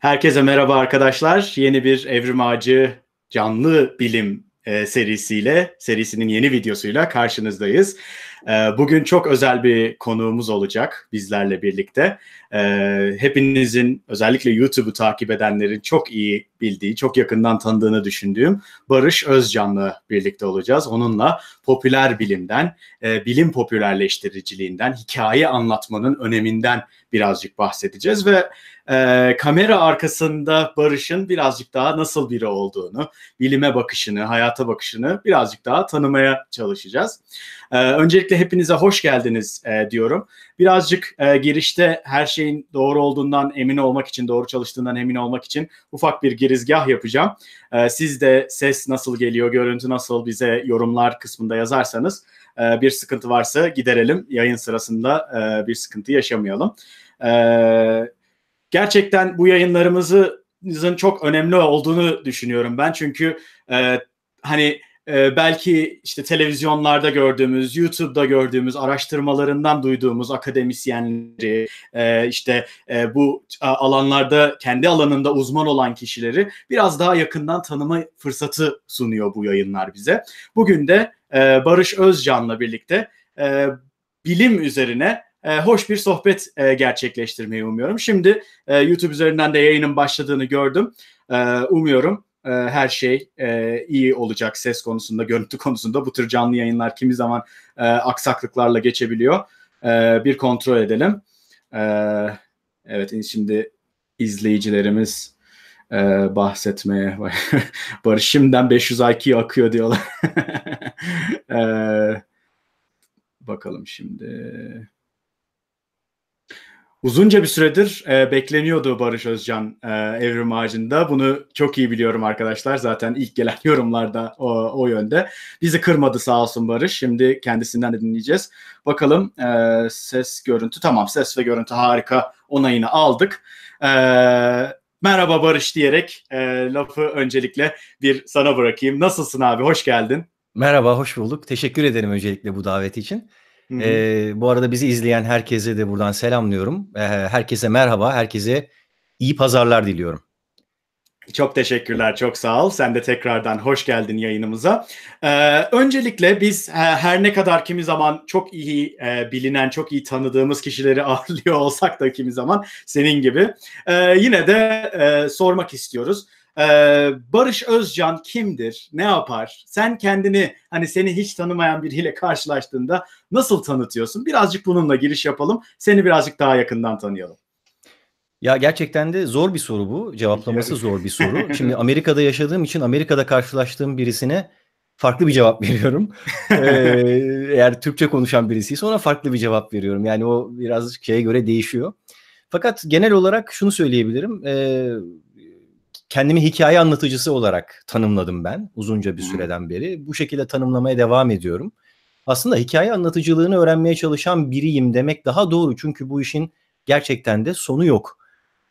Herkese merhaba arkadaşlar. Yeni bir Evrim Ağacı canlı bilim e, serisiyle, serisinin yeni videosuyla karşınızdayız. Ee, bugün çok özel bir konuğumuz olacak bizlerle birlikte. Ee, hepinizin özellikle YouTube'u takip edenlerin çok iyi bildiği, çok yakından tanıdığını düşündüğüm Barış Özcan'la birlikte olacağız. Onunla popüler bilimden, e, bilim popülerleştiriciliğinden, hikaye anlatmanın öneminden birazcık bahsedeceğiz ve e, kamera arkasında Barış'ın birazcık daha nasıl biri olduğunu, bilime bakışını, hayata bakışını birazcık daha tanımaya çalışacağız. Ee, öncelikle Öncelikle hepinize hoş geldiniz e, diyorum. Birazcık e, girişte her şeyin doğru olduğundan emin olmak için, doğru çalıştığından emin olmak için ufak bir girizgah yapacağım. E, siz de ses nasıl geliyor, görüntü nasıl bize yorumlar kısmında yazarsanız e, bir sıkıntı varsa giderelim. Yayın sırasında e, bir sıkıntı yaşamayalım. E, gerçekten bu yayınlarımızın çok önemli olduğunu düşünüyorum ben. Çünkü e, hani ee, belki işte televizyonlarda gördüğümüz, YouTube'da gördüğümüz, araştırmalarından duyduğumuz akademisyenleri, e, işte e, bu e, alanlarda kendi alanında uzman olan kişileri biraz daha yakından tanıma fırsatı sunuyor bu yayınlar bize. Bugün de Barış Özcan'la birlikte bilim üzerine hoş bir sohbet gerçekleştirmeyi umuyorum. Şimdi YouTube üzerinden de yayının başladığını gördüm. E, umuyorum e, her şey e, iyi olacak ses konusunda, görüntü konusunda. Bu tür canlı yayınlar kimi zaman e, aksaklıklarla geçebiliyor. E, bir kontrol edelim. E, evet şimdi izleyicilerimiz e, bahsetmeye Barış şimdiden 500 IQ akıyor diyorlar. e, bakalım şimdi. Uzunca bir süredir e, bekleniyordu Barış Özcan e, Evrim Ağacı'nda. Bunu çok iyi biliyorum arkadaşlar. Zaten ilk gelen yorumlarda o, o yönde. Bizi kırmadı sağ olsun Barış. Şimdi kendisinden de dinleyeceğiz. Bakalım e, ses, görüntü. Tamam ses ve görüntü harika onayını aldık. E, merhaba Barış diyerek e, lafı öncelikle bir sana bırakayım. Nasılsın abi? Hoş geldin. Merhaba, hoş bulduk. Teşekkür ederim öncelikle bu daveti için. Hı hı. E, bu arada bizi izleyen herkese de buradan selamlıyorum. E, herkese merhaba, herkese iyi pazarlar diliyorum. Çok teşekkürler, çok sağ ol. Sen de tekrardan hoş geldin yayınımıza. Ee, öncelikle biz e, her ne kadar kimi zaman çok iyi e, bilinen, çok iyi tanıdığımız kişileri ağırlıyor olsak da kimi zaman senin gibi e, yine de e, sormak istiyoruz. Ee, Barış Özcan kimdir? Ne yapar? Sen kendini hani seni hiç tanımayan biriyle karşılaştığında nasıl tanıtıyorsun? Birazcık bununla giriş yapalım. Seni birazcık daha yakından tanıyalım. Ya gerçekten de zor bir soru bu. Cevaplaması zor bir soru. Şimdi Amerika'da yaşadığım için Amerika'da karşılaştığım birisine farklı bir cevap veriyorum. ee, eğer Türkçe konuşan birisiyse ona farklı bir cevap veriyorum. Yani o biraz şeye göre değişiyor. Fakat genel olarak şunu söyleyebilirim. E, kendimi hikaye anlatıcısı olarak tanımladım ben uzunca bir süreden beri. Bu şekilde tanımlamaya devam ediyorum. Aslında hikaye anlatıcılığını öğrenmeye çalışan biriyim demek daha doğru. Çünkü bu işin gerçekten de sonu yok.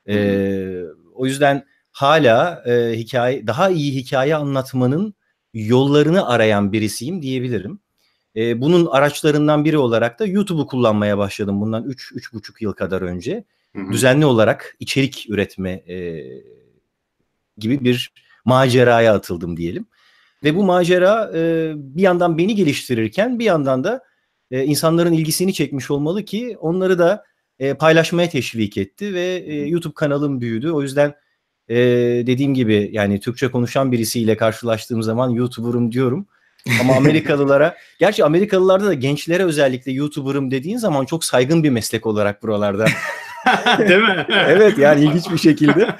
Ee, o yüzden hala e, hikaye daha iyi hikaye anlatmanın yollarını arayan birisiyim diyebilirim. E, bunun araçlarından biri olarak da YouTube'u kullanmaya başladım bundan 3-3,5 yıl kadar önce. Hı hı. Düzenli olarak içerik üretme e, gibi bir maceraya atıldım diyelim. Ve bu macera e, bir yandan beni geliştirirken bir yandan da e, insanların ilgisini çekmiş olmalı ki onları da e, paylaşmaya teşvik etti ve e, YouTube kanalım büyüdü. O yüzden e, dediğim gibi yani Türkçe konuşan birisiyle karşılaştığım zaman YouTuber'ım diyorum. Ama Amerikalılara, gerçi Amerikalılarda da gençlere özellikle YouTuber'ım dediğin zaman çok saygın bir meslek olarak buralarda. Değil mi? evet yani ilginç bir şekilde.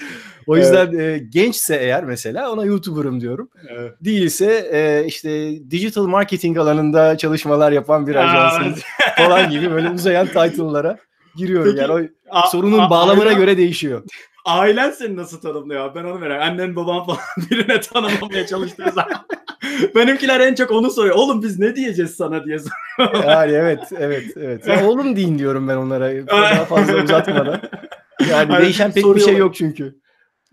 O yüzden evet. e, gençse eğer mesela ona YouTuber'ım diyorum. Evet. Değilse e, işte digital marketing alanında çalışmalar yapan bir ajansın falan gibi böyle uzayan title'lara giriyorum. Peki, yani o a, sorunun a, bağlamına aynen. göre değişiyor. Ailen seni nasıl tanımlıyor? Ben onu merak Annen baban falan birine tanımlamaya çalıştığı zaman. Benimkiler en çok onu soruyor. Oğlum biz ne diyeceğiz sana diye soruyor. Yani evet, evet, evet. Ya, oğlum deyin diyorum ben onlara. Daha fazla uzatmadan. Yani değişen pek soruyorlar. bir şey yok çünkü.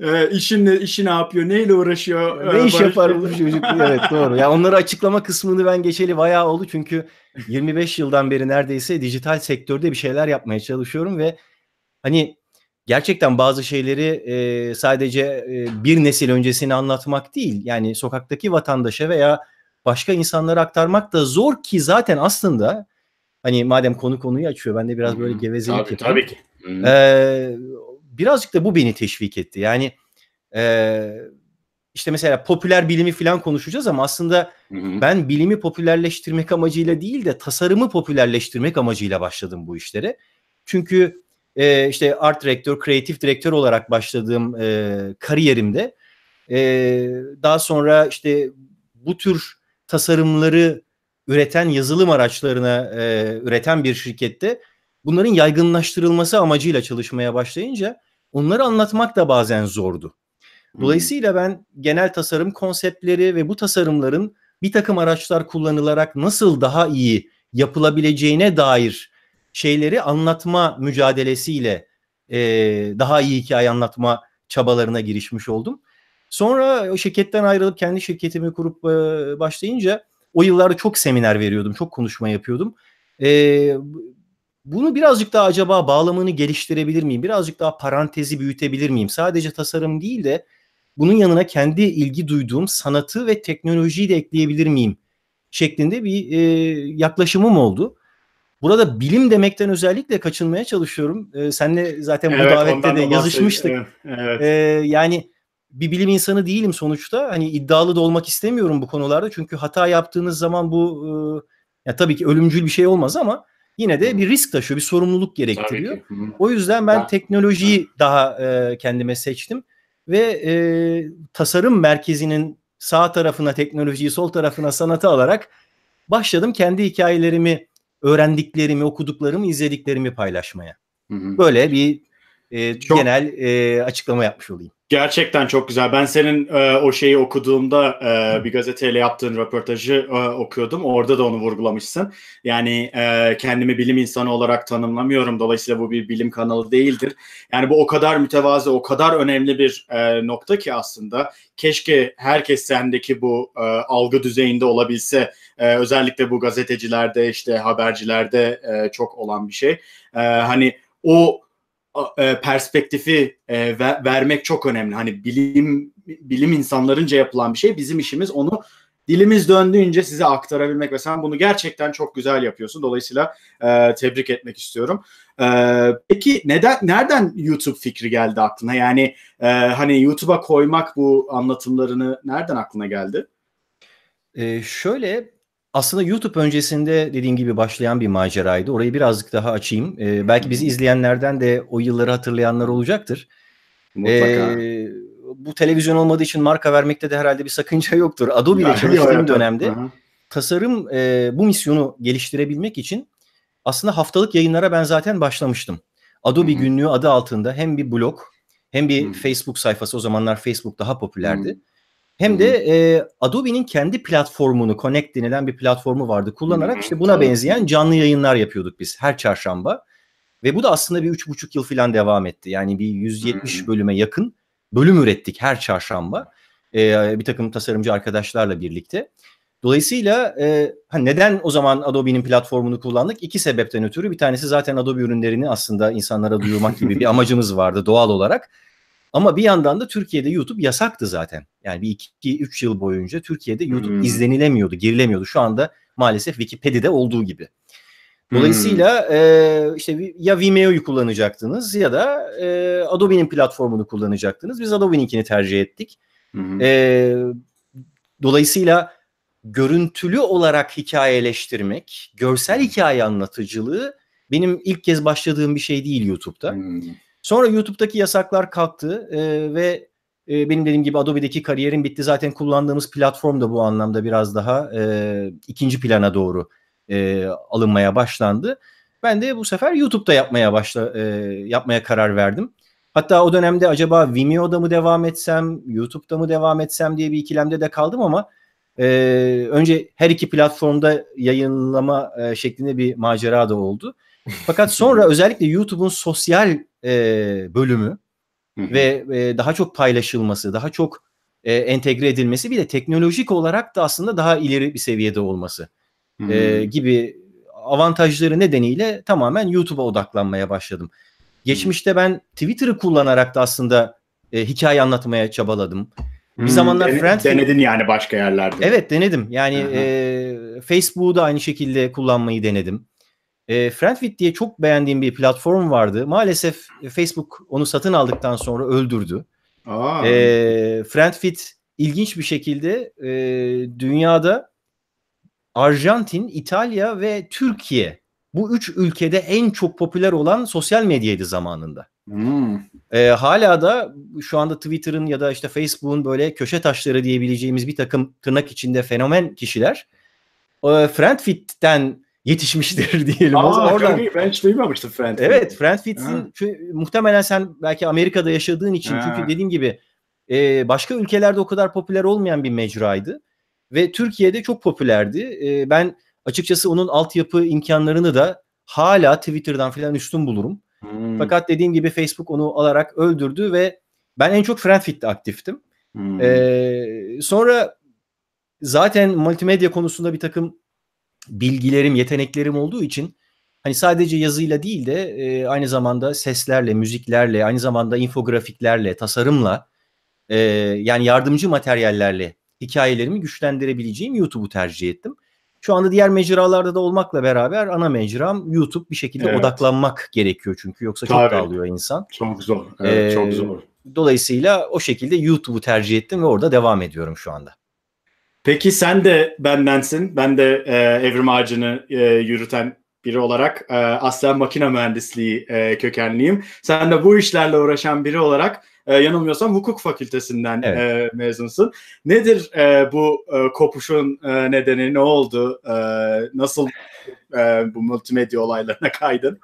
E, ee, işinle işi ne yapıyor, neyle uğraşıyor? Ne e, iş barış... yapar bu çocuk? Evet doğru. Ya onları açıklama kısmını ben geçeli bayağı oldu çünkü 25 yıldan beri neredeyse dijital sektörde bir şeyler yapmaya çalışıyorum ve hani gerçekten bazı şeyleri e, sadece e, bir nesil öncesini anlatmak değil yani sokaktaki vatandaşa veya başka insanlara aktarmak da zor ki zaten aslında hani madem konu konuyu açıyor ben de biraz böyle gevezelik tabii, Tabii ki. Ee, birazcık da bu beni teşvik etti. Yani e, işte mesela popüler bilimi falan konuşacağız ama aslında hı hı. ben bilimi popülerleştirmek amacıyla değil de tasarımı popülerleştirmek amacıyla başladım bu işlere. Çünkü e, işte art direktör, kreatif direktör olarak başladığım e, kariyerimde e, daha sonra işte bu tür tasarımları üreten yazılım araçlarına e, üreten bir şirkette bunların yaygınlaştırılması amacıyla çalışmaya başlayınca Onları anlatmak da bazen zordu. Dolayısıyla ben genel tasarım konseptleri ve bu tasarımların bir takım araçlar kullanılarak nasıl daha iyi yapılabileceğine dair şeyleri anlatma mücadelesiyle e, daha iyi hikaye anlatma çabalarına girişmiş oldum. Sonra o şirketten ayrılıp kendi şirketimi kurup e, başlayınca o yıllarda çok seminer veriyordum, çok konuşma yapıyordum. E, bunu birazcık daha acaba bağlamını geliştirebilir miyim? Birazcık daha parantezi büyütebilir miyim? Sadece tasarım değil de bunun yanına kendi ilgi duyduğum sanatı ve teknolojiyi de ekleyebilir miyim? Şeklinde bir e, yaklaşımım oldu. Burada bilim demekten özellikle kaçınmaya çalışıyorum. E, senle zaten bu evet, davette de yazışmıştık. Evet, E, yani bir bilim insanı değilim sonuçta. Hani iddialı da olmak istemiyorum bu konularda. Çünkü hata yaptığınız zaman bu e, ya tabii ki ölümcül bir şey olmaz ama yine de bir risk taşıyor, bir sorumluluk gerektiriyor. O yüzden ben teknolojiyi daha e, kendime seçtim ve e, tasarım merkezinin sağ tarafına teknolojiyi, sol tarafına sanatı alarak başladım kendi hikayelerimi, öğrendiklerimi, okuduklarımı, izlediklerimi paylaşmaya. Böyle bir e, çok, genel e, açıklama yapmış olayım. Gerçekten çok güzel. Ben senin e, o şeyi okuduğumda e, bir gazeteyle yaptığın röportajı e, okuyordum. Orada da onu vurgulamışsın. Yani e, kendimi bilim insanı olarak tanımlamıyorum. Dolayısıyla bu bir bilim kanalı değildir. Yani bu o kadar mütevazı, o kadar önemli bir e, nokta ki aslında. Keşke herkes sendeki bu e, algı düzeyinde olabilse. E, özellikle bu gazetecilerde, işte habercilerde e, çok olan bir şey. E, hani o e, perspektifi e, vermek çok önemli. Hani bilim bilim insanlarınca yapılan bir şey. Bizim işimiz onu dilimiz döndüğünce size aktarabilmek ve sen bunu gerçekten çok güzel yapıyorsun. Dolayısıyla e, tebrik etmek istiyorum. peki neden nereden YouTube fikri geldi aklına? Yani hani YouTube'a koymak bu anlatımlarını nereden aklına geldi? E, şöyle aslında YouTube öncesinde dediğim gibi başlayan bir maceraydı. Orayı birazcık daha açayım. Ee, belki bizi izleyenlerden de o yılları hatırlayanlar olacaktır. Mutlaka. Ee, bu televizyon olmadığı için marka vermekte de herhalde bir sakınca yoktur. Adobe ile çalıştığım dönemde tasarım e, bu misyonu geliştirebilmek için aslında haftalık yayınlara ben zaten başlamıştım. Adobe Günlüğü adı altında hem bir blog hem bir Facebook sayfası o zamanlar Facebook daha popülerdi. Hı-hı hem de e, Adobe'nin kendi platformunu, Connect denilen bir platformu vardı. Kullanarak işte buna benzeyen canlı yayınlar yapıyorduk biz her çarşamba. Ve bu da aslında bir üç buçuk yıl falan devam etti. Yani bir 170 bölüme yakın bölüm ürettik her çarşamba. E, bir takım tasarımcı arkadaşlarla birlikte. Dolayısıyla e, hani neden o zaman Adobe'nin platformunu kullandık? İki sebepten ötürü. Bir tanesi zaten Adobe ürünlerini aslında insanlara duyurmak gibi bir amacımız vardı doğal olarak. Ama bir yandan da Türkiye'de YouTube yasaktı zaten. Yani bir iki üç yıl boyunca Türkiye'de YouTube hmm. izlenilemiyordu, girilemiyordu. Şu anda maalesef Wikipedia'da olduğu gibi. Hmm. Dolayısıyla hmm. e, işte ya Vimeo'yu kullanacaktınız ya da e, Adobe'nin platformunu kullanacaktınız. Biz Adobe'ninkini tercih ettik. Hmm. E, dolayısıyla görüntülü olarak hikayeleştirmek, görsel hmm. hikaye anlatıcılığı benim ilk kez başladığım bir şey değil YouTube'da. Hmm. Sonra YouTube'daki yasaklar kalktı e, ve e, benim dediğim gibi Adobe'deki kariyerim bitti. Zaten kullandığımız platform da bu anlamda biraz daha e, ikinci plana doğru e, alınmaya başlandı. Ben de bu sefer YouTube'da yapmaya başla e, yapmaya karar verdim. Hatta o dönemde acaba Vimeo'da mı devam etsem, YouTube'da mı devam etsem diye bir ikilemde de kaldım ama e, önce her iki platformda yayınlama e, şeklinde bir macera da oldu. Fakat sonra özellikle YouTube'un sosyal e, bölümü ve e, daha çok paylaşılması, daha çok e, entegre edilmesi bir de teknolojik olarak da aslında daha ileri bir seviyede olması Hı-hı. e, gibi avantajları nedeniyle tamamen YouTube'a odaklanmaya başladım. Geçmişte ben Twitter'ı kullanarak da aslında e, hikaye anlatmaya çabaladım. Bir zamanlar den, Friends denedin yani başka yerlerde. Evet denedim. Yani e, Facebook'u da aynı şekilde kullanmayı denedim. E, Friendfit diye çok beğendiğim bir platform vardı. Maalesef Facebook onu satın aldıktan sonra öldürdü. Aa. E, Friendfit ilginç bir şekilde e, dünyada Arjantin, İtalya ve Türkiye bu üç ülkede en çok popüler olan sosyal medyaydı zamanında. Hmm. E, hala da şu anda Twitter'ın ya da işte Facebook'un böyle köşe taşları diyebileceğimiz bir takım tırnak içinde fenomen kişiler e, Friendfit'ten yetişmiştir diyelim. Aa, oradan... ben hiç duymamıştım Friend Evet Friend Fits'in muhtemelen sen belki Amerika'da yaşadığın için ha. çünkü dediğim gibi e, başka ülkelerde o kadar popüler olmayan bir mecraydı. Ve Türkiye'de çok popülerdi. E, ben açıkçası onun altyapı imkanlarını da hala Twitter'dan falan üstün bulurum. Hmm. Fakat dediğim gibi Facebook onu alarak öldürdü ve ben en çok Friend Fit'te aktiftim. Hmm. E, sonra zaten multimedya konusunda bir takım bilgilerim, yeteneklerim olduğu için hani sadece yazıyla değil de e, aynı zamanda seslerle, müziklerle, aynı zamanda infografiklerle, tasarımla e, yani yardımcı materyallerle hikayelerimi güçlendirebileceğim YouTube'u tercih ettim. Şu anda diğer mecralarda da olmakla beraber ana mecram YouTube bir şekilde evet. odaklanmak gerekiyor çünkü yoksa Tabii. çok dağılıyor insan. Çok zor. Evet, ee, çok e, zor. Dolayısıyla o şekilde YouTube'u tercih ettim ve orada devam ediyorum şu anda. Peki sen de bendensin. Ben de e, evrim ağacını e, yürüten biri olarak e, aslen makine mühendisliği e, kökenliyim. Sen de bu işlerle uğraşan biri olarak e, yanılmıyorsam hukuk fakültesinden evet. e, mezunsun. Nedir e, bu e, kopuşun e, nedeni? Ne oldu? E, nasıl e, bu multimedya olaylarına kaydın?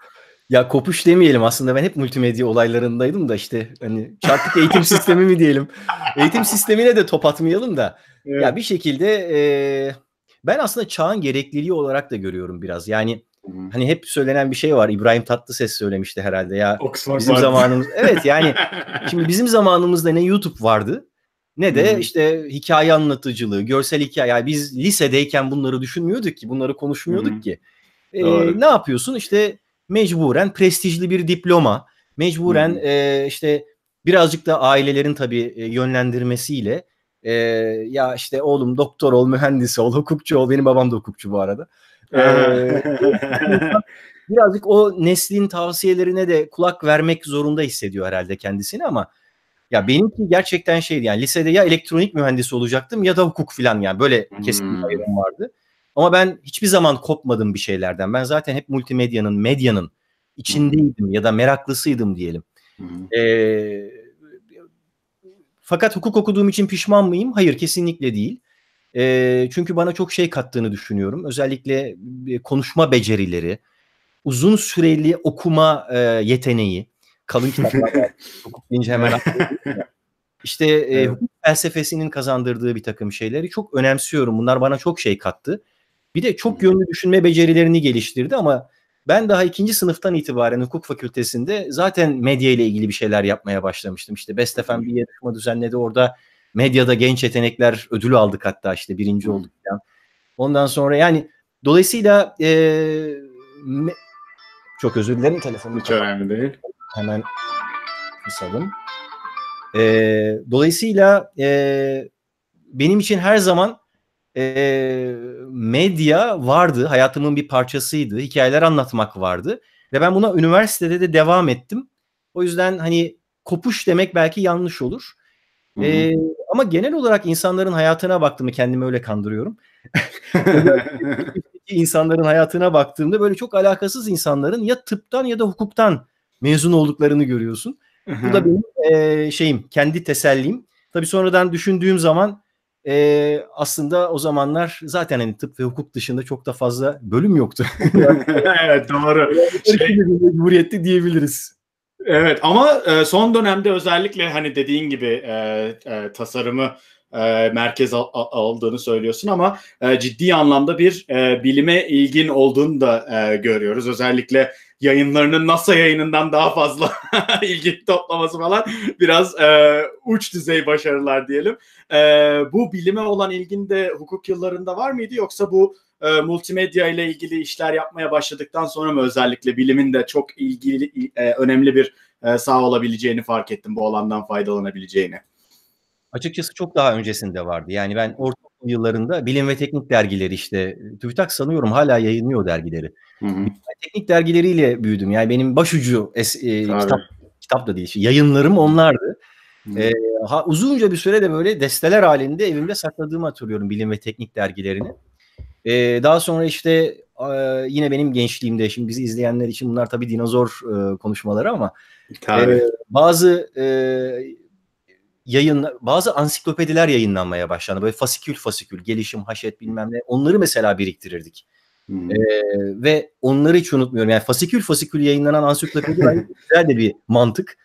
Ya kopuş demeyelim aslında ben hep multimedya olaylarındaydım da işte hani çarpık eğitim sistemi mi diyelim. Eğitim sistemine de top atmayalım da. Evet. Ya bir şekilde e, ben aslında çağın gerekliliği olarak da görüyorum biraz. Yani Hı-hı. hani hep söylenen bir şey var. İbrahim Tatlıses söylemişti herhalde ya. Oxford bizim vardı. zamanımız Evet yani şimdi bizim zamanımızda ne YouTube vardı ne de Hı-hı. işte hikaye anlatıcılığı, görsel hikaye. Yani biz lisedeyken bunları düşünmüyorduk ki, bunları konuşmuyorduk Hı-hı. ki. Ee, ne yapıyorsun? işte mecburen prestijli bir diploma, mecburen e, işte birazcık da ailelerin tabii e, yönlendirmesiyle e, ya işte oğlum doktor ol, mühendis ol, hukukçu ol. Benim babam da hukukçu bu arada. E, birazcık o neslin tavsiyelerine de kulak vermek zorunda hissediyor herhalde kendisini ama ya benimki gerçekten şeydi yani lisede ya elektronik mühendisi olacaktım ya da hukuk filan yani böyle kesin bir hmm. ayrım vardı. Ama ben hiçbir zaman kopmadım bir şeylerden. Ben zaten hep multimedyanın, medyanın içindeydim ya da meraklısıydım diyelim. E, fakat hukuk okuduğum için pişman mıyım? Hayır kesinlikle değil. E, çünkü bana çok şey kattığını düşünüyorum. Özellikle e, konuşma becerileri, uzun süreli okuma e, yeteneği, kalın kitaplar hukuk deyince hemen işte e, hukuk felsefesinin kazandırdığı bir takım şeyleri çok önemsiyorum. Bunlar bana çok şey kattı. Bir de çok hmm. yönlü düşünme becerilerini geliştirdi ama ben daha ikinci sınıftan itibaren hukuk fakültesinde zaten medya ile ilgili bir şeyler yapmaya başlamıştım. İşte Best FM bir yarışma düzenledi. Orada medyada genç yetenekler ödülü aldık hatta işte birinci hmm. olduk falan. Ondan sonra yani dolayısıyla e, me- çok özür dilerim telefonu Hiç kapattım. önemli değil. Hemen kısalım. E, dolayısıyla e, benim için her zaman e, medya vardı. Hayatımın bir parçasıydı. Hikayeler anlatmak vardı. Ve ben buna üniversitede de devam ettim. O yüzden hani kopuş demek belki yanlış olur. E, ama genel olarak insanların hayatına baktığımı kendimi öyle kandırıyorum. İnsanların hayatına baktığımda böyle çok alakasız insanların ya tıptan ya da hukuktan mezun olduklarını görüyorsun. Hı-hı. Bu da benim e, şeyim, kendi tesellim. Tabii sonradan düşündüğüm zaman e, aslında o zamanlar zaten hani tıp ve hukuk dışında çok da fazla bölüm yoktu. evet doğru. Şey, Cumhuriyetli diyebiliriz. Evet ama e, son dönemde özellikle hani dediğin gibi e, e, tasarımı e, merkez aldığını söylüyorsun ama e, ciddi anlamda bir e, bilime ilgin olduğunu da e, görüyoruz. Özellikle yayınlarının NASA yayınından daha fazla ilgi toplaması falan biraz e, uç düzey başarılar diyelim. E, bu bilime olan ilgin de hukuk yıllarında var mıydı yoksa bu e, multimedya ile ilgili işler yapmaya başladıktan sonra mı özellikle bilimin de çok ilgili e, önemli bir e, sağ olabileceğini fark ettim bu alandan faydalanabileceğini? Açıkçası çok daha öncesinde vardı. Yani ben ortaokul yıllarında bilim ve teknik dergileri işte e, TÜBİTAK sanıyorum hala yayınlıyor dergileri. Hı hı. Bilim ve teknik dergileriyle büyüdüm. Yani benim başucu es, e, kitap, kitap da değil. yayınlarım onlardı. E, ha, uzunca bir süre de böyle desteler halinde evimde sakladığımı hatırlıyorum bilim ve teknik dergilerini. E, daha sonra işte ee, yine benim gençliğimde şimdi bizi izleyenler için bunlar tabii dinozor e, konuşmaları ama E, bazı e, yayın bazı ansiklopediler yayınlanmaya başlandı. Böyle fasikül fasikül gelişim, haşet bilmem ne onları mesela biriktirirdik. Hmm. Ee, ve onları hiç unutmuyorum. Yani fasikül fasikül yayınlanan ansiklopedi güzel de bir mantık.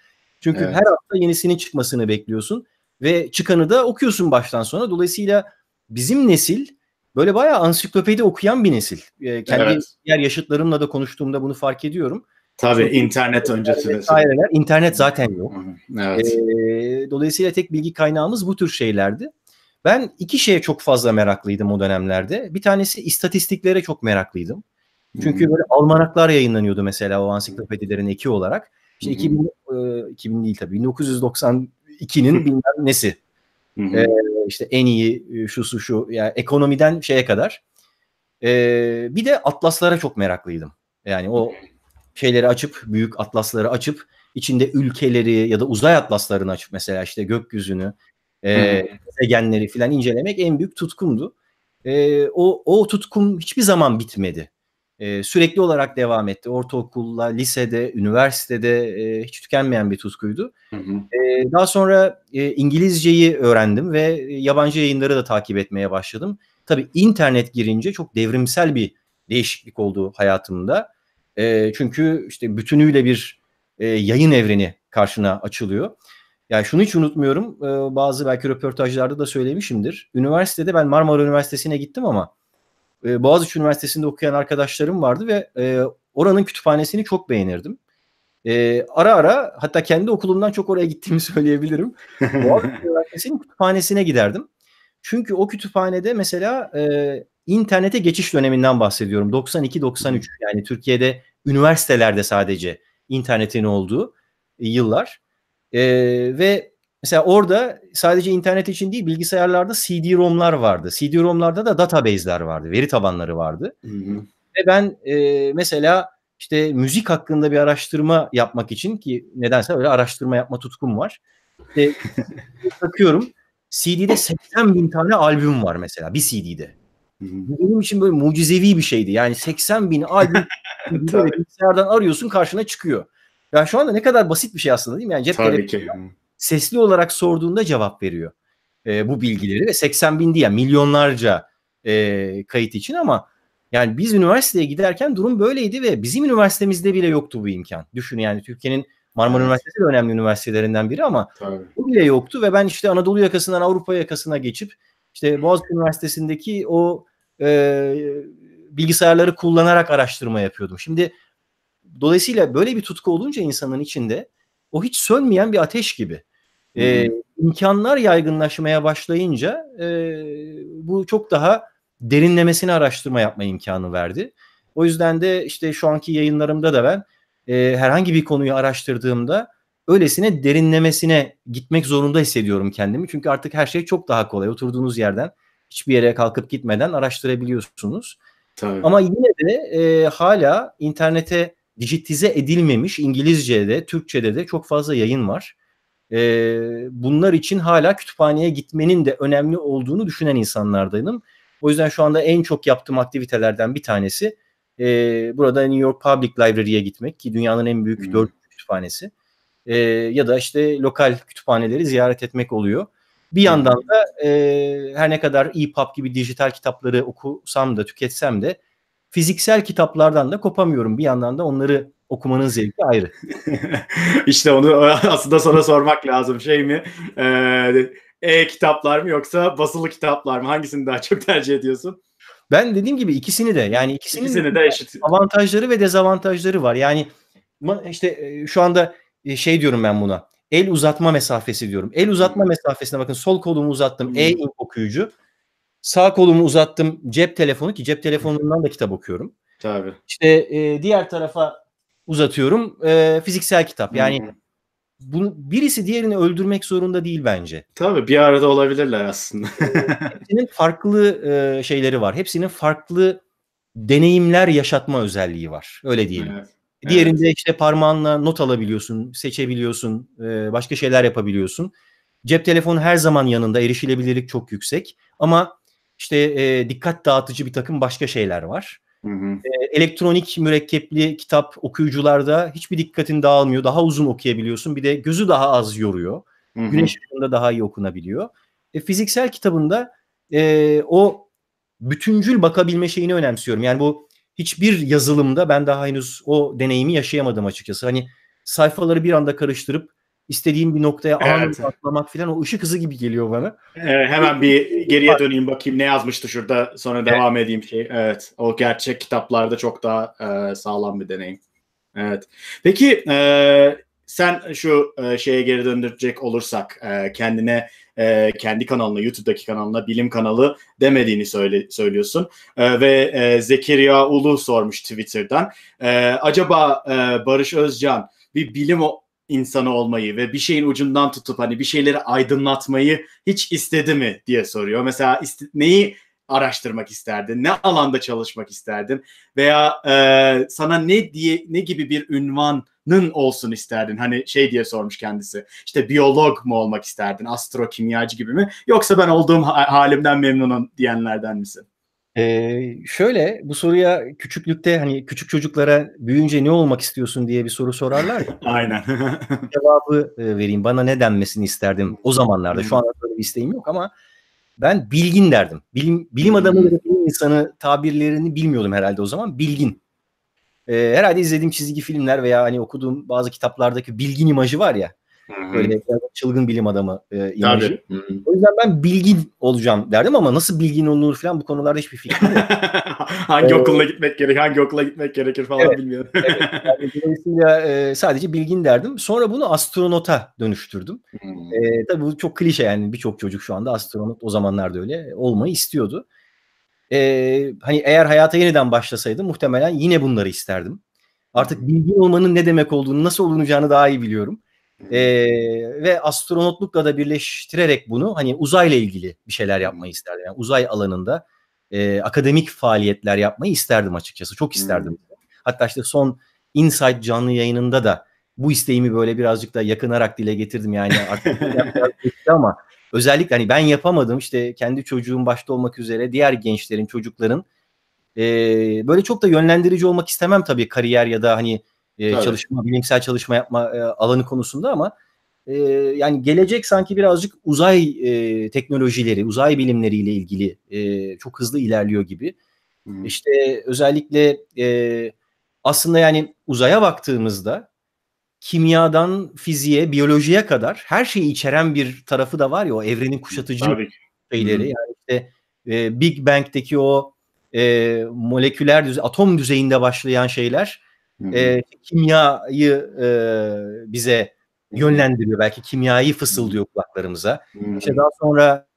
Çünkü evet. her hafta yenisinin çıkmasını bekliyorsun ve çıkanı da okuyorsun baştan sona. Dolayısıyla bizim nesil böyle bayağı ansiklopedi okuyan bir nesil. Ee, kendi evet. diğer yaşıtlarımla da konuştuğumda bunu fark ediyorum. Tabii Çünkü internet öncesi Aileler, internet zaten yok. Evet. Ee, dolayısıyla tek bilgi kaynağımız bu tür şeylerdi. Ben iki şeye çok fazla meraklıydım o dönemlerde. Bir tanesi istatistiklere çok meraklıydım. Çünkü hmm. böyle almanaklar yayınlanıyordu mesela o ansiklopedilerin eki olarak. İşte hmm. 2000, e, 2000 değil tabii 1992'nin bilmem nesi. Hmm. E, işte en iyi e, şu su şu yani ekonomiden şeye kadar. E, bir de atlaslara çok meraklıydım. Yani o şeyleri açıp büyük atlasları açıp içinde ülkeleri ya da uzay atlaslarını açıp mesela işte gökyüzünü e, gezegenleri filan incelemek en büyük tutkumdu. E, o, o tutkum hiçbir zaman bitmedi. E, sürekli olarak devam etti. Ortaokulla, lisede, üniversitede e, hiç tükenmeyen bir tutkuydu. Hı hı. E, daha sonra e, İngilizceyi öğrendim ve e, yabancı yayınları da takip etmeye başladım. Tabii internet girince çok devrimsel bir değişiklik oldu hayatımda. E, çünkü işte bütünüyle bir e, yayın evreni karşına açılıyor. Yani şunu hiç unutmuyorum. E, bazı belki röportajlarda da söylemişimdir. Üniversitede ben Marmara Üniversitesi'ne gittim ama e, Boğaziçi Üniversitesi'nde okuyan arkadaşlarım vardı ve e, oranın kütüphanesini çok beğenirdim. E, ara ara hatta kendi okulumdan çok oraya gittiğimi söyleyebilirim. Boğaziçi Üniversitesi'nin kütüphanesine giderdim. Çünkü o kütüphanede mesela e, internete geçiş döneminden bahsediyorum. 92-93 yani Türkiye'de üniversitelerde sadece internetin olduğu e, yıllar. E, ve mesela orada sadece internet için değil bilgisayarlarda CD-ROM'lar vardı. CD-ROM'larda da database'ler vardı, veri tabanları vardı. Hı hı. Ve ben e, mesela işte müzik hakkında bir araştırma yapmak için ki nedense öyle araştırma yapma tutkum var. E, takıyorum. CD'de 80 bin tane albüm var mesela bir CD'de. Bu benim için böyle mucizevi bir şeydi. Yani 80 bin albüm bilgisayardan arıyorsun karşına çıkıyor. Ya yani şu anda ne kadar basit bir şey aslında değil mi? Yani cep Tabii ki. Sesli olarak sorduğunda cevap veriyor e, bu bilgileri ve 80 bin diye milyonlarca e, kayıt için ama yani biz üniversiteye giderken durum böyleydi ve bizim üniversitemizde bile yoktu bu imkan. Düşün yani Türkiye'nin Marmara Üniversitesi de önemli üniversitelerinden biri ama Tabii. bu bile yoktu ve ben işte Anadolu yakasından Avrupa yakasına geçip işte Boğaziçi Üniversitesi'ndeki o e, bilgisayarları kullanarak araştırma yapıyordum. Şimdi dolayısıyla böyle bir tutku olunca insanın içinde o hiç sönmeyen bir ateş gibi. E, imkanlar yaygınlaşmaya başlayınca e, bu çok daha derinlemesine araştırma yapma imkanı verdi. O yüzden de işte şu anki yayınlarımda da ben e, herhangi bir konuyu araştırdığımda öylesine derinlemesine gitmek zorunda hissediyorum kendimi. Çünkü artık her şey çok daha kolay. Oturduğunuz yerden hiçbir yere kalkıp gitmeden araştırabiliyorsunuz. Tabii. Ama yine de e, hala internete dijitize edilmemiş İngilizce'de, Türkçe'de de çok fazla yayın var. E, bunlar için hala kütüphaneye gitmenin de önemli olduğunu düşünen insanlardayım. O yüzden şu anda en çok yaptığım aktivitelerden bir tanesi e, burada New York Public Library'e gitmek ki dünyanın en büyük hmm. dört kütüphanesi e, ya da işte lokal kütüphaneleri ziyaret etmek oluyor. Bir yandan da e, her ne kadar EPUB gibi dijital kitapları okusam da tüketsem de fiziksel kitaplardan da kopamıyorum. Bir yandan da onları okumanın zevki ayrı. İşte onu aslında sana sormak lazım. Şey mi? Ee, e-kitaplar mı yoksa basılı kitaplar mı? Hangisini daha çok tercih ediyorsun? Ben dediğim gibi ikisini de yani ikisinin ikisini de, de eşit. avantajları ve dezavantajları var. Yani işte e, şu anda ee, şey diyorum ben buna. El uzatma mesafesi diyorum. El uzatma hmm. mesafesine bakın sol kolumu uzattım. Hmm. E okuyucu. Sağ kolumu uzattım cep telefonu ki cep telefonundan da kitap okuyorum. Tabii. İşte e, diğer tarafa uzatıyorum e, fiziksel kitap. Yani hmm. birisi diğerini öldürmek zorunda değil bence. Tabii bir arada olabilirler aslında. E, hepsinin farklı e, şeyleri var. Hepsinin farklı deneyimler yaşatma özelliği var. Öyle diyelim. Evet. Diğerinde işte parmağınla not alabiliyorsun, seçebiliyorsun, e, başka şeyler yapabiliyorsun. Cep telefonu her zaman yanında, erişilebilirlik çok yüksek. Ama işte e, dikkat dağıtıcı bir takım başka şeyler var. Hı hı. E, elektronik mürekkepli kitap okuyucularda hiçbir dikkatin dağılmıyor. Daha uzun okuyabiliyorsun. Bir de gözü daha az yoruyor. Hı hı. Güneş ışığında daha iyi okunabiliyor. E, fiziksel kitabında e, o bütüncül bakabilme şeyini önemsiyorum. Yani bu hiçbir yazılımda ben daha henüz o deneyimi yaşayamadım açıkçası. Hani sayfaları bir anda karıştırıp istediğim bir noktaya evet. atlamak falan o ışık hızı gibi geliyor bana. Evet, hemen bir geriye döneyim bakayım ne yazmıştı şurada sonra evet. devam edeyim şey. Evet o gerçek kitaplarda çok daha e, sağlam bir deneyim. Evet. Peki e, sen şu e, şeye geri döndürecek olursak e, kendine e, kendi kanalına, YouTube'daki kanalına bilim kanalı demediğini söyle, söylüyorsun. E, ve e, Zekeriya Ulu sormuş Twitter'dan. E, acaba e, Barış Özcan bir bilim insanı olmayı ve bir şeyin ucundan tutup hani bir şeyleri aydınlatmayı hiç istedi mi diye soruyor. Mesela neyi araştırmak isterdin? Ne alanda çalışmak isterdin? Veya e, sana ne diye ne gibi bir ünvanın olsun isterdin? Hani şey diye sormuş kendisi. İşte biyolog mu olmak isterdin? Astrokimyacı gibi mi? Yoksa ben olduğum halimden memnunum diyenlerden misin? Ee, şöyle bu soruya küçüklükte hani küçük çocuklara büyüyünce ne olmak istiyorsun diye bir soru sorarlar ya. Aynen. cevabı vereyim. Bana ne denmesini isterdim o zamanlarda. Şu hmm. anda böyle bir isteğim yok ama ben bilgin derdim. Bilim, bilim hmm. adamı ya bilim insanı tabirlerini bilmiyordum herhalde o zaman. Bilgin. Ee, herhalde izlediğim çizgi filmler veya hani okuduğum bazı kitaplardaki bilgin imajı var ya hı Böyle çılgın bilim adamı e, imajı. O yüzden ben bilgin olacağım derdim ama nasıl bilgin olunur falan bu konularda hiçbir fikrim yok. hangi ee, okula gitmek gerekir? hangi okula gitmek gerekir falan evet, bilmiyorum. evet. Yani, dolayısıyla e, sadece bilgin derdim. Sonra bunu astronota dönüştürdüm. E, tabii bu çok klişe yani birçok çocuk şu anda astronot o zamanlarda öyle olmayı istiyordu. E, hani eğer hayata yeniden başlasaydım muhtemelen yine bunları isterdim. Artık bilgin olmanın ne demek olduğunu, nasıl olunacağını daha iyi biliyorum. E, ve astronotlukla da birleştirerek bunu hani uzayla ilgili bir şeyler yapmayı isterdim. Yani uzay alanında e, akademik faaliyetler yapmayı isterdim açıkçası. Çok isterdim. Hmm. Hatta işte son Insight canlı yayınında da bu isteğimi böyle birazcık da yakınarak dile getirdim yani artık ama özellikle hani ben yapamadım işte kendi çocuğum başta olmak üzere diğer gençlerin çocukların e, böyle çok da yönlendirici olmak istemem tabii kariyer ya da hani e, çalışma, bilimsel çalışma yapma e, alanı konusunda ama e, yani gelecek sanki birazcık uzay e, teknolojileri, uzay bilimleriyle ilgili e, çok hızlı ilerliyor gibi. Hmm. İşte özellikle e, aslında yani uzaya baktığımızda kimyadan fiziğe, biyolojiye kadar her şeyi içeren bir tarafı da var ya o evrenin kuşatıcı Tabii. şeyleri. Hmm. Yani işte e, Big Bang'deki o e, moleküler düzey, atom düzeyinde başlayan şeyler e, kimyayı e, bize yönlendiriyor. Belki kimyayı fısıldıyor kulaklarımıza. İşte daha sonra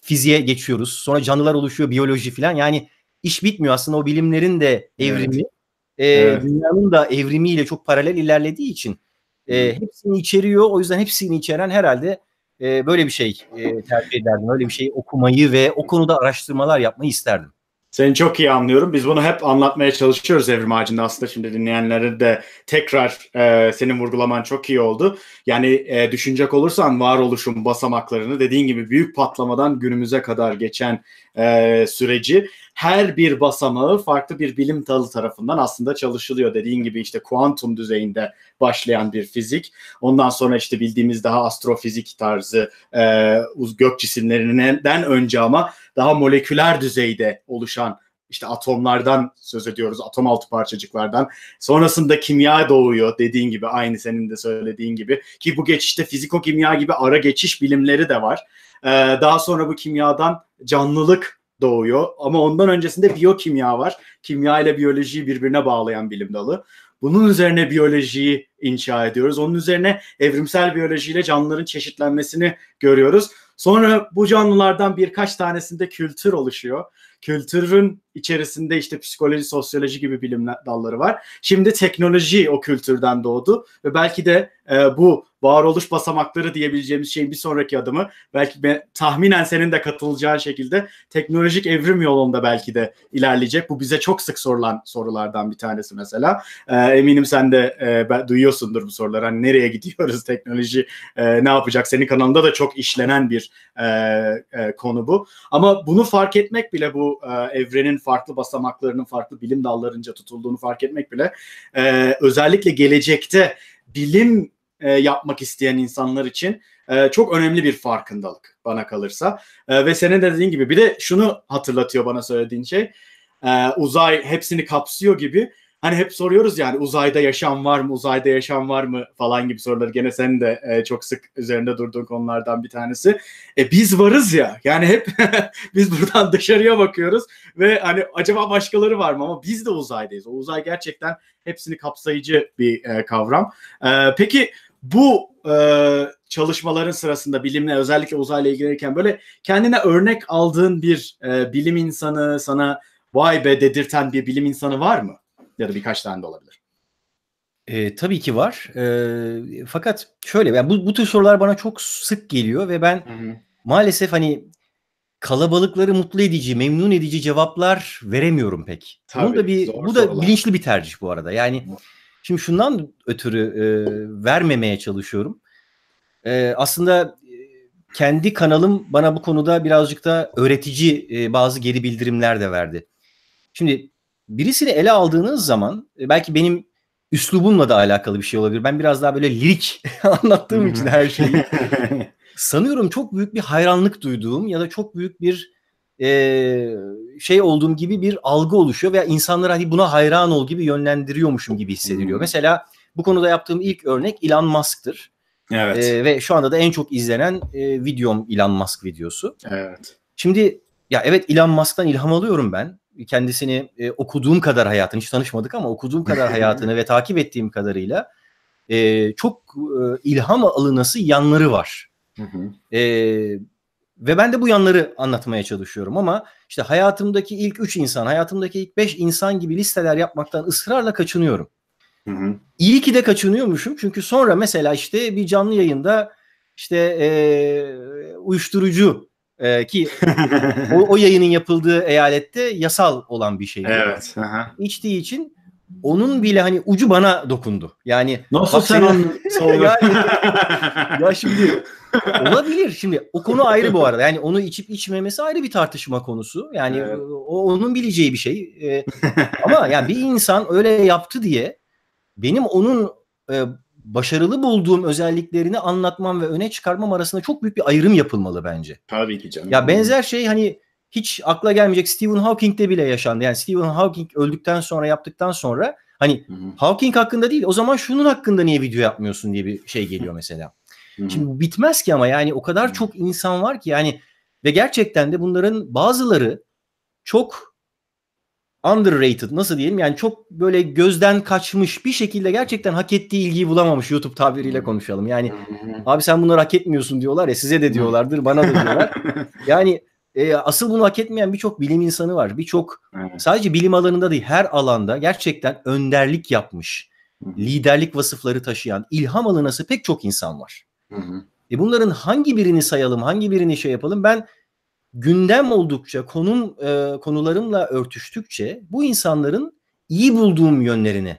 fiziğe geçiyoruz. Sonra canlılar oluşuyor, biyoloji falan. Yani iş bitmiyor aslında o bilimlerin de evrimi. Evet. E, evet. Dünyanın da evrimiyle çok paralel ilerlediği için e, hepsini içeriyor. O yüzden hepsini içeren herhalde e, böyle bir şey e, tercih ederdim. Öyle bir şey okumayı ve o konuda araştırmalar yapmayı isterdim. Seni çok iyi anlıyorum. Biz bunu hep anlatmaya çalışıyoruz Evrim Ağacı'nda aslında şimdi dinleyenlere de tekrar e, senin vurgulaman çok iyi oldu. Yani e, düşünecek olursan varoluşun basamaklarını dediğin gibi büyük patlamadan günümüze kadar geçen e, süreci her bir basamağı farklı bir bilim dalı tarafından aslında çalışılıyor. Dediğin gibi işte kuantum düzeyinde başlayan bir fizik. Ondan sonra işte bildiğimiz daha astrofizik tarzı e, gök cisimlerinden önce ama daha moleküler düzeyde oluşan işte atomlardan söz ediyoruz, atom altı parçacıklardan. Sonrasında kimya doğuyor dediğin gibi, aynı senin de söylediğin gibi. Ki bu geçişte fiziko kimya gibi ara geçiş bilimleri de var. Ee, daha sonra bu kimyadan canlılık doğuyor. Ama ondan öncesinde biyokimya var. Kimya ile biyolojiyi birbirine bağlayan bilim dalı. Bunun üzerine biyolojiyi inşa ediyoruz. Onun üzerine evrimsel biyolojiyle canlıların çeşitlenmesini görüyoruz. Sonra bu canlılardan birkaç tanesinde kültür oluşuyor. Kültürün içerisinde işte psikoloji, sosyoloji gibi bilim dalları var. Şimdi teknoloji o kültürden doğdu ve belki de e, bu varoluş basamakları diyebileceğimiz şeyin bir sonraki adımı belki be, tahminen senin de katılacağın şekilde teknolojik evrim yolunda belki de ilerleyecek. Bu bize çok sık sorulan sorulardan bir tanesi mesela. E, eminim sen de e, ben, duyuyorsundur bu soruları. Hani nereye gidiyoruz? Teknoloji e, ne yapacak? Senin kanalında da çok işlenen bir e, e, konu bu. Ama bunu fark etmek bile bu e, evrenin farklı basamaklarının farklı bilim dallarınca tutulduğunu fark etmek bile e, özellikle gelecekte bilim e, yapmak isteyen insanlar için e, çok önemli bir farkındalık bana kalırsa. E, ve senin de dediğin gibi bir de şunu hatırlatıyor bana söylediğin şey. E, uzay hepsini kapsıyor gibi hani hep soruyoruz yani uzayda yaşam var mı, uzayda yaşam var mı falan gibi soruları. Gene sen de e, çok sık üzerinde durduğun konulardan bir tanesi. E, biz varız ya yani hep biz buradan dışarıya bakıyoruz ve hani acaba başkaları var mı ama biz de uzaydayız. O uzay gerçekten hepsini kapsayıcı bir e, kavram. E, peki bu e, çalışmaların sırasında bilimle özellikle uzayla ilgilenirken böyle kendine örnek aldığın bir e, bilim insanı sana vay be dedirten bir bilim insanı var mı? ya da birkaç tane de olabilir. E, tabii ki var. E, fakat şöyle yani bu, bu tür sorular bana çok sık geliyor ve ben hı hı. maalesef hani kalabalıkları mutlu edici, memnun edici cevaplar veremiyorum pek. Tabii, Bunun da bir bu da sorular. bilinçli bir tercih bu arada. Yani şimdi şundan ötürü e, vermemeye çalışıyorum. E, aslında e, kendi kanalım bana bu konuda birazcık da öğretici e, bazı geri bildirimler de verdi. Şimdi birisini ele aldığınız zaman e, belki benim üslubumla da alakalı bir şey olabilir. Ben biraz daha böyle lirik anlattığım için her şeyi. Sanıyorum çok büyük bir hayranlık duyduğum ya da çok büyük bir e, şey olduğum gibi bir algı oluşuyor veya insanlara hani buna hayran ol gibi yönlendiriyormuşum gibi hissediliyor. Hmm. Mesela bu konuda yaptığım ilk örnek Elon Musk'tır. Evet. E, ve şu anda da en çok izlenen e, videom Elon Musk videosu. Evet. Şimdi ya evet Elon Musk'tan ilham alıyorum ben kendisini e, okuduğum kadar hayatını hiç tanışmadık ama okuduğum kadar hayatını ve takip ettiğim kadarıyla e, çok e, ilham alınası yanları var. e, ve ben de bu yanları anlatmaya çalışıyorum ama işte hayatımdaki ilk üç insan, hayatımdaki ilk beş insan gibi listeler yapmaktan ısrarla kaçınıyorum. Hı İyi ki de kaçınıyormuşum çünkü sonra mesela işte bir canlı yayında işte e, uyuşturucu ee, ki o, o yayının yapıldığı eyalette yasal olan bir şey. Evet. Aha. İçtiği için onun bile hani ucu bana dokundu. Yani nasıl bak, sen onu yani, ya şimdi olabilir. Şimdi o konu ayrı bu arada. Yani onu içip içmemesi ayrı bir tartışma konusu. Yani evet. o onun bileceği bir şey. Ee, ama yani bir insan öyle yaptı diye benim onun e, başarılı bulduğum özelliklerini anlatmam ve öne çıkarmam arasında çok büyük bir ayrım yapılmalı bence. Tabii ki canım. Ya benzer şey hani hiç akla gelmeyecek Stephen Hawking'de bile yaşandı. Yani Stephen Hawking öldükten sonra yaptıktan sonra hani hı hı. Hawking hakkında değil o zaman şunun hakkında niye video yapmıyorsun diye bir şey geliyor mesela. Hı hı. Şimdi bu bitmez ki ama yani o kadar hı hı. çok insan var ki yani ve gerçekten de bunların bazıları çok underrated nasıl diyelim yani çok böyle gözden kaçmış bir şekilde gerçekten hak ettiği ilgiyi bulamamış YouTube tabiriyle konuşalım. Yani abi sen bunları hak etmiyorsun diyorlar ya size de diyorlardır bana da diyorlar. yani e, asıl bunu hak etmeyen birçok bilim insanı var. Birçok sadece bilim alanında değil her alanda gerçekten önderlik yapmış, liderlik vasıfları taşıyan, ilham alınası pek çok insan var. E bunların hangi birini sayalım, hangi birini şey yapalım ben gündem oldukça, konum e, konularımla örtüştükçe bu insanların iyi bulduğum yönlerini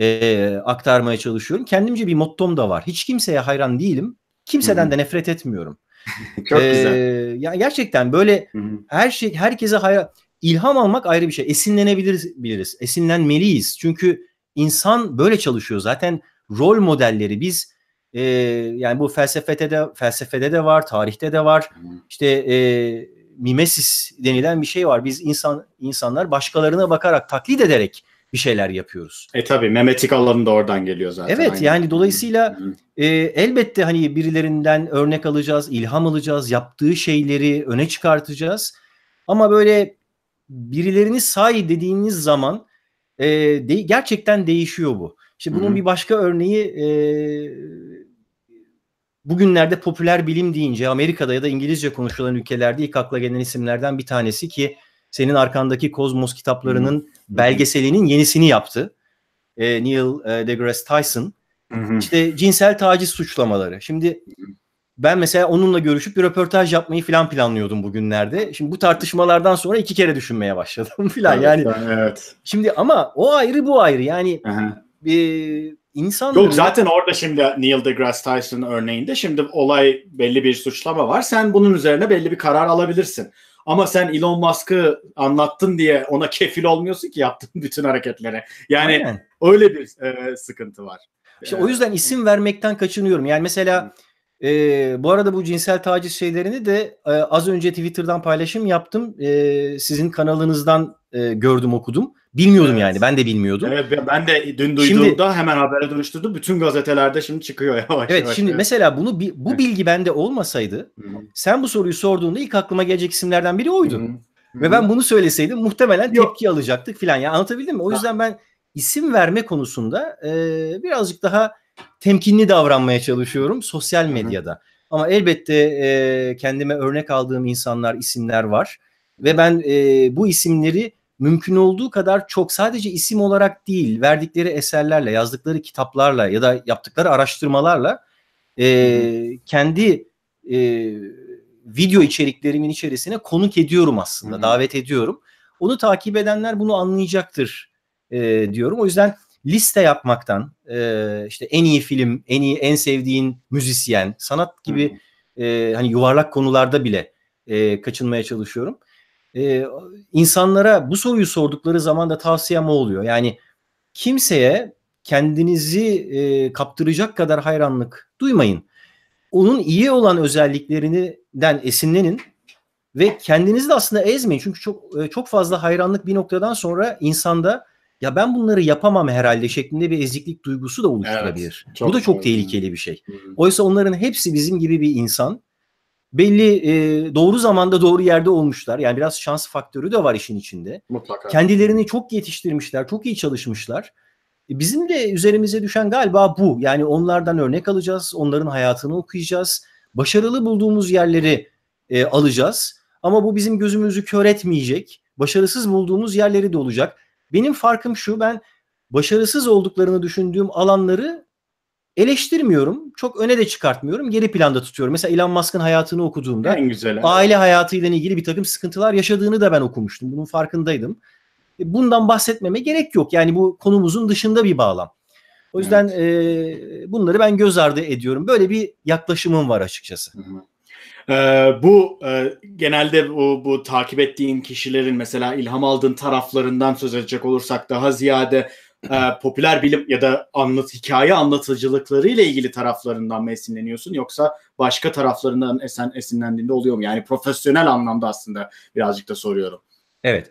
e, aktarmaya çalışıyorum. Kendimce bir mottom da var. Hiç kimseye hayran değilim. Kimseden hı de nefret etmiyorum. Çok ee, güzel. Ya gerçekten böyle hı her şey herkese hayran ilham almak ayrı bir şey. Esinlenebiliriz biliriz. Esinlenmeliyiz. Çünkü insan böyle çalışıyor. Zaten rol modelleri biz e, yani bu felsefede de felsefede de var, tarihte de var. İşte e, mimesis denilen bir şey var. Biz insan insanlar başkalarına bakarak taklit ederek bir şeyler yapıyoruz. E tabi memetik alanı da oradan geliyor zaten. Evet Aynen. yani dolayısıyla e, elbette hani birilerinden örnek alacağız, ilham alacağız, yaptığı şeyleri öne çıkartacağız. Ama böyle birilerini say dediğiniz zaman e, de, gerçekten değişiyor bu. İşte bunun Hı-hı. bir başka örneği e, bugünlerde popüler bilim deyince Amerika'da ya da İngilizce konuşulan ülkelerde ilk akla gelen isimlerden bir tanesi ki senin arkandaki Kozmos kitaplarının Hı-hı. belgeselinin yenisini yaptı. E, Neil e, deGrasse Tyson. Hı-hı. İşte cinsel taciz suçlamaları. Şimdi ben mesela onunla görüşüp bir röportaj yapmayı falan planlıyordum bugünlerde. Şimdi bu tartışmalardan sonra iki kere düşünmeye başladım falan evet, yani. Evet. Şimdi ama o ayrı bu ayrı yani. Aha bir insan Yok zaten orada şimdi Neil deGrasse Tyson örneğinde şimdi olay belli bir suçlama var. Sen bunun üzerine belli bir karar alabilirsin. Ama sen Elon Musk'ı anlattın diye ona kefil olmuyorsun ki yaptığın bütün hareketlere. Yani Aynen. öyle bir e, sıkıntı var. İşte ee, o yüzden isim vermekten kaçınıyorum. Yani mesela e, bu arada bu cinsel taciz şeylerini de e, az önce Twitter'dan paylaşım yaptım. E, sizin kanalınızdan e, gördüm okudum. Bilmiyordum evet. yani ben de bilmiyordum. Evet ben de dün duyduğumda hemen habere dönüştürdü. Bütün gazetelerde şimdi çıkıyor yavaş Evet yavaş. şimdi mesela bunu bu bilgi bende olmasaydı sen bu soruyu sorduğunda ilk aklıma gelecek isimlerden biri oydu. Ve ben bunu söyleseydim muhtemelen Yok. tepki alacaktık falan Ya yani anlatabildim mi? O yüzden ben isim verme konusunda e, birazcık daha temkinli davranmaya çalışıyorum sosyal medyada. Hı-hı. Ama elbette e, kendime örnek aldığım insanlar, isimler var. Ve ben e, bu isimleri mümkün olduğu kadar çok sadece isim olarak değil verdikleri eserlerle, yazdıkları kitaplarla ya da yaptıkları araştırmalarla e, kendi e, video içeriklerimin içerisine konuk ediyorum aslında, Hı-hı. davet ediyorum. Onu takip edenler bunu anlayacaktır e, diyorum. O yüzden liste yapmaktan e, işte en iyi film, en iyi en sevdiğin müzisyen, sanat gibi e, hani yuvarlak konularda bile e, kaçınmaya çalışıyorum e, insanlara bu soruyu sordukları zaman da tavsiyem o oluyor. Yani kimseye kendinizi e, kaptıracak kadar hayranlık duymayın. Onun iyi olan özelliklerinden esinlenin ve kendinizi de aslında ezmeyin. Çünkü çok çok fazla hayranlık bir noktadan sonra insanda ya ben bunları yapamam herhalde şeklinde bir eziklik duygusu da oluşturabilir. Evet, çok, Bu da çok tehlikeli bir şey. Oysa onların hepsi bizim gibi bir insan belli e, doğru zamanda doğru yerde olmuşlar. Yani biraz şans faktörü de var işin içinde. Mutlaka. Kendilerini çok yetiştirmişler, çok iyi çalışmışlar. E, bizim de üzerimize düşen galiba bu. Yani onlardan örnek alacağız, onların hayatını okuyacağız. Başarılı bulduğumuz yerleri e, alacağız. Ama bu bizim gözümüzü kör etmeyecek. Başarısız bulduğumuz yerleri de olacak. Benim farkım şu ben başarısız olduklarını düşündüğüm alanları Eleştirmiyorum. Çok öne de çıkartmıyorum. Geri planda tutuyorum. Mesela Elon Musk'ın hayatını okuduğumda en güzel, aile hayatıyla ilgili bir takım sıkıntılar yaşadığını da ben okumuştum. Bunun farkındaydım. E, bundan bahsetmeme gerek yok. Yani bu konumuzun dışında bir bağlam. O yüzden evet. e, bunları ben göz ardı ediyorum. Böyle bir yaklaşımım var açıkçası. Hı hı. Ee, bu e, genelde bu, bu takip ettiğin kişilerin mesela ilham aldığın taraflarından söz edecek olursak daha ziyade e, popüler bilim ya da anlat hikaye anlatıcılıkları ile ilgili taraflarından mı esinleniyorsun yoksa başka taraflarından esen esinlendiğinde oluyor mu? Yani profesyonel anlamda aslında birazcık da soruyorum. Evet.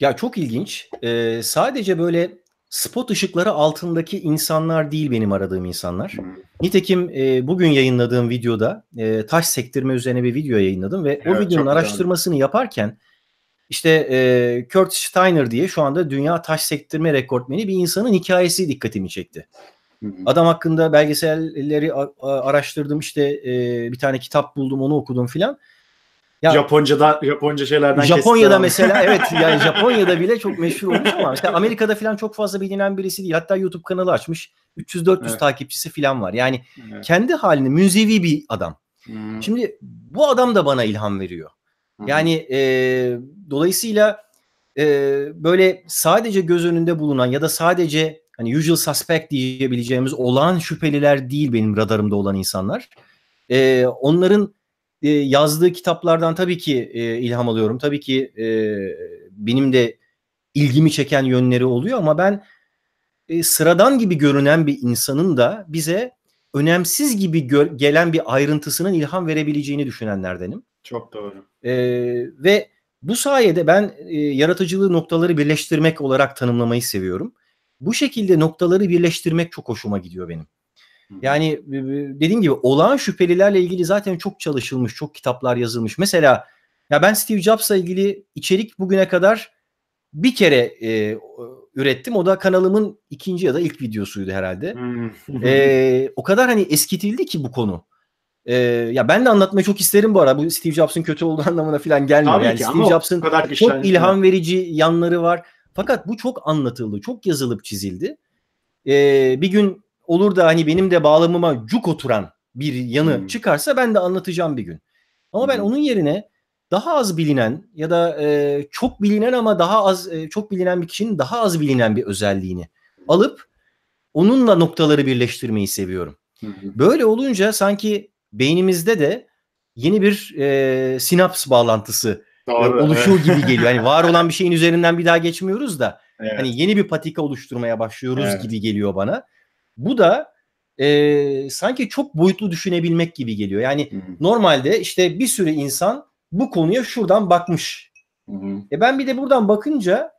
Ya çok ilginç. Ee, sadece böyle spot ışıkları altındaki insanlar değil benim aradığım insanlar. Hmm. Nitekim e, bugün yayınladığım videoda e, taş sektirme üzerine bir video yayınladım ve evet, o videonun araştırmasını güzel. yaparken işte e, Kurt Steiner diye şu anda dünya taş sektirme rekortmeni bir insanın hikayesi dikkatimi çekti. Adam hakkında belgeselleri araştırdım işte e, bir tane kitap buldum onu okudum filan. Ya, Japonca'da Japonca şeylerden Japonya'da mesela evet yani Japonya'da bile çok meşhur olmuş ama işte Amerika'da filan çok fazla bilinen birisi değil. Hatta YouTube kanalı açmış. 300-400 evet. takipçisi filan var. Yani evet. kendi halini münzevi bir adam. Hmm. Şimdi bu adam da bana ilham veriyor. Yani e, dolayısıyla e, böyle sadece göz önünde bulunan ya da sadece hani usual suspect diyebileceğimiz olağan şüpheliler değil benim radarımda olan insanlar. E, onların e, yazdığı kitaplardan tabii ki e, ilham alıyorum. Tabii ki e, benim de ilgimi çeken yönleri oluyor ama ben e, sıradan gibi görünen bir insanın da bize önemsiz gibi gö- gelen bir ayrıntısının ilham verebileceğini düşünenlerdenim. Çok doğru. E, ve bu sayede ben e, yaratıcılığı noktaları birleştirmek olarak tanımlamayı seviyorum. Bu şekilde noktaları birleştirmek çok hoşuma gidiyor benim. Yani dediğim gibi olağan şüphelilerle ilgili zaten çok çalışılmış, çok kitaplar yazılmış. Mesela ya ben Steve Jobs'la ilgili içerik bugüne kadar bir kere e, ürettim. O da kanalımın ikinci ya da ilk videosuydu herhalde. e, o kadar hani eskitildi ki bu konu. E, ya ben de anlatmayı çok isterim bu ara. Bu Steve Jobs'ın kötü olduğu anlamına falan gelmiyor. Tabii yani ki, Steve Jobs'ın kadar çok ilham verici yanları var. Fakat bu çok anlatıldı, çok yazılıp çizildi. E, bir gün olur da hani benim de bağlamıma cuk oturan bir yanı hmm. çıkarsa ben de anlatacağım bir gün. Ama hmm. ben onun yerine daha az bilinen ya da e, çok bilinen ama daha az e, çok bilinen bir kişinin daha az bilinen bir özelliğini alıp onunla noktaları birleştirmeyi seviyorum. Böyle olunca sanki beynimizde de yeni bir e, sinaps bağlantısı e, oluşuyor evet. gibi geliyor. Yani var olan bir şeyin üzerinden bir daha geçmiyoruz da evet. hani yeni bir patika oluşturmaya başlıyoruz evet. gibi geliyor bana. Bu da e, sanki çok boyutlu düşünebilmek gibi geliyor. Yani Hı-hı. normalde işte bir sürü insan bu konuya şuradan bakmış. E ben bir de buradan bakınca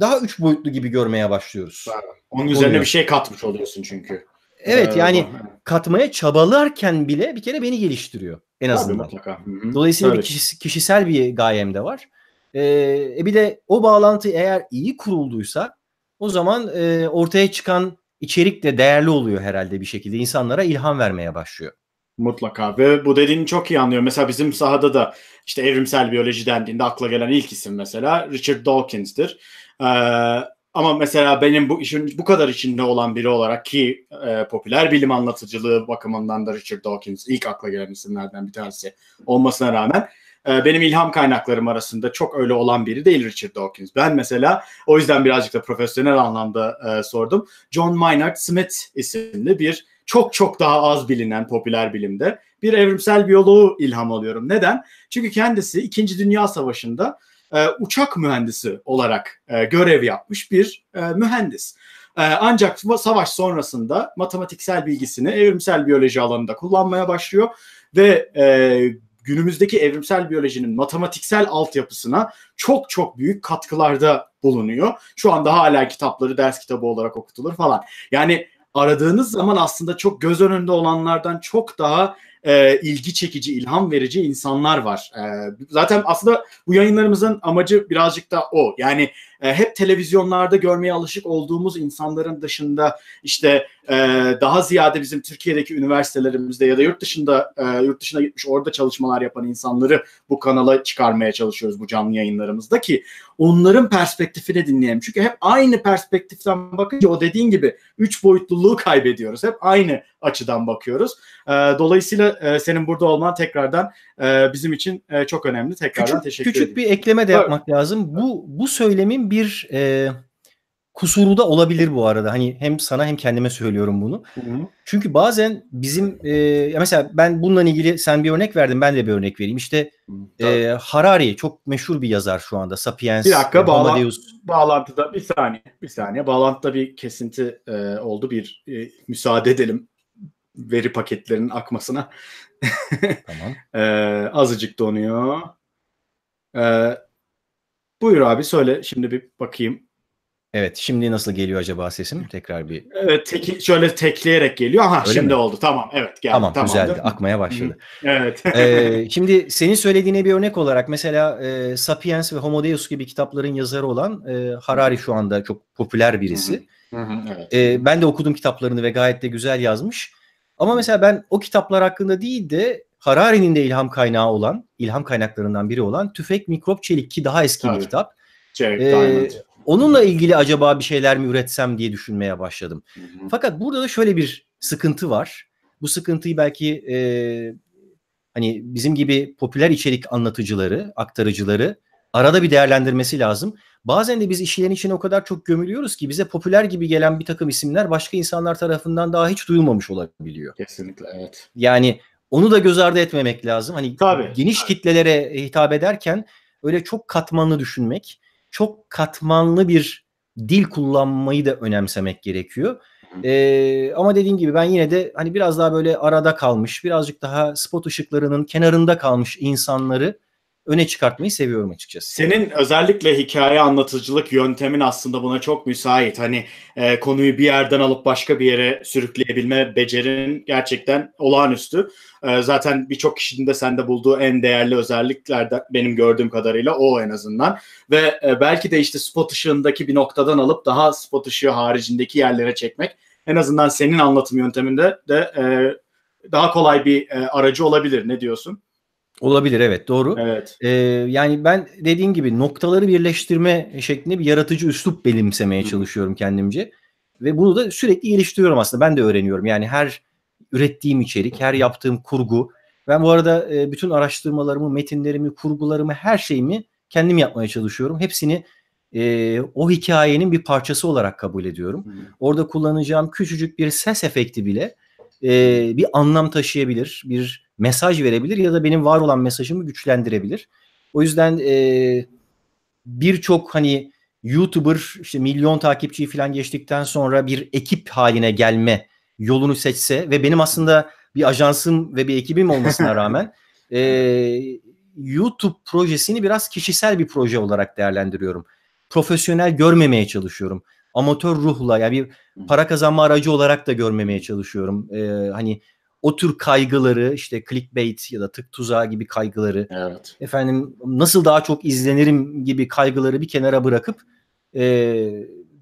daha üç boyutlu gibi görmeye başlıyoruz. Onun üzerine Konuyor. bir şey katmış oluyorsun çünkü. Evet yani katmaya çabalarken bile bir kere beni geliştiriyor en azından. Tabii, Dolayısıyla evet. bir kişis- kişisel bir gayem de var. Ee, bir de o bağlantı eğer iyi kurulduysa o zaman e, ortaya çıkan içerik de değerli oluyor herhalde bir şekilde. insanlara ilham vermeye başlıyor. Mutlaka ve bu dediğini çok iyi anlıyorum. Mesela bizim sahada da işte evrimsel biyoloji dendiğinde akla gelen ilk isim mesela Richard Dawkins'tir. Ee, ama mesela benim bu işin bu kadar içinde olan biri olarak ki e, popüler bilim anlatıcılığı bakımından da Richard Dawkins ilk akla gelen isimlerden bir tanesi olmasına rağmen e, benim ilham kaynaklarım arasında çok öyle olan biri değil Richard Dawkins. Ben mesela o yüzden birazcık da profesyonel anlamda e, sordum. John Maynard Smith isimli bir çok çok daha az bilinen popüler bilimde bir evrimsel biyoloğu ilham alıyorum. Neden? Çünkü kendisi 2. Dünya Savaşı'nda e, uçak mühendisi olarak e, görev yapmış bir e, mühendis. ancak savaş sonrasında matematiksel bilgisini evrimsel biyoloji alanında kullanmaya başlıyor ve günümüzdeki evrimsel biyolojinin matematiksel altyapısına çok çok büyük katkılarda bulunuyor. Şu anda hala kitapları ders kitabı olarak okutulur falan. Yani aradığınız zaman aslında çok göz önünde olanlardan çok daha e, ilgi çekici, ilham verici insanlar var. E, zaten aslında bu yayınlarımızın amacı birazcık da o. Yani e, hep televizyonlarda görmeye alışık olduğumuz insanların dışında işte e, daha ziyade bizim Türkiye'deki üniversitelerimizde ya da yurt dışında e, yurt dışına gitmiş orada çalışmalar yapan insanları bu kanala çıkarmaya çalışıyoruz bu canlı yayınlarımızda ki onların perspektifini dinleyelim. Çünkü hep aynı perspektiften bakınca o dediğin gibi üç boyutluluğu kaybediyoruz. Hep aynı açıdan bakıyoruz. dolayısıyla senin burada olman tekrardan bizim için çok önemli. Tekrardan küçük, teşekkür ederim. Küçük bir ekleme de yapmak evet. lazım. Bu bu söylemin bir e, kusuru da olabilir bu arada. Hani hem sana hem kendime söylüyorum bunu. Hı-hı. Çünkü bazen bizim e, mesela ben bununla ilgili sen bir örnek verdin ben de bir örnek vereyim. İşte e, Harari çok meşhur bir yazar şu anda. Sapiens, bir dakika e, bağlan- bağlantıda bir saniye bir saniye bağlantıda bir kesinti e, oldu bir e, müsaade edelim veri paketlerinin akmasına. tamam. e, azıcık donuyor. E, Buyur abi söyle şimdi bir bakayım. Evet şimdi nasıl geliyor acaba sesim? Tekrar bir... Evet tek, şöyle tekleyerek geliyor. Aha Öyle şimdi mi? oldu tamam evet geldi. Tamam tamamdır. güzeldi akmaya başladı. evet. ee, şimdi senin söylediğine bir örnek olarak mesela e, Sapiens ve Homo Deus gibi kitapların yazarı olan e, Harari şu anda çok popüler birisi. evet. e, ben de okudum kitaplarını ve gayet de güzel yazmış. Ama mesela ben o kitaplar hakkında değil de Harari'nin de ilham kaynağı olan, ilham kaynaklarından biri olan Tüfek, Mikrop, Çelik ki daha eski evet. bir kitap. ee, Onunla ilgili acaba bir şeyler mi üretsem diye düşünmeye başladım. Hı hı. Fakat burada da şöyle bir sıkıntı var. Bu sıkıntıyı belki e, hani bizim gibi popüler içerik anlatıcıları, aktarıcıları arada bir değerlendirmesi lazım. Bazen de biz işlerin içine o kadar çok gömülüyoruz ki bize popüler gibi gelen bir takım isimler başka insanlar tarafından daha hiç duyulmamış olabiliyor. Kesinlikle evet. Yani onu da göz ardı etmemek lazım. Hani Tabii. geniş kitlelere hitap ederken öyle çok katmanlı düşünmek, çok katmanlı bir dil kullanmayı da önemsemek gerekiyor. Ee, ama dediğim gibi ben yine de hani biraz daha böyle arada kalmış, birazcık daha spot ışıklarının kenarında kalmış insanları öne çıkartmayı seviyorum açıkçası. Senin özellikle hikaye anlatıcılık yöntemin aslında buna çok müsait. Hani e, konuyu bir yerden alıp başka bir yere sürükleyebilme becerin gerçekten olağanüstü. E, zaten birçok kişinin de sende bulduğu en değerli özelliklerden benim gördüğüm kadarıyla o en azından. Ve e, belki de işte spot ışığındaki bir noktadan alıp daha spot ışığı haricindeki yerlere çekmek en azından senin anlatım yönteminde de e, daha kolay bir e, aracı olabilir. Ne diyorsun? Olabilir evet doğru. Evet. Ee, yani ben dediğin gibi noktaları birleştirme şeklinde bir yaratıcı üslup benimsemeye çalışıyorum kendimce. Ve bunu da sürekli geliştiriyorum aslında. Ben de öğreniyorum. Yani her ürettiğim içerik, her yaptığım kurgu. Ben bu arada e, bütün araştırmalarımı, metinlerimi, kurgularımı, her şeyimi kendim yapmaya çalışıyorum. Hepsini e, o hikayenin bir parçası olarak kabul ediyorum. Orada kullanacağım küçücük bir ses efekti bile e, bir anlam taşıyabilir, bir mesaj verebilir ya da benim var olan mesajımı güçlendirebilir. O yüzden e, birçok hani YouTuber işte milyon takipçiyi falan geçtikten sonra bir ekip haline gelme yolunu seçse ve benim aslında bir ajansım ve bir ekibim olmasına rağmen e, YouTube projesini biraz kişisel bir proje olarak değerlendiriyorum. Profesyonel görmemeye çalışıyorum. Amatör ruhla yani bir para kazanma aracı olarak da görmemeye çalışıyorum. E, hani o tür kaygıları işte clickbait ya da tık tuzağı gibi kaygıları evet. efendim nasıl daha çok izlenirim gibi kaygıları bir kenara bırakıp e,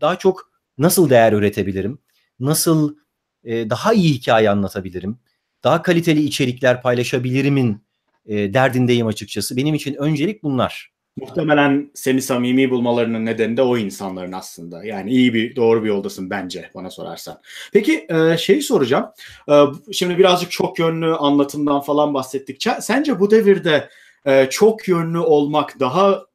daha çok nasıl değer üretebilirim? Nasıl e, daha iyi hikaye anlatabilirim? Daha kaliteli içerikler paylaşabilirimin e, derdindeyim açıkçası. Benim için öncelik bunlar. Muhtemelen seni samimi bulmalarının nedeni de o insanların aslında. Yani iyi bir doğru bir yoldasın bence bana sorarsan. Peki e, şeyi soracağım. E, şimdi birazcık çok yönlü anlatımdan falan bahsettikçe Sence bu devirde e, çok yönlü olmak daha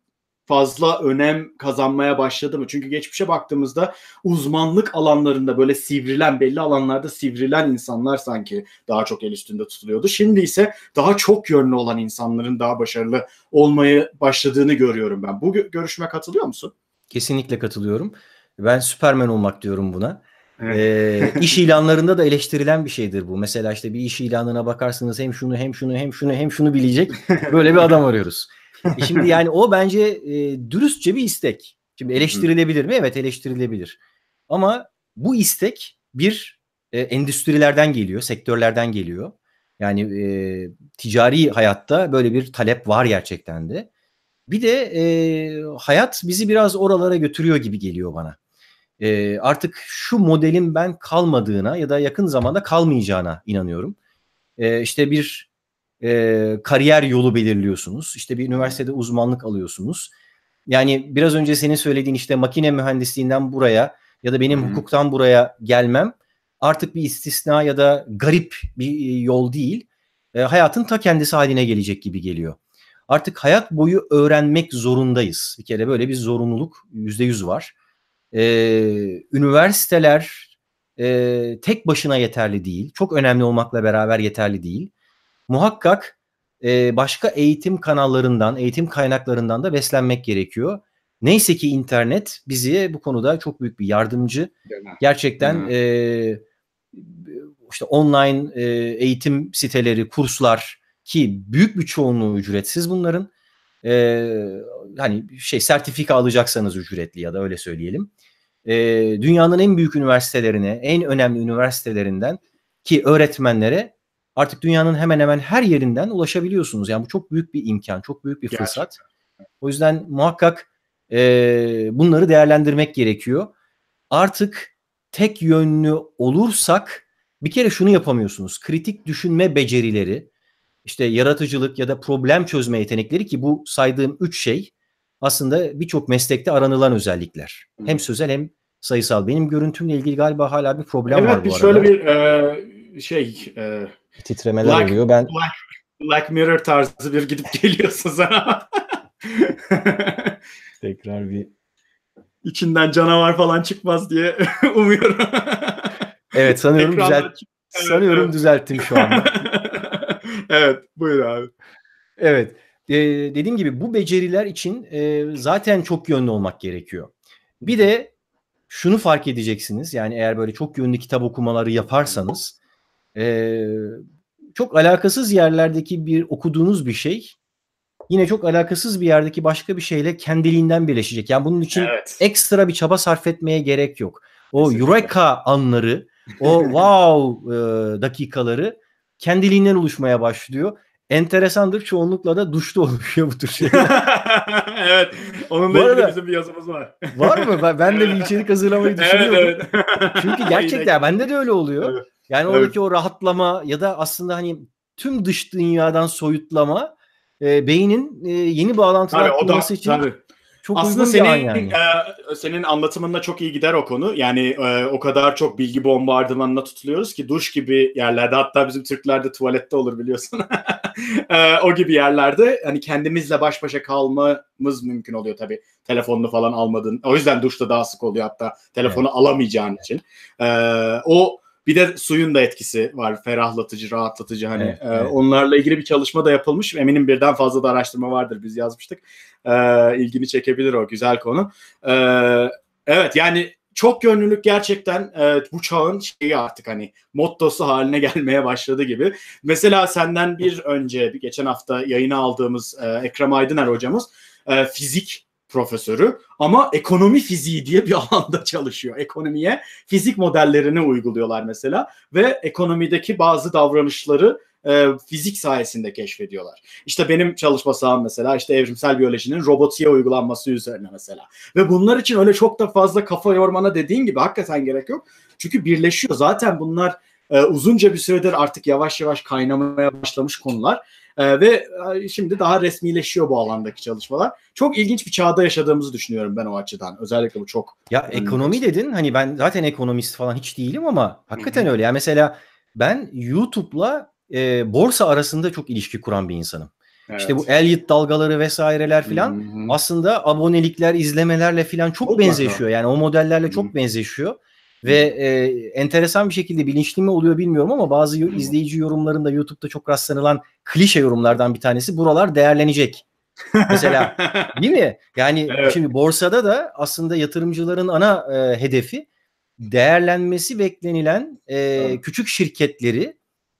fazla önem kazanmaya başladı mı? Çünkü geçmişe baktığımızda uzmanlık alanlarında böyle sivrilen belli alanlarda sivrilen insanlar sanki daha çok el üstünde tutuluyordu. Şimdi ise daha çok yönlü olan insanların daha başarılı olmayı başladığını görüyorum ben. Bu görüşme katılıyor musun? Kesinlikle katılıyorum. Ben Süpermen olmak diyorum buna. Evet. ee, iş ilanlarında da eleştirilen bir şeydir bu. Mesela işte bir iş ilanına bakarsınız hem şunu hem şunu hem şunu hem şunu bilecek böyle bir adam arıyoruz e şimdi yani o bence e, dürüstçe bir istek. Şimdi eleştirilebilir mi? Evet eleştirilebilir. Ama bu istek bir e, endüstrilerden geliyor, sektörlerden geliyor. Yani e, ticari hayatta böyle bir talep var gerçekten de. Bir de e, hayat bizi biraz oralara götürüyor gibi geliyor bana. E, artık şu modelin ben kalmadığına ya da yakın zamanda kalmayacağına inanıyorum. E, işte bir e, kariyer yolu belirliyorsunuz. İşte bir üniversitede uzmanlık alıyorsunuz. Yani biraz önce senin söylediğin işte makine mühendisliğinden buraya ya da benim hı hukuktan buraya gelmem artık bir istisna ya da garip bir e, yol değil. E, hayatın ta kendisi haline gelecek gibi geliyor. Artık hayat boyu öğrenmek zorundayız. Bir kere böyle bir zorunluluk yüzde yüz var. E, üniversiteler e, tek başına yeterli değil. Çok önemli olmakla beraber yeterli değil muhakkak e, başka eğitim kanallarından, eğitim kaynaklarından da beslenmek gerekiyor. Neyse ki internet bizi bu konuda çok büyük bir yardımcı. Gerçekten e, işte online e, eğitim siteleri, kurslar ki büyük bir çoğunluğu ücretsiz bunların. E, hani şey sertifika alacaksanız ücretli ya da öyle söyleyelim. E, dünyanın en büyük üniversitelerine, en önemli üniversitelerinden ki öğretmenlere artık dünyanın hemen hemen her yerinden ulaşabiliyorsunuz. Yani bu çok büyük bir imkan, çok büyük bir fırsat. Gerçekten. O yüzden muhakkak e, bunları değerlendirmek gerekiyor. Artık tek yönlü olursak bir kere şunu yapamıyorsunuz. Kritik düşünme becerileri, işte yaratıcılık ya da problem çözme yetenekleri ki bu saydığım üç şey aslında birçok meslekte aranılan özellikler. Hem hmm. sözel hem sayısal. Benim görüntümle ilgili galiba hala bir problem evet, var bu bir arada. Evet şöyle bir e, şey e, titremeler Black, oluyor. Ben Black, Black Mirror tarzı bir gidip geliyorsunuz sana. Tekrar bir içinden canavar falan çıkmaz diye umuyorum. evet sanıyorum Ekranda düzelt çık- sanıyorum evet. düzelttim şu anda. evet buyur abi. Evet. Ee, dediğim gibi bu beceriler için e, zaten çok yönlü olmak gerekiyor. Bir de şunu fark edeceksiniz. Yani eğer böyle çok yönlü kitap okumaları yaparsanız ee, çok alakasız yerlerdeki bir okuduğunuz bir şey yine çok alakasız bir yerdeki başka bir şeyle kendiliğinden birleşecek. Yani bunun için evet. ekstra bir çaba sarf etmeye gerek yok. O Kesinlikle. eureka anları, o wow e, dakikaları kendiliğinden oluşmaya başlıyor. Enteresandır çoğunlukla da duşta oluşuyor bu tür şeyler. evet. Onun da arada, bizim bir yazımız var. var mı? Ben, ben de bir içerik hazırlamayı düşünüyorum. Evet, evet. Çünkü gerçekten bende de öyle oluyor. Evet. Yani evet. oradaki o rahatlama ya da aslında hani tüm dış dünyadan soyutlama e, beynin e, yeni bağlantılar kurması için tabii. çok aslında senin yani. e, senin anlatımında çok iyi gider o konu. Yani e, o kadar çok bilgi bombardımanına tutuluyoruz ki duş gibi yerlerde hatta bizim Türklerde tuvalette olur biliyorsun. e, o gibi yerlerde hani kendimizle baş başa kalmamız mümkün oluyor tabii. Telefonunu falan almadın. O yüzden duşta daha sık oluyor hatta telefonu evet. alamayacağın için. E, o bir de suyun da etkisi var. Ferahlatıcı, rahatlatıcı hani evet, e, evet. onlarla ilgili bir çalışma da yapılmış. Eminim birden fazla da araştırma vardır. Biz yazmıştık. E, ilgini çekebilir o güzel konu. E, evet yani çok yönlülük gerçekten bu çağın şeyi artık hani mottosu haline gelmeye başladı gibi. Mesela senden bir önce geçen hafta yayını aldığımız e, Ekrem Aydıner hocamız fizik profesörü ama ekonomi fiziği diye bir alanda çalışıyor. Ekonomiye fizik modellerini uyguluyorlar mesela ve ekonomideki bazı davranışları e, fizik sayesinde keşfediyorlar. İşte benim çalışma saham mesela işte evrimsel biyolojinin robotiye uygulanması üzerine mesela. Ve bunlar için öyle çok da fazla kafa yormana dediğin gibi hakikaten gerek yok. Çünkü birleşiyor. Zaten bunlar e, uzunca bir süredir artık yavaş yavaş kaynamaya başlamış konular ee, e, ve şimdi daha resmileşiyor bu alandaki çalışmalar. Çok ilginç bir çağda yaşadığımızı düşünüyorum ben o açıdan. Özellikle bu çok. Ya ekonomi şey. dedin hani ben zaten ekonomist falan hiç değilim ama hakikaten öyle. Yani mesela ben YouTube'la e, borsa arasında çok ilişki kuran bir insanım. Evet. İşte bu Elliot dalgaları vesaireler filan aslında abonelikler, izlemelerle filan çok, çok benzeşiyor. Bakalım. Yani o modellerle Hı-hı. çok benzeşiyor. Ve e, enteresan bir şekilde bilinçli mi oluyor bilmiyorum ama bazı izleyici yorumlarında YouTube'da çok rastlanılan klişe yorumlardan bir tanesi buralar değerlenecek. Mesela değil mi? Yani evet. şimdi borsada da aslında yatırımcıların ana e, hedefi değerlenmesi beklenilen e, küçük şirketleri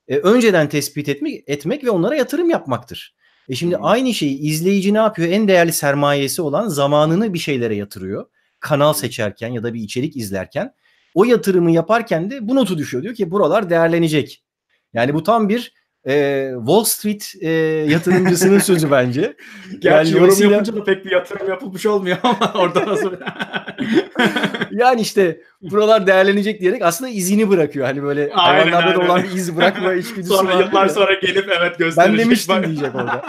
e, önceden tespit etmek, etmek ve onlara yatırım yapmaktır. E şimdi hmm. aynı şeyi izleyici ne yapıyor? En değerli sermayesi olan zamanını bir şeylere yatırıyor. Kanal hmm. seçerken ya da bir içerik izlerken o yatırımı yaparken de bu notu düşüyor. Diyor ki buralar değerlenecek. Yani bu tam bir e, Wall Street e, yatırımcısının sözü bence. Gerçi yani yorum mesela... yapınca da pek bir yatırım yapılmış olmuyor ama oradan sonra. yani işte buralar değerlenecek diyerek aslında izini bırakıyor. Hani böyle aynen, hayvanlarda aynen. olan iz bırakma içgüdüsü Sonra yıllar ya. sonra gelip evet gösterecek. Ben demiştim bak. diyecek orada.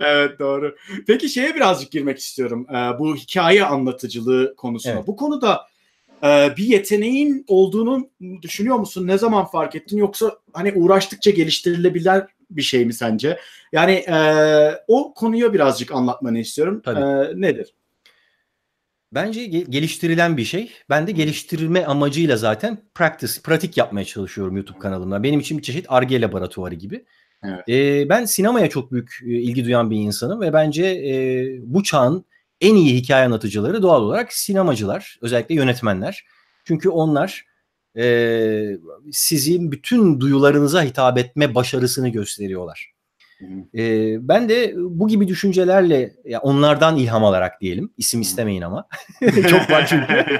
evet doğru. Peki şeye birazcık girmek istiyorum. Ee, bu hikaye anlatıcılığı konusuna. Evet. Bu konuda ee, bir yeteneğin olduğunu düşünüyor musun? Ne zaman fark ettin? Yoksa hani uğraştıkça geliştirilebilir bir şey mi sence? Yani e, o konuyu birazcık anlatmanı istiyorum. Tabii. E, nedir? Bence geliştirilen bir şey. Ben de geliştirme amacıyla zaten practice, pratik yapmaya çalışıyorum YouTube kanalımda. Benim için bir çeşit ARGE laboratuvarı gibi. Evet. E, ben sinemaya çok büyük e, ilgi duyan bir insanım ve bence e, bu çağın en iyi hikaye anlatıcıları doğal olarak sinemacılar, özellikle yönetmenler. Çünkü onlar e, sizin bütün duyularınıza hitap etme başarısını gösteriyorlar. E, ben de bu gibi düşüncelerle ya onlardan ilham alarak diyelim. isim istemeyin ama. Çok var çünkü.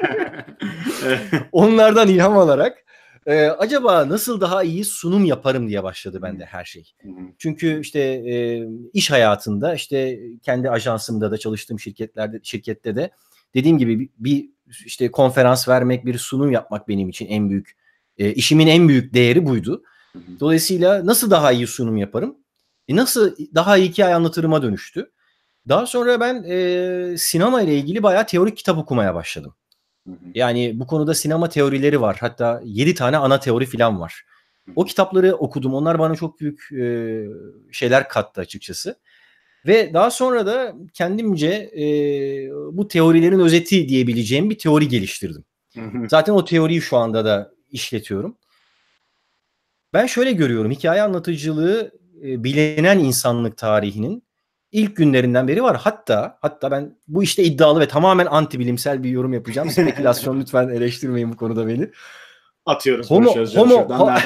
onlardan ilham alarak e, acaba nasıl daha iyi sunum yaparım diye başladı bende her şey. Çünkü işte e, iş hayatında işte kendi ajansımda da çalıştığım şirketlerde şirkette de dediğim gibi bir, bir işte konferans vermek, bir sunum yapmak benim için en büyük e, işimin en büyük değeri buydu. Dolayısıyla nasıl daha iyi sunum yaparım? E nasıl daha iyi hikaye anlatırıma dönüştü. Daha sonra ben e, sinema ile ilgili bayağı teorik kitap okumaya başladım. Yani bu konuda sinema teorileri var. Hatta 7 tane ana teori falan var. O kitapları okudum. Onlar bana çok büyük e, şeyler kattı açıkçası. Ve daha sonra da kendimce e, bu teorilerin özeti diyebileceğim bir teori geliştirdim. Zaten o teoriyi şu anda da işletiyorum. Ben şöyle görüyorum. Hikaye anlatıcılığı e, bilinen insanlık tarihinin ilk günlerinden beri var. Hatta hatta ben bu işte iddialı ve tamamen anti bilimsel bir yorum yapacağım. Spekülasyon lütfen eleştirmeyin bu konuda beni. Atıyorum. Homo, homo, ho-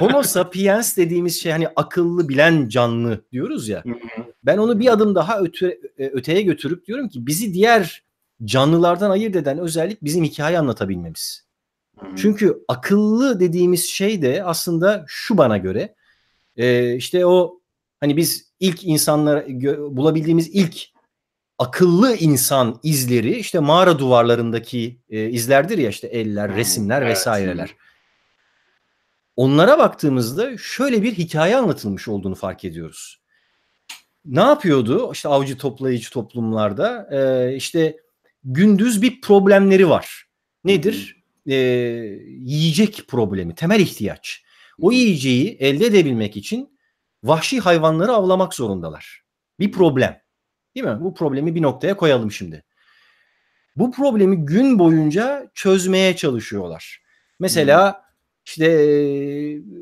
homo sapiens dediğimiz şey hani akıllı bilen canlı diyoruz ya. ben onu bir adım daha öte, e, öteye götürüp diyorum ki bizi diğer canlılardan ayırt eden özellik bizim hikaye anlatabilmemiz. Çünkü akıllı dediğimiz şey de aslında şu bana göre e, işte o Hani biz ilk insanlara bulabildiğimiz ilk akıllı insan izleri işte mağara duvarlarındaki e, izlerdir ya işte eller, hmm, resimler evet. vesaireler. Onlara baktığımızda şöyle bir hikaye anlatılmış olduğunu fark ediyoruz. Ne yapıyordu işte avcı toplayıcı toplumlarda? E, işte gündüz bir problemleri var. Nedir? E, yiyecek problemi, temel ihtiyaç. O yiyeceği elde edebilmek için vahşi hayvanları avlamak zorundalar. Bir problem. Değil mi? Bu problemi bir noktaya koyalım şimdi. Bu problemi gün boyunca çözmeye çalışıyorlar. Mesela hmm. işte e,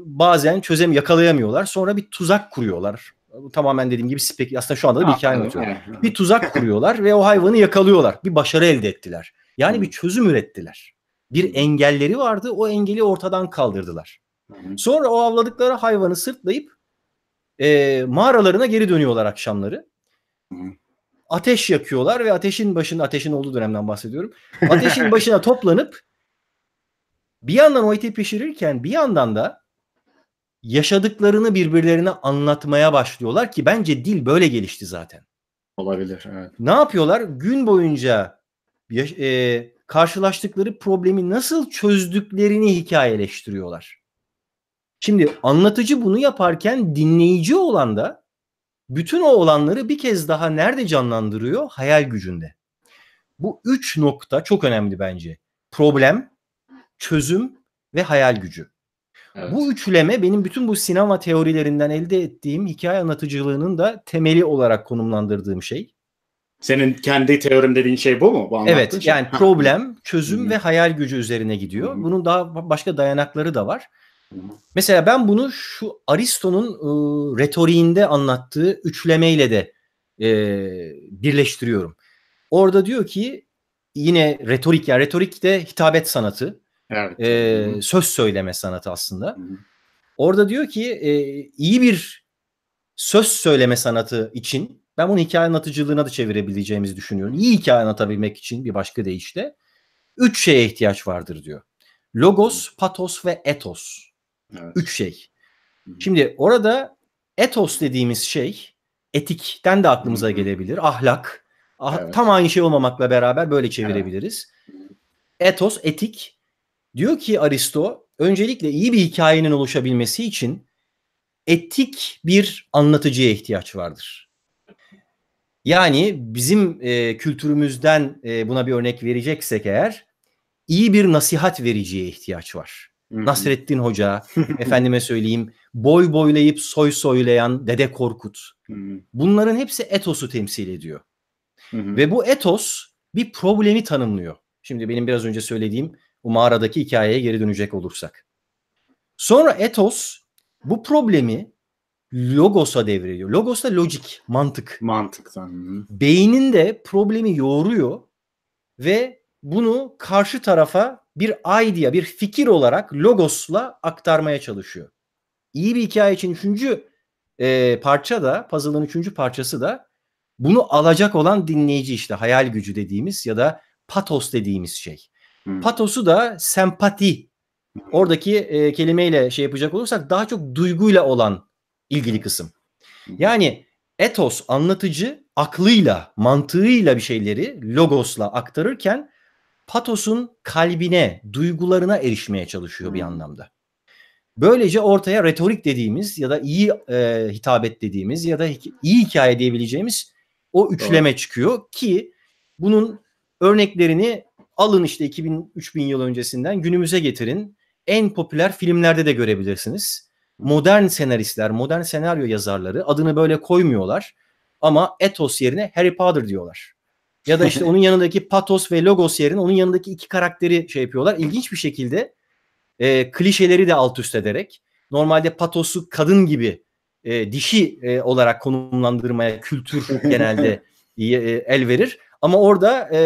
bazen çözem yakalayamıyorlar. Sonra bir tuzak kuruyorlar. Tamamen dediğim gibi spek aslında şu anda da bir hikaye anlatıyorum. Bir tuzak kuruyorlar ve o hayvanı yakalıyorlar. Bir başarı elde ettiler. Yani bir hmm. çözüm ürettiler. Bir hmm. engelleri vardı. O engeli ortadan kaldırdılar. Sonra o avladıkları hayvanı sırtlayıp e, mağaralarına geri dönüyorlar akşamları. Ateş yakıyorlar ve ateşin başında ateşin olduğu dönemden bahsediyorum. Ateşin başına toplanıp bir yandan o eti pişirirken bir yandan da yaşadıklarını birbirlerine anlatmaya başlıyorlar ki bence dil böyle gelişti zaten. Olabilir. Evet. Ne yapıyorlar? Gün boyunca e, karşılaştıkları problemi nasıl çözdüklerini hikayeleştiriyorlar. Şimdi anlatıcı bunu yaparken dinleyici olan da bütün o olanları bir kez daha nerede canlandırıyor? Hayal gücünde. Bu üç nokta çok önemli bence. Problem, çözüm ve hayal gücü. Evet. Bu üçleme benim bütün bu sinema teorilerinden elde ettiğim hikaye anlatıcılığının da temeli olarak konumlandırdığım şey. Senin kendi teorim dediğin şey bu mu? Bu evet şey. yani problem, çözüm ve hayal gücü üzerine gidiyor. Bunun daha başka dayanakları da var. Mesela ben bunu şu Aristo'nun e, retoriğinde anlattığı üçlemeyle de e, birleştiriyorum. Orada diyor ki yine retorik ya yani retorik de hitabet sanatı. Evet. E, söz söyleme sanatı aslında. Hı. Orada diyor ki e, iyi bir söz söyleme sanatı için ben bunu hikaye anlatıcılığına da çevirebileceğimizi düşünüyorum. İyi hikaye anlatabilmek için bir başka deyişle üç şeye ihtiyaç vardır diyor. Logos, patos ve etos. Evet. Üç şey. Şimdi orada etos dediğimiz şey etikten de aklımıza gelebilir. Ahlak. Ah, evet. Tam aynı şey olmamakla beraber böyle çevirebiliriz. Evet. Etos, etik. Diyor ki Aristo öncelikle iyi bir hikayenin oluşabilmesi için etik bir anlatıcıya ihtiyaç vardır. Yani bizim e, kültürümüzden e, buna bir örnek vereceksek eğer iyi bir nasihat vericiye ihtiyaç var. Nasrettin Hoca, efendime söyleyeyim, boy boylayıp soy soylayan Dede Korkut. Bunların hepsi etosu temsil ediyor. Ve bu etos bir problemi tanımlıyor. Şimdi benim biraz önce söylediğim bu mağaradaki hikayeye geri dönecek olursak. Sonra etos bu problemi logosa devrediyor. Logos da logik, mantık. Mantıktan. Beynin de problemi yoğuruyor ve bunu karşı tarafa bir idea, bir fikir olarak logosla aktarmaya çalışıyor. İyi bir hikaye için üçüncü e, parça da, puzzle'ın üçüncü parçası da bunu alacak olan dinleyici işte hayal gücü dediğimiz ya da patos dediğimiz şey. Hmm. Patosu da sempati. Oradaki e, kelimeyle şey yapacak olursak daha çok duyguyla olan ilgili kısım. Hmm. Yani etos anlatıcı aklıyla, mantığıyla bir şeyleri logosla aktarırken patosun kalbine, duygularına erişmeye çalışıyor hmm. bir anlamda. Böylece ortaya retorik dediğimiz ya da iyi e, hitabet dediğimiz ya da iyi hikaye diyebileceğimiz o üçleme Doğru. çıkıyor ki bunun örneklerini alın işte 2000 3000 yıl öncesinden günümüze getirin. En popüler filmlerde de görebilirsiniz. Hmm. Modern senaristler, modern senaryo yazarları adını böyle koymuyorlar ama etos yerine Harry Potter diyorlar. Ya da işte onun yanındaki Patos ve Logos yerine onun yanındaki iki karakteri şey yapıyorlar. İlginç bir şekilde e, klişeleri de alt üst ederek normalde Patos'u kadın gibi e, dişi e, olarak konumlandırmaya kültür genelde e, el verir. Ama orada e,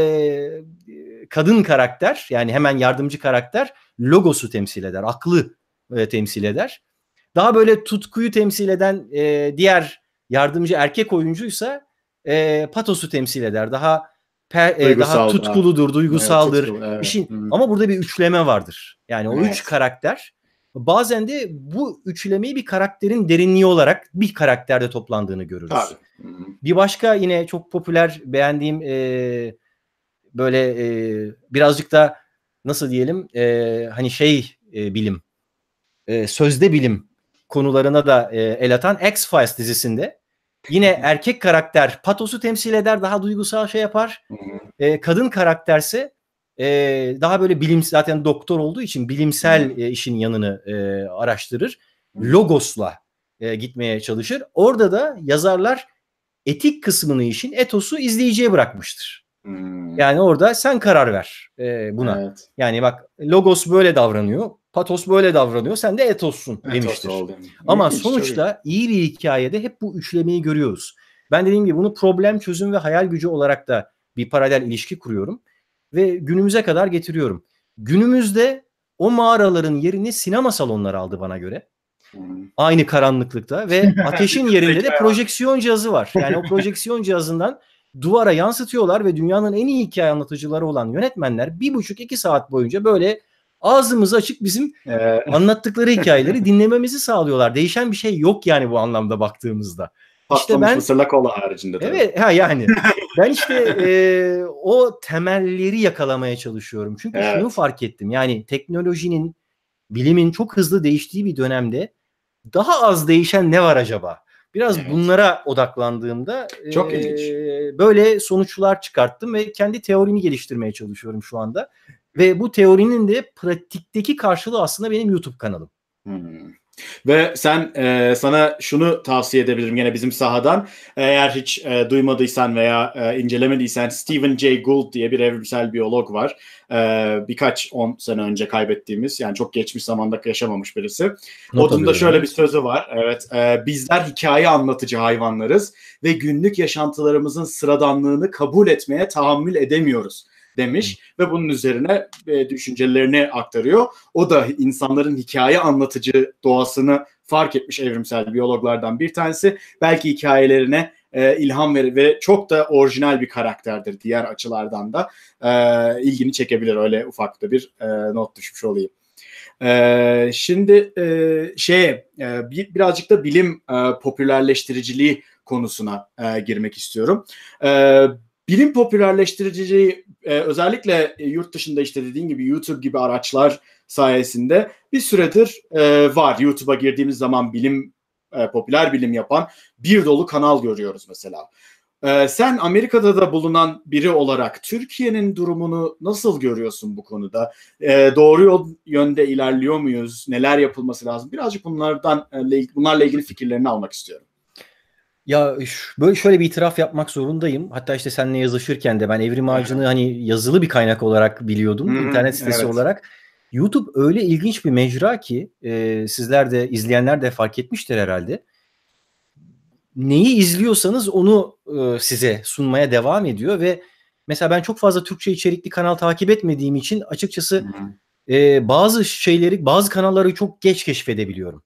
kadın karakter yani hemen yardımcı karakter logosu temsil eder, aklı e, temsil eder. Daha böyle tutkuyu temsil eden e, diğer yardımcı erkek oyuncuysa e, patosu temsil eder. Daha per, e, daha tutkuludur, duygusaldır. Evet, tutkulu, evet. İşin Hı. ama burada bir üçleme vardır. Yani o üç karakter bazen de bu üçlemeyi bir karakterin derinliği olarak bir karakterde toplandığını görürüz. Tabii. Bir başka yine çok popüler beğendiğim e, böyle e, birazcık da nasıl diyelim e, hani şey e, bilim e, sözde bilim konularına da e, el atan X-Files dizisinde Yine erkek karakter patosu temsil eder, daha duygusal şey yapar. E, kadın karakterse e, daha böyle bilim zaten doktor olduğu için bilimsel e, işin yanını e, araştırır. Logosla e, gitmeye çalışır. Orada da yazarlar etik kısmını işin etosu izleyiciye bırakmıştır. Yani orada sen karar ver e, buna. Evet. Yani bak logos böyle davranıyor. Patos böyle davranıyor. Sen de etossun demiştir. Etos Ama İlginç, sonuçta tabii. iyi bir hikayede hep bu üçlemeyi görüyoruz. Ben dediğim gibi bunu problem çözüm ve hayal gücü olarak da bir paralel ilişki kuruyorum ve günümüze kadar getiriyorum. Günümüzde o mağaraların yerini sinema salonları aldı bana göre. Hmm. Aynı karanlıklıkta ve ateşin yerinde de projeksiyon cihazı var. Yani o projeksiyon cihazından duvara yansıtıyorlar ve dünyanın en iyi hikaye anlatıcıları olan yönetmenler bir buçuk iki saat boyunca böyle ağzımız açık bizim ee... anlattıkları hikayeleri dinlememizi sağlıyorlar. Değişen bir şey yok yani bu anlamda baktığımızda. Patlamış işte ben, mısırla kola haricinde. Evet ha yani. ben işte e, o temelleri yakalamaya çalışıyorum. Çünkü evet. şunu fark ettim. Yani teknolojinin, bilimin çok hızlı değiştiği bir dönemde daha az değişen ne var acaba? Biraz evet. bunlara odaklandığımda çok e, ilginç. böyle sonuçlar çıkarttım ve kendi teorimi geliştirmeye çalışıyorum şu anda. Ve bu teorinin de pratikteki karşılığı aslında benim YouTube kanalım. Hmm. Ve sen e, sana şunu tavsiye edebilirim yine bizim sahadan. Eğer hiç e, duymadıysan veya e, incelemediysen Stephen Jay Gould diye bir evrimsel biyolog var. E, birkaç on sene önce kaybettiğimiz yani çok geçmiş zamanda yaşamamış birisi. Not da şöyle bir sözü var. Evet e, bizler hikaye anlatıcı hayvanlarız ve günlük yaşantılarımızın sıradanlığını kabul etmeye tahammül edemiyoruz demiş ve bunun üzerine e, düşüncelerini aktarıyor. O da insanların hikaye anlatıcı doğasını fark etmiş evrimsel biyologlardan bir tanesi. Belki hikayelerine e, ilham verir ve çok da orijinal bir karakterdir diğer açılardan da e, ilgini çekebilir. Öyle ufak da bir e, not düşmüş olayım. Ee, şimdi e, şeye e, bir, birazcık da bilim e, popülerleştiriciliği konusuna e, girmek istiyorum. E, bilim popülerleştiriciliği e, özellikle e, yurt dışında işte dediğin gibi YouTube gibi araçlar sayesinde bir süredir e, var. YouTube'a girdiğimiz zaman bilim e, popüler bilim yapan bir dolu kanal görüyoruz mesela. E, sen Amerika'da da bulunan biri olarak Türkiye'nin durumunu nasıl görüyorsun bu konuda? E, doğru yönde ilerliyor muyuz? Neler yapılması lazım? Birazcık bunlardan e, bunlarla ilgili fikirlerini almak istiyorum. Ya böyle şöyle bir itiraf yapmak zorundayım. Hatta işte seninle yazışırken de ben Evrim Ağacı'nı hani yazılı bir kaynak olarak biliyordum. Hı-hı, internet sitesi evet. olarak. YouTube öyle ilginç bir mecra ki e, sizler de izleyenler de fark etmiştir herhalde. Neyi izliyorsanız onu e, size sunmaya devam ediyor ve mesela ben çok fazla Türkçe içerikli kanal takip etmediğim için açıkçası e, bazı şeyleri bazı kanalları çok geç keşfedebiliyorum.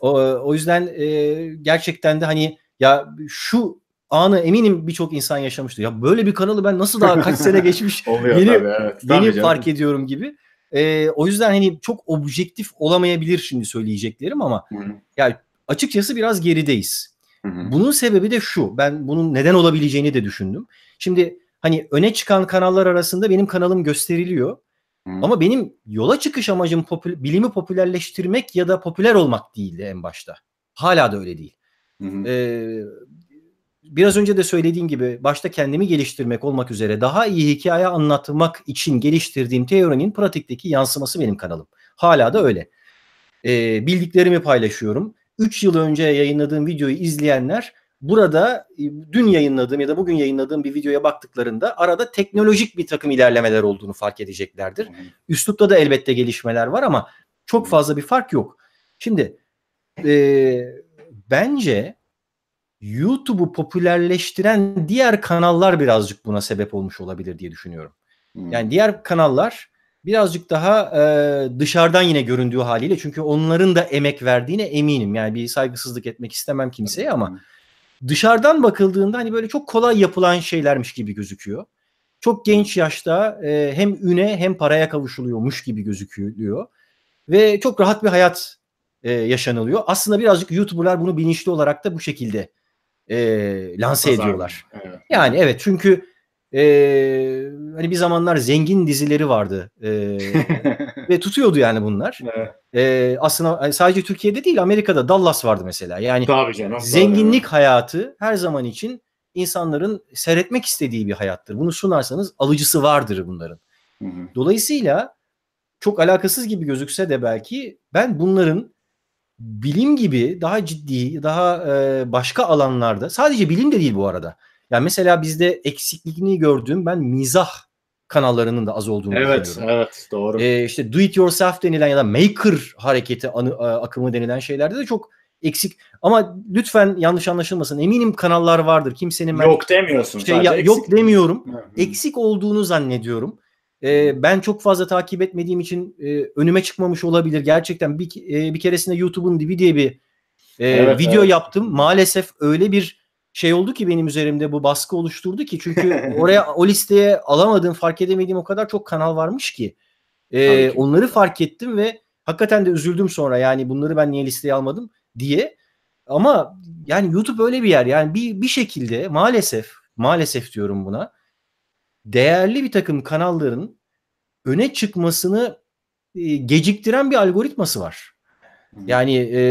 O, e, o yüzden e, gerçekten de hani ya şu anı eminim birçok insan yaşamıştı. Ya böyle bir kanalı ben nasıl daha kaç sene geçmiş yeni, tabii, evet. yeni tabii fark canım. ediyorum gibi. Ee, o yüzden hani çok objektif olamayabilir şimdi söyleyeceklerim ama Hı-hı. yani açıkçası biraz gerideyiz. Hı-hı. Bunun sebebi de şu. Ben bunun neden olabileceğini de düşündüm. Şimdi hani öne çıkan kanallar arasında benim kanalım gösteriliyor. Hı-hı. Ama benim yola çıkış amacım popül- bilimi popülerleştirmek ya da popüler olmak değildi en başta. Hala da öyle değil. Hı hı. biraz önce de söylediğim gibi başta kendimi geliştirmek olmak üzere daha iyi hikaye anlatmak için geliştirdiğim teorinin pratikteki yansıması benim kanalım. Hala da öyle. bildiklerimi paylaşıyorum. 3 yıl önce yayınladığım videoyu izleyenler burada e, dün yayınladığım ya da bugün yayınladığım bir videoya baktıklarında arada teknolojik bir takım ilerlemeler olduğunu fark edeceklerdir. Hmm. Üslupta da elbette gelişmeler var ama çok fazla bir fark yok. Şimdi e, Bence YouTube'u popülerleştiren diğer kanallar birazcık buna sebep olmuş olabilir diye düşünüyorum. Hmm. Yani diğer kanallar birazcık daha e, dışarıdan yine göründüğü haliyle çünkü onların da emek verdiğine eminim. Yani bir saygısızlık etmek istemem kimseye ama dışarıdan bakıldığında hani böyle çok kolay yapılan şeylermiş gibi gözüküyor. Çok genç yaşta e, hem üne hem paraya kavuşuluyormuş gibi gözüküyor ve çok rahat bir hayat e, yaşanılıyor. Aslında birazcık YouTuber'lar bunu bilinçli olarak da bu şekilde e, lanse Pazar. ediyorlar. Evet. Yani evet çünkü e, hani bir zamanlar zengin dizileri vardı e, ve tutuyordu yani bunlar. Evet. E, aslında e, sadece Türkiye'de değil Amerika'da Dallas vardı mesela. Yani Tabii canım, zenginlik tabii. hayatı her zaman için insanların seyretmek istediği bir hayattır. Bunu sunarsanız alıcısı vardır bunların. Hı hı. Dolayısıyla çok alakasız gibi gözükse de belki ben bunların bilim gibi daha ciddi, daha e, başka alanlarda sadece bilim de değil bu arada. Yani mesela bizde eksikliğini gördüğüm ben mizah kanallarının da az olduğunu evet, düşünüyorum. Evet, evet, doğru. Ee, işte do it yourself denilen ya da maker hareketi anı, e, akımı denilen şeylerde de çok eksik. Ama lütfen yanlış anlaşılmasın. Eminim kanallar vardır. Kimsenin ben yok demiyorsun. Şey, sadece ya, yok demiyorum. Hı-hı. Eksik olduğunu zannediyorum. E, ben çok fazla takip etmediğim için e, önüme çıkmamış olabilir. Gerçekten bir, e, bir keresinde YouTube'un dibi diye bir e, evet, video evet. yaptım. Maalesef öyle bir şey oldu ki benim üzerimde bu baskı oluşturdu ki çünkü oraya o listeye alamadığım fark edemediğim o kadar çok kanal varmış ki. E, ki. onları fark ettim ve hakikaten de üzüldüm sonra yani bunları ben niye listeye almadım diye. Ama yani YouTube öyle bir yer yani bir, bir şekilde maalesef maalesef diyorum buna değerli bir takım kanalların öne çıkmasını e, geciktiren bir algoritması var. Yani e,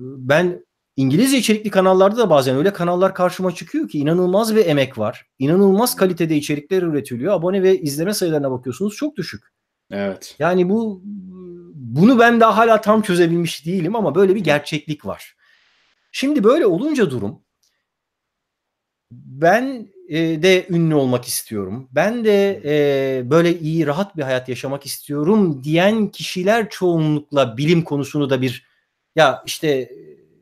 ben İngilizce içerikli kanallarda da bazen öyle kanallar karşıma çıkıyor ki inanılmaz bir emek var. İnanılmaz kalitede içerikler üretiliyor. Abone ve izleme sayılarına bakıyorsunuz çok düşük. Evet. Yani bu bunu ben daha hala tam çözebilmiş değilim ama böyle bir gerçeklik var. Şimdi böyle olunca durum ben de ünlü olmak istiyorum. Ben de e, böyle iyi, rahat bir hayat yaşamak istiyorum diyen kişiler çoğunlukla bilim konusunu da bir ya işte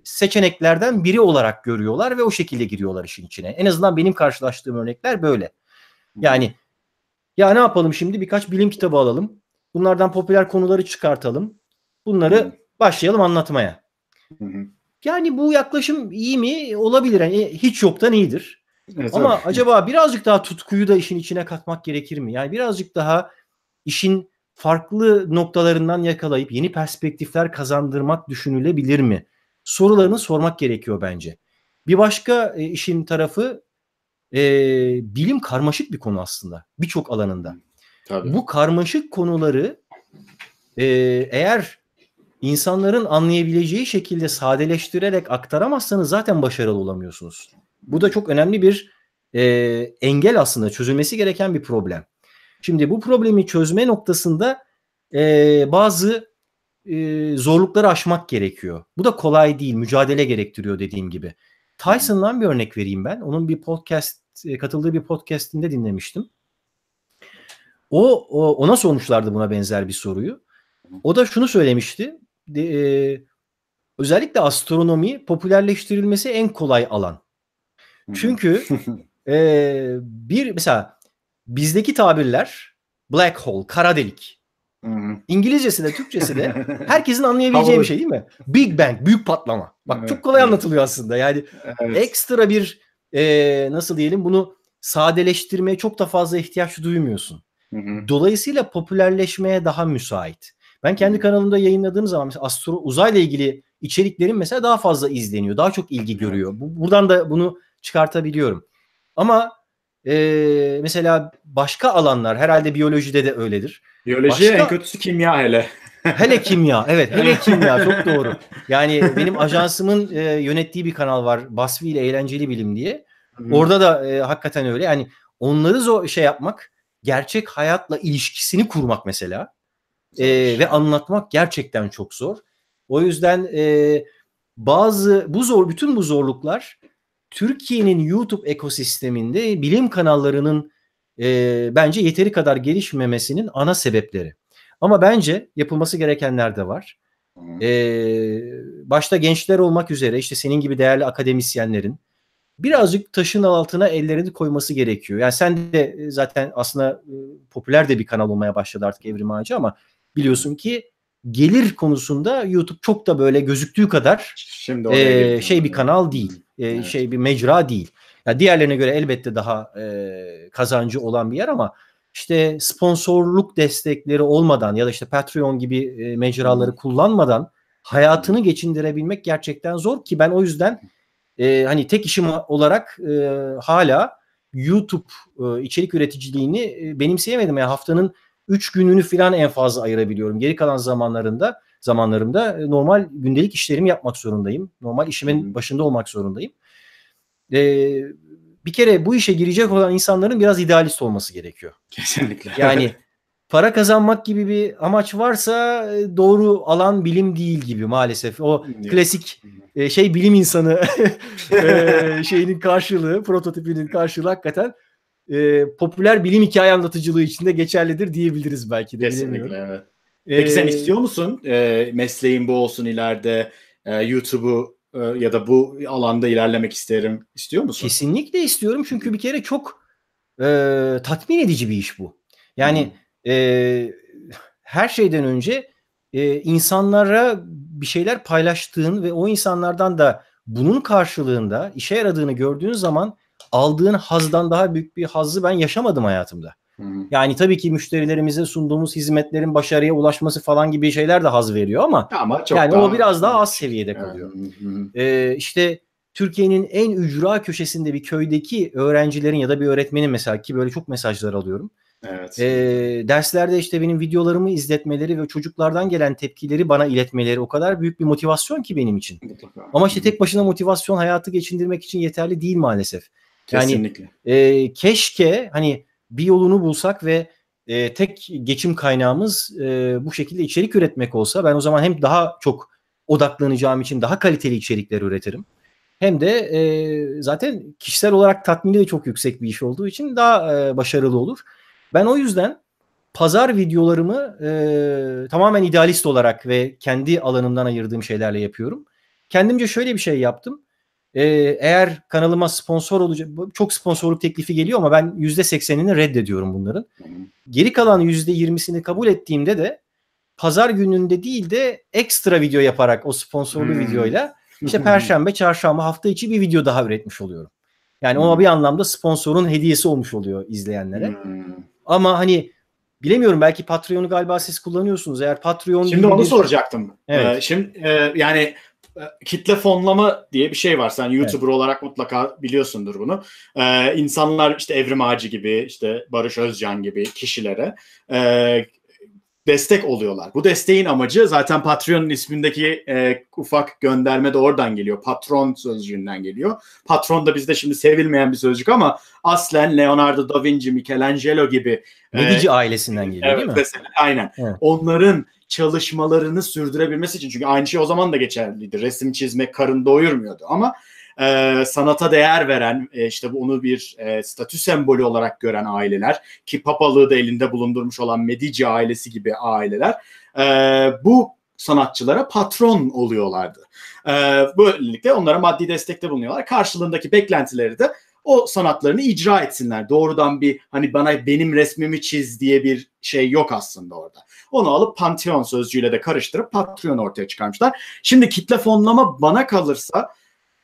seçeneklerden biri olarak görüyorlar ve o şekilde giriyorlar işin içine. En azından benim karşılaştığım örnekler böyle. Yani ya ne yapalım şimdi birkaç bilim kitabı alalım. Bunlardan popüler konuları çıkartalım. Bunları başlayalım anlatmaya. Yani bu yaklaşım iyi mi? Olabilir. Yani hiç yoktan iyidir. Evet, Ama evet. acaba birazcık daha tutkuyu da işin içine katmak gerekir mi? Yani birazcık daha işin farklı noktalarından yakalayıp yeni perspektifler kazandırmak düşünülebilir mi? Sorularını sormak gerekiyor bence. Bir başka e, işin tarafı e, bilim karmaşık bir konu aslında birçok alanında. Tabii. Bu karmaşık konuları e, eğer insanların anlayabileceği şekilde sadeleştirerek aktaramazsanız zaten başarılı olamıyorsunuz. Bu da çok önemli bir e, engel aslında çözülmesi gereken bir problem. Şimdi bu problemi çözme noktasında e, bazı e, zorlukları aşmak gerekiyor. Bu da kolay değil, mücadele gerektiriyor dediğim gibi. Tyson'dan bir örnek vereyim ben. Onun bir podcast e, katıldığı bir podcast'inde dinlemiştim. O, o ona sormuşlardı buna benzer bir soruyu. O da şunu söylemişti. De, e, özellikle astronomi popülerleştirilmesi en kolay alan. Çünkü e, bir mesela bizdeki tabirler black hole, kara delik. İngilizcesi de Türkçesi de herkesin anlayabileceği bir şey değil mi? Big Bang, büyük patlama. Bak çok kolay anlatılıyor aslında. Yani evet. ekstra bir e, nasıl diyelim bunu sadeleştirmeye çok da fazla ihtiyaç duymuyorsun. Dolayısıyla popülerleşmeye daha müsait. Ben kendi kanalımda yayınladığım zaman mesela astro uzayla ilgili içeriklerim mesela daha fazla izleniyor. Daha çok ilgi görüyor. buradan da bunu çıkartabiliyorum. Ama e, mesela başka alanlar herhalde biyolojide de öyledir. Biyoloji başka... en kötüsü kimya hele. hele kimya evet hele kimya çok doğru. Yani benim ajansımın e, yönettiği bir kanal var Basfi ile Eğlenceli Bilim diye. Orada da e, hakikaten öyle yani onları zor şey yapmak gerçek hayatla ilişkisini kurmak mesela e, ve anlatmak gerçekten çok zor. O yüzden e, bazı bu zor bütün bu zorluklar Türkiye'nin YouTube ekosisteminde bilim kanallarının e, bence yeteri kadar gelişmemesinin ana sebepleri. Ama bence yapılması gerekenler de var. Ee, başta gençler olmak üzere işte senin gibi değerli akademisyenlerin birazcık taşın altına ellerini koyması gerekiyor. Yani sen de e, zaten aslında e, popüler de bir kanal olmaya başladı artık Evrim Ağacı ama biliyorsun ki gelir konusunda YouTube çok da böyle gözüktüğü kadar Şimdi e, şey bir kanal değil e, evet. şey bir mecra değil. Ya diğerlerine göre elbette daha e, kazancı olan bir yer ama işte sponsorluk destekleri olmadan ya da işte Patreon gibi e, mecraları hmm. kullanmadan hayatını geçindirebilmek gerçekten zor ki ben o yüzden e, hani tek işim olarak e, hala YouTube e, içerik üreticiliğini e, benimseyemedim. Yani haftanın 3 gününü falan en fazla ayırabiliyorum. Geri kalan zamanlarında zamanlarımda e, normal gündelik işlerimi yapmak zorundayım. Normal işimin başında olmak zorundayım. Ee, bir kere bu işe girecek olan insanların biraz idealist olması gerekiyor. Kesinlikle. Yani para kazanmak gibi bir amaç varsa e, doğru alan bilim değil gibi maalesef. O klasik e, şey bilim insanı şeyinin karşılığı, prototipinin karşılığı hakikaten popüler bilim hikaye anlatıcılığı içinde geçerlidir diyebiliriz belki de. Kesinlikle evet. Peki sen ee, istiyor musun e, mesleğin bu olsun ileride e, YouTube'u e, ya da bu alanda ilerlemek isterim istiyor musun? Kesinlikle istiyorum çünkü bir kere çok e, tatmin edici bir iş bu. Yani hmm. e, her şeyden önce e, insanlara bir şeyler paylaştığın ve o insanlardan da bunun karşılığında işe yaradığını gördüğün zaman aldığın hazdan daha büyük bir hazzı ben yaşamadım hayatımda. Yani tabii ki müşterilerimize sunduğumuz hizmetlerin başarıya ulaşması falan gibi şeyler de haz veriyor ama, ama çok yani daha... o biraz daha az seviyede kalıyor. ee, işte Türkiye'nin en ücra köşesinde bir köydeki öğrencilerin ya da bir öğretmenin mesela ki böyle çok mesajlar alıyorum. Evet. Ee, derslerde işte benim videolarımı izletmeleri ve çocuklardan gelen tepkileri bana iletmeleri o kadar büyük bir motivasyon ki benim için. Mutlaka. Ama işte tek başına motivasyon hayatı geçindirmek için yeterli değil maalesef. Kesinlikle. Yani, e, keşke hani bir yolunu bulsak ve e, tek geçim kaynağımız e, bu şekilde içerik üretmek olsa ben o zaman hem daha çok odaklanacağım için daha kaliteli içerikler üretirim. Hem de e, zaten kişisel olarak tatmini de çok yüksek bir iş olduğu için daha e, başarılı olur. Ben o yüzden pazar videolarımı e, tamamen idealist olarak ve kendi alanımdan ayırdığım şeylerle yapıyorum. Kendimce şöyle bir şey yaptım. Ee, eğer kanalıma sponsor olacak çok sponsorluk teklifi geliyor ama ben %80'ini reddediyorum bunların. Geri kalan %20'sini kabul ettiğimde de pazar gününde değil de ekstra video yaparak o sponsorlu hmm. videoyla işte perşembe, çarşamba hafta içi bir video daha üretmiş oluyorum. Yani hmm. o bir anlamda sponsorun hediyesi olmuş oluyor izleyenlere. Hmm. Ama hani bilemiyorum belki Patreon'u galiba siz kullanıyorsunuz. Eğer Patreon Şimdi onu bir... soracaktım. Evet. Ee, şimdi e, yani e, kitle fonlama diye bir şey var. Sen YouTuber evet. olarak mutlaka biliyorsundur bunu. Ee, insanlar işte Evrim Ağacı gibi, işte Barış Özcan gibi kişilere e, destek oluyorlar. Bu desteğin amacı zaten Patreon'un ismindeki e, ufak gönderme de oradan geliyor. Patron sözcüğünden geliyor. Patron da bizde şimdi sevilmeyen bir sözcük ama aslen Leonardo da Vinci, Michelangelo gibi e, Medici e, ailesinden geliyor evet, değil mi? Mesela, aynen. Evet. Onların çalışmalarını sürdürebilmesi için. Çünkü aynı şey o zaman da geçerliydi. Resim çizmek karın doyurmuyordu ama e, sanata değer veren, e, işte onu bir e, statü sembolü olarak gören aileler ki papalığı da elinde bulundurmuş olan Medici ailesi gibi aileler e, bu sanatçılara patron oluyorlardı. E, böylelikle onlara maddi destekte bulunuyorlar. Karşılığındaki beklentileri de o sanatlarını icra etsinler. Doğrudan bir hani bana benim resmimi çiz diye bir şey yok aslında orada. Onu alıp Pantheon sözcüğüyle de karıştırıp Patreon ortaya çıkarmışlar. Şimdi kitle fonlama bana kalırsa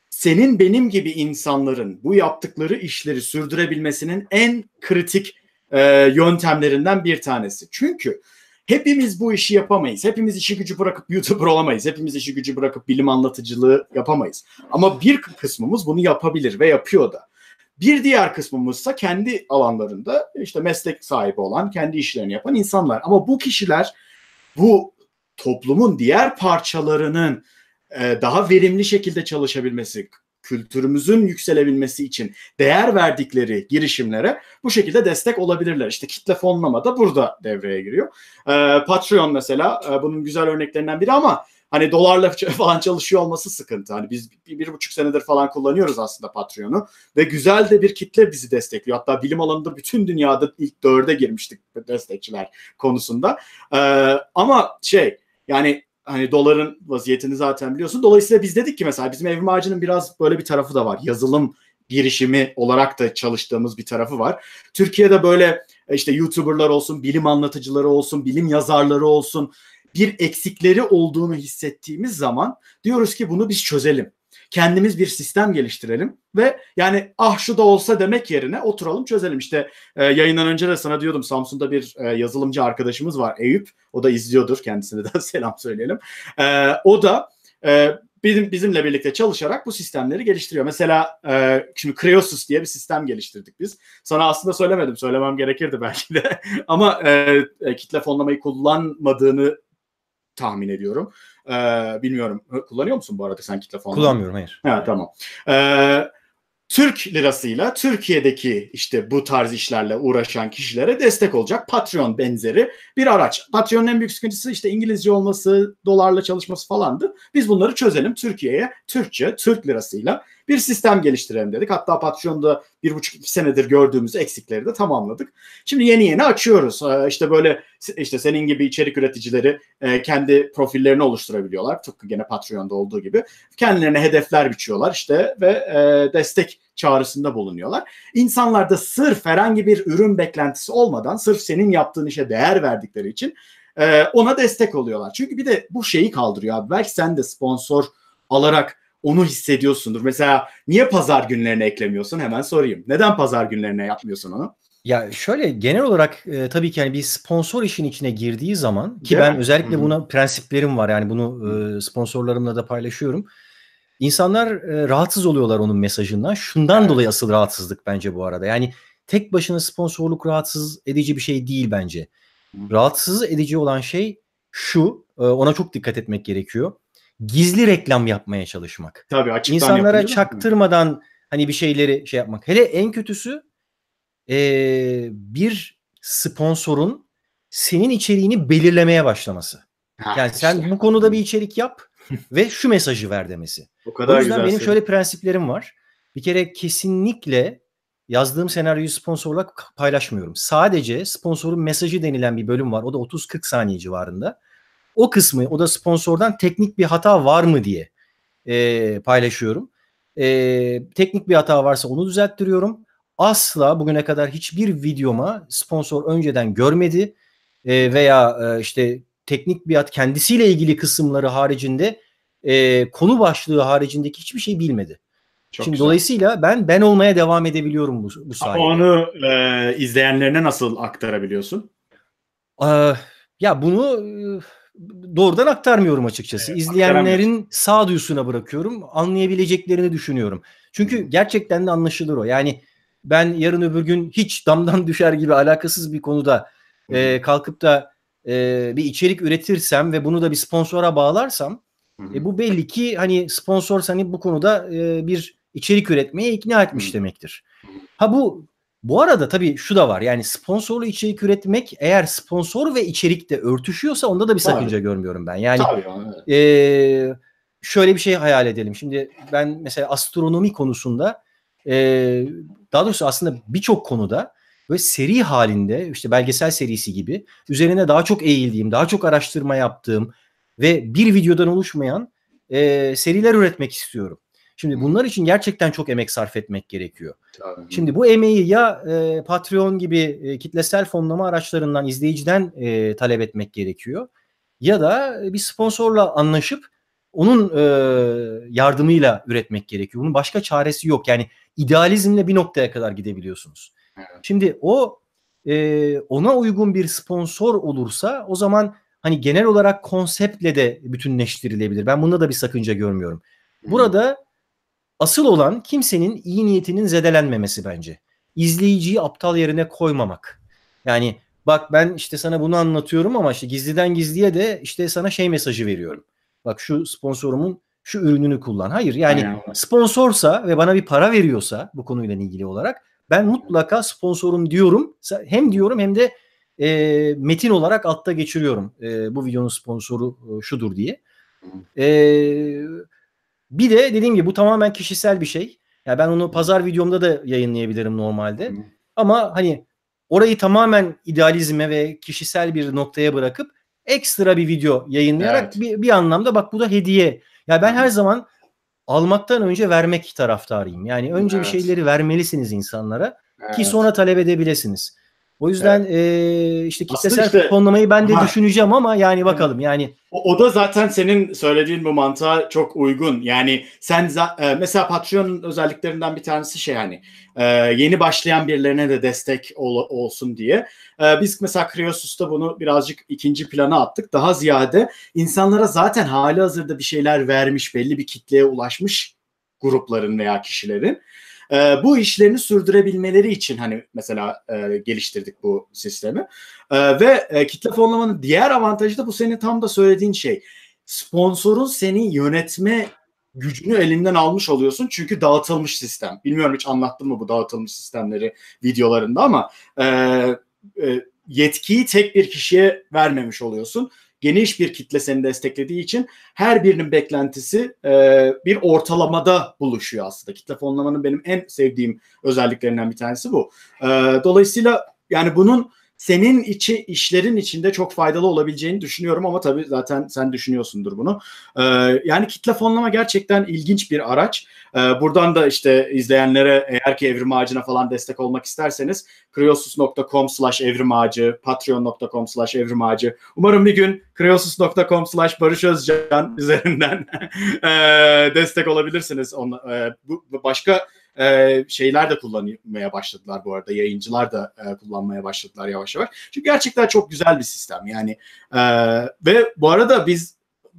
senin benim gibi insanların bu yaptıkları işleri sürdürebilmesinin en kritik e, yöntemlerinden bir tanesi. Çünkü hepimiz bu işi yapamayız. Hepimiz işi gücü bırakıp YouTuber olamayız. Hepimiz işi gücü bırakıp bilim anlatıcılığı yapamayız. Ama bir kısmımız bunu yapabilir ve yapıyor da. Bir diğer kısmımızsa kendi alanlarında işte meslek sahibi olan, kendi işlerini yapan insanlar. Ama bu kişiler bu toplumun diğer parçalarının e, daha verimli şekilde çalışabilmesi, kültürümüzün yükselebilmesi için değer verdikleri girişimlere bu şekilde destek olabilirler. İşte kitle fonlama da burada devreye giriyor. E, Patreon mesela e, bunun güzel örneklerinden biri ama hani dolarla falan çalışıyor olması sıkıntı. Hani biz bir, bir buçuk senedir falan kullanıyoruz aslında Patreon'u ve güzel de bir kitle bizi destekliyor. Hatta bilim alanında bütün dünyada ilk dörde girmiştik destekçiler konusunda. Ee, ama şey yani hani doların vaziyetini zaten biliyorsun. Dolayısıyla biz dedik ki mesela bizim evrim ağacının biraz böyle bir tarafı da var. Yazılım girişimi olarak da çalıştığımız bir tarafı var. Türkiye'de böyle e, işte YouTuber'lar olsun, bilim anlatıcıları olsun, bilim yazarları olsun bir eksikleri olduğunu hissettiğimiz zaman diyoruz ki bunu biz çözelim. Kendimiz bir sistem geliştirelim ve yani ah şu da olsa demek yerine oturalım çözelim. İşte e, yayından önce de sana diyordum Samsun'da bir e, yazılımcı arkadaşımız var Eyüp. O da izliyordur kendisine de selam söyleyelim. E, o da e, bizim bizimle birlikte çalışarak bu sistemleri geliştiriyor. Mesela e, şimdi Creosus diye bir sistem geliştirdik biz. Sana aslında söylemedim, söylemem gerekirdi belki de. Ama e, e, kitle fonlamayı kullanmadığını tahmin ediyorum. E, bilmiyorum kullanıyor musun bu arada sen kitle falan? Kullanmıyorum hayır. Ha, tamam. E, Türk lirasıyla Türkiye'deki işte bu tarz işlerle uğraşan kişilere destek olacak Patreon benzeri bir araç. Patreon'un en büyük sıkıntısı işte İngilizce olması, dolarla çalışması falandı. Biz bunları çözelim Türkiye'ye Türkçe, Türk lirasıyla bir sistem geliştirelim dedik. Hatta Patreon'da bir buçuk iki senedir gördüğümüz eksikleri de tamamladık. Şimdi yeni yeni açıyoruz. Ee, işte böyle işte senin gibi içerik üreticileri e, kendi profillerini oluşturabiliyorlar. Tıpkı gene Patreon'da olduğu gibi. Kendilerine hedefler biçiyorlar işte ve e, destek çağrısında bulunuyorlar. İnsanlar da sırf herhangi bir ürün beklentisi olmadan sırf senin yaptığın işe değer verdikleri için e, ona destek oluyorlar. Çünkü bir de bu şeyi kaldırıyor abi. Belki sen de sponsor alarak onu hissediyorsundur. Mesela niye pazar günlerine eklemiyorsun? Hemen sorayım. Neden pazar günlerine yapmıyorsun onu? Ya şöyle genel olarak e, tabii ki yani bir sponsor işin içine girdiği zaman ki Değil ben mi? özellikle Hı-hı. buna prensiplerim var yani bunu e, sponsorlarımla da paylaşıyorum. İnsanlar e, rahatsız oluyorlar onun mesajından. Şundan dolayı asıl rahatsızlık bence bu arada. Yani tek başına sponsorluk rahatsız edici bir şey değil bence. Rahatsız edici olan şey şu, e, ona çok dikkat etmek gerekiyor gizli reklam yapmaya çalışmak. Tabii açıktan İnsanlara çaktırmadan hani bir şeyleri şey yapmak. Hele en kötüsü ee, bir sponsorun senin içeriğini belirlemeye başlaması. Ha, yani işte. sen bu konuda bir içerik yap ve şu mesajı ver demesi. O, kadar o yüzden güzel benim senin. şöyle prensiplerim var. Bir kere kesinlikle yazdığım senaryoyu sponsorla paylaşmıyorum. Sadece sponsorun mesajı denilen bir bölüm var. O da 30-40 saniye civarında o kısmı o da sponsordan teknik bir hata var mı diye e, paylaşıyorum. E, teknik bir hata varsa onu düzelttiriyorum. Asla bugüne kadar hiçbir videoma sponsor önceden görmedi e, veya e, işte teknik bir biat kendisiyle ilgili kısımları haricinde e, konu başlığı haricindeki hiçbir şey bilmedi. Çok Şimdi güzel. dolayısıyla ben ben olmaya devam edebiliyorum bu, bu sayede. Onu e, izleyenlerine nasıl aktarabiliyorsun? Ee, ya bunu e, doğrudan aktarmıyorum açıkçası. Evet, İzleyenlerin sağduyusuna bırakıyorum. Anlayabileceklerini düşünüyorum. Çünkü hmm. gerçekten de anlaşılır o. Yani ben yarın öbür gün hiç damdan düşer gibi alakasız bir konuda e, kalkıp da e, bir içerik üretirsem ve bunu da bir sponsora bağlarsam e, bu belli ki hani sponsor seni hani bu konuda e, bir içerik üretmeye ikna etmiş hmm. demektir. Ha bu bu arada tabii şu da var. Yani sponsorlu içerik üretmek eğer sponsor ve içerikte örtüşüyorsa onda da bir sakınca tabii. görmüyorum ben. Yani tabii, e, şöyle bir şey hayal edelim. Şimdi ben mesela astronomi konusunda e, daha doğrusu aslında birçok konuda ve seri halinde işte belgesel serisi gibi üzerine daha çok eğildiğim, daha çok araştırma yaptığım ve bir videodan oluşmayan e, seriler üretmek istiyorum. Şimdi bunlar için gerçekten çok emek sarf etmek gerekiyor. Şimdi bu emeği ya e, Patreon gibi e, kitlesel fonlama araçlarından izleyiciden e, talep etmek gerekiyor ya da e, bir sponsorla anlaşıp onun e, yardımıyla üretmek gerekiyor. Bunun başka çaresi yok. Yani idealizmle bir noktaya kadar gidebiliyorsunuz. Şimdi o e, ona uygun bir sponsor olursa o zaman hani genel olarak konseptle de bütünleştirilebilir. Ben bunda da bir sakınca görmüyorum. Burada Asıl olan kimsenin iyi niyetinin zedelenmemesi bence. İzleyiciyi aptal yerine koymamak. Yani bak ben işte sana bunu anlatıyorum ama işte gizliden gizliye de işte sana şey mesajı veriyorum. Bak şu sponsorumun şu ürününü kullan. Hayır yani sponsorsa ve bana bir para veriyorsa bu konuyla ilgili olarak ben mutlaka sponsorum diyorum. Hem diyorum hem de e, metin olarak altta geçiriyorum. E, bu videonun sponsoru e, şudur diye. E, bir de dediğim gibi bu tamamen kişisel bir şey. Ya yani ben onu pazar videomda da yayınlayabilirim normalde. Hı. Ama hani orayı tamamen idealizme ve kişisel bir noktaya bırakıp ekstra bir video yayınlayarak evet. bir, bir anlamda bak bu da hediye. Ya yani ben her zaman almaktan önce vermek taraftarıyım. Yani önce evet. bir şeyleri vermelisiniz insanlara evet. ki sonra talep edebilirsiniz. O yüzden evet. e, işte kitlesel Aslında işte, fonlamayı ben de ha. düşüneceğim ama yani bakalım yani. O, o da zaten senin söylediğin bu mantığa çok uygun. Yani sen e, mesela Patreon'un özelliklerinden bir tanesi şey hani e, yeni başlayan birilerine de destek ol, olsun diye. E, biz mesela Kriosus'ta bunu birazcık ikinci plana attık. Daha ziyade insanlara zaten hali hazırda bir şeyler vermiş belli bir kitleye ulaşmış grupların veya kişilerin e, bu işlerini sürdürebilmeleri için hani mesela e, geliştirdik bu sistemi. E, ve e, kitle fonlamanın diğer avantajı da bu senin tam da söylediğin şey. Sponsorun seni yönetme gücünü elinden almış oluyorsun çünkü dağıtılmış sistem. Bilmiyorum hiç anlattım mı bu dağıtılmış sistemleri videolarında ama e, e, yetkiyi tek bir kişiye vermemiş oluyorsun geniş bir kitle seni desteklediği için her birinin beklentisi e, bir ortalamada buluşuyor aslında. Kitle fonlamanın benim en sevdiğim özelliklerinden bir tanesi bu. E, dolayısıyla yani bunun senin içi işlerin içinde çok faydalı olabileceğini düşünüyorum ama tabii zaten sen düşünüyorsundur bunu. Ee, yani kitle fonlama gerçekten ilginç bir araç. Ee, buradan da işte izleyenlere eğer ki evrim ağacına falan destek olmak isterseniz kriosus.com slash evrim ağacı, patreon.com slash evrim ağacı. Umarım bir gün kriosus.com slash Barış Özcan üzerinden ee, destek olabilirsiniz. Onla, e, bu, başka e, şeyler de kullanmaya başladılar bu arada. Yayıncılar da e, kullanmaya başladılar yavaş yavaş. Çünkü gerçekten çok güzel bir sistem yani. E, ve bu arada biz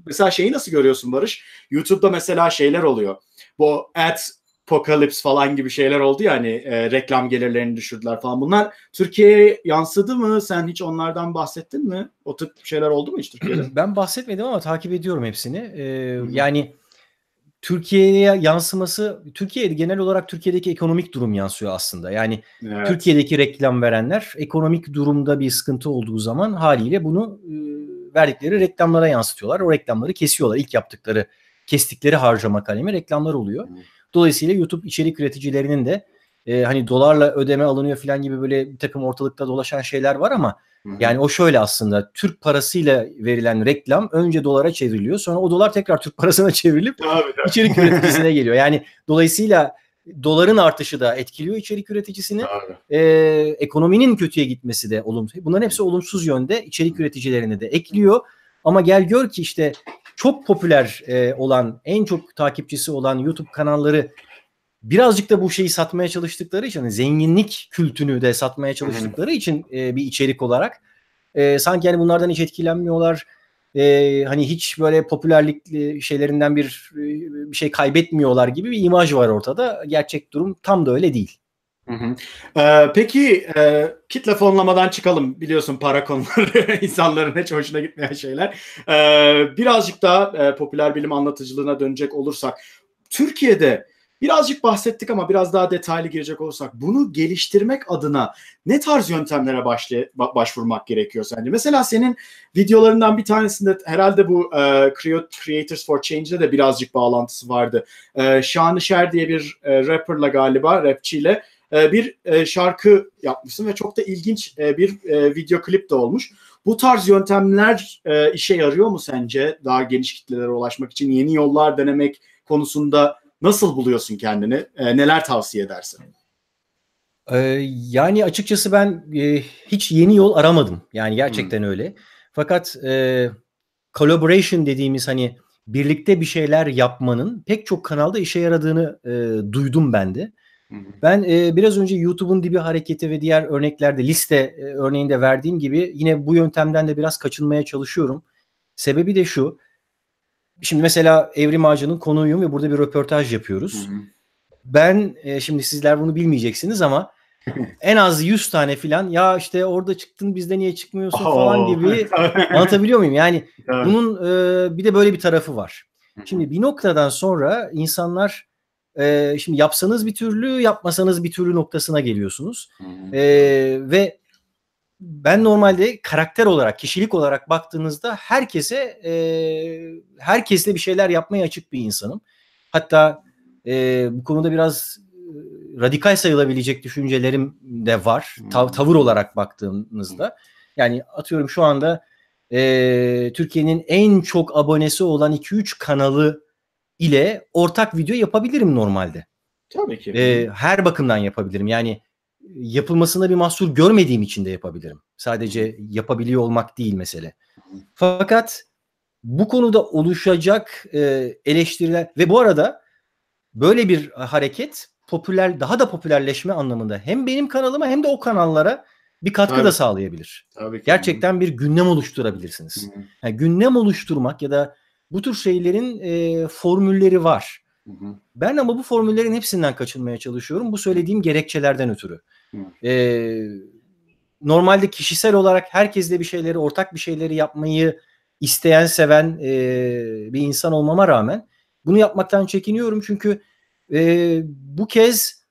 mesela şeyi nasıl görüyorsun Barış? YouTube'da mesela şeyler oluyor. Bu ad Pokalips falan gibi şeyler oldu ya hani e, reklam gelirlerini düşürdüler falan. Bunlar Türkiye'ye yansıdı mı? Sen hiç onlardan bahsettin mi? O tip şeyler oldu mu hiç Türkiye'de? ben bahsetmedim ama takip ediyorum hepsini. Ee, yani Türkiye'ye yansıması Türkiye genel olarak Türkiye'deki ekonomik durum yansıyor aslında. Yani evet. Türkiye'deki reklam verenler ekonomik durumda bir sıkıntı olduğu zaman haliyle bunu e, verdikleri reklamlara yansıtıyorlar. O reklamları kesiyorlar. İlk yaptıkları kestikleri harcama kalemi reklamlar oluyor. Dolayısıyla YouTube içerik üreticilerinin de e, hani dolarla ödeme alınıyor falan gibi böyle bir takım ortalıkta dolaşan şeyler var ama Hı-hı. yani o şöyle aslında Türk parasıyla verilen reklam önce dolara çevriliyor sonra o dolar tekrar Türk parasına çevrilip Tabii, tabii. içerik üreticisine geliyor. Yani dolayısıyla doların artışı da etkiliyor içerik üreticisini. E, ekonominin kötüye gitmesi de olumsuz. Bunların hepsi olumsuz yönde içerik üreticilerini de ekliyor. Ama gel gör ki işte çok popüler e, olan, en çok takipçisi olan YouTube kanalları birazcık da bu şeyi satmaya çalıştıkları için hani zenginlik kültünü de satmaya çalıştıkları için e, bir içerik olarak e, sanki yani bunlardan hiç etkilenmiyorlar. E, hani hiç böyle popülerlik e, şeylerinden bir e, bir şey kaybetmiyorlar gibi bir imaj var ortada. Gerçek durum tam da öyle değil. Hı hı. Ee, peki e, kitle fonlamadan çıkalım biliyorsun para konuları insanların hiç hoşuna gitmeyen şeyler. Ee, birazcık daha e, popüler bilim anlatıcılığına dönecek olursak Türkiye'de Birazcık bahsettik ama biraz daha detaylı girecek olursak bunu geliştirmek adına ne tarz yöntemlere başlay- başvurmak gerekiyor sence? Mesela senin videolarından bir tanesinde herhalde bu e, Creators for Change'de de birazcık bağlantısı vardı. E, Şanışer diye bir e, rapperla galiba, rapçiyle e, bir e, şarkı yapmışsın ve çok da ilginç e, bir video klip de olmuş. Bu tarz yöntemler işe yarıyor mu sence? Daha geniş kitlelere ulaşmak için yeni yollar denemek konusunda Nasıl buluyorsun kendini? E, neler tavsiye edersin? Ee, yani açıkçası ben e, hiç yeni yol aramadım. Yani gerçekten hmm. öyle. Fakat e, collaboration dediğimiz hani birlikte bir şeyler yapmanın pek çok kanalda işe yaradığını e, duydum ben de. Ben e, biraz önce YouTube'un dibi hareketi ve diğer örneklerde liste e, örneğinde verdiğim gibi yine bu yöntemden de biraz kaçınmaya çalışıyorum. Sebebi de şu. Şimdi mesela Evrim Ağacı'nın konuğuyum ve burada bir röportaj yapıyoruz. Hı hı. Ben e, şimdi sizler bunu bilmeyeceksiniz ama en az 100 tane filan ya işte orada çıktın bizde niye çıkmıyorsun Oo. falan gibi anlatabiliyor muyum? Yani evet. bunun e, bir de böyle bir tarafı var. Şimdi bir noktadan sonra insanlar e, şimdi yapsanız bir türlü yapmasanız bir türlü noktasına geliyorsunuz. E, ve ben normalde karakter olarak, kişilik olarak baktığınızda herkese e, herkesle bir şeyler yapmaya açık bir insanım. Hatta e, bu konuda biraz e, radikal sayılabilecek düşüncelerim de var. Hmm. Tav- tavır olarak baktığınızda. Yani atıyorum şu anda e, Türkiye'nin en çok abonesi olan 2-3 kanalı ile ortak video yapabilirim normalde. Tabii ki. E, her bakımdan yapabilirim. Yani yapılmasında bir mahsur görmediğim için de yapabilirim. Sadece yapabiliyor olmak değil mesele. Fakat bu konuda oluşacak e, eleştiriler ve bu arada böyle bir hareket popüler daha da popülerleşme anlamında hem benim kanalıma hem de o kanallara bir katkı Tabii. da sağlayabilir. Tabii ki. Gerçekten bir gündem oluşturabilirsiniz. Hı Yani gündem oluşturmak ya da bu tür şeylerin e, formülleri var. Ben ama bu formüllerin hepsinden kaçınmaya çalışıyorum. Bu söylediğim gerekçelerden ötürü. Ee, normalde kişisel olarak herkesle bir şeyleri, ortak bir şeyleri yapmayı isteyen, seven e, bir insan olmama rağmen bunu yapmaktan çekiniyorum. Çünkü e, bu kez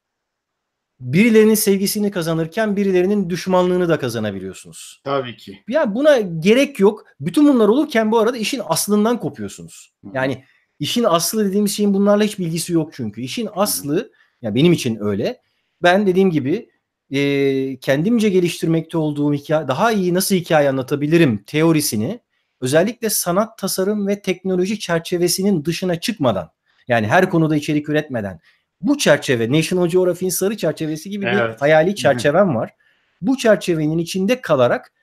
birilerinin sevgisini kazanırken birilerinin düşmanlığını da kazanabiliyorsunuz. Tabii ki. Ya buna gerek yok. Bütün bunlar olurken bu arada işin aslından kopuyorsunuz. Yani İşin aslı dediğimiz şeyin bunlarla hiç bilgisi yok çünkü. İşin aslı ya yani benim için öyle. Ben dediğim gibi e, kendimce geliştirmekte olduğum hikaye, daha iyi nasıl hikaye anlatabilirim teorisini özellikle sanat, tasarım ve teknoloji çerçevesinin dışına çıkmadan yani her konuda içerik üretmeden bu çerçeve National Geographic'in sarı çerçevesi gibi evet. bir hayali çerçevem var. Bu çerçevenin içinde kalarak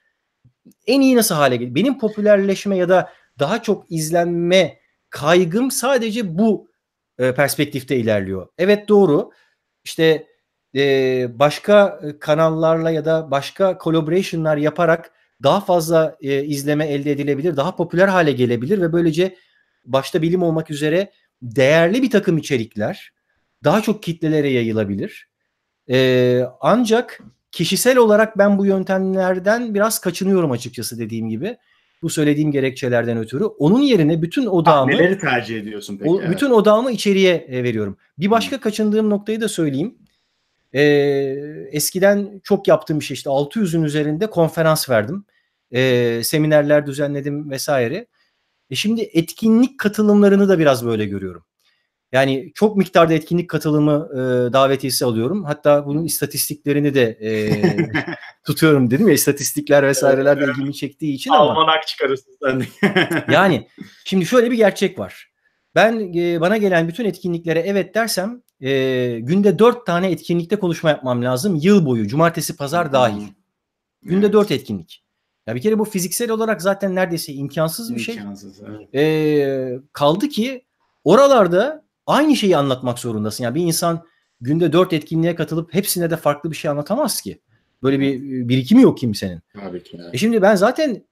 en iyi nasıl hale gelir? Benim popülerleşme ya da daha çok izlenme kaygım sadece bu e, perspektifte ilerliyor. Evet doğru. İşte e, başka e, kanallarla ya da başka collaboration'lar yaparak daha fazla e, izleme elde edilebilir, daha popüler hale gelebilir ve böylece başta bilim olmak üzere değerli bir takım içerikler daha çok kitlelere yayılabilir. E, ancak kişisel olarak ben bu yöntemlerden biraz kaçınıyorum açıkçası dediğim gibi. Bu söylediğim gerekçelerden ötürü. Onun yerine bütün odağımı... Ha, neleri tercih ediyorsun peki? O, evet. Bütün odağımı içeriye e, veriyorum. Bir başka hmm. kaçındığım noktayı da söyleyeyim. E, eskiden çok yaptığım şey işte 600'ün üzerinde konferans verdim. E, seminerler düzenledim vesaire. E şimdi etkinlik katılımlarını da biraz böyle görüyorum. Yani çok miktarda etkinlik katılımı e, davetiyesi alıyorum. Hatta bunun istatistiklerini de e, tutuyorum dedim ya istatistikler vesaireler evet, ilgimi çektiği için Almanak ama. Almanak çıkarırsın sen. yani şimdi şöyle bir gerçek var. Ben e, bana gelen bütün etkinliklere evet dersem e, günde dört tane etkinlikte konuşma yapmam lazım yıl boyu cumartesi pazar hmm. dahil. Günde dört etkinlik. Ya bir kere bu fiziksel olarak zaten neredeyse imkansız bir şey. evet. E, kaldı ki oralarda aynı şeyi anlatmak zorundasın. Yani bir insan günde dört etkinliğe katılıp hepsine de farklı bir şey anlatamaz ki. Böyle bir birikimi yok kimsenin. Tabii ki. E şimdi ben zaten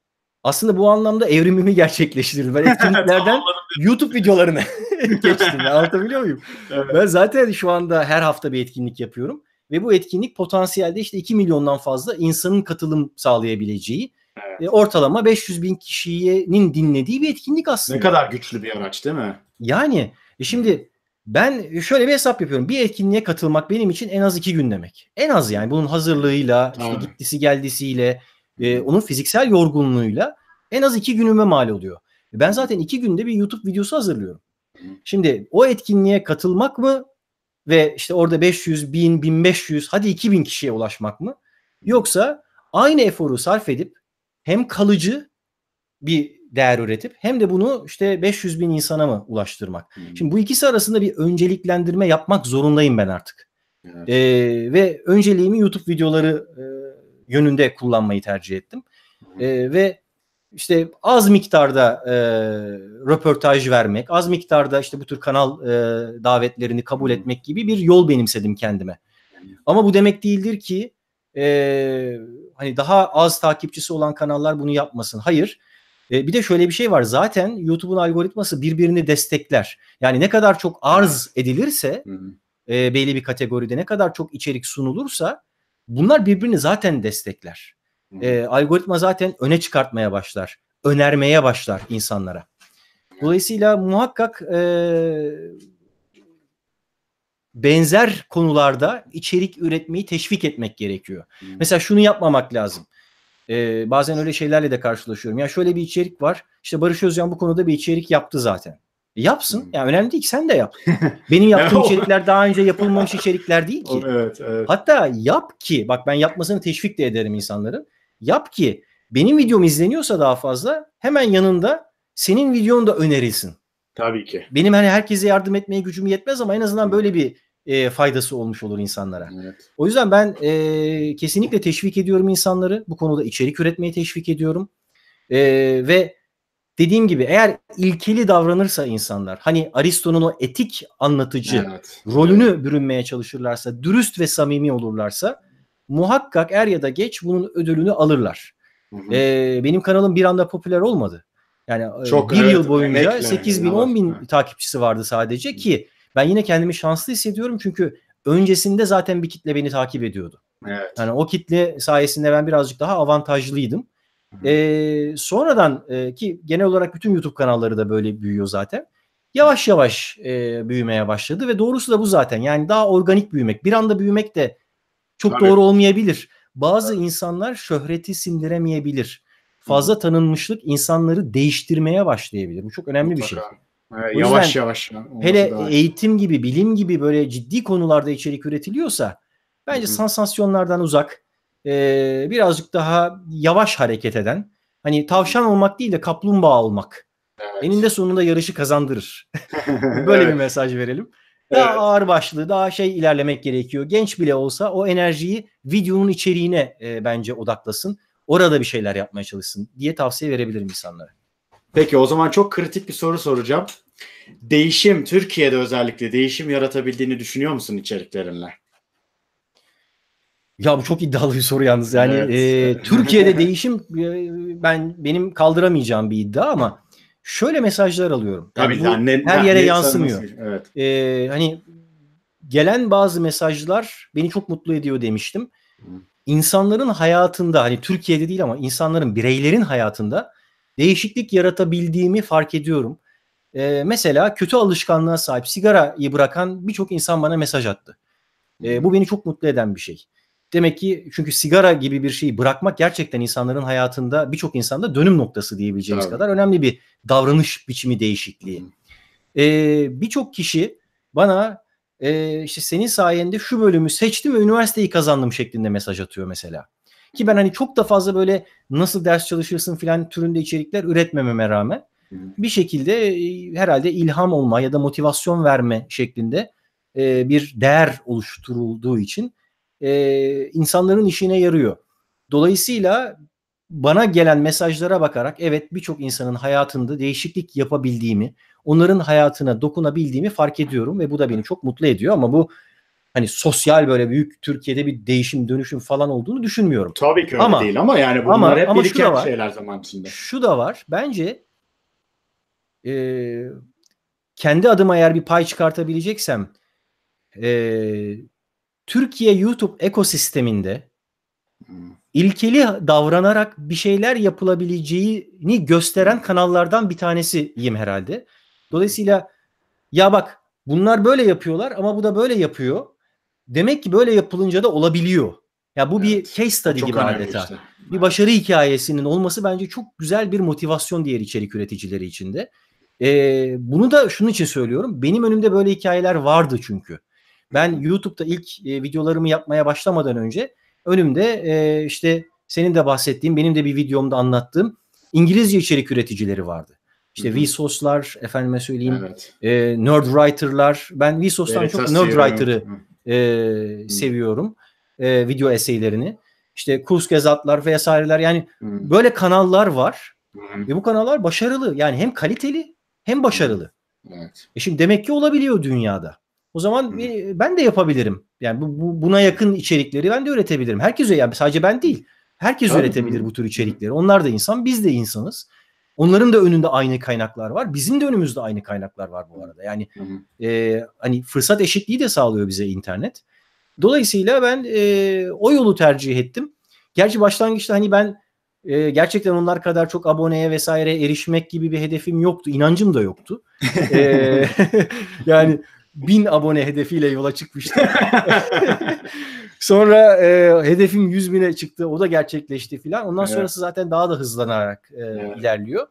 aslında bu anlamda evrimimi gerçekleştirdim. Ben etkinliklerden YouTube videolarına geçtim. Anlatabiliyor muyum? Evet. Ben zaten şu anda her hafta bir etkinlik yapıyorum. Ve bu etkinlik potansiyelde işte 2 milyondan fazla insanın katılım sağlayabileceği evet. e, ortalama 500 bin kişinin dinlediği bir etkinlik aslında. Ne kadar güçlü bir araç değil mi? Yani e şimdi ben şöyle bir hesap yapıyorum. Bir etkinliğe katılmak benim için en az iki gün demek. En az yani bunun hazırlığıyla, tamam. işte gittisi geldisiyle, e, onun fiziksel yorgunluğuyla en az iki günüme mal oluyor. Ben zaten iki günde bir YouTube videosu hazırlıyorum. Şimdi o etkinliğe katılmak mı ve işte orada 500, 1000, 1500 hadi 2000 kişiye ulaşmak mı? Yoksa aynı eforu sarf edip hem kalıcı bir değer üretip hem de bunu işte 500 bin insana mı ulaştırmak? Hmm. Şimdi bu ikisi arasında bir önceliklendirme yapmak zorundayım ben artık. Evet. Ee, ve önceliğimi YouTube videoları e, yönünde kullanmayı tercih ettim. E, ve işte az miktarda e, röportaj vermek, az miktarda işte bu tür kanal e, davetlerini kabul etmek gibi bir yol benimsedim kendime. Ama bu demek değildir ki e, hani daha az takipçisi olan kanallar bunu yapmasın. Hayır. E, bir de şöyle bir şey var. Zaten YouTube'un algoritması birbirini destekler. Yani ne kadar çok arz edilirse hı e, belli bir kategoride ne kadar çok içerik sunulursa bunlar birbirini zaten destekler. E, algoritma zaten öne çıkartmaya başlar. Önermeye başlar insanlara. Dolayısıyla muhakkak e, benzer konularda içerik üretmeyi teşvik etmek gerekiyor. hı Mesela şunu yapmamak lazım e, bazen öyle şeylerle de karşılaşıyorum. Ya şöyle bir içerik var. İşte Barış Özcan bu konuda bir içerik yaptı zaten. E, yapsın. Hmm. Yani önemli değil ki sen de yap. Benim yaptığım içerikler daha önce yapılmamış içerikler değil ki. evet, evet. Hatta yap ki bak ben yapmasını teşvik de ederim insanların. Yap ki benim videom izleniyorsa daha fazla hemen yanında senin videon da önerilsin. Tabii ki. Benim hani herkese yardım etmeye gücüm yetmez ama en azından böyle bir e, faydası olmuş olur insanlara. Evet. O yüzden ben e, kesinlikle teşvik ediyorum insanları. Bu konuda içerik üretmeyi teşvik ediyorum. E, ve dediğim gibi eğer ilkeli davranırsa insanlar hani Aristo'nun o etik anlatıcı evet. rolünü evet. bürünmeye çalışırlarsa, dürüst ve samimi olurlarsa muhakkak er ya da geç bunun ödülünü alırlar. Hı hı. E, benim kanalım bir anda popüler olmadı. Yani e, Çok, bir evet, yıl boyunca 8 bin 10 bin takipçisi vardı sadece ki ben yine kendimi şanslı hissediyorum çünkü öncesinde zaten bir kitle beni takip ediyordu. Evet. Yani o kitle sayesinde ben birazcık daha avantajlıydım. Hı. Ee, sonradan e, ki genel olarak bütün YouTube kanalları da böyle büyüyor zaten. Yavaş yavaş e, büyümeye başladı ve doğrusu da bu zaten. Yani daha organik büyümek. Bir anda büyümek de çok Tabii. doğru olmayabilir. Bazı evet. insanlar şöhreti sindiremeyebilir. Fazla tanınmışlık insanları değiştirmeye başlayabilir. Bu çok önemli Mutlaka. bir şey. Evet, yavaş yavaş. Ya, hele daha... eğitim gibi, bilim gibi böyle ciddi konularda içerik üretiliyorsa bence Hı-hı. sansasyonlardan uzak, e, birazcık daha yavaş hareket eden, hani tavşan olmak değil de kaplumbağa olmak. Evet. Eninde sonunda yarışı kazandırır. böyle evet. bir mesaj verelim. Daha evet. ağır başlı, daha şey ilerlemek gerekiyor. Genç bile olsa o enerjiyi videonun içeriğine e, bence odaklasın. Orada bir şeyler yapmaya çalışsın diye tavsiye verebilirim insanlara. Peki o zaman çok kritik bir soru soracağım. Değişim Türkiye'de özellikle değişim yaratabildiğini düşünüyor musun içeriklerinle? Ya bu çok iddialı bir soru yalnız. Yani evet. e, Türkiye'de değişim e, ben benim kaldıramayacağım bir iddia ama şöyle mesajlar alıyorum. Yani Tabii bu anne, her yere anne yansımıyor. evet. E, hani gelen bazı mesajlar beni çok mutlu ediyor demiştim. İnsanların hayatında hani Türkiye'de değil ama insanların bireylerin hayatında değişiklik yaratabildiğimi fark ediyorum. E, mesela kötü alışkanlığa sahip sigarayı bırakan birçok insan bana mesaj attı. E, bu beni çok mutlu eden bir şey. Demek ki çünkü sigara gibi bir şeyi bırakmak gerçekten insanların hayatında birçok insanda dönüm noktası diyebileceğimiz Tabii. kadar önemli bir davranış biçimi değişikliği. Ee, birçok kişi bana e, işte senin sayende şu bölümü seçtim ve üniversiteyi kazandım şeklinde mesaj atıyor mesela. Ki ben hani çok da fazla böyle nasıl ders çalışırsın filan türünde içerikler üretmememe rağmen bir şekilde e, herhalde ilham olma ya da motivasyon verme şeklinde e, bir değer oluşturulduğu için e, insanların işine yarıyor. Dolayısıyla bana gelen mesajlara bakarak evet birçok insanın hayatında değişiklik yapabildiğimi, onların hayatına dokunabildiğimi fark ediyorum ve bu da beni çok mutlu ediyor ama bu hani sosyal böyle büyük Türkiye'de bir değişim dönüşüm falan olduğunu düşünmüyorum. Tabii ki öyle ama, değil ama yani bunlar ama, hep ama şu da var, şeyler zaman içinde. Şu da var. Bence e, kendi adıma eğer bir pay çıkartabileceksem e, Türkiye YouTube ekosisteminde hmm. ilkeli davranarak bir şeyler yapılabileceğini gösteren kanallardan bir tanesiyim herhalde. Dolayısıyla ya bak bunlar böyle yapıyorlar ama bu da böyle yapıyor. Demek ki böyle yapılınca da olabiliyor. Ya bu evet. bir case study çok gibi adeta. Işte. Bir başarı hikayesinin olması bence çok güzel bir motivasyon diğer içerik üreticileri için de. Ee, bunu da şunun için söylüyorum. Benim önümde böyle hikayeler vardı çünkü. Ben YouTube'da ilk e, videolarımı yapmaya başlamadan önce önümde e, işte senin de bahsettiğin, benim de bir videomda anlattığım İngilizce içerik üreticileri vardı. İşte Vsauce'lar, efendime söyleyeyim, evet. e, Nerd Ben Vsauce'dan çok Nerd e, seviyorum. E, video eseylerini. İşte Kurs Gezatlar vesaireler yani hmm. böyle kanallar var. Hmm. Ve bu kanallar başarılı. Yani hem kaliteli hem başarılı. Evet. E şimdi demek ki olabiliyor dünyada. O zaman hmm. ben de yapabilirim. Yani bu, bu, buna yakın içerikleri ben de üretebilirim. Herkes yani sadece ben değil. Herkes Tabii. üretebilir bu tür içerikleri. Onlar da insan, biz de insanız. Onların da önünde aynı kaynaklar var. Bizim de önümüzde aynı kaynaklar var bu arada. Yani E, hani fırsat eşitliği de sağlıyor bize internet. Dolayısıyla ben e, o yolu tercih ettim. Gerçi başlangıçta hani ben e, gerçekten onlar kadar çok aboneye vesaire erişmek gibi bir hedefim yoktu. İnancım da yoktu. e, yani bin abone hedefiyle yola çıkmıştım. Sonra e, hedefim 100 bine çıktı. O da gerçekleşti filan. Ondan evet. sonrası zaten daha da hızlanarak e, evet. ilerliyor.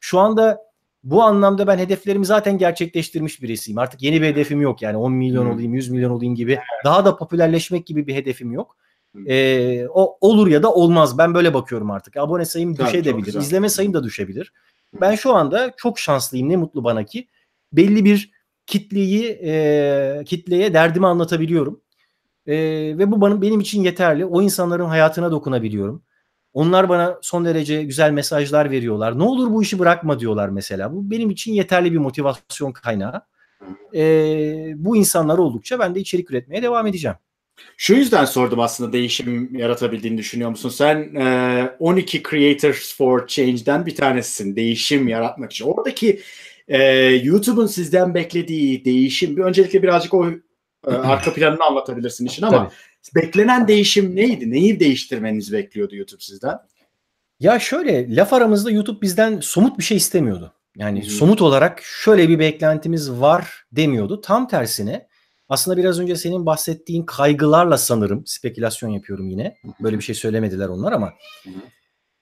Şu anda bu anlamda ben hedeflerimi zaten gerçekleştirmiş birisiyim. Artık yeni bir hedefim yok. Yani 10 milyon hmm. olayım, 100 milyon olayım gibi. Daha da popülerleşmek gibi bir hedefim yok. E, o olur ya da olmaz. Ben böyle bakıyorum artık. Abone sayım düşebilir. İzleme sayım da düşebilir. Ben şu anda çok şanslıyım. Ne mutlu bana ki belli bir kitleyi e, kitleye derdimi anlatabiliyorum e, ve bu bana, benim için yeterli. O insanların hayatına dokunabiliyorum. Onlar bana son derece güzel mesajlar veriyorlar. Ne olur bu işi bırakma diyorlar mesela. Bu benim için yeterli bir motivasyon kaynağı. Ee, bu insanlar oldukça ben de içerik üretmeye devam edeceğim. Şu yüzden sordum aslında değişim yaratabildiğini düşünüyor musun? Sen e, 12 Creators for Change'den bir tanesisin. Değişim yaratmak için. Oradaki e, YouTube'un sizden beklediği değişim. Öncelikle birazcık o ee, arka planını anlatabilirsin işin ama Tabii. beklenen değişim neydi? Neyi değiştirmenizi bekliyordu YouTube sizden? Ya şöyle laf aramızda YouTube bizden somut bir şey istemiyordu. Yani hmm. somut olarak şöyle bir beklentimiz var demiyordu. Tam tersine aslında biraz önce senin bahsettiğin kaygılarla sanırım spekülasyon yapıyorum yine. Böyle bir şey söylemediler onlar ama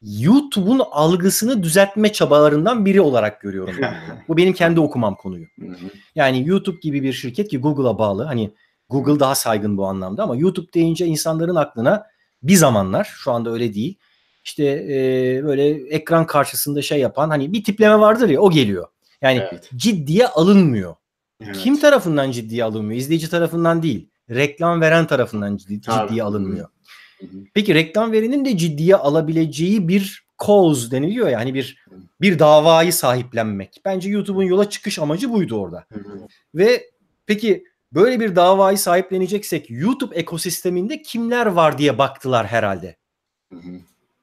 YouTube'un algısını düzeltme çabalarından biri olarak görüyorum. Bu benim kendi okumam konuyu. Yani YouTube gibi bir şirket ki Google'a bağlı. Hani Google daha saygın bu anlamda ama YouTube deyince insanların aklına bir zamanlar şu anda öyle değil. İşte e, böyle ekran karşısında şey yapan hani bir tipleme vardır ya o geliyor. Yani evet. ciddiye alınmıyor. Evet. Kim tarafından ciddiye alınmıyor? İzleyici tarafından değil. Reklam veren tarafından ciddi, ciddiye alınmıyor. Peki reklam verinin de ciddiye alabileceği bir cause deniliyor yani bir bir davayı sahiplenmek. Bence YouTube'un yola çıkış amacı buydu orada. Ve peki böyle bir davayı sahipleneceksek YouTube ekosisteminde kimler var diye baktılar herhalde.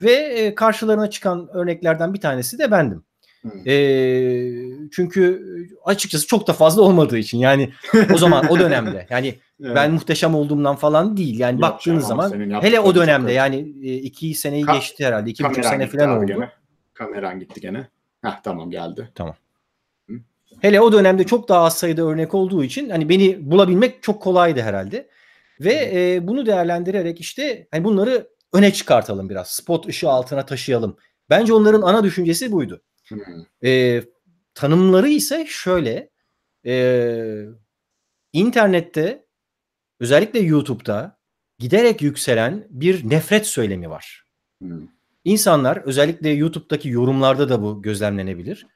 Ve e, karşılarına çıkan örneklerden bir tanesi de bendim. E, çünkü açıkçası çok da fazla olmadığı için yani o zaman o dönemde yani evet. ben muhteşem olduğumdan falan değil yani Yok baktığınız canım, zaman hele o dönemde yani e, iki seneyi Ka- geçti herhalde iki buçuk sene falan oldu. Gene. Kameran gitti gene. Heh, tamam geldi. Tamam. Hı? Hele o dönemde çok daha az sayıda örnek olduğu için hani beni bulabilmek çok kolaydı herhalde. Ve e, bunu değerlendirerek işte hani bunları öne çıkartalım biraz. Spot ışığı altına taşıyalım. Bence onların ana düşüncesi buydu. E, tanımları ise şöyle. E, internette özellikle YouTube'da giderek yükselen bir nefret söylemi var. İnsanlar özellikle YouTube'daki yorumlarda da bu gözlemlenebilir.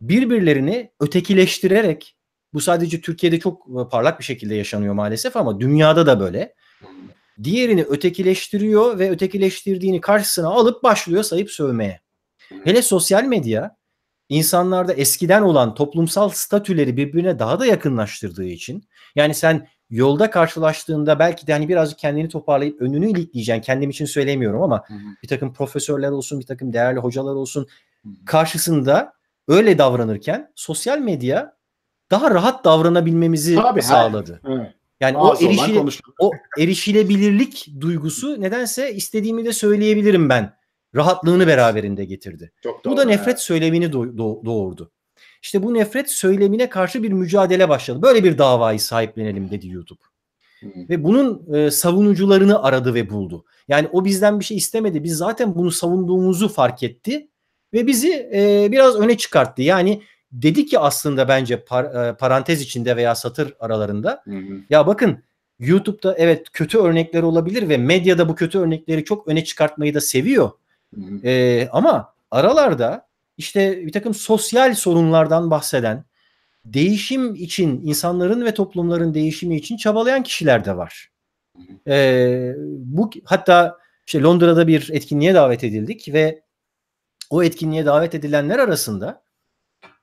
Birbirlerini ötekileştirerek bu sadece Türkiye'de çok e, parlak bir şekilde yaşanıyor maalesef ama dünyada da böyle. Diğerini ötekileştiriyor ve ötekileştirdiğini karşısına alıp başlıyor sayıp sövmeye. Hele sosyal medya insanlarda eskiden olan toplumsal statüleri birbirine daha da yakınlaştırdığı için yani sen yolda karşılaştığında belki de hani birazcık kendini toparlayıp önünü ilikleyeceksin. Kendim için söylemiyorum ama hı hı. bir takım profesörler olsun, bir takım değerli hocalar olsun karşısında öyle davranırken sosyal medya daha rahat davranabilmemizi Tabii, sağladı. Evet. Yani Bazı o, erişile, o erişilebilirlik duygusu nedense istediğimi de söyleyebilirim ben rahatlığını beraberinde getirdi. Çok doğru, bu da nefret evet. söylemini doğurdu. İşte bu nefret söylemine karşı bir mücadele başladı. Böyle bir davayı sahiplenelim dedi YouTube. Ve bunun e, savunucularını aradı ve buldu. Yani o bizden bir şey istemedi. Biz zaten bunu savunduğumuzu fark etti ve bizi e, biraz öne çıkarttı. Yani dedi ki aslında bence par, e, parantez içinde veya satır aralarında. Hı hı. Ya bakın YouTube'da evet kötü örnekler olabilir ve medyada bu kötü örnekleri çok öne çıkartmayı da seviyor. E, ama aralarda işte bir takım sosyal sorunlardan bahseden, değişim için, insanların ve toplumların değişimi için çabalayan kişiler de var. E, bu hatta işte Londra'da bir etkinliğe davet edildik ve o etkinliğe davet edilenler arasında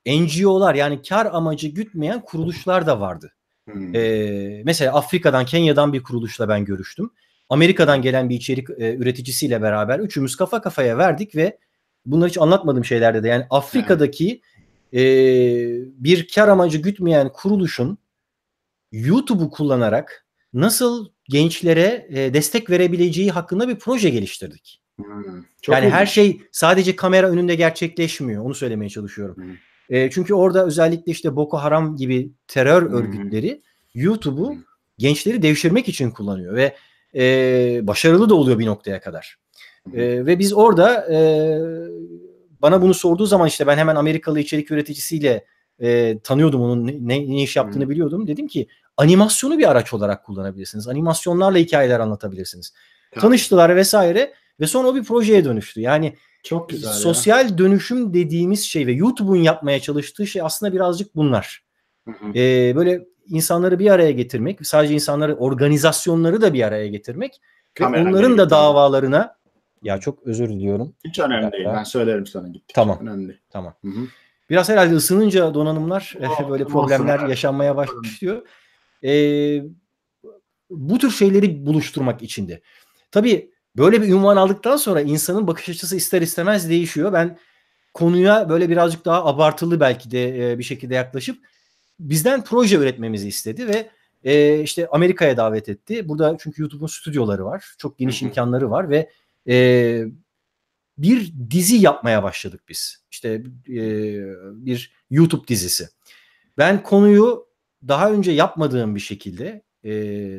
NGO'lar yani kar amacı gütmeyen kuruluşlar da vardı. Hmm. Ee, mesela Afrika'dan, Kenya'dan bir kuruluşla ben görüştüm. Amerika'dan gelen bir içerik e, üreticisiyle beraber üçümüz kafa kafaya verdik ve bunları hiç anlatmadığım şeylerde de yani Afrika'daki e, bir kar amacı gütmeyen kuruluşun YouTube'u kullanarak nasıl gençlere e, destek verebileceği hakkında bir proje geliştirdik. Hmm, çok yani ilginç. her şey sadece kamera önünde gerçekleşmiyor. Onu söylemeye çalışıyorum. Hmm. E, çünkü orada özellikle işte Boko Haram gibi terör hmm. örgütleri YouTube'u hmm. gençleri devşirmek için kullanıyor ve e, başarılı da oluyor bir noktaya kadar. E, ve biz orada e, bana bunu sorduğu zaman işte ben hemen Amerikalı içerik üreticisiyle e, tanıyordum onun ne, ne iş yaptığını hmm. biliyordum. Dedim ki animasyonu bir araç olarak kullanabilirsiniz. Animasyonlarla hikayeler anlatabilirsiniz. Tabii. Tanıştılar vesaire ve sonra o bir projeye dönüştü. Yani çok güzel. Sosyal ya. dönüşüm dediğimiz şey ve YouTube'un yapmaya çalıştığı şey aslında birazcık bunlar. Hı hı. Ee, böyle insanları bir araya getirmek, sadece insanları organizasyonları da bir araya getirmek Kameran ve onların da davalarına ya çok özür diliyorum. Hiç önemli değil. Ben söylerim sana gittik. Tamam. önemli. Tamam. Hı hı. Biraz herhalde ısınınca donanımlar oh, böyle problemler olsun. yaşanmaya başlıyor. Ee, bu tür şeyleri buluşturmak içindi. Tabii böyle bir ünvan aldıktan sonra insanın bakış açısı ister istemez değişiyor. Ben konuya böyle birazcık daha abartılı belki de eh, bir şekilde yaklaşıp bizden proje üretmemizi istedi ve e, işte Amerika'ya davet etti. Burada çünkü YouTube'un stüdyoları var. Çok geniş imkanları var ve e, bir dizi yapmaya başladık biz. İşte e, bir YouTube dizisi. Ben konuyu daha önce yapmadığım bir şekilde e,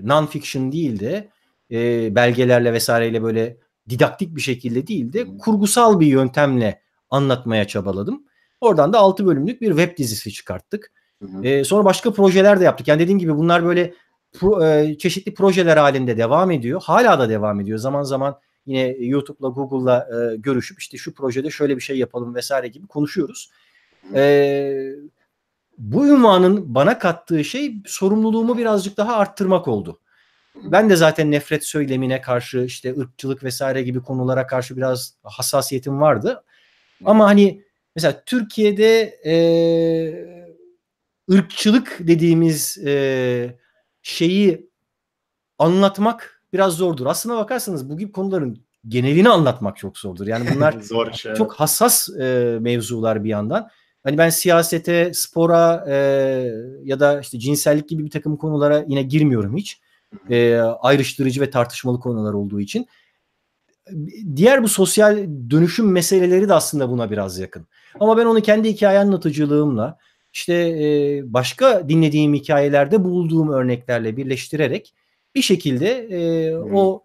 non-fiction değil de e, belgelerle vesaireyle böyle didaktik bir şekilde değil de kurgusal bir yöntemle anlatmaya çabaladım. Oradan da 6 bölümlük bir web dizisi çıkarttık. E, sonra başka projeler de yaptık. Yani dediğim gibi bunlar böyle pro, e, çeşitli projeler halinde devam ediyor. Hala da devam ediyor. Zaman zaman yine YouTube'la Google'la e, görüşüp işte şu projede şöyle bir şey yapalım vesaire gibi konuşuyoruz. E, bu ünvanın bana kattığı şey sorumluluğumu birazcık daha arttırmak oldu. Ben de zaten nefret söylemine karşı işte ırkçılık vesaire gibi konulara karşı biraz hassasiyetim vardı. Ama hani mesela Türkiye'de eee ırkçılık dediğimiz e, şeyi anlatmak biraz zordur. Aslına bakarsanız bu gibi konuların genelini anlatmak çok zordur. Yani bunlar Zor şey. çok hassas e, mevzular bir yandan. Hani ben siyasete, spora e, ya da işte cinsellik gibi bir takım konulara yine girmiyorum hiç. E, ayrıştırıcı ve tartışmalı konular olduğu için. Diğer bu sosyal dönüşüm meseleleri de aslında buna biraz yakın. Ama ben onu kendi hikaye anlatıcılığımla, işte başka dinlediğim hikayelerde bulduğum örneklerle birleştirerek bir şekilde o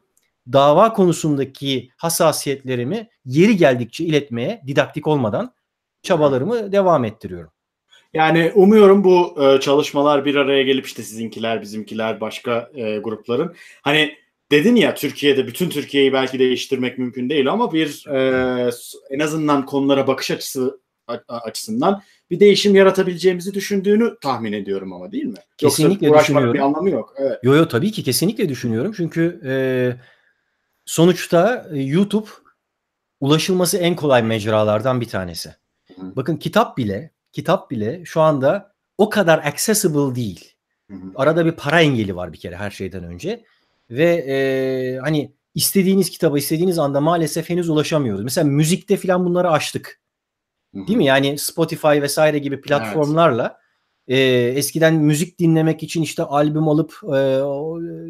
dava konusundaki hassasiyetlerimi yeri geldikçe iletmeye didaktik olmadan çabalarımı devam ettiriyorum. Yani umuyorum bu çalışmalar bir araya gelip işte sizinkiler, bizimkiler, başka grupların hani dedin ya Türkiye'de bütün Türkiye'yi belki değiştirmek mümkün değil ama bir en azından konulara bakış açısı açısından bir değişim yaratabileceğimizi düşündüğünü tahmin ediyorum ama değil mi? Kesinlikle Yoksa düşünüyorum. bir anlamı yok. Evet. Yo yo tabii ki kesinlikle düşünüyorum. Çünkü e, sonuçta e, YouTube ulaşılması en kolay mecralardan bir tanesi. Hı. Bakın kitap bile kitap bile şu anda o kadar accessible değil. Hı hı. Arada bir para engeli var bir kere her şeyden önce. Ve e, hani istediğiniz kitaba istediğiniz anda maalesef henüz ulaşamıyoruz. Mesela müzikte filan bunları açtık. Değil mi? Yani Spotify vesaire gibi platformlarla evet. e, eskiden müzik dinlemek için işte albüm alıp e, e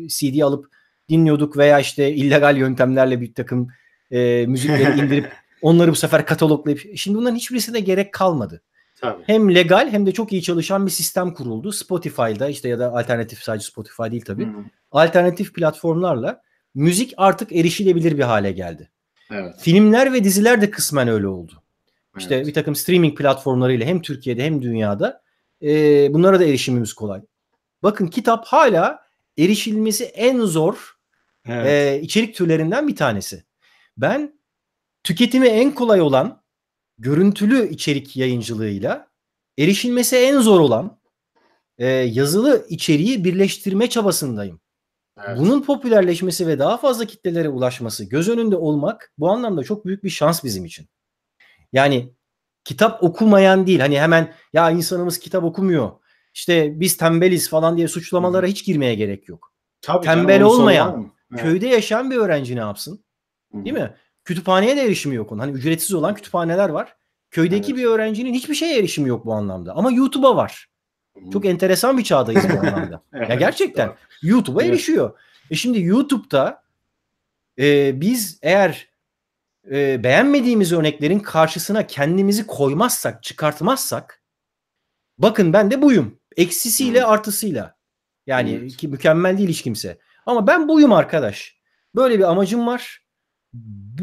CD alıp dinliyorduk veya işte illegal yöntemlerle bir takım e, müzikleri indirip onları bu sefer kataloglayıp e, şimdi bunların hiçbirisine gerek kalmadı. Tabii. Hem legal hem de çok iyi çalışan bir sistem kuruldu. Spotify'da işte ya da alternatif sadece Spotify değil tabii. Hı-hı. Alternatif platformlarla müzik artık erişilebilir bir hale geldi. Evet. Filmler ve diziler de kısmen öyle oldu. İşte evet. bir takım streaming platformlarıyla hem Türkiye'de hem dünyada e, bunlara da erişimimiz kolay. Bakın kitap hala erişilmesi en zor e, evet. e, içerik türlerinden bir tanesi. Ben tüketimi en kolay olan görüntülü içerik yayıncılığıyla erişilmesi en zor olan e, yazılı içeriği birleştirme çabasındayım. Evet. Bunun popülerleşmesi ve daha fazla kitlelere ulaşması göz önünde olmak bu anlamda çok büyük bir şans bizim için. Yani kitap okumayan değil. Hani hemen ya insanımız kitap okumuyor. İşte biz tembeliz falan diye suçlamalara hiç girmeye gerek yok. Tabii Tembel canım, olmayan, köyde yaşayan bir öğrenci ne yapsın? Değil mi? Kütüphaneye de erişimi yok onun. Hani ücretsiz olan kütüphaneler var. Köydeki evet. bir öğrencinin hiçbir şeye erişimi yok bu anlamda. Ama YouTube'a var. Çok enteresan bir çağdayız bu anlamda. evet, ya gerçekten YouTube'a evet. erişiyor. E şimdi YouTube'da e, biz eğer e, beğenmediğimiz örneklerin karşısına kendimizi koymazsak, çıkartmazsak bakın ben de buyum. Eksisiyle hmm. artısıyla. Yani evet. ki mükemmel değil hiç kimse. Ama ben buyum arkadaş. Böyle bir amacım var.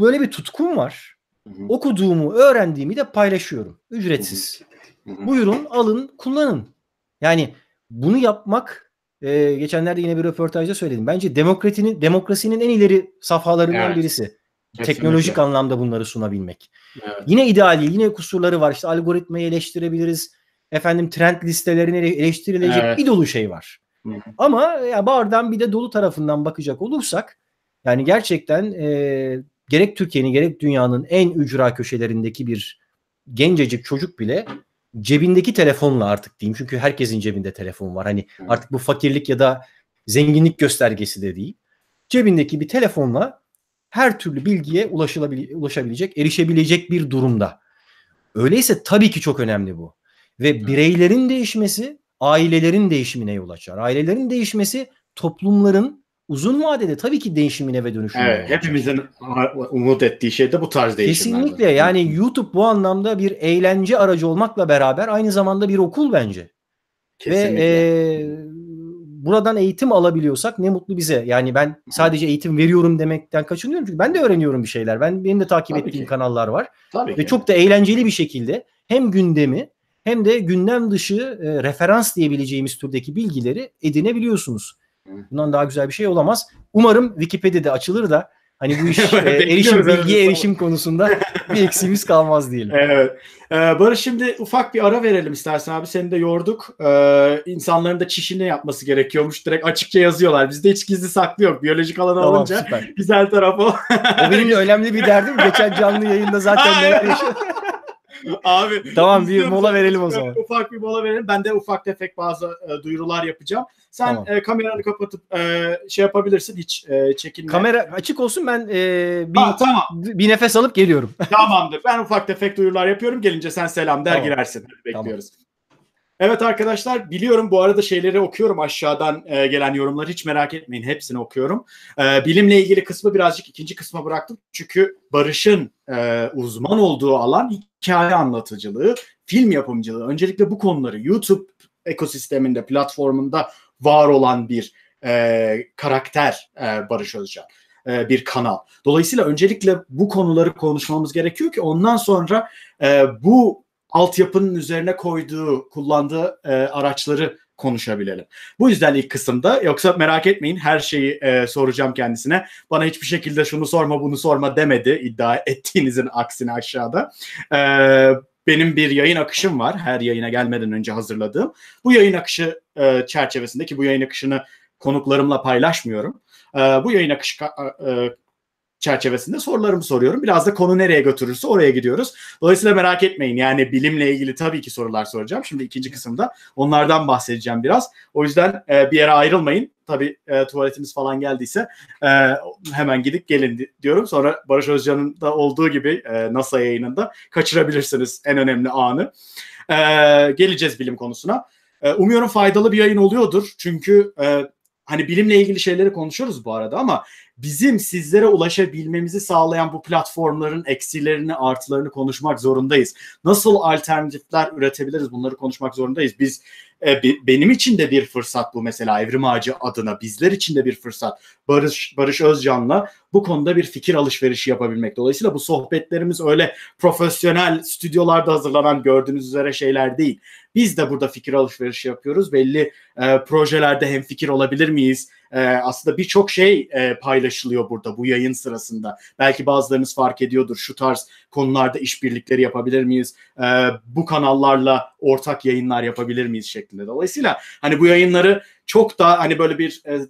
Böyle bir tutkum var. hı Okuduğumu, öğrendiğimi de paylaşıyorum. Ücretsiz. hı Buyurun, alın, kullanın. Yani bunu yapmak e, geçenlerde yine bir röportajda söyledim. Bence demokratinin demokrasinin en ileri safhalarından evet. birisi. Kesinlikle. teknolojik anlamda bunları sunabilmek. Evet. Yine ideal değil. Yine kusurları var. İşte algoritmayı eleştirebiliriz. Efendim trend listelerini eleştirilecek evet. bir dolu şey var. Hı. Ama ya bardan bir de dolu tarafından bakacak olursak yani gerçekten e, gerek Türkiye'nin gerek dünyanın en ücra köşelerindeki bir gencecik çocuk bile cebindeki telefonla artık diyeyim. Çünkü herkesin cebinde telefon var. Hani artık bu fakirlik ya da zenginlik göstergesi de değil. Cebindeki bir telefonla her türlü bilgiye ulaşılabilecek, ulaşabilecek, erişebilecek bir durumda. Öyleyse tabii ki çok önemli bu. Ve bireylerin değişmesi ailelerin değişimine yol açar. Ailelerin değişmesi toplumların uzun vadede tabii ki değişimine ve dönüşümüne. Evet, olacak. hepimizin umut ettiği şey de bu tarz değişimler. Kesinlikle yani YouTube bu anlamda bir eğlence aracı olmakla beraber aynı zamanda bir okul bence. Kesinlikle. Ve e, buradan eğitim alabiliyorsak ne mutlu bize. Yani ben sadece eğitim veriyorum demekten kaçınıyorum çünkü ben de öğreniyorum bir şeyler. Ben benim de takip Tabii ettiğim ki. kanallar var. Tabii Ve ki. çok da eğlenceli bir şekilde hem gündemi hem de gündem dışı e, referans diyebileceğimiz türdeki bilgileri edinebiliyorsunuz. Bundan daha güzel bir şey olamaz. Umarım Wikipedia'da açılır da Hani bu iş e, erişim bilgi erişim konusunda bir eksiğimiz kalmaz diyelim. Evet. Ee, Barış şimdi ufak bir ara verelim istersen abi. Seni de yorduk. Ee, insanların da çişini yapması gerekiyormuş. Direkt açıkça yazıyorlar. Bizde hiç gizli saklı yok. Biyolojik alana tamam, alınca süper. güzel taraf o. o benim önemli bir derdim. Geçen canlı yayında zaten Abi. Tamam bir mola verelim o şey zaman. Ufak bir mola verelim. Ben de ufak tefek bazı e, duyurular yapacağım. Sen tamam. e, kameranı kapatıp e, şey yapabilirsin hiç e, çekinme. Kamera açık olsun ben e, bir, ha, tamam. bir nefes alıp geliyorum. Tamamdır. Ben ufak tefek duyurular yapıyorum. Gelince sen selam der tamam. girersin. Bekliyoruz. Tamam. Evet arkadaşlar biliyorum bu arada şeyleri okuyorum aşağıdan e, gelen yorumları hiç merak etmeyin hepsini okuyorum. E, bilimle ilgili kısmı birazcık ikinci kısma bıraktım çünkü Barış'ın e, uzman olduğu alan hikaye anlatıcılığı, film yapımcılığı öncelikle bu konuları YouTube ekosisteminde, platformunda var olan bir e, karakter e, Barış Özcan e, bir kanal. Dolayısıyla öncelikle bu konuları konuşmamız gerekiyor ki ondan sonra e, bu altyapının üzerine koyduğu, kullandığı e, araçları konuşabilelim. Bu yüzden ilk kısımda yoksa merak etmeyin her şeyi e, soracağım kendisine. Bana hiçbir şekilde şunu sorma bunu sorma demedi iddia ettiğinizin aksine aşağıda. Eee benim bir yayın akışım var. Her yayına gelmeden önce hazırladığım. Bu yayın akışı e, çerçevesindeki bu yayın akışını konuklarımla paylaşmıyorum. E, bu yayın akışı e, e çerçevesinde sorularımı soruyorum. Biraz da konu nereye götürürse oraya gidiyoruz. Dolayısıyla merak etmeyin yani bilimle ilgili tabii ki sorular soracağım. Şimdi ikinci kısımda onlardan bahsedeceğim biraz. O yüzden e, bir yere ayrılmayın. Tabii e, tuvaletimiz falan geldiyse e, hemen gidip gelin diyorum. Sonra Barış Özcan'ın da olduğu gibi e, NASA yayınında kaçırabilirsiniz en önemli anı. E, geleceğiz bilim konusuna. E, umuyorum faydalı bir yayın oluyordur. Çünkü e, hani bilimle ilgili şeyleri konuşuyoruz bu arada ama bizim sizlere ulaşabilmemizi sağlayan bu platformların eksilerini, artılarını konuşmak zorundayız. Nasıl alternatifler üretebiliriz bunları konuşmak zorundayız. Biz e, benim için de bir fırsat bu mesela Evrim Ağacı adına bizler için de bir fırsat. Barış Barış Özcan'la bu konuda bir fikir alışverişi yapabilmek. Dolayısıyla bu sohbetlerimiz öyle profesyonel stüdyolarda hazırlanan gördüğünüz üzere şeyler değil. Biz de burada fikir alışverişi yapıyoruz. Belli e, projelerde hem fikir olabilir miyiz? E, aslında birçok şey e, paylaşılıyor burada bu yayın sırasında. Belki bazılarınız fark ediyordur. Şu tarz konularda işbirlikleri yapabilir miyiz? E, bu kanallarla ortak yayınlar yapabilir miyiz şeklinde. Dolayısıyla hani bu yayınları çok daha hani böyle bir e,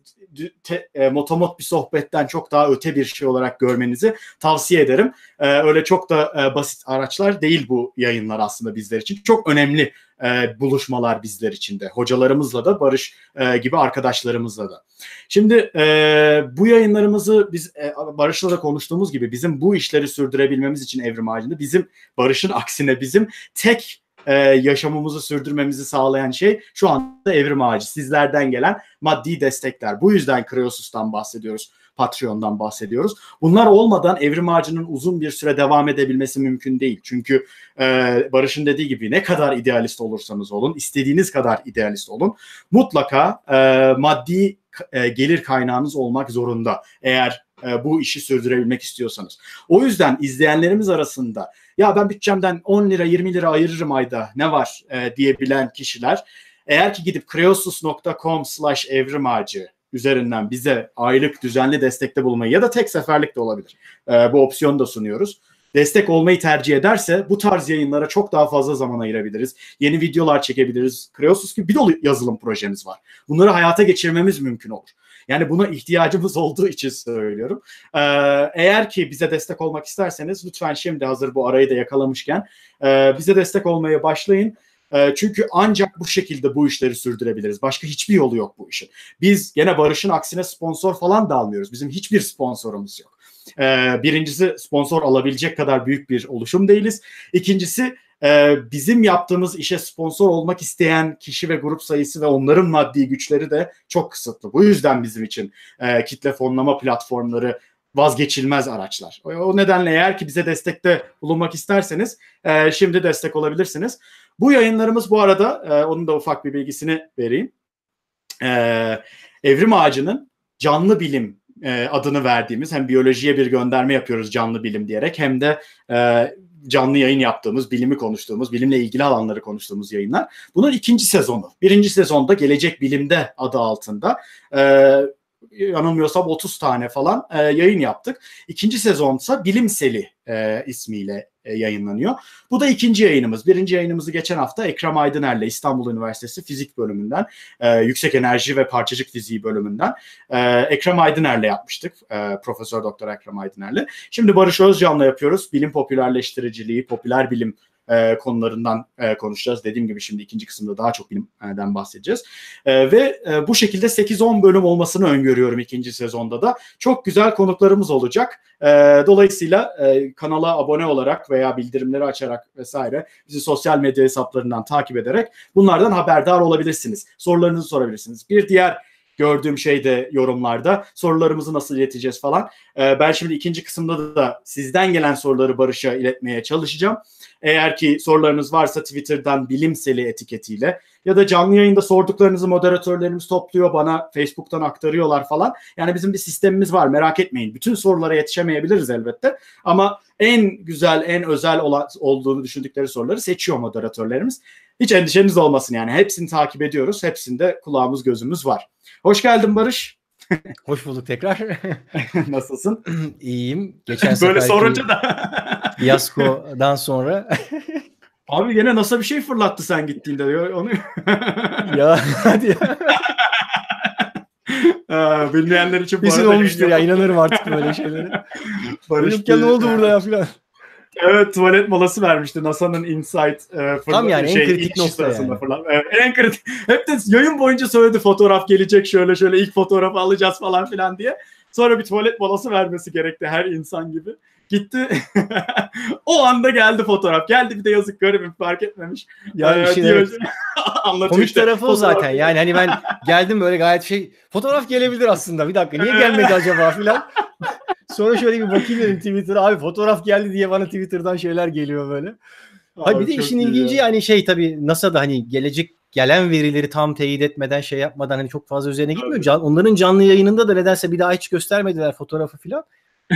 te, e, motomot bir sohbetten çok daha öte bir şey olarak görmenizi tavsiye ederim. E, öyle çok da e, basit araçlar değil bu yayınlar aslında bizler için. Çok önemli e, buluşmalar bizler için de. Hocalarımızla da Barış e, gibi arkadaşlarımızla da. Şimdi e, bu yayınlarımızı biz e, Barış'la da konuştuğumuz gibi bizim bu işleri sürdürebilmemiz için Evrim Ağacı'nda bizim Barış'ın aksine bizim tek e, yaşamımızı sürdürmemizi sağlayan şey şu anda Evrim Ağacı. Sizlerden gelen maddi destekler. Bu yüzden Kreosus'tan bahsediyoruz. Patreon'dan bahsediyoruz. Bunlar olmadan Evrim Ağacı'nın uzun bir süre devam edebilmesi mümkün değil. Çünkü e, Barış'ın dediği gibi ne kadar idealist olursanız olun, istediğiniz kadar idealist olun. Mutlaka e, maddi e, gelir kaynağınız olmak zorunda. Eğer e, bu işi sürdürebilmek istiyorsanız. O yüzden izleyenlerimiz arasında ya ben bütçemden 10 lira 20 lira ayırırım ayda ne var e, diyebilen kişiler eğer ki gidip creosus.com slash evrim üzerinden bize aylık düzenli destekte bulmayı ya da tek seferlik de olabilir. E, bu opsiyonu da sunuyoruz. Destek olmayı tercih ederse bu tarz yayınlara çok daha fazla zaman ayırabiliriz. Yeni videolar çekebiliriz. Kreosus gibi bir dolu yazılım projemiz var. Bunları hayata geçirmemiz mümkün olur. Yani buna ihtiyacımız olduğu için söylüyorum. Ee, eğer ki bize destek olmak isterseniz lütfen şimdi hazır bu arayı da yakalamışken e, bize destek olmaya başlayın. Ee, çünkü ancak bu şekilde bu işleri sürdürebiliriz. Başka hiçbir yolu yok bu işin. Biz gene Barış'ın aksine sponsor falan da almıyoruz. Bizim hiçbir sponsorumuz yok. Ee, birincisi sponsor alabilecek kadar büyük bir oluşum değiliz. İkincisi e, bizim yaptığımız işe sponsor olmak isteyen kişi ve grup sayısı ve onların maddi güçleri de çok kısıtlı. Bu yüzden bizim için e, kitle fonlama platformları vazgeçilmez araçlar. O nedenle eğer ki bize destekte bulunmak isterseniz e, şimdi destek olabilirsiniz. Bu yayınlarımız bu arada e, onun da ufak bir bilgisini vereyim. E, Evrim Ağacı'nın canlı bilim e, adını verdiğimiz hem biyolojiye bir gönderme yapıyoruz canlı bilim diyerek hem de e, canlı yayın yaptığımız, bilimi konuştuğumuz, bilimle ilgili alanları konuştuğumuz yayınlar. Bunun ikinci sezonu. Birinci sezonda Gelecek Bilim'de adı altında e, yanılmıyorsam 30 tane falan e, yayın yaptık. İkinci sezonsa Bilimseli e, ismiyle e, yayınlanıyor. Bu da ikinci yayınımız. Birinci yayınımızı geçen hafta Ekrem Aydıner'le İstanbul Üniversitesi Fizik Bölümünden, e, Yüksek Enerji ve Parçacık Fiziği Bölümünden e, Ekrem Aydıner'le yapmıştık. E, Profesör Doktor Ekrem Aydıner'le. Şimdi Barış Özcan'la yapıyoruz. Bilim popülerleştiriciliği, popüler bilim e, konularından e, konuşacağız. Dediğim gibi şimdi ikinci kısımda daha çok bilimden bahsedeceğiz. E, ve e, bu şekilde 8-10 bölüm olmasını öngörüyorum ikinci sezonda da. Çok güzel konuklarımız olacak. E, dolayısıyla e, kanala abone olarak veya bildirimleri açarak vesaire bizi sosyal medya hesaplarından takip ederek bunlardan haberdar olabilirsiniz. Sorularınızı sorabilirsiniz. Bir diğer gördüğüm şey de yorumlarda. Sorularımızı nasıl ileteceğiz falan. E, ben şimdi ikinci kısımda da sizden gelen soruları Barış'a iletmeye çalışacağım. Eğer ki sorularınız varsa Twitter'dan bilimseli etiketiyle ya da canlı yayında sorduklarınızı moderatörlerimiz topluyor bana Facebook'tan aktarıyorlar falan. Yani bizim bir sistemimiz var merak etmeyin. Bütün sorulara yetişemeyebiliriz elbette ama en güzel en özel olan, olduğunu düşündükleri soruları seçiyor moderatörlerimiz hiç endişeniz olmasın yani. Hepsini takip ediyoruz. Hepsinde kulağımız gözümüz var. Hoş geldin Barış. Hoş bulduk tekrar. Nasılsın? İyiyim. Geçen Böyle sorunca da. Yasko'dan sonra. Abi yine nasıl bir şey fırlattı sen gittiğinde diyor onu. ya hadi ya. Aa, bilmeyenler için Kesin olmuştur ya inanırım artık böyle şeylere. Barış ya ne oldu burada ya filan. Evet tuvalet molası vermişti NASA'nın Insight e, fırla, Tam yani şey, en kritik nokta yani. falan. evet, en kritik. Hep de yayın boyunca söyledi fotoğraf gelecek şöyle şöyle ilk fotoğrafı alacağız falan filan diye. Sonra bir tuvalet molası vermesi gerekti her insan gibi. Gitti. o anda geldi fotoğraf. Geldi bir de yazık garibim fark etmemiş. Yani ee, şey, işin evet. Komik işte. tarafı o zaten. Yani hani ben geldim böyle gayet şey fotoğraf gelebilir aslında. Bir dakika niye gelmedi acaba filan. Sonra şöyle bir bakayım dedim Twitter'a. Abi fotoğraf geldi diye bana Twitter'dan şeyler geliyor böyle. Abi, Abi bir de işin ilginci yani şey tabii NASA'da hani gelecek gelen verileri tam teyit etmeden şey yapmadan hani çok fazla üzerine gitmiyor. Can, onların canlı yayınında da nedense bir daha hiç göstermediler fotoğrafı filan.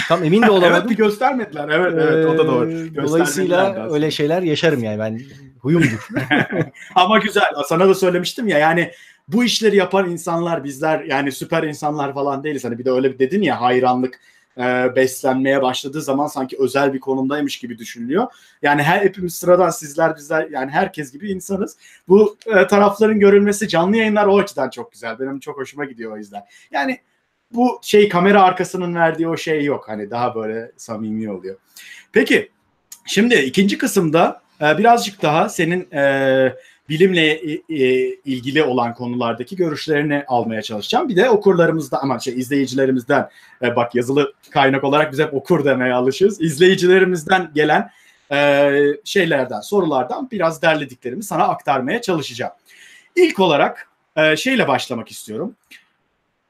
Tam emin de olamadım. evet bir göstermediler. Evet evet o da ee, doğru. Dolayısıyla öyle şeyler yaşarım yani ben huyumdur. Ama güzel. Sana da söylemiştim ya yani bu işleri yapan insanlar bizler yani süper insanlar falan değiliz. Hani bir de öyle bir dedin ya hayranlık e, beslenmeye başladığı zaman sanki özel bir konumdaymış gibi düşünülüyor. Yani her hepimiz sıradan sizler bizler yani herkes gibi insanız. Bu e, tarafların görülmesi canlı yayınlar o açıdan çok güzel. Benim çok hoşuma gidiyor o yüzden. Yani bu şey kamera arkasının verdiği o şey yok. Hani daha böyle samimi oluyor. Peki şimdi ikinci kısımda e, birazcık daha senin e, bilimle e, e, ilgili olan konulardaki görüşlerini almaya çalışacağım. Bir de okurlarımızda ama şey izleyicilerimizden e, bak yazılı kaynak olarak biz hep okur demeye alışız. İzleyicilerimizden gelen e, şeylerden, sorulardan biraz derlediklerimi sana aktarmaya çalışacağım. İlk olarak e, şeyle başlamak istiyorum.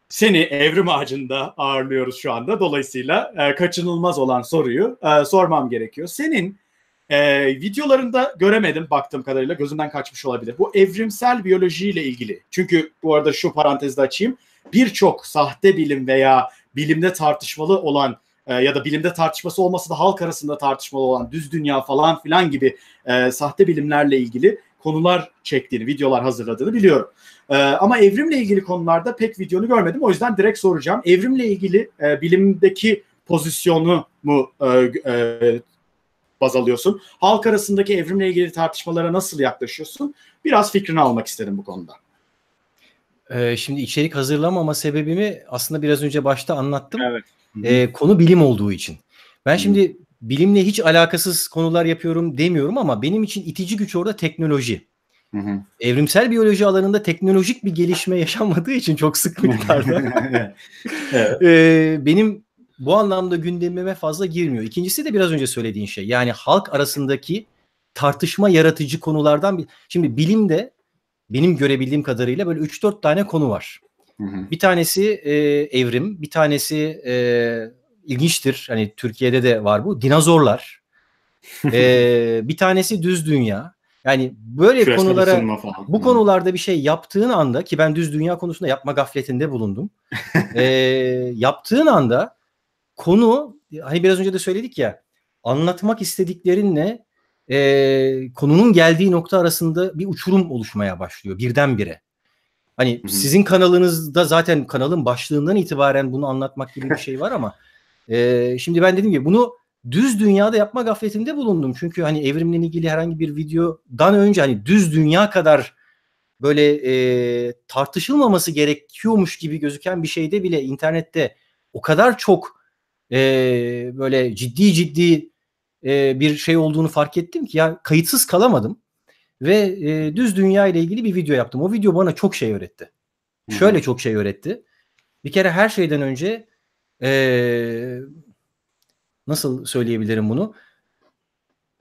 Seni evrim ağacında ağırlıyoruz şu anda. Dolayısıyla e, kaçınılmaz olan soruyu e, sormam gerekiyor. Senin e, videolarında göremedim baktığım kadarıyla gözümden kaçmış olabilir. Bu evrimsel biyolojiyle ilgili. Çünkü bu arada şu parantezde açayım. Birçok sahte bilim veya bilimde tartışmalı olan e, ya da bilimde tartışması olması da halk arasında tartışmalı olan düz dünya falan filan gibi e, sahte bilimlerle ilgili konular çektiğini, videolar hazırladığını biliyorum. E, ama evrimle ilgili konularda pek videonu görmedim. O yüzden direkt soracağım. Evrimle ilgili e, bilimdeki pozisyonu mu e, e, baz alıyorsun? Halk arasındaki evrimle ilgili tartışmalara nasıl yaklaşıyorsun? Biraz fikrini almak istedim bu konuda. Ee, şimdi içerik hazırlamama sebebimi aslında biraz önce başta anlattım. Evet. Ee, konu bilim olduğu için. Ben şimdi Hı. Hmm. bilimle hiç alakasız konular yapıyorum demiyorum ama benim için itici güç orada teknoloji. Hı hı. Evrimsel biyoloji alanında teknolojik bir gelişme yaşanmadığı için çok sık miktarda. evet. ee, benim bu anlamda gündemime fazla girmiyor. İkincisi de biraz önce söylediğin şey. Yani halk arasındaki tartışma yaratıcı konulardan bir. Şimdi bilimde benim görebildiğim kadarıyla böyle 3-4 tane konu var. Bir tanesi e, evrim, bir tanesi e, ilginçtir. Hani Türkiye'de de var bu. Dinozorlar. e, bir tanesi düz dünya. Yani böyle Küresel konulara bu konularda bir şey yaptığın anda ki ben düz dünya konusunda yapma gafletinde bulundum. e, yaptığın anda konu hani biraz önce de söyledik ya anlatmak istediklerinle e, konunun geldiği nokta arasında bir uçurum oluşmaya başlıyor birdenbire. Hani Hı-hı. sizin kanalınızda zaten kanalın başlığından itibaren bunu anlatmak gibi bir şey var ama e, şimdi ben dedim ki bunu düz dünyada yapma gafletinde bulundum. Çünkü hani evrimle ilgili herhangi bir videodan önce hani düz dünya kadar böyle e, tartışılmaması gerekiyormuş gibi gözüken bir şeyde bile internette o kadar çok e, böyle ciddi ciddi e, bir şey olduğunu fark ettim ki ya kayıtsız kalamadım ve e, düz dünya ile ilgili bir video yaptım. O video bana çok şey öğretti. Hı-hı. Şöyle çok şey öğretti. Bir kere her şeyden önce e, nasıl söyleyebilirim bunu?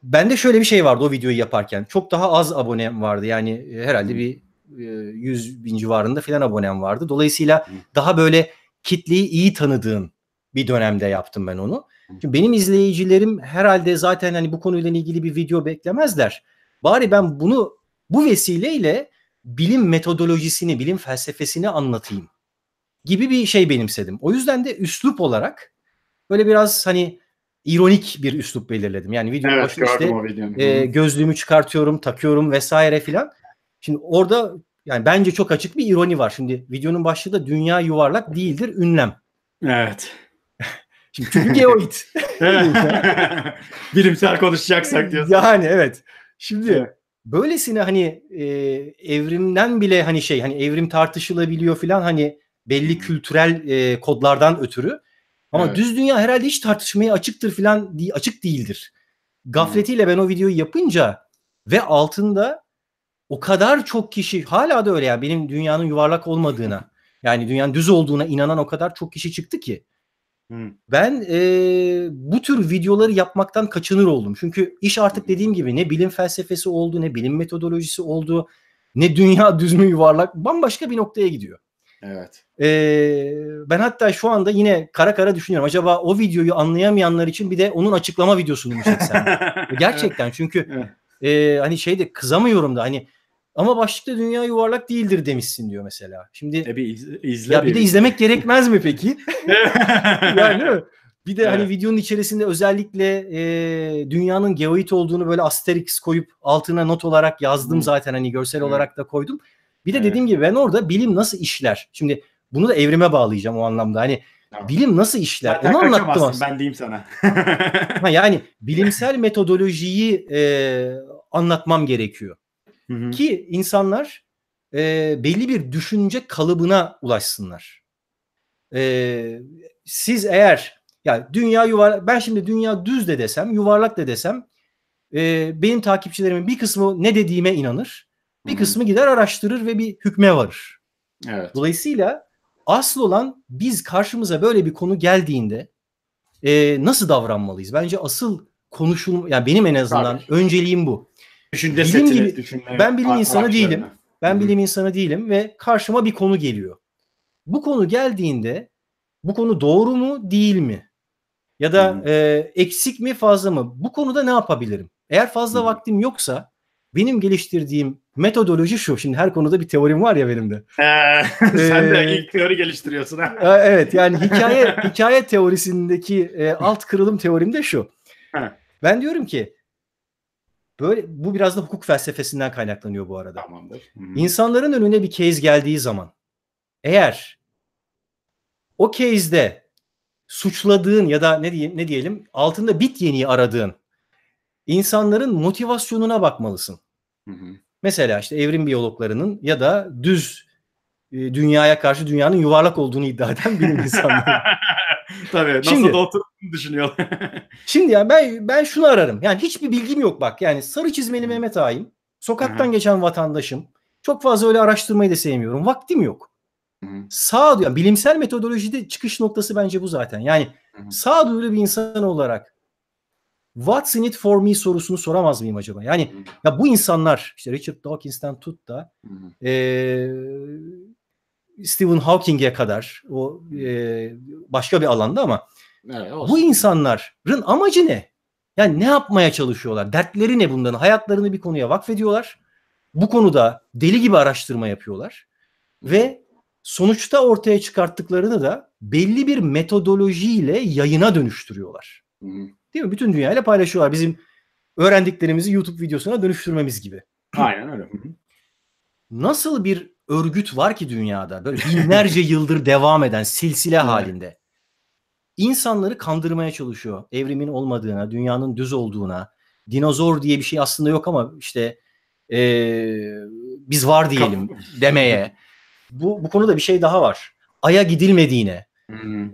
ben de şöyle bir şey vardı o videoyu yaparken. Çok daha az abonem vardı. Yani herhalde bir 100 bin civarında filan abonem vardı. Dolayısıyla daha böyle kitleyi iyi tanıdığın bir dönemde yaptım ben onu. Şimdi benim izleyicilerim herhalde zaten hani bu konuyla ilgili bir video beklemezler. Bari ben bunu bu vesileyle bilim metodolojisini, bilim felsefesini anlatayım gibi bir şey benimsedim. O yüzden de üslup olarak böyle biraz hani ironik bir üslup belirledim. Yani video evet, başında işte e, gözlüğümü çıkartıyorum, takıyorum vesaire filan. Şimdi orada yani bence çok açık bir ironi var. Şimdi videonun başlığı da dünya yuvarlak değildir ünlem. Evet. Şimdi çünkü geoid. Bilimsel konuşacaksak diyorsun. Yani evet. Şimdi böylesine hani e, evrimden bile hani şey hani evrim tartışılabiliyor filan hani belli kültürel e, kodlardan ötürü. Ama evet. düz dünya herhalde hiç tartışmaya açıktır filan değil, açık değildir. Gafletiyle ben o videoyu yapınca ve altında o kadar çok kişi hala da öyle ya benim dünyanın yuvarlak olmadığına yani dünyanın düz olduğuna inanan o kadar çok kişi çıktı ki. Ben e, bu tür videoları yapmaktan kaçınır oldum. Çünkü iş artık dediğim gibi ne bilim felsefesi oldu, ne bilim metodolojisi oldu, ne dünya düz mü yuvarlak bambaşka bir noktaya gidiyor. Evet. Ee, ben hatta şu anda yine kara kara düşünüyorum. Acaba o videoyu anlayamayanlar için bir de onun açıklama videosunu mu çeksem? Gerçekten çünkü evet. e, hani şeyde kızamıyorum da hani ama başlıkta dünya yuvarlak değildir demişsin diyor mesela. Şimdi e bir izle ya bir, bir de izlemek gerekmez mi peki? yani bir de hani evet. hani videonun içerisinde özellikle e, dünyanın geoid olduğunu böyle asterix koyup altına not olarak yazdım hmm. zaten hani görsel hmm. olarak da koydum. Bir de evet. dediğim gibi ben orada bilim nasıl işler? Şimdi bunu da evrime bağlayacağım o anlamda. Hani Tamam. Bilim nasıl işler? Zaten Onu anlattım aslında. Ben diyeyim sana. ha, yani bilimsel metodolojiyi e, anlatmam gerekiyor. Hı Ki insanlar e, belli bir düşünce kalıbına ulaşsınlar. E, siz eğer yani dünya yuvarlak ben şimdi dünya düz de desem yuvarlak da desem e, benim takipçilerimin bir kısmı ne dediğime inanır. Bir hı kısmı gider araştırır ve bir hükme varır. Evet. Dolayısıyla asıl olan biz karşımıza böyle bir konu geldiğinde e, nasıl davranmalıyız? Bence asıl konuşul yani benim en azından Tabii. önceliğim bu. Düşünce bilim gibi, düşünme, ben bilim insanı değilim. Ben bilim insanı değilim ve karşıma bir konu geliyor. Bu konu geldiğinde bu konu doğru mu değil mi? Ya da e, eksik mi fazla mı? Bu konuda ne yapabilirim? Eğer fazla hı vaktim yoksa benim geliştirdiğim metodoloji şu. Şimdi her konuda bir teorim var ya benim de. Ee, sen de ilk teori geliştiriyorsun ha. E, evet yani hikaye hikaye teorisindeki e, alt kırılım teorim de şu. ben diyorum ki Böyle bu biraz da hukuk felsefesinden kaynaklanıyor bu arada. Tamamdır. İnsanların önüne bir case geldiği zaman eğer o case'de suçladığın ya da ne diyeyim ne diyelim altında bit yeniği aradığın insanların motivasyonuna bakmalısın. Hı-hı. Mesela işte evrim biyologlarının ya da düz e, dünyaya karşı dünyanın yuvarlak olduğunu iddia eden bilim insanları. Tabii. Nasıl da oturduğunu düşünüyor. şimdi yani ben ben şunu ararım. Yani hiçbir bilgim yok bak. Yani sarı çizmeli Mehmet Ağa'yım. Sokaktan Hı-hı. geçen vatandaşım. Çok fazla öyle araştırmayı da sevmiyorum. Vaktim yok. Hı-hı. Sağduyu, yani bilimsel metodolojide çıkış noktası bence bu zaten. Yani Hı-hı. sağduyulu bir insan olarak What's in it for me sorusunu soramaz mıyım acaba? Yani ya bu insanlar işte Richard Dawkins'ten tut da e, Stephen Hawking'e kadar o e, başka bir alanda ama evet, bu insanların amacı ne? Yani ne yapmaya çalışıyorlar? Dertleri ne bundan Hayatlarını bir konuya vakfediyorlar. Bu konuda deli gibi araştırma yapıyorlar. Ve sonuçta ortaya çıkarttıklarını da belli bir metodolojiyle yayına dönüştürüyorlar. Değil mi? Bütün dünyayla paylaşıyorlar. Bizim öğrendiklerimizi YouTube videosuna dönüştürmemiz gibi. Aynen öyle. Nasıl bir örgüt var ki dünyada böyle binlerce yıldır devam eden silsile halinde. İnsanları kandırmaya çalışıyor. Evrimin olmadığına, dünyanın düz olduğuna, dinozor diye bir şey aslında yok ama işte ee, biz var diyelim demeye. Bu, bu konuda bir şey daha var. Ay'a gidilmediğine.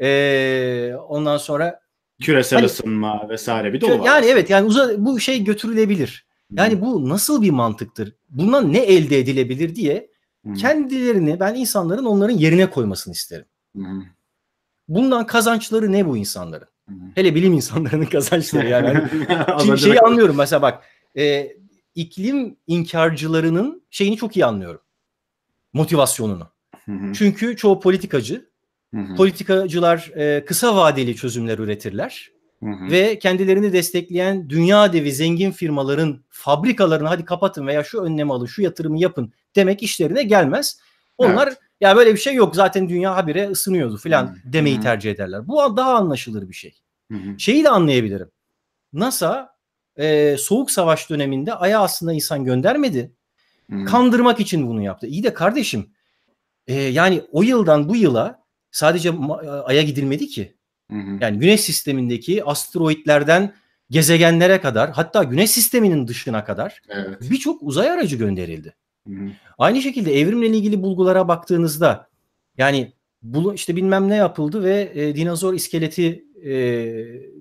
Ee, ondan sonra küresel hani, ısınma vesaire bir de o var. Yani evet yani uza, bu şey götürülebilir. Yani bu nasıl bir mantıktır? Bundan ne elde edilebilir diye Kendilerini ben insanların onların yerine koymasını isterim. Bundan kazançları ne bu insanların? Hele bilim insanlarının kazançları yani. Şimdi şeyi anlıyorum mesela bak e, iklim inkarcılarının şeyini çok iyi anlıyorum. Motivasyonunu. Çünkü çoğu politikacı. Politikacılar e, kısa vadeli çözümler üretirler. Ve kendilerini destekleyen dünya devi zengin firmaların fabrikalarını hadi kapatın veya şu önlemi alın, şu yatırımı yapın demek işlerine gelmez. Onlar evet. ya böyle bir şey yok zaten dünya habire ısınıyordu falan hmm. demeyi hmm. tercih ederler. Bu daha anlaşılır bir şey. Hmm. Şeyi de anlayabilirim. NASA e, soğuk savaş döneminde aya aslında insan göndermedi. Hmm. Kandırmak için bunu yaptı. İyi de kardeşim e, yani o yıldan bu yıla sadece e, aya gidilmedi ki. Yani güneş sistemindeki asteroitlerden gezegenlere kadar hatta güneş sisteminin dışına kadar evet. birçok uzay aracı gönderildi. Aynı şekilde evrimle ilgili bulgulara baktığınızda yani bulu, işte bilmem ne yapıldı ve e, dinozor iskeleti e,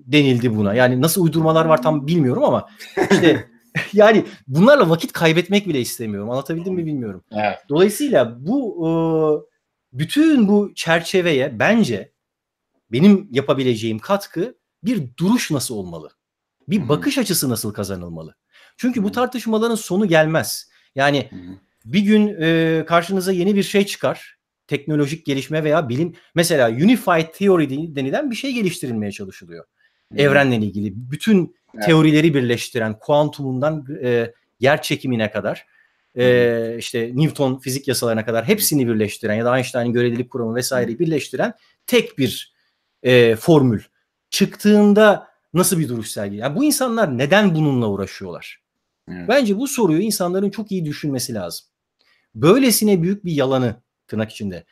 denildi buna. Yani nasıl uydurmalar var tam bilmiyorum ama işte yani bunlarla vakit kaybetmek bile istemiyorum. Anlatabildim mi bilmiyorum. Evet. Dolayısıyla bu e, bütün bu çerçeveye bence benim yapabileceğim katkı bir duruş nasıl olmalı? Bir bakış açısı nasıl kazanılmalı? Çünkü bu tartışmaların sonu gelmez. Yani bir gün e, karşınıza yeni bir şey çıkar. Teknolojik gelişme veya bilim. Mesela Unified Theory denilen bir şey geliştirilmeye çalışılıyor. Hı Evrenle ilgili bütün teorileri birleştiren kuantumundan e, yer çekimine kadar e, işte Newton fizik yasalarına kadar hepsini birleştiren ya da Einsteinin görelilik kuramı vesaireyi birleştiren tek bir e, formül çıktığında nasıl bir duruş sergiliyor? Yani bu insanlar neden bununla uğraşıyorlar? Bence bu soruyu insanların çok iyi düşünmesi lazım. Böylesine büyük bir yalanı tırnak içinde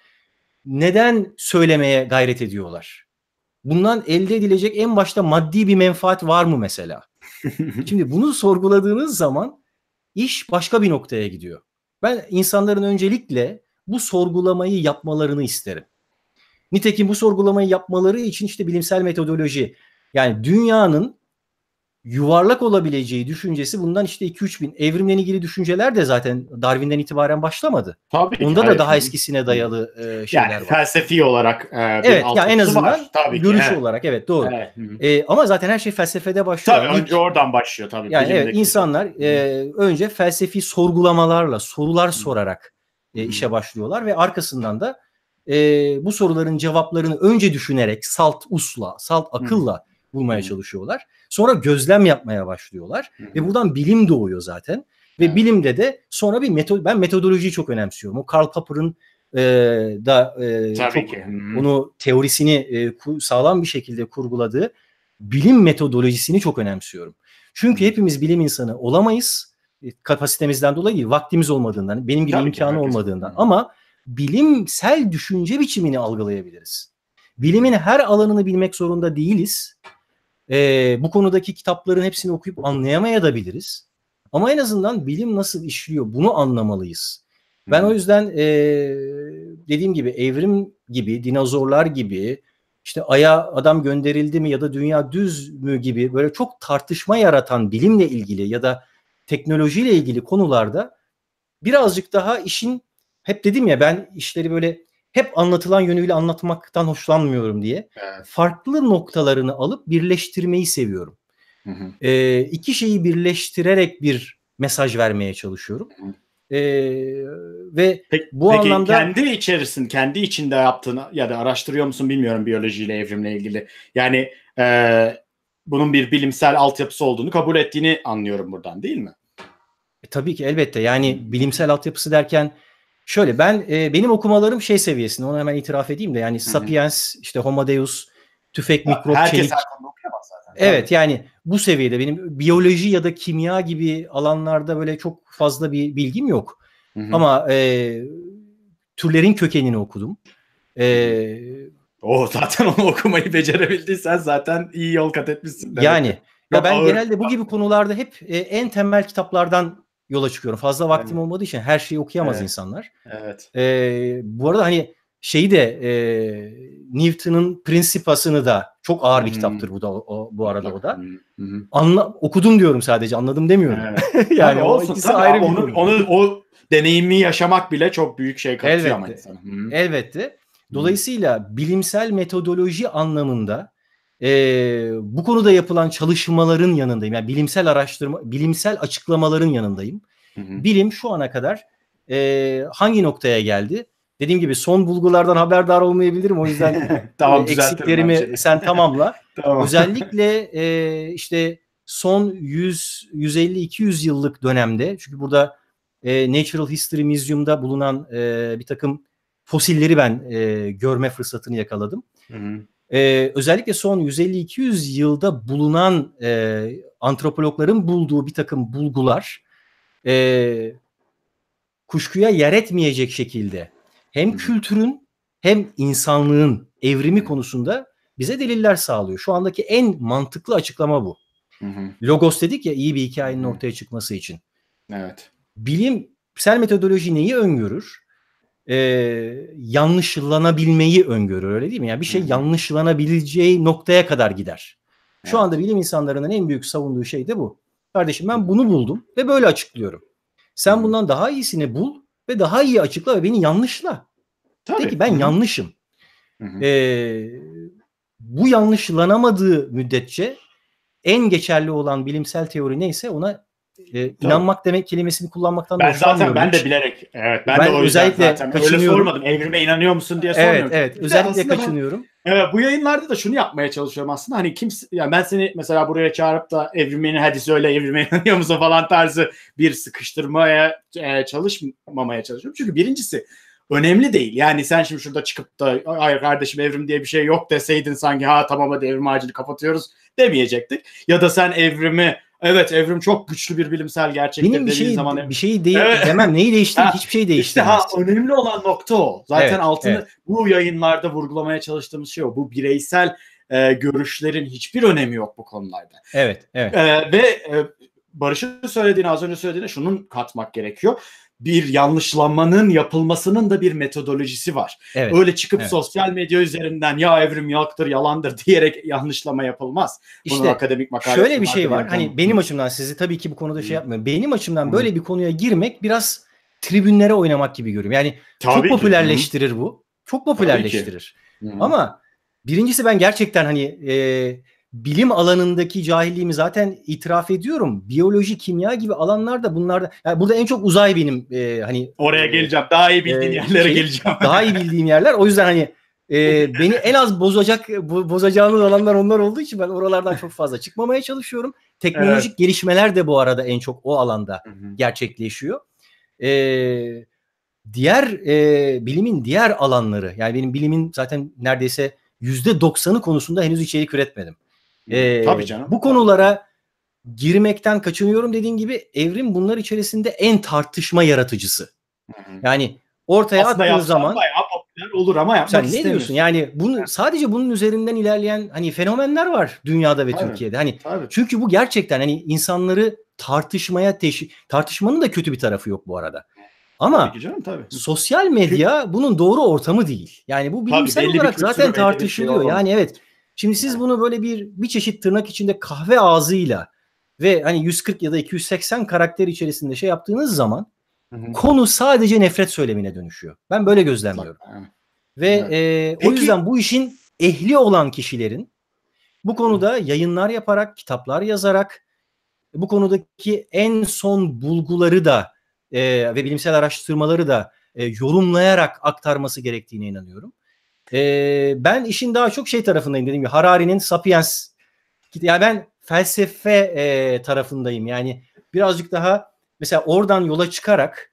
neden söylemeye gayret ediyorlar? Bundan elde edilecek en başta maddi bir menfaat var mı mesela? Şimdi bunu sorguladığınız zaman iş başka bir noktaya gidiyor. Ben insanların öncelikle bu sorgulamayı yapmalarını isterim. Nitekim bu sorgulamayı yapmaları için işte bilimsel metodoloji yani dünyanın yuvarlak olabileceği düşüncesi bundan işte 2-3 bin evrimle ilgili düşünceler de zaten Darwin'den itibaren başlamadı. Tabii. Onda da daha eskisine dayalı e, şeyler yani, var. felsefi olarak e, bir Evet Ya en azından var. Tabii görüş ki, olarak evet doğru. Evet. E, ama zaten her şey felsefede başlıyor. Tabii İlk, önce oradan başlıyor tabii. Yani evet insanlar şey. e, önce felsefi sorgulamalarla sorular Hı. sorarak e, işe başlıyorlar ve arkasından da e, bu soruların cevaplarını önce düşünerek salt usla, salt akılla Hı bulmaya çalışıyorlar. Sonra gözlem yapmaya başlıyorlar ve buradan bilim doğuyor zaten. Ve evet. bilimde de sonra bir metod ben metodolojiyi çok önemsiyorum. O Karl Popper'ın e, da e, Tabii çok ki. onu teorisini e, sağlam bir şekilde kurguladığı bilim metodolojisini çok önemsiyorum. Çünkü hepimiz bilim insanı olamayız e, kapasitemizden dolayı vaktimiz olmadığından, benim gibi Tabii imkanı ki, olmadığından. Hı. Ama bilimsel düşünce biçimini algılayabiliriz. Bilimin her alanını bilmek zorunda değiliz e, bu konudaki kitapların hepsini okuyup anlayamaya Ama en azından bilim nasıl işliyor bunu anlamalıyız. Ben o hmm. yüzden e, dediğim gibi evrim gibi, dinozorlar gibi, işte Ay'a adam gönderildi mi ya da dünya düz mü gibi böyle çok tartışma yaratan bilimle ilgili ya da teknolojiyle ilgili konularda birazcık daha işin hep dedim ya ben işleri böyle hep anlatılan yönüyle anlatmaktan hoşlanmıyorum diye evet. farklı noktalarını alıp birleştirmeyi seviyorum. Hı hı. E, iki şeyi birleştirerek bir mesaj vermeye çalışıyorum. Hı hı. ee, ve peki, bu peki anlamda kendi içerisin, kendi içinde yaptığını ya da araştırıyor musun bilmiyorum biyolojiyle evrimle ilgili. Yani e, bunun bir bilimsel altyapısı olduğunu kabul ettiğini anlıyorum buradan değil mi? E, tabii ki elbette. Yani bilimsel altyapısı derken Şöyle ben e, benim okumalarım şey seviyesinde onu hemen itiraf edeyim de yani Hı-hı. Sapiens işte Homo Deus tüfek ya, mikrop herkes çelik. Herkes okuyamaz zaten. Evet yani bu seviyede benim biyoloji ya da kimya gibi alanlarda böyle çok fazla bir bilgim yok. Hı-hı. Ama e, türlerin kökenini okudum. E, o zaten onu okumayı becerebildiysen zaten iyi yol kat etmişsin. Yani ya ben ağır. genelde bu gibi konularda hep e, en temel kitaplardan yola çıkıyorum. Fazla vaktim Aynen. olmadığı için her şeyi okuyamaz evet. insanlar. Evet. E, bu arada hani şeyi de e, Newton'un Principas'ını da çok ağır bir hmm. kitaptır bu da o, bu arada o da. Hmm. Anla okudum diyorum sadece anladım demiyorum. Evet. yani o olsun, ikisi ayrı onu, bir onu, o deneyimi yaşamak bile çok büyük şey katıyor elbette, ama Hmm. Elbette. Dolayısıyla bilimsel metodoloji anlamında e, bu konuda yapılan çalışmaların yanındayım. Yani bilimsel araştırma, bilimsel açıklamaların yanındayım. Hı hı. Bilim şu ana kadar e, hangi noktaya geldi? Dediğim gibi son bulgulardan haberdar olmayabilirim. O yüzden tamam, eksiklerimi sen tamamla. tamam. Özellikle e, işte son 100, 150, 200 yıllık dönemde çünkü burada e, Natural History Museum'da bulunan e, bir takım fosilleri ben e, görme fırsatını yakaladım. Hı hı e, özellikle son 150-200 yılda bulunan e, antropologların bulduğu bir takım bulgular e, kuşkuya yer etmeyecek şekilde hem kültürün hem insanlığın evrimi konusunda bize deliller sağlıyor. Şu andaki en mantıklı açıklama bu. Logos dedik ya iyi bir hikayenin ortaya çıkması için. Evet. Bilim, sel metodoloji neyi öngörür? e, yanlışlanabilmeyi öngörür öyle değil mi? Yani bir şey yanlışlanabileceği noktaya kadar gider. Şu anda bilim insanlarının en büyük savunduğu şey de bu. Kardeşim ben bunu buldum ve böyle açıklıyorum. Sen bundan daha iyisini bul ve daha iyi açıkla ve beni yanlışla. Tabii. De ki ben yanlışım. hı bu yanlışlanamadığı müddetçe en geçerli olan bilimsel teori neyse ona e, inanmak demek kelimesini kullanmaktan ben zaten ben de bilerek evet ben, ben de o özellikle zaten kaçınıyorum. öyle sormadım evrime inanıyor musun diye sormuyorum. Evet evet özellikle kaçınıyorum. Ben, evet bu yayınlarda da şunu yapmaya çalışıyorum aslında hani kimse yani ben seni mesela buraya çağırıp da evrimini hadi söyle evrime inanıyor musun falan tarzı bir sıkıştırmaya e, çalışmamaya çalışıyorum. Çünkü birincisi önemli değil. Yani sen şimdi şurada çıkıp da ay kardeşim evrim diye bir şey yok deseydin sanki ha tamam hadi evrim acili kapatıyoruz demeyecektik. Ya da sen evrimi Evet evrim çok güçlü bir bilimsel gerçek. Benim bir şey, zaman. Bir şeyi değil evet. demem neyi değiştirir ha, hiçbir şey değiştirmez. İşte ha önemli olan nokta o. Zaten evet, altını evet. bu yayınlarda vurgulamaya çalıştığımız şey o. Bu bireysel e, görüşlerin hiçbir önemi yok bu konularda. Evet, evet. E, ve e, Barış'ın söylediğini az önce söylediğine şunun katmak gerekiyor bir yanlışlanmanın yapılmasının da bir metodolojisi var. Evet, Öyle çıkıp evet. sosyal medya üzerinden ya evrim yaktır yalandır diyerek yanlışlama yapılmaz. İşte işte, akademik makale. Şöyle bir şey var. Hani benim açımdan sizi tabii ki bu konuda şey yapmıyorum. Benim açımdan böyle bir konuya girmek biraz tribünlere oynamak gibi görüyorum. Yani tabii çok ki. popülerleştirir bu. Çok popülerleştirir. Ama birincisi ben gerçekten hani eee bilim alanındaki cahilliğimi zaten itiraf ediyorum. Biyoloji, kimya gibi alanlarda bunlarda yani burada en çok uzay benim e, hani oraya e, geleceğim. Daha iyi bildiğim e, yerlere şey, geleceğim. Daha iyi bildiğim yerler. O yüzden hani e, beni en az bozacak bo, bozacağınız alanlar onlar olduğu için ben oralardan çok fazla çıkmamaya çalışıyorum. Teknolojik evet. gelişmeler de bu arada en çok o alanda hı hı. gerçekleşiyor. E, diğer e, bilimin diğer alanları yani benim bilimin zaten neredeyse yüzde doksanı konusunda henüz içerik üretmedim. Ee, Tabii canım. Bu konulara girmekten kaçınıyorum dediğin gibi evrim bunlar içerisinde en tartışma yaratıcısı. Yani ortaya Aslında attığın zaman bayağı olur ama yapmak sen ne diyorsun? Yani bunu sadece bunun üzerinden ilerleyen hani fenomenler var dünyada ve tabii, Türkiye'de. Hani tabii. çünkü bu gerçekten hani insanları tartışmaya teşvik tartışmanın da kötü bir tarafı yok bu arada. Ama tabii canım, tabii. sosyal medya bunun doğru ortamı değil. Yani bu bilimsel tabii, olarak zaten şey tartışılıyor. Şey yani evet Şimdi siz bunu böyle bir bir çeşit tırnak içinde kahve ağzıyla ve hani 140 ya da 280 karakter içerisinde şey yaptığınız zaman Hı-hı. konu sadece nefret söylemine dönüşüyor. Ben böyle gözlemliyorum. Ve e, Peki... o yüzden bu işin ehli olan kişilerin bu konuda yayınlar yaparak, kitaplar yazarak bu konudaki en son bulguları da e, ve bilimsel araştırmaları da e, yorumlayarak aktarması gerektiğine inanıyorum. E, ben işin daha çok şey tarafındayım dediğim gibi Harari'nin Sapiens. Yani ben felsefe e, tarafındayım. Yani birazcık daha mesela oradan yola çıkarak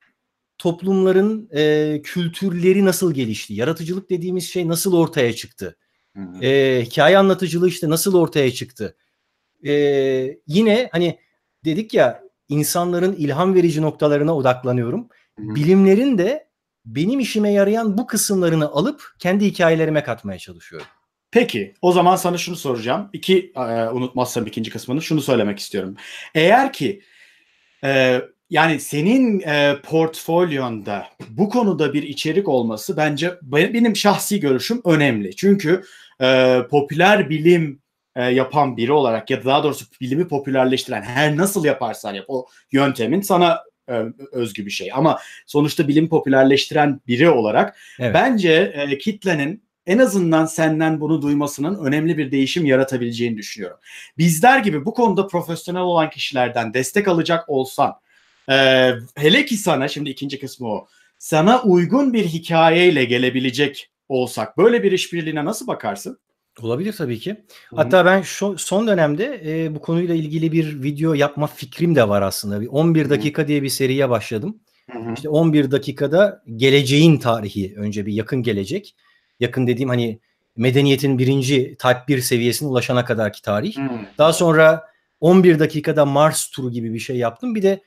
toplumların e, kültürleri nasıl gelişti? Yaratıcılık dediğimiz şey nasıl ortaya çıktı? Hı E, hikaye anlatıcılığı işte nasıl ortaya çıktı? E, yine hani dedik ya insanların ilham verici noktalarına odaklanıyorum. Hı hı. Bilimlerin de benim işime yarayan bu kısımlarını alıp kendi hikayelerime katmaya çalışıyorum. Peki o zaman sana şunu soracağım. İki e, unutmazsam ikinci kısmını şunu söylemek istiyorum. Eğer ki e, yani senin e, portfolyonda bu konuda bir içerik olması bence benim şahsi görüşüm önemli. Çünkü e, popüler bilim e, yapan biri olarak ya da daha doğrusu bilimi popülerleştiren her nasıl yaparsan yap o yöntemin sana özgü bir şey. Ama sonuçta bilim popülerleştiren biri olarak evet. bence e, kitlenin en azından senden bunu duymasının önemli bir değişim yaratabileceğini düşünüyorum. Bizler gibi bu konuda profesyonel olan kişilerden destek alacak olsan e, hele ki sana şimdi ikinci kısmı o sana uygun bir hikayeyle gelebilecek olsak böyle bir işbirliğine nasıl bakarsın? Olabilir tabii ki. Hatta ben şu son dönemde e, bu konuyla ilgili bir video yapma fikrim de var aslında. Bir 11 dakika diye bir seriye başladım. İşte 11 dakikada geleceğin tarihi önce bir yakın gelecek. Yakın dediğim hani medeniyetin birinci Type 1 seviyesine ulaşana kadarki tarih. Daha sonra 11 dakikada Mars turu gibi bir şey yaptım. Bir de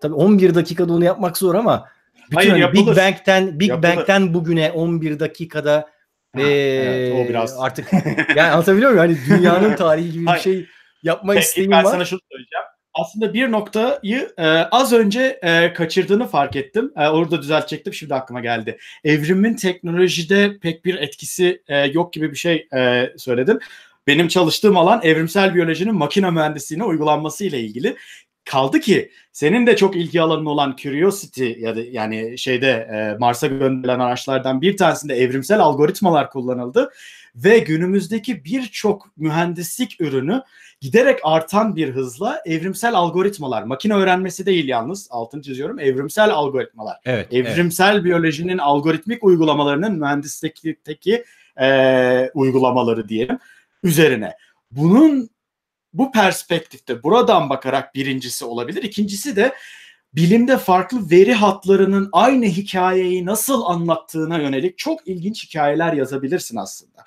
tabii 11 dakikada onu yapmak zor ama bütün Hayır, hani Big Bang'ten Big yapılır. Bang'ten bugüne 11 dakikada Ha, evet, o biraz. Artık yani anlatabiliyor muyum? Hani dünyanın tarihi gibi bir şey yapma Peki, isteğim ben var. Ben sana şunu söyleyeceğim. Aslında bir noktayı e, az önce e, kaçırdığını fark ettim. E, onu da düzeltecektim. Şimdi aklıma geldi. Evrimin teknolojide pek bir etkisi e, yok gibi bir şey e, söyledim. Benim çalıştığım alan evrimsel biyolojinin makine mühendisliğine uygulanması ile ilgili. Kaldı ki senin de çok ilgi alanın olan Curiosity ya da yani şeyde e, Mars'a gönderilen araçlardan bir tanesinde evrimsel algoritmalar kullanıldı ve günümüzdeki birçok mühendislik ürünü giderek artan bir hızla evrimsel algoritmalar, makine öğrenmesi değil yalnız altını çiziyorum, evrimsel algoritmalar. Evet, evrimsel evet. biyolojinin algoritmik uygulamalarının mühendislikteki e, uygulamaları diyelim üzerine. Bunun bu perspektifte buradan bakarak birincisi olabilir. İkincisi de bilimde farklı veri hatlarının aynı hikayeyi nasıl anlattığına yönelik çok ilginç hikayeler yazabilirsin aslında.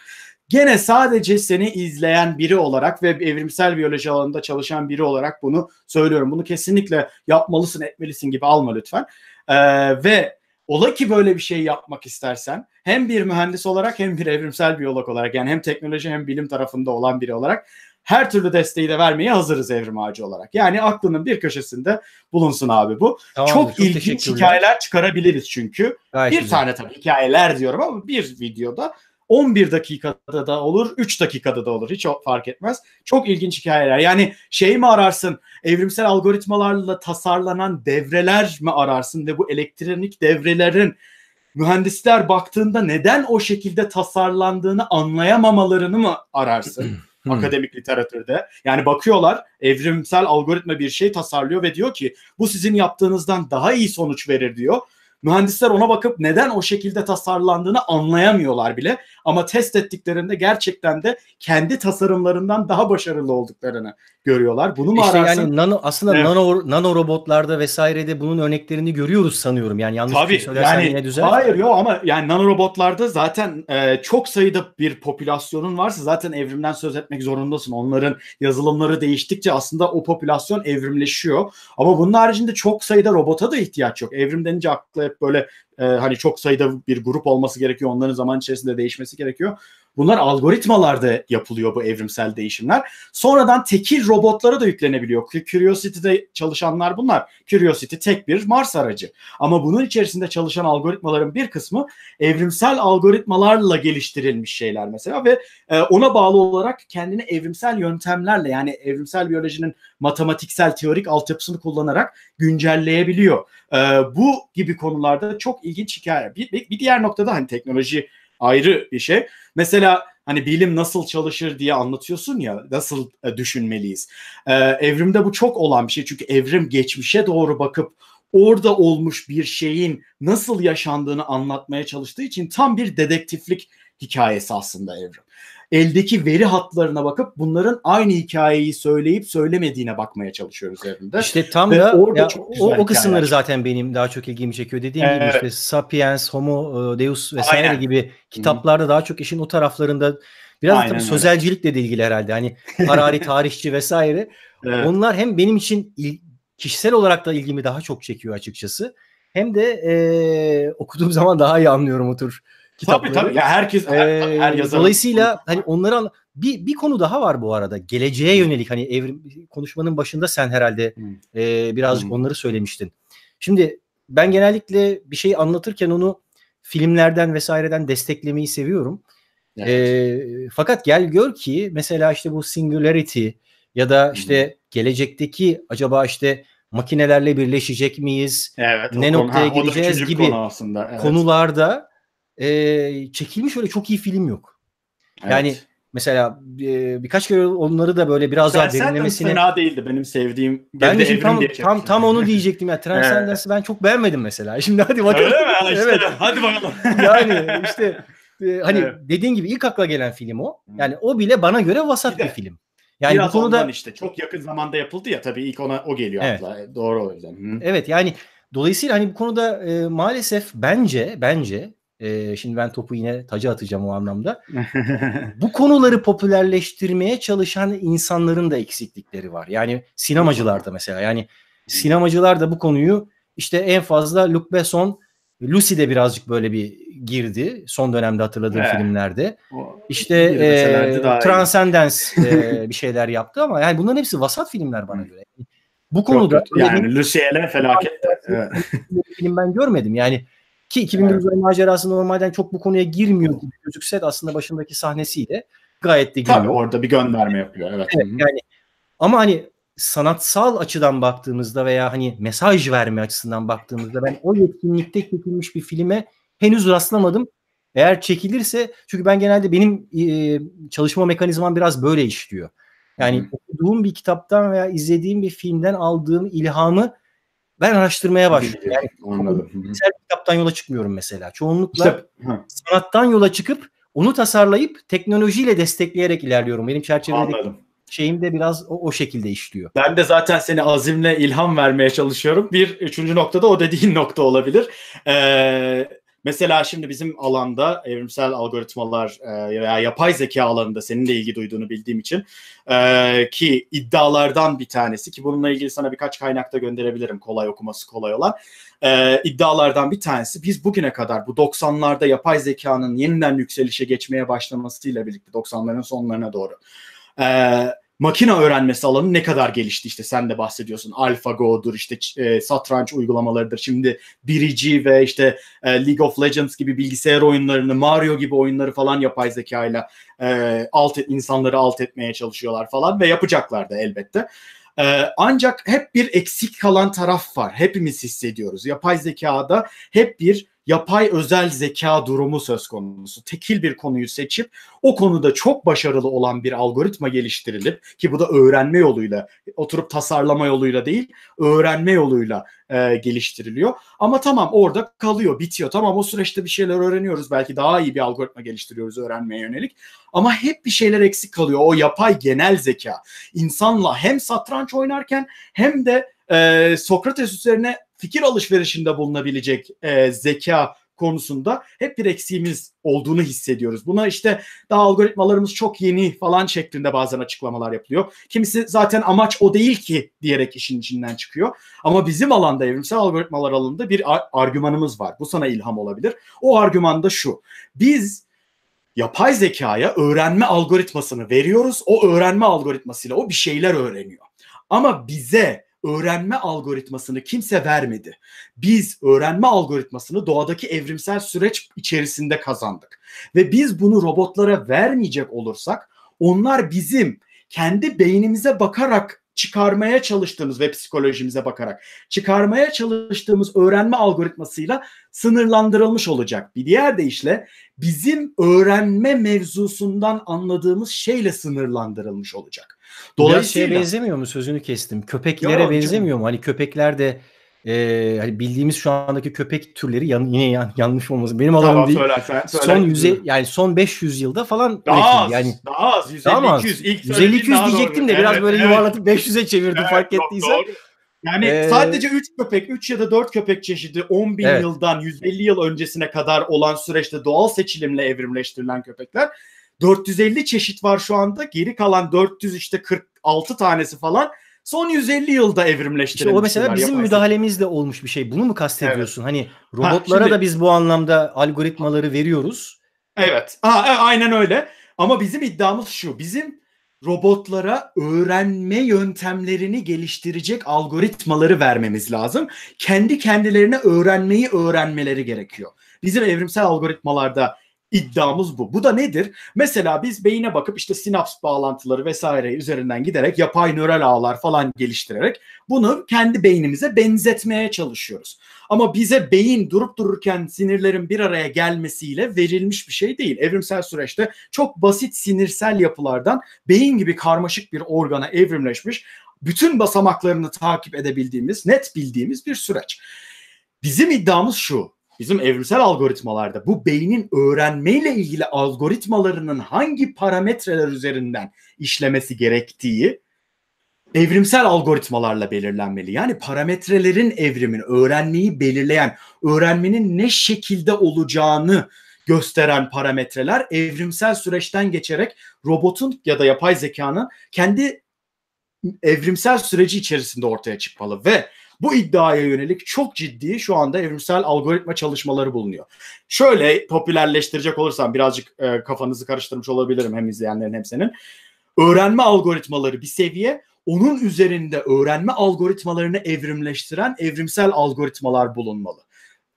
Gene sadece seni izleyen biri olarak ve evrimsel biyoloji alanında çalışan biri olarak bunu söylüyorum. Bunu kesinlikle yapmalısın, etmelisin gibi alma lütfen. Ee, ve ola ki böyle bir şey yapmak istersen hem bir mühendis olarak hem bir evrimsel biyolog olarak yani hem teknoloji hem bilim tarafında olan biri olarak her türlü desteği de vermeye hazırız Evrim Ağacı olarak. Yani aklının bir köşesinde bulunsun abi bu. Tamam, çok, çok ilginç hikayeler çıkarabiliriz çünkü. Gayet bir güzel. tane tabii hikayeler diyorum ama bir videoda 11 dakikada da olur, 3 dakikada da olur. Hiç fark etmez. Çok ilginç hikayeler. Yani şey mi ararsın? Evrimsel algoritmalarla tasarlanan devreler mi ararsın ve bu elektronik devrelerin mühendisler baktığında neden o şekilde tasarlandığını anlayamamalarını mı ararsın? hmm. akademik literatürde. Yani bakıyorlar evrimsel algoritma bir şey tasarlıyor ve diyor ki bu sizin yaptığınızdan daha iyi sonuç verir diyor. Mühendisler ona bakıp neden o şekilde tasarlandığını anlayamıyorlar bile. Ama test ettiklerinde gerçekten de kendi tasarımlarından daha başarılı olduklarını görüyorlar. Bunu mu işte ararsın? Yani nano, aslında evet. nano, nano robotlarda vesairede bunun örneklerini görüyoruz sanıyorum. Yani yanlış Tabii, şey söylersen yani, yine düzelir. Hayır yok ama yani nano robotlarda zaten e, çok sayıda bir popülasyonun varsa zaten evrimden söz etmek zorundasın. Onların yazılımları değiştikçe aslında o popülasyon evrimleşiyor. Ama bunun haricinde çok sayıda robota da ihtiyaç yok. Evrim denince akla hep böyle e, hani çok sayıda bir grup olması gerekiyor. Onların zaman içerisinde değişmesi gerekiyor. Bunlar algoritmalarda yapılıyor bu evrimsel değişimler. Sonradan tekil robotlara da yüklenebiliyor. Curiosity'de çalışanlar bunlar. Curiosity tek bir Mars aracı. Ama bunun içerisinde çalışan algoritmaların bir kısmı evrimsel algoritmalarla geliştirilmiş şeyler mesela ve e, ona bağlı olarak kendini evrimsel yöntemlerle yani evrimsel biyolojinin matematiksel teorik altyapısını kullanarak güncelleyebiliyor. E, bu gibi konularda çok ilginç hikaye. Bir, diğer noktada hani teknoloji ayrı bir şey. Mesela hani bilim nasıl çalışır diye anlatıyorsun ya nasıl e, düşünmeliyiz. Ee, evrimde bu çok olan bir şey çünkü evrim geçmişe doğru bakıp orada olmuş bir şeyin nasıl yaşandığını anlatmaya çalıştığı için tam bir dedektiflik hikayesi aslında evrim eldeki veri hatlarına bakıp bunların aynı hikayeyi söyleyip söylemediğine bakmaya çalışıyoruz üzerinde. İşte tam da orada ya, çok o, o kısımları zaten benim daha çok ilgimi çekiyor. Dediğim evet. gibi işte Sapiens, Homo e, Deus vesaire Aynen. gibi kitaplarda daha çok işin o taraflarında Biraz Aynen tabii öyle. sözelcilikle de ilgili herhalde. Hani Harari tarihçi vesaire. Evet. Onlar hem benim için il, kişisel olarak da ilgimi daha çok çekiyor açıkçası. Hem de e, okuduğum zaman daha iyi anlıyorum o tür kitapları. Tabii tabii. Ya herkes her, ee, her yazar. Dolayısıyla hani onları anla... bir bir konu daha var bu arada. Geleceğe yönelik hani evrim konuşmanın başında sen herhalde hmm. e, birazcık hmm. onları söylemiştin. Şimdi ben genellikle bir şey anlatırken onu filmlerden vesaireden desteklemeyi seviyorum. Evet. E, fakat gel gör ki mesela işte bu singularity ya da işte hmm. gelecekteki acaba işte makinelerle birleşecek miyiz? Evet, ne konu, noktaya ha, gideceğiz gibi konu aslında, evet. konularda e, çekilmiş öyle çok iyi film yok. Evet. Yani mesela e, birkaç kere onları da böyle biraz daha derinlemesine... fena değildi benim sevdiğim. Ben de şimdi tam, tam, tam onu diyecektim ya. Transcendence'ı ben çok beğenmedim mesela. Şimdi hadi bakalım. Öyle mi? İşte, evet. Hadi bakalım. yani işte e, hani evet. dediğin gibi ilk akla gelen film o. Hmm. Yani o bile bana göre vasat bir, bir film. Yani Biraz bu konuda işte çok yakın zamanda yapıldı ya tabii ilk ona o geliyor evet. akla. Doğru o yüzden. Hı. Evet yani dolayısıyla hani bu konuda e, maalesef bence bence e, şimdi ben topu yine taca atacağım o anlamda. Bu konuları popülerleştirmeye çalışan insanların da eksiklikleri var. Yani sinemacılar da mesela yani sinemacılar da bu konuyu işte en fazla Luc Besson Lucy de birazcık böyle bir girdi son dönemde hatırladığım He. filmlerde. İşte e, Transcendence e, bir şeyler yaptı ama yani bunların hepsi vasat filmler bana göre. Bu konuda yok, yok. yani Lucy Ellen felaket. Film ben görmedim. Yani ki 2000 evet. macerası normalden çok bu konuya girmiyor gibi gözükse de aslında başındaki sahnesiyle gayet de giriyor. Tabii orada bir gönderme yapıyor. Evet. evet yani ama hani sanatsal açıdan baktığımızda veya hani mesaj verme açısından baktığımızda ben o yetkinlikte çekilmiş bir filme henüz rastlamadım. Eğer çekilirse çünkü ben genelde benim e, çalışma mekanizmam biraz böyle işliyor. Yani hmm. okuduğum bir kitaptan veya izlediğim bir filmden aldığım ilhamı ben araştırmaya başlıyorum. Yani, Anladım. Bilimsel kitaptan yola çıkmıyorum mesela. Çoğunlukla İşte, sanattan yola çıkıp onu tasarlayıp teknolojiyle destekleyerek ilerliyorum. Benim çerçevede şeyim de biraz o, o şekilde işliyor. Ben de zaten seni azimle ilham vermeye çalışıyorum. Bir üçüncü noktada o dediğin nokta olabilir. Ee, Mesela şimdi bizim alanda evrimsel algoritmalar e, veya yapay zeka alanında senin de ilgi duyduğunu bildiğim için e, ki iddialardan bir tanesi ki bununla ilgili sana birkaç kaynakta gönderebilirim kolay okuması kolay olan e, iddialardan bir tanesi biz bugüne kadar bu 90'larda yapay zekanın yeniden yükselişe geçmeye başlamasıyla birlikte 90'ların sonlarına doğru eee makine öğrenmesi alanı ne kadar gelişti işte sen de bahsediyorsun AlphaGo'dur işte e, satranç uygulamalarıdır şimdi Birici ve işte e, League of Legends gibi bilgisayar oyunlarını Mario gibi oyunları falan yapay zeka ile alt et, insanları alt etmeye çalışıyorlar falan ve yapacaklar da elbette. E, ancak hep bir eksik kalan taraf var hepimiz hissediyoruz yapay zekada hep bir yapay özel zeka durumu söz konusu. Tekil bir konuyu seçip o konuda çok başarılı olan bir algoritma geliştirilip ki bu da öğrenme yoluyla oturup tasarlama yoluyla değil öğrenme yoluyla e, geliştiriliyor. Ama tamam orada kalıyor bitiyor tamam o süreçte bir şeyler öğreniyoruz belki daha iyi bir algoritma geliştiriyoruz öğrenmeye yönelik ama hep bir şeyler eksik kalıyor o yapay genel zeka insanla hem satranç oynarken hem de e, Sokrates üzerine fikir alışverişinde bulunabilecek e, zeka konusunda hep bir eksiğimiz olduğunu hissediyoruz. Buna işte daha algoritmalarımız çok yeni falan şeklinde bazen açıklamalar yapılıyor. Kimisi zaten amaç o değil ki diyerek işin içinden çıkıyor. Ama bizim alanda evrimsel algoritmalar alanında bir argümanımız var. Bu sana ilham olabilir. O argüman da şu. Biz yapay zekaya öğrenme algoritmasını veriyoruz. O öğrenme algoritmasıyla o bir şeyler öğreniyor. Ama bize öğrenme algoritmasını kimse vermedi. Biz öğrenme algoritmasını doğadaki evrimsel süreç içerisinde kazandık. Ve biz bunu robotlara vermeyecek olursak onlar bizim kendi beynimize bakarak çıkarmaya çalıştığımız ve psikolojimize bakarak çıkarmaya çalıştığımız öğrenme algoritmasıyla sınırlandırılmış olacak. Bir diğer deyişle bizim öğrenme mevzusundan anladığımız şeyle sınırlandırılmış olacak. Dolayısıyla Biraz şeye benzemiyor mu sözünü kestim. Köpeklere ya, benzemiyor canım. mu? Hani köpekler de e, hani bildiğimiz şu andaki köpek türleri yan, yine yan, yanlış olmasın. Benim alanım değil. Söyle, Son 100 yani son 500 yılda falan daha az, yani daha az 150 daha 200 ilk 150 200 diyecektim doğru. de biraz evet, böyle evet. yuvarlatıp 500'e çevirdim evet, fark ettiyse. Yani ee, sadece 3 köpek, 3 ya da 4 köpek çeşidi 10 bin evet. yıldan 150 yıl öncesine kadar olan süreçte doğal seçilimle evrimleştirilen köpekler. 450 çeşit var şu anda. Geri kalan 400 işte 46 tanesi falan son 150 yılda evrimleştirilmişler. İşte o mesela bizim yaparsak. müdahalemizle olmuş bir şey. Bunu mu kastediyorsun? Evet. Hani robotlara ha, şimdi, da biz bu anlamda algoritmaları veriyoruz. Evet. Ha, e, aynen öyle. Ama bizim iddiamız şu. Bizim robotlara öğrenme yöntemlerini geliştirecek algoritmaları vermemiz lazım. Kendi kendilerine öğrenmeyi öğrenmeleri gerekiyor. Bizim evrimsel algoritmalarda İddiamız bu. Bu da nedir? Mesela biz beyine bakıp işte sinaps bağlantıları vesaire üzerinden giderek yapay nöral ağlar falan geliştirerek bunu kendi beynimize benzetmeye çalışıyoruz. Ama bize beyin durup dururken sinirlerin bir araya gelmesiyle verilmiş bir şey değil. Evrimsel süreçte çok basit sinirsel yapılardan beyin gibi karmaşık bir organa evrimleşmiş, bütün basamaklarını takip edebildiğimiz, net bildiğimiz bir süreç. Bizim iddiamız şu bizim evrimsel algoritmalarda bu beynin öğrenmeyle ilgili algoritmalarının hangi parametreler üzerinden işlemesi gerektiği evrimsel algoritmalarla belirlenmeli. Yani parametrelerin evrimin öğrenmeyi belirleyen, öğrenmenin ne şekilde olacağını gösteren parametreler evrimsel süreçten geçerek robotun ya da yapay zekanın kendi evrimsel süreci içerisinde ortaya çıkmalı ve bu iddiaya yönelik çok ciddi şu anda evrimsel algoritma çalışmaları bulunuyor. Şöyle popülerleştirecek olursam birazcık e, kafanızı karıştırmış olabilirim hem izleyenlerin hem senin. Öğrenme algoritmaları bir seviye, onun üzerinde öğrenme algoritmalarını evrimleştiren evrimsel algoritmalar bulunmalı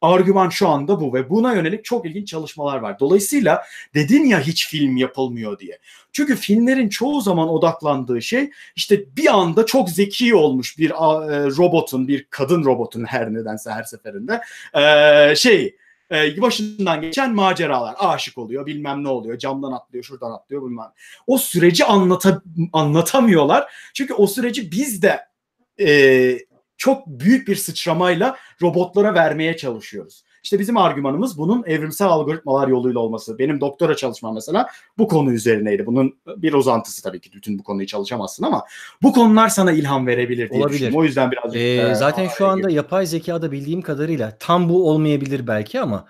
argüman şu anda bu ve buna yönelik çok ilginç çalışmalar var. Dolayısıyla dedin ya hiç film yapılmıyor diye. Çünkü filmlerin çoğu zaman odaklandığı şey işte bir anda çok zeki olmuş bir e, robotun, bir kadın robotun her nedense her seferinde e, şey e, başından geçen maceralar. Aşık oluyor, bilmem ne oluyor, camdan atlıyor, şuradan atlıyor, bilmem. O süreci anlata, anlatamıyorlar. Çünkü o süreci biz de e, çok büyük bir sıçramayla robotlara vermeye çalışıyoruz. İşte bizim argümanımız bunun evrimsel algoritmalar yoluyla olması. Benim doktora çalışmam mesela bu konu üzerineydi. Bunun bir uzantısı tabii ki bütün bu konuyu çalışamazsın ama bu konular sana ilham verebilir diye Olabilir. düşündüm. O yüzden birazcık... Ee, e, zaten şu anda gibi. yapay zekada bildiğim kadarıyla tam bu olmayabilir belki ama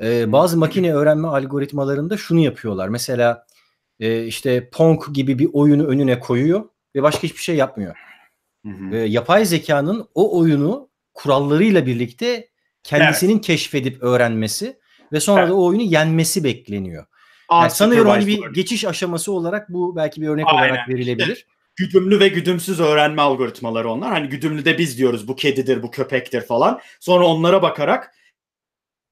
e, bazı makine öğrenme algoritmalarında şunu yapıyorlar. Mesela e, işte Pong gibi bir oyunu önüne koyuyor ve başka hiçbir şey yapmıyor. Hı hı. yapay zekanın o oyunu kurallarıyla birlikte kendisinin evet. keşfedip öğrenmesi ve sonra evet. da o oyunu yenmesi bekleniyor. Art yani sanıyorum hani bir geçiş aşaması olarak bu belki bir örnek Aynen. olarak verilebilir. İşte güdümlü ve güdümsüz öğrenme algoritmaları onlar. Hani güdümlü de biz diyoruz bu kedidir, bu köpektir falan. Sonra onlara bakarak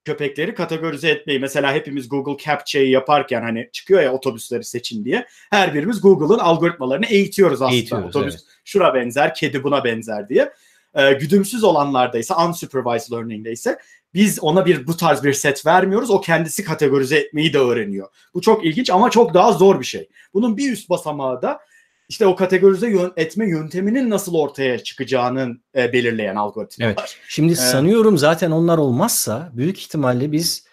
köpekleri kategorize etmeyi mesela hepimiz Google Captcha'yı yaparken hani çıkıyor ya otobüsleri seçin diye her birimiz Google'ın algoritmalarını eğitiyoruz aslında. Eğitiyoruz, Otobüs evet. şura benzer, kedi buna benzer diye. Ee, güdümsüz olanlarda ise unsupervised learning'de ise biz ona bir bu tarz bir set vermiyoruz. O kendisi kategorize etmeyi de öğreniyor. Bu çok ilginç ama çok daha zor bir şey. Bunun bir üst basamağı da işte o kategorize yön, etme yönteminin nasıl ortaya çıkacağının e, belirleyen algoritmalar. Evet. Şimdi ee, sanıyorum zaten onlar olmazsa büyük ihtimalle biz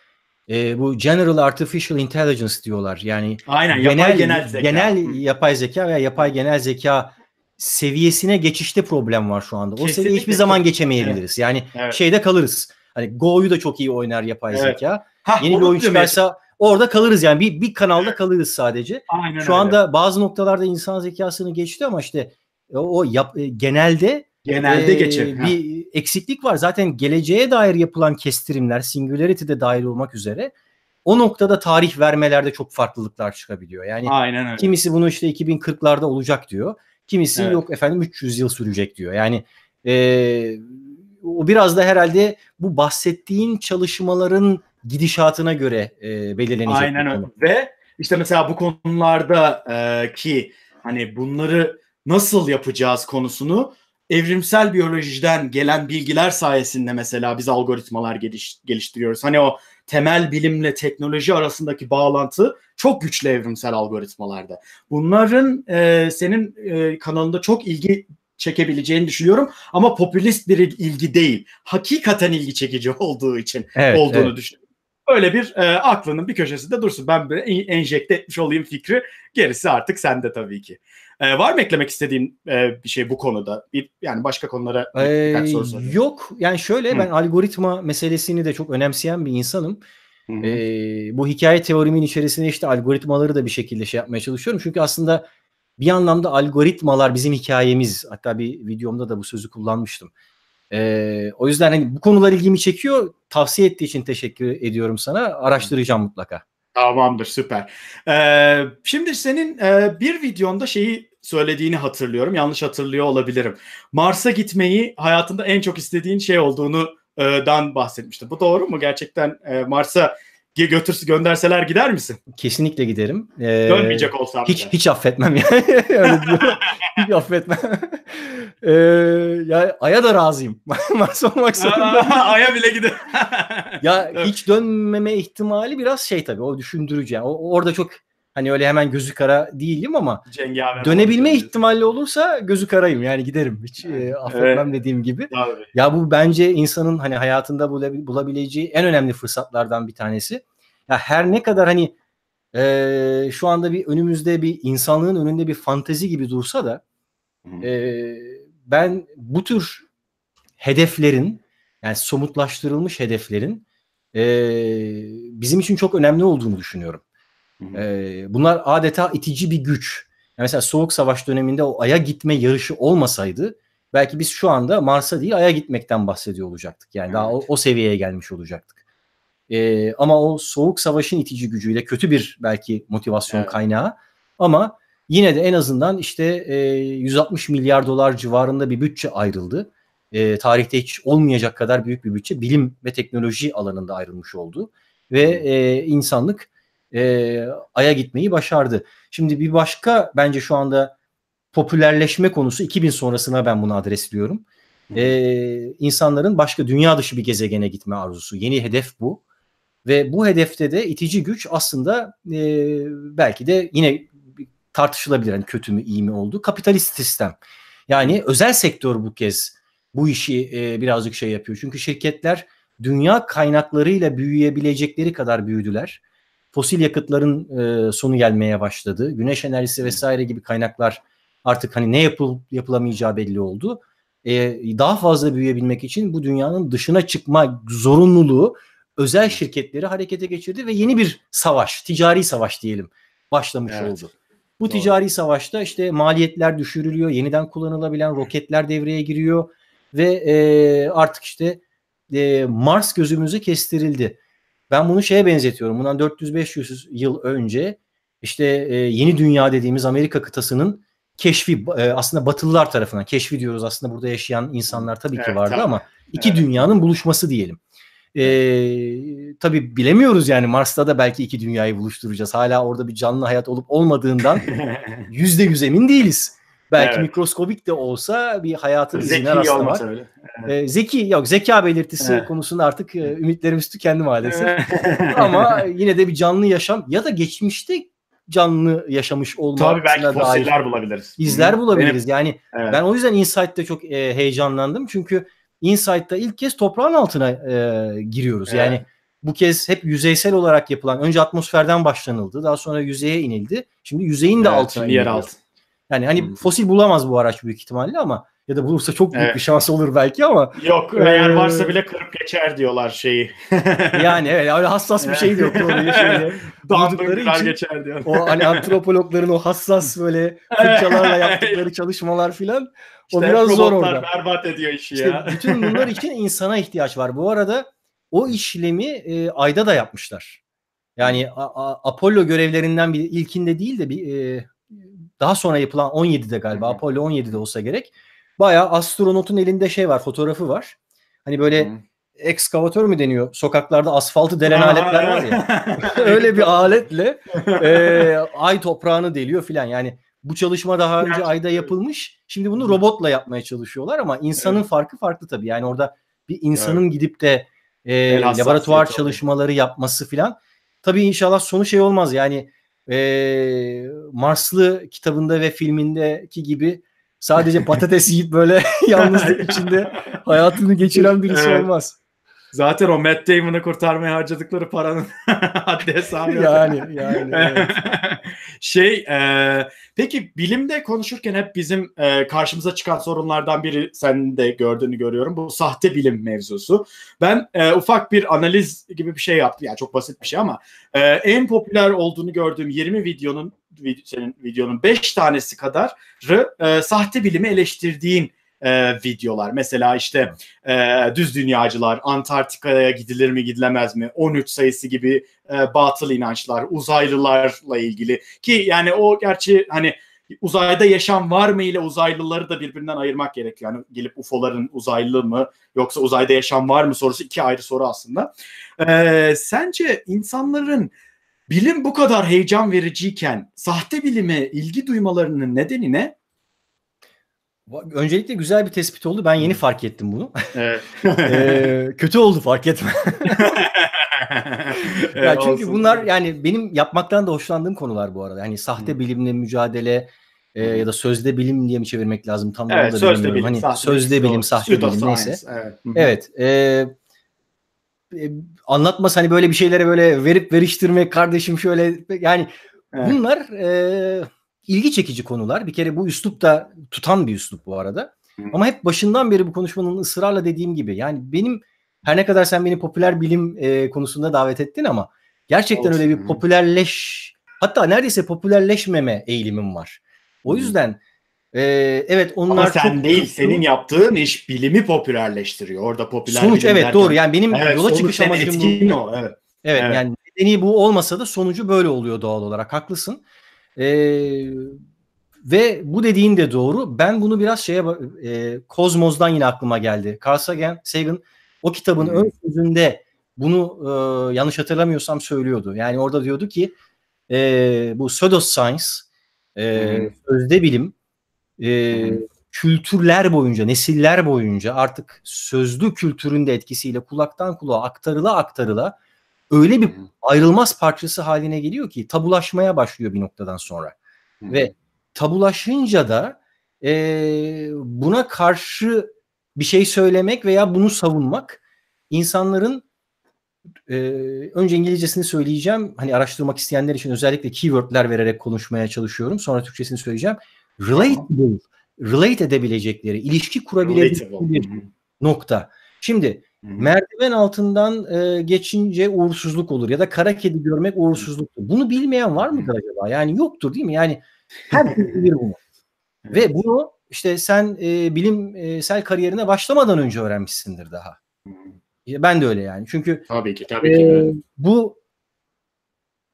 e, bu general artificial intelligence diyorlar. Yani aynen, genel yapay genel zeka. Genel yapay zeka veya yapay genel zeka seviyesine geçişte problem var şu anda. Kesinlikle. O seviyeyi hiçbir zaman geçemeyebiliriz. Evet. Yani evet. şeyde kalırız. Hani Go'yu da çok iyi oynar yapay evet. zeka. Hah, Yeni bir oyuncu verse orada kalırız yani bir bir kanalda kalırız sadece. Aynen Şu öyle. anda bazı noktalarda insan zekasını geçti ama işte o yap, e, genelde genelde e, geçer. Bir ha. eksiklik var. Zaten geleceğe dair yapılan kestirimler singularity de dahil olmak üzere o noktada tarih vermelerde çok farklılıklar çıkabiliyor. Yani Aynen öyle. kimisi bunu işte 2040'larda olacak diyor. Kimisi evet. yok efendim 300 yıl sürecek diyor. Yani e, o biraz da herhalde bu bahsettiğin çalışmaların gidişatına göre e, belirlenecek. Aynen öyle. Ve işte mesela bu konularda e, ki hani bunları nasıl yapacağız konusunu evrimsel biyolojiden gelen bilgiler sayesinde mesela biz algoritmalar geliş, geliştiriyoruz. Hani o temel bilimle teknoloji arasındaki bağlantı çok güçlü evrimsel algoritmalarda. Bunların e, senin e, kanalında çok ilgi çekebileceğini düşünüyorum ama popülist bir ilgi değil. Hakikaten ilgi çekici olduğu için evet, olduğunu evet. düşünüyorum öyle bir e, aklının bir köşesinde dursun. Ben böyle enjekte etmiş olayım fikri. Gerisi artık sende tabii ki. E, var mı eklemek istediğin e, bir şey bu konuda? Bir, yani başka konulara ee, soru sorayım. Yok. Yani şöyle Hı. ben algoritma meselesini de çok önemseyen bir insanım. E, bu hikaye teorimin içerisinde işte algoritmaları da bir şekilde şey yapmaya çalışıyorum. Çünkü aslında bir anlamda algoritmalar bizim hikayemiz. Hatta bir videomda da bu sözü kullanmıştım. E, o yüzden hani bu konular ilgimi çekiyor. Tavsiye ettiği için teşekkür ediyorum sana. Araştıracağım mutlaka. Tamamdır süper. Ee, şimdi senin e, bir videonda şeyi söylediğini hatırlıyorum. Yanlış hatırlıyor olabilirim. Mars'a gitmeyi hayatında en çok istediğin şey olduğunu e, dan bahsetmişti. Bu doğru mu? Gerçekten e, Mars'a götürsü gönderseler gider misin? Kesinlikle giderim. Ee, Dönmeyecek olsam hiç bile. hiç affetmem yani. Öyle hiç affetmem. ee, ya aya da razıyım. Mars olmak zorunda. aya bile gider. ya hiç dönmeme ihtimali biraz şey tabii. O düşündürücü. Yani. O, orada çok Hani öyle hemen gözü kara değilim ama Cengaver dönebilme ihtimali olursa gözü karayım. Yani giderim. Hiç e, affetmem evet. dediğim gibi. Tabii. Ya bu bence insanın hani hayatında bulabileceği en önemli fırsatlardan bir tanesi. Ya her ne kadar hani e, şu anda bir önümüzde bir insanlığın önünde bir fantezi gibi dursa da e, ben bu tür hedeflerin yani somutlaştırılmış hedeflerin e, bizim için çok önemli olduğunu düşünüyorum. E, bunlar adeta itici bir güç. Yani mesela Soğuk Savaş döneminde o Ay'a gitme yarışı olmasaydı belki biz şu anda Mars'a değil Ay'a gitmekten bahsediyor olacaktık. Yani evet. daha o, o seviyeye gelmiş olacaktık. E, ama o Soğuk Savaş'ın itici gücüyle kötü bir belki motivasyon evet. kaynağı ama yine de en azından işte e, 160 milyar dolar civarında bir bütçe ayrıldı. E, tarihte hiç olmayacak kadar büyük bir bütçe bilim ve teknoloji alanında ayrılmış oldu. Ve e, insanlık e, Ay'a gitmeyi başardı. Şimdi bir başka bence şu anda popülerleşme konusu 2000 sonrasına ben bunu adresliyorum. E, insanların başka dünya dışı bir gezegene gitme arzusu. Yeni hedef bu. Ve bu hedefte de itici güç aslında e, belki de yine tartışılabilir hani kötü mü iyi mi oldu. Kapitalist sistem. Yani özel sektör bu kez bu işi e, birazcık şey yapıyor. Çünkü şirketler dünya kaynaklarıyla büyüyebilecekleri kadar büyüdüler fosil yakıtların e, sonu gelmeye başladı. Güneş enerjisi vesaire gibi kaynaklar artık hani ne yapıl yapılamayacağı belli oldu. E, daha fazla büyüyebilmek için bu dünyanın dışına çıkma zorunluluğu özel şirketleri harekete geçirdi ve yeni bir savaş, ticari savaş diyelim başlamış evet. oldu. Bu Doğru. ticari savaşta işte maliyetler düşürülüyor, yeniden kullanılabilen roketler devreye giriyor ve e, artık işte e, Mars gözümüzü kestirildi. Ben bunu şeye benzetiyorum. Bundan 400-500 yıl önce işte e, yeni dünya dediğimiz Amerika kıtasının keşfi e, aslında Batılılar tarafından keşfi diyoruz aslında burada yaşayan insanlar tabii evet, ki vardı tabii. ama iki evet. dünyanın buluşması diyelim. E, tabii bilemiyoruz yani Mars'ta da belki iki dünyayı buluşturacağız. Hala orada bir canlı hayat olup olmadığından yüzde yüz emin değiliz. Belki evet. mikroskobik de olsa bir hayatı izine rastlamak. E, zeki yok zeka belirtisi evet. konusunda artık e, ümitlerimiz tükendi maalesef. Ama yine de bir canlı yaşam ya da geçmişte canlı yaşamış olma. Tabii belki fosiller bulabiliriz. İzler bulabiliriz. Benim, yani evet. ben o yüzden Insight'ta çok e, heyecanlandım. Çünkü Insight'ta ilk kez toprağın altına e, giriyoruz. Evet. Yani bu kez hep yüzeysel olarak yapılan önce atmosferden başlanıldı. Daha sonra yüzeye inildi. Şimdi yüzeyin de evet, altına yer altı. Yani hani hmm. fosil bulamaz bu araç büyük ihtimalle ama ya da bulursa çok büyük evet. bir şans olur belki ama. Yok eğer ee, varsa bile kırıp geçer diyorlar şeyi. yani evet öyle hassas bir şey yok. Duydukları için geçer diyor. o hani antropologların o hassas böyle fırçalarla yaptıkları çalışmalar filan. İşte o biraz zor orada. berbat ediyor işi işte ya. bütün bunlar için insana ihtiyaç var. Bu arada o işlemi e, Ay'da da yapmışlar. Yani a, a, Apollo görevlerinden bir ilkinde değil de bir e, daha sonra yapılan 17'de galiba Apollo 17'de olsa gerek. Bayağı astronotun elinde şey var, fotoğrafı var. Hani böyle hmm. ekskavatör mü deniyor? Sokaklarda asfaltı delen Aa, aletler var ya. öyle bir aletle e, ay toprağını deliyor filan. Yani bu çalışma daha önce ayda yapılmış. Şimdi bunu robotla yapmaya çalışıyorlar ama insanın evet. farkı farklı tabii. Yani orada bir insanın evet. gidip de e, laboratuvar çalışmaları yapması filan. Tabii inşallah sonu şey olmaz yani e, Marslı kitabında ve filmindeki gibi Sadece patates yiyip böyle yalnızlık içinde hayatını geçiren birisi evet. olmaz. Zaten o Matt Damon'ı kurtarmaya harcadıkları paranın haddi hesabı. Yani yani. Evet. şey e, peki bilimde konuşurken hep bizim e, karşımıza çıkan sorunlardan biri sen de gördüğünü görüyorum. Bu sahte bilim mevzusu. Ben e, ufak bir analiz gibi bir şey yaptım. Yani çok basit bir şey ama e, en popüler olduğunu gördüğüm 20 videonun senin videonun 5 tanesi kadar e, sahte bilimi eleştirdiğin e, videolar. Mesela işte e, düz dünyacılar, Antarktika'ya gidilir mi gidilemez mi, 13 sayısı gibi e, batıl inançlar, uzaylılarla ilgili ki yani o gerçi hani uzayda yaşam var mı ile uzaylıları da birbirinden ayırmak gerekiyor. Yani gelip UFO'ların uzaylı mı yoksa uzayda yaşam var mı sorusu iki ayrı soru aslında. Ee, sence insanların bilim bu kadar heyecan vericiyken sahte bilime ilgi duymalarının nedeni ne? Öncelikle güzel bir tespit oldu. Ben yeni fark ettim bunu. Evet. ee, kötü oldu fark etme. ya çünkü olsun. bunlar yani benim yapmaktan da hoşlandığım konular bu arada. Yani sahte hmm. bilimle mücadele e, ya da sözde bilim diye mi çevirmek lazım tam evet, da sözde bilmiyorum. Bilim, hani sahte sözde bilim, bilim sahte bilim neyse. Evet. evet e, e anlatması hani böyle bir şeylere böyle verip veriştirmek kardeşim şöyle yani evet. bunlar e, ilgi çekici konular. Bir kere bu üslup da tutan bir üslup bu arada. Hı. Ama hep başından beri bu konuşmanın ısrarla dediğim gibi yani benim her ne kadar sen beni popüler bilim e, konusunda davet ettin ama gerçekten Olsun. öyle bir popülerleş hatta neredeyse popülerleşmeme eğilimim var. O yüzden ee, evet onlar Ama sen çok değil tuttu. senin yaptığın iş bilimi popülerleştiriyor. Orada popüler Sonuç evet derken, doğru. Yani benim evet, yola çıkış amacım bu. O, evet. Evet, evet yani nedeni bu olmasa da sonucu böyle oluyor doğal olarak. Haklısın. Ee, ve bu dediğin de doğru. Ben bunu biraz şeye e, Kozmos'dan yine aklıma geldi. Carl Sagan, Sagan o kitabın hmm. ön sözünde bunu e, yanlış hatırlamıyorsam söylüyordu. Yani orada diyordu ki e, bu pseudoscience e, hmm. sözde bilim e, kültürler boyunca, nesiller boyunca artık sözlü kültürün de etkisiyle kulaktan kulağa aktarıla aktarıla öyle bir ayrılmaz parçası haline geliyor ki tabulaşmaya başlıyor bir noktadan sonra. Ve tabulaşınca da e, buna karşı bir şey söylemek veya bunu savunmak insanların e, önce İngilizcesini söyleyeceğim. Hani araştırmak isteyenler için özellikle keywordler vererek konuşmaya çalışıyorum. Sonra Türkçesini söyleyeceğim. Relatable, relate edebilecekleri, ilişki kurabilecekleri nokta. Şimdi Hı-hı. merdiven altından e, geçince uğursuzluk olur ya da kara kedi görmek uğursuzluktur. Bunu bilmeyen var mıdır acaba? Yani yoktur değil mi? Yani herkes bilir bunu. Ve bunu işte sen e, bilimsel e, kariyerine başlamadan önce öğrenmişsindir daha. Hı-hı. Ben de öyle yani. Çünkü tabii ki tabii e, ki. Bu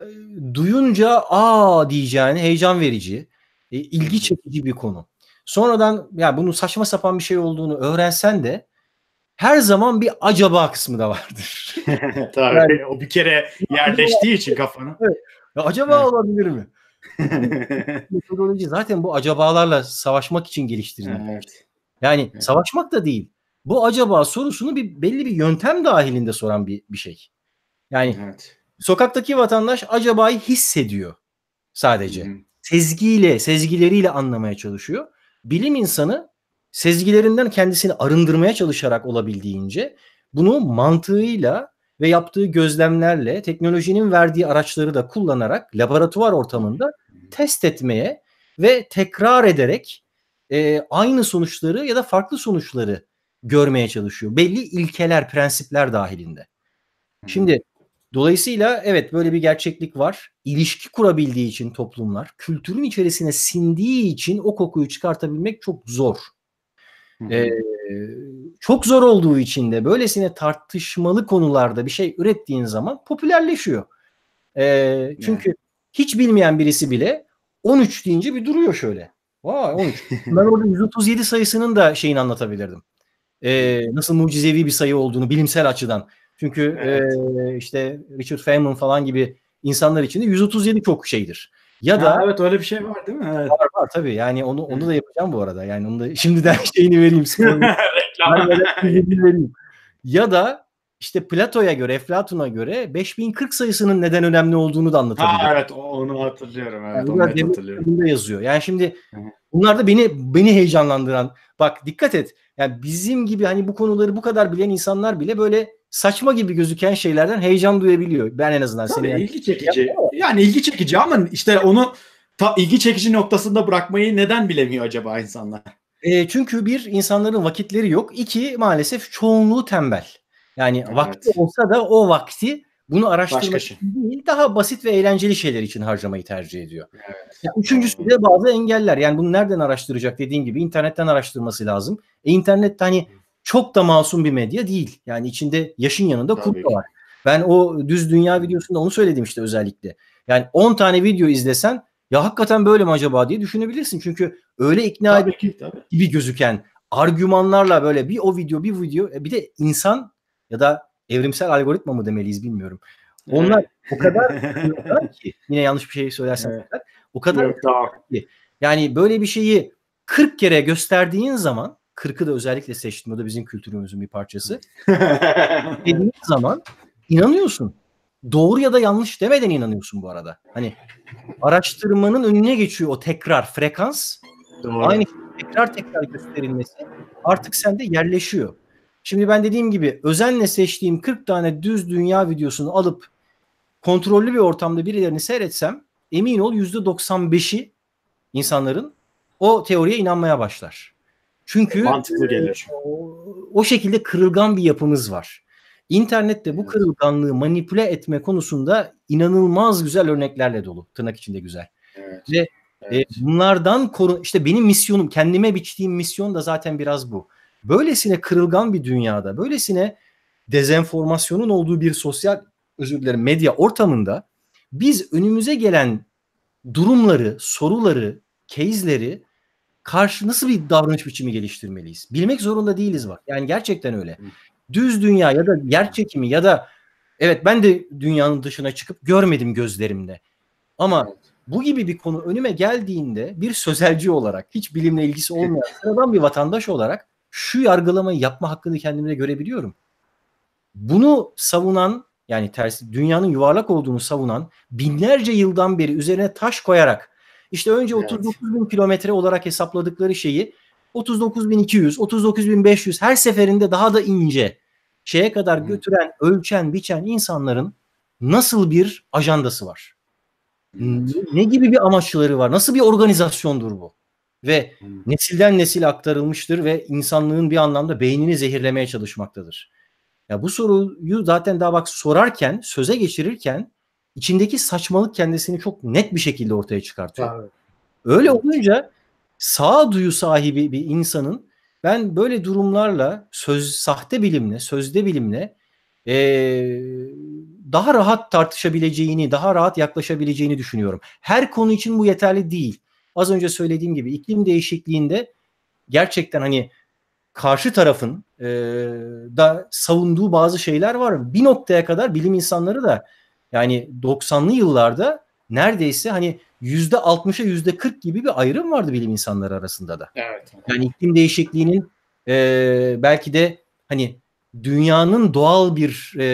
e, duyunca aa diyeceğini heyecan verici e, ilgi çekici bir konu. Sonradan ya yani bunun saçma sapan bir şey olduğunu öğrensen de her zaman bir acaba kısmı da vardır. Tabii yani, o bir kere yerleştiği için kafana. Evet. Ya acaba olabilir mi? Metodoloji zaten bu acabalarla savaşmak için geliştirilmiş. Evet. Şey. Yani evet. savaşmak da değil. Bu acaba sorusunu bir belli bir yöntem dahilinde soran bir, bir şey. Yani evet. sokaktaki vatandaş acabayı hissediyor sadece. Hı-hı sezgiyle, sezgileriyle anlamaya çalışıyor. Bilim insanı sezgilerinden kendisini arındırmaya çalışarak olabildiğince bunu mantığıyla ve yaptığı gözlemlerle teknolojinin verdiği araçları da kullanarak laboratuvar ortamında test etmeye ve tekrar ederek e, aynı sonuçları ya da farklı sonuçları görmeye çalışıyor. Belli ilkeler, prensipler dahilinde. Şimdi Dolayısıyla evet böyle bir gerçeklik var. İlişki kurabildiği için toplumlar, kültürün içerisine sindiği için o kokuyu çıkartabilmek çok zor. Ee, çok zor olduğu için de böylesine tartışmalı konularda bir şey ürettiğin zaman popülerleşiyor. Ee, çünkü yani. hiç bilmeyen birisi bile 13 deyince bir duruyor şöyle. Vay 13. ben orada 137 sayısının da şeyini anlatabilirdim. Ee, nasıl mucizevi bir sayı olduğunu bilimsel açıdan. Çünkü evet. e, işte Richard Feynman falan gibi insanlar için de 137 çok şeydir. Ya da evet öyle bir şey var değil mi? Evet. Var var tabii. Yani onu onu da yapacağım bu arada. Yani onu da şimdiden şeyini vereyim. vereyim. ya da işte Plato'ya göre, Eflatun'a göre 5040 sayısının neden önemli olduğunu da anlatabiliyor. Ha, evet onu hatırlıyorum. Evet, yani onu hatırlıyorum. Da yazıyor. Yani şimdi bunlar da beni beni heyecanlandıran. Bak dikkat et. Yani bizim gibi hani bu konuları bu kadar bilen insanlar bile böyle saçma gibi gözüken şeylerden heyecan duyabiliyor. Ben en azından Tabii seni ilgi çekici. Yani ilgi çekici ama işte onu ta ilgi çekici noktasında bırakmayı neden bilemiyor acaba insanlar? E, çünkü bir insanların vakitleri yok. İki maalesef çoğunluğu tembel. Yani evet. vakti olsa da o vakti bunu araştırmak şey. için değil daha basit ve eğlenceli şeyler için harcamayı tercih ediyor. Evet. Yani üçüncüsü de bazı engeller. Yani bunu nereden araştıracak dediğin gibi internetten araştırması lazım. E internette hani çok da masum bir medya değil. Yani içinde yaşın yanında kurt da var. Ben o düz dünya videosunda onu söyledim işte özellikle. Yani 10 tane video izlesen ya hakikaten böyle mi acaba diye düşünebilirsin. Çünkü öyle ikna edici tabii. gibi gözüken argümanlarla böyle bir o video bir video e, bir de insan ya da evrimsel algoritma mı demeliyiz bilmiyorum. Onlar evet. o kadar ki yine yanlış bir şey söylersen evet. o kadar Yok, ki. Yani böyle bir şeyi 40 kere gösterdiğin zaman 40'ı da özellikle seçtim. O da bizim kültürümüzün bir parçası. Dediğin zaman inanıyorsun. Doğru ya da yanlış demeden inanıyorsun bu arada. Hani araştırmanın önüne geçiyor o tekrar frekans. Doğru. Aynı şey, tekrar tekrar gösterilmesi artık sende yerleşiyor. Şimdi ben dediğim gibi özenle seçtiğim 40 tane düz dünya videosunu alıp kontrollü bir ortamda birilerini seyretsem emin ol %95'i insanların o teoriye inanmaya başlar. Çünkü mantıklı e, gelir. O, o şekilde kırılgan bir yapımız var. İnternette bu kırılganlığı manipüle etme konusunda inanılmaz güzel örneklerle dolu. Tırnak içinde güzel. Evet. Ve e, evet. E, bunlardan korun işte benim misyonum, kendime biçtiğim misyon da zaten biraz bu. Böylesine kırılgan bir dünyada, böylesine dezenformasyonun olduğu bir sosyal özür dilerim medya ortamında biz önümüze gelen durumları, soruları, case'leri karşı nasıl bir davranış biçimi geliştirmeliyiz? Bilmek zorunda değiliz bak. Yani gerçekten öyle. Düz dünya ya da yer çekimi ya da evet ben de dünyanın dışına çıkıp görmedim gözlerimle. Ama bu gibi bir konu önüme geldiğinde bir sözelci olarak hiç bilimle ilgisi olmayan sıradan bir vatandaş olarak şu yargılamayı yapma hakkını kendimde görebiliyorum. Bunu savunan yani tersi dünyanın yuvarlak olduğunu savunan binlerce yıldan beri üzerine taş koyarak işte önce evet. 39 bin kilometre olarak hesapladıkları şeyi 39.200, 39.500 her seferinde daha da ince şeye kadar hmm. götüren, ölçen, biçen insanların nasıl bir ajandası var? Hmm. Ne gibi bir amaçları var? Nasıl bir organizasyondur bu? Ve hmm. nesilden nesil aktarılmıştır ve insanlığın bir anlamda beynini zehirlemeye çalışmaktadır. Ya bu soruyu zaten daha bak sorarken, söze geçirirken içindeki saçmalık kendisini çok net bir şekilde ortaya çıkartıyor. Evet. Öyle olunca sağduyu sahibi bir insanın ben böyle durumlarla söz sahte bilimle, sözde bilimle ee, daha rahat tartışabileceğini, daha rahat yaklaşabileceğini düşünüyorum. Her konu için bu yeterli değil. Az önce söylediğim gibi iklim değişikliğinde gerçekten hani karşı tarafın e, da savunduğu bazı şeyler var. Bir noktaya kadar bilim insanları da yani 90'lı yıllarda neredeyse hani yüzde %60'a %40 gibi bir ayrım vardı bilim insanları arasında da. Evet. Yani iklim değişikliğinin e, belki de hani dünyanın doğal bir e,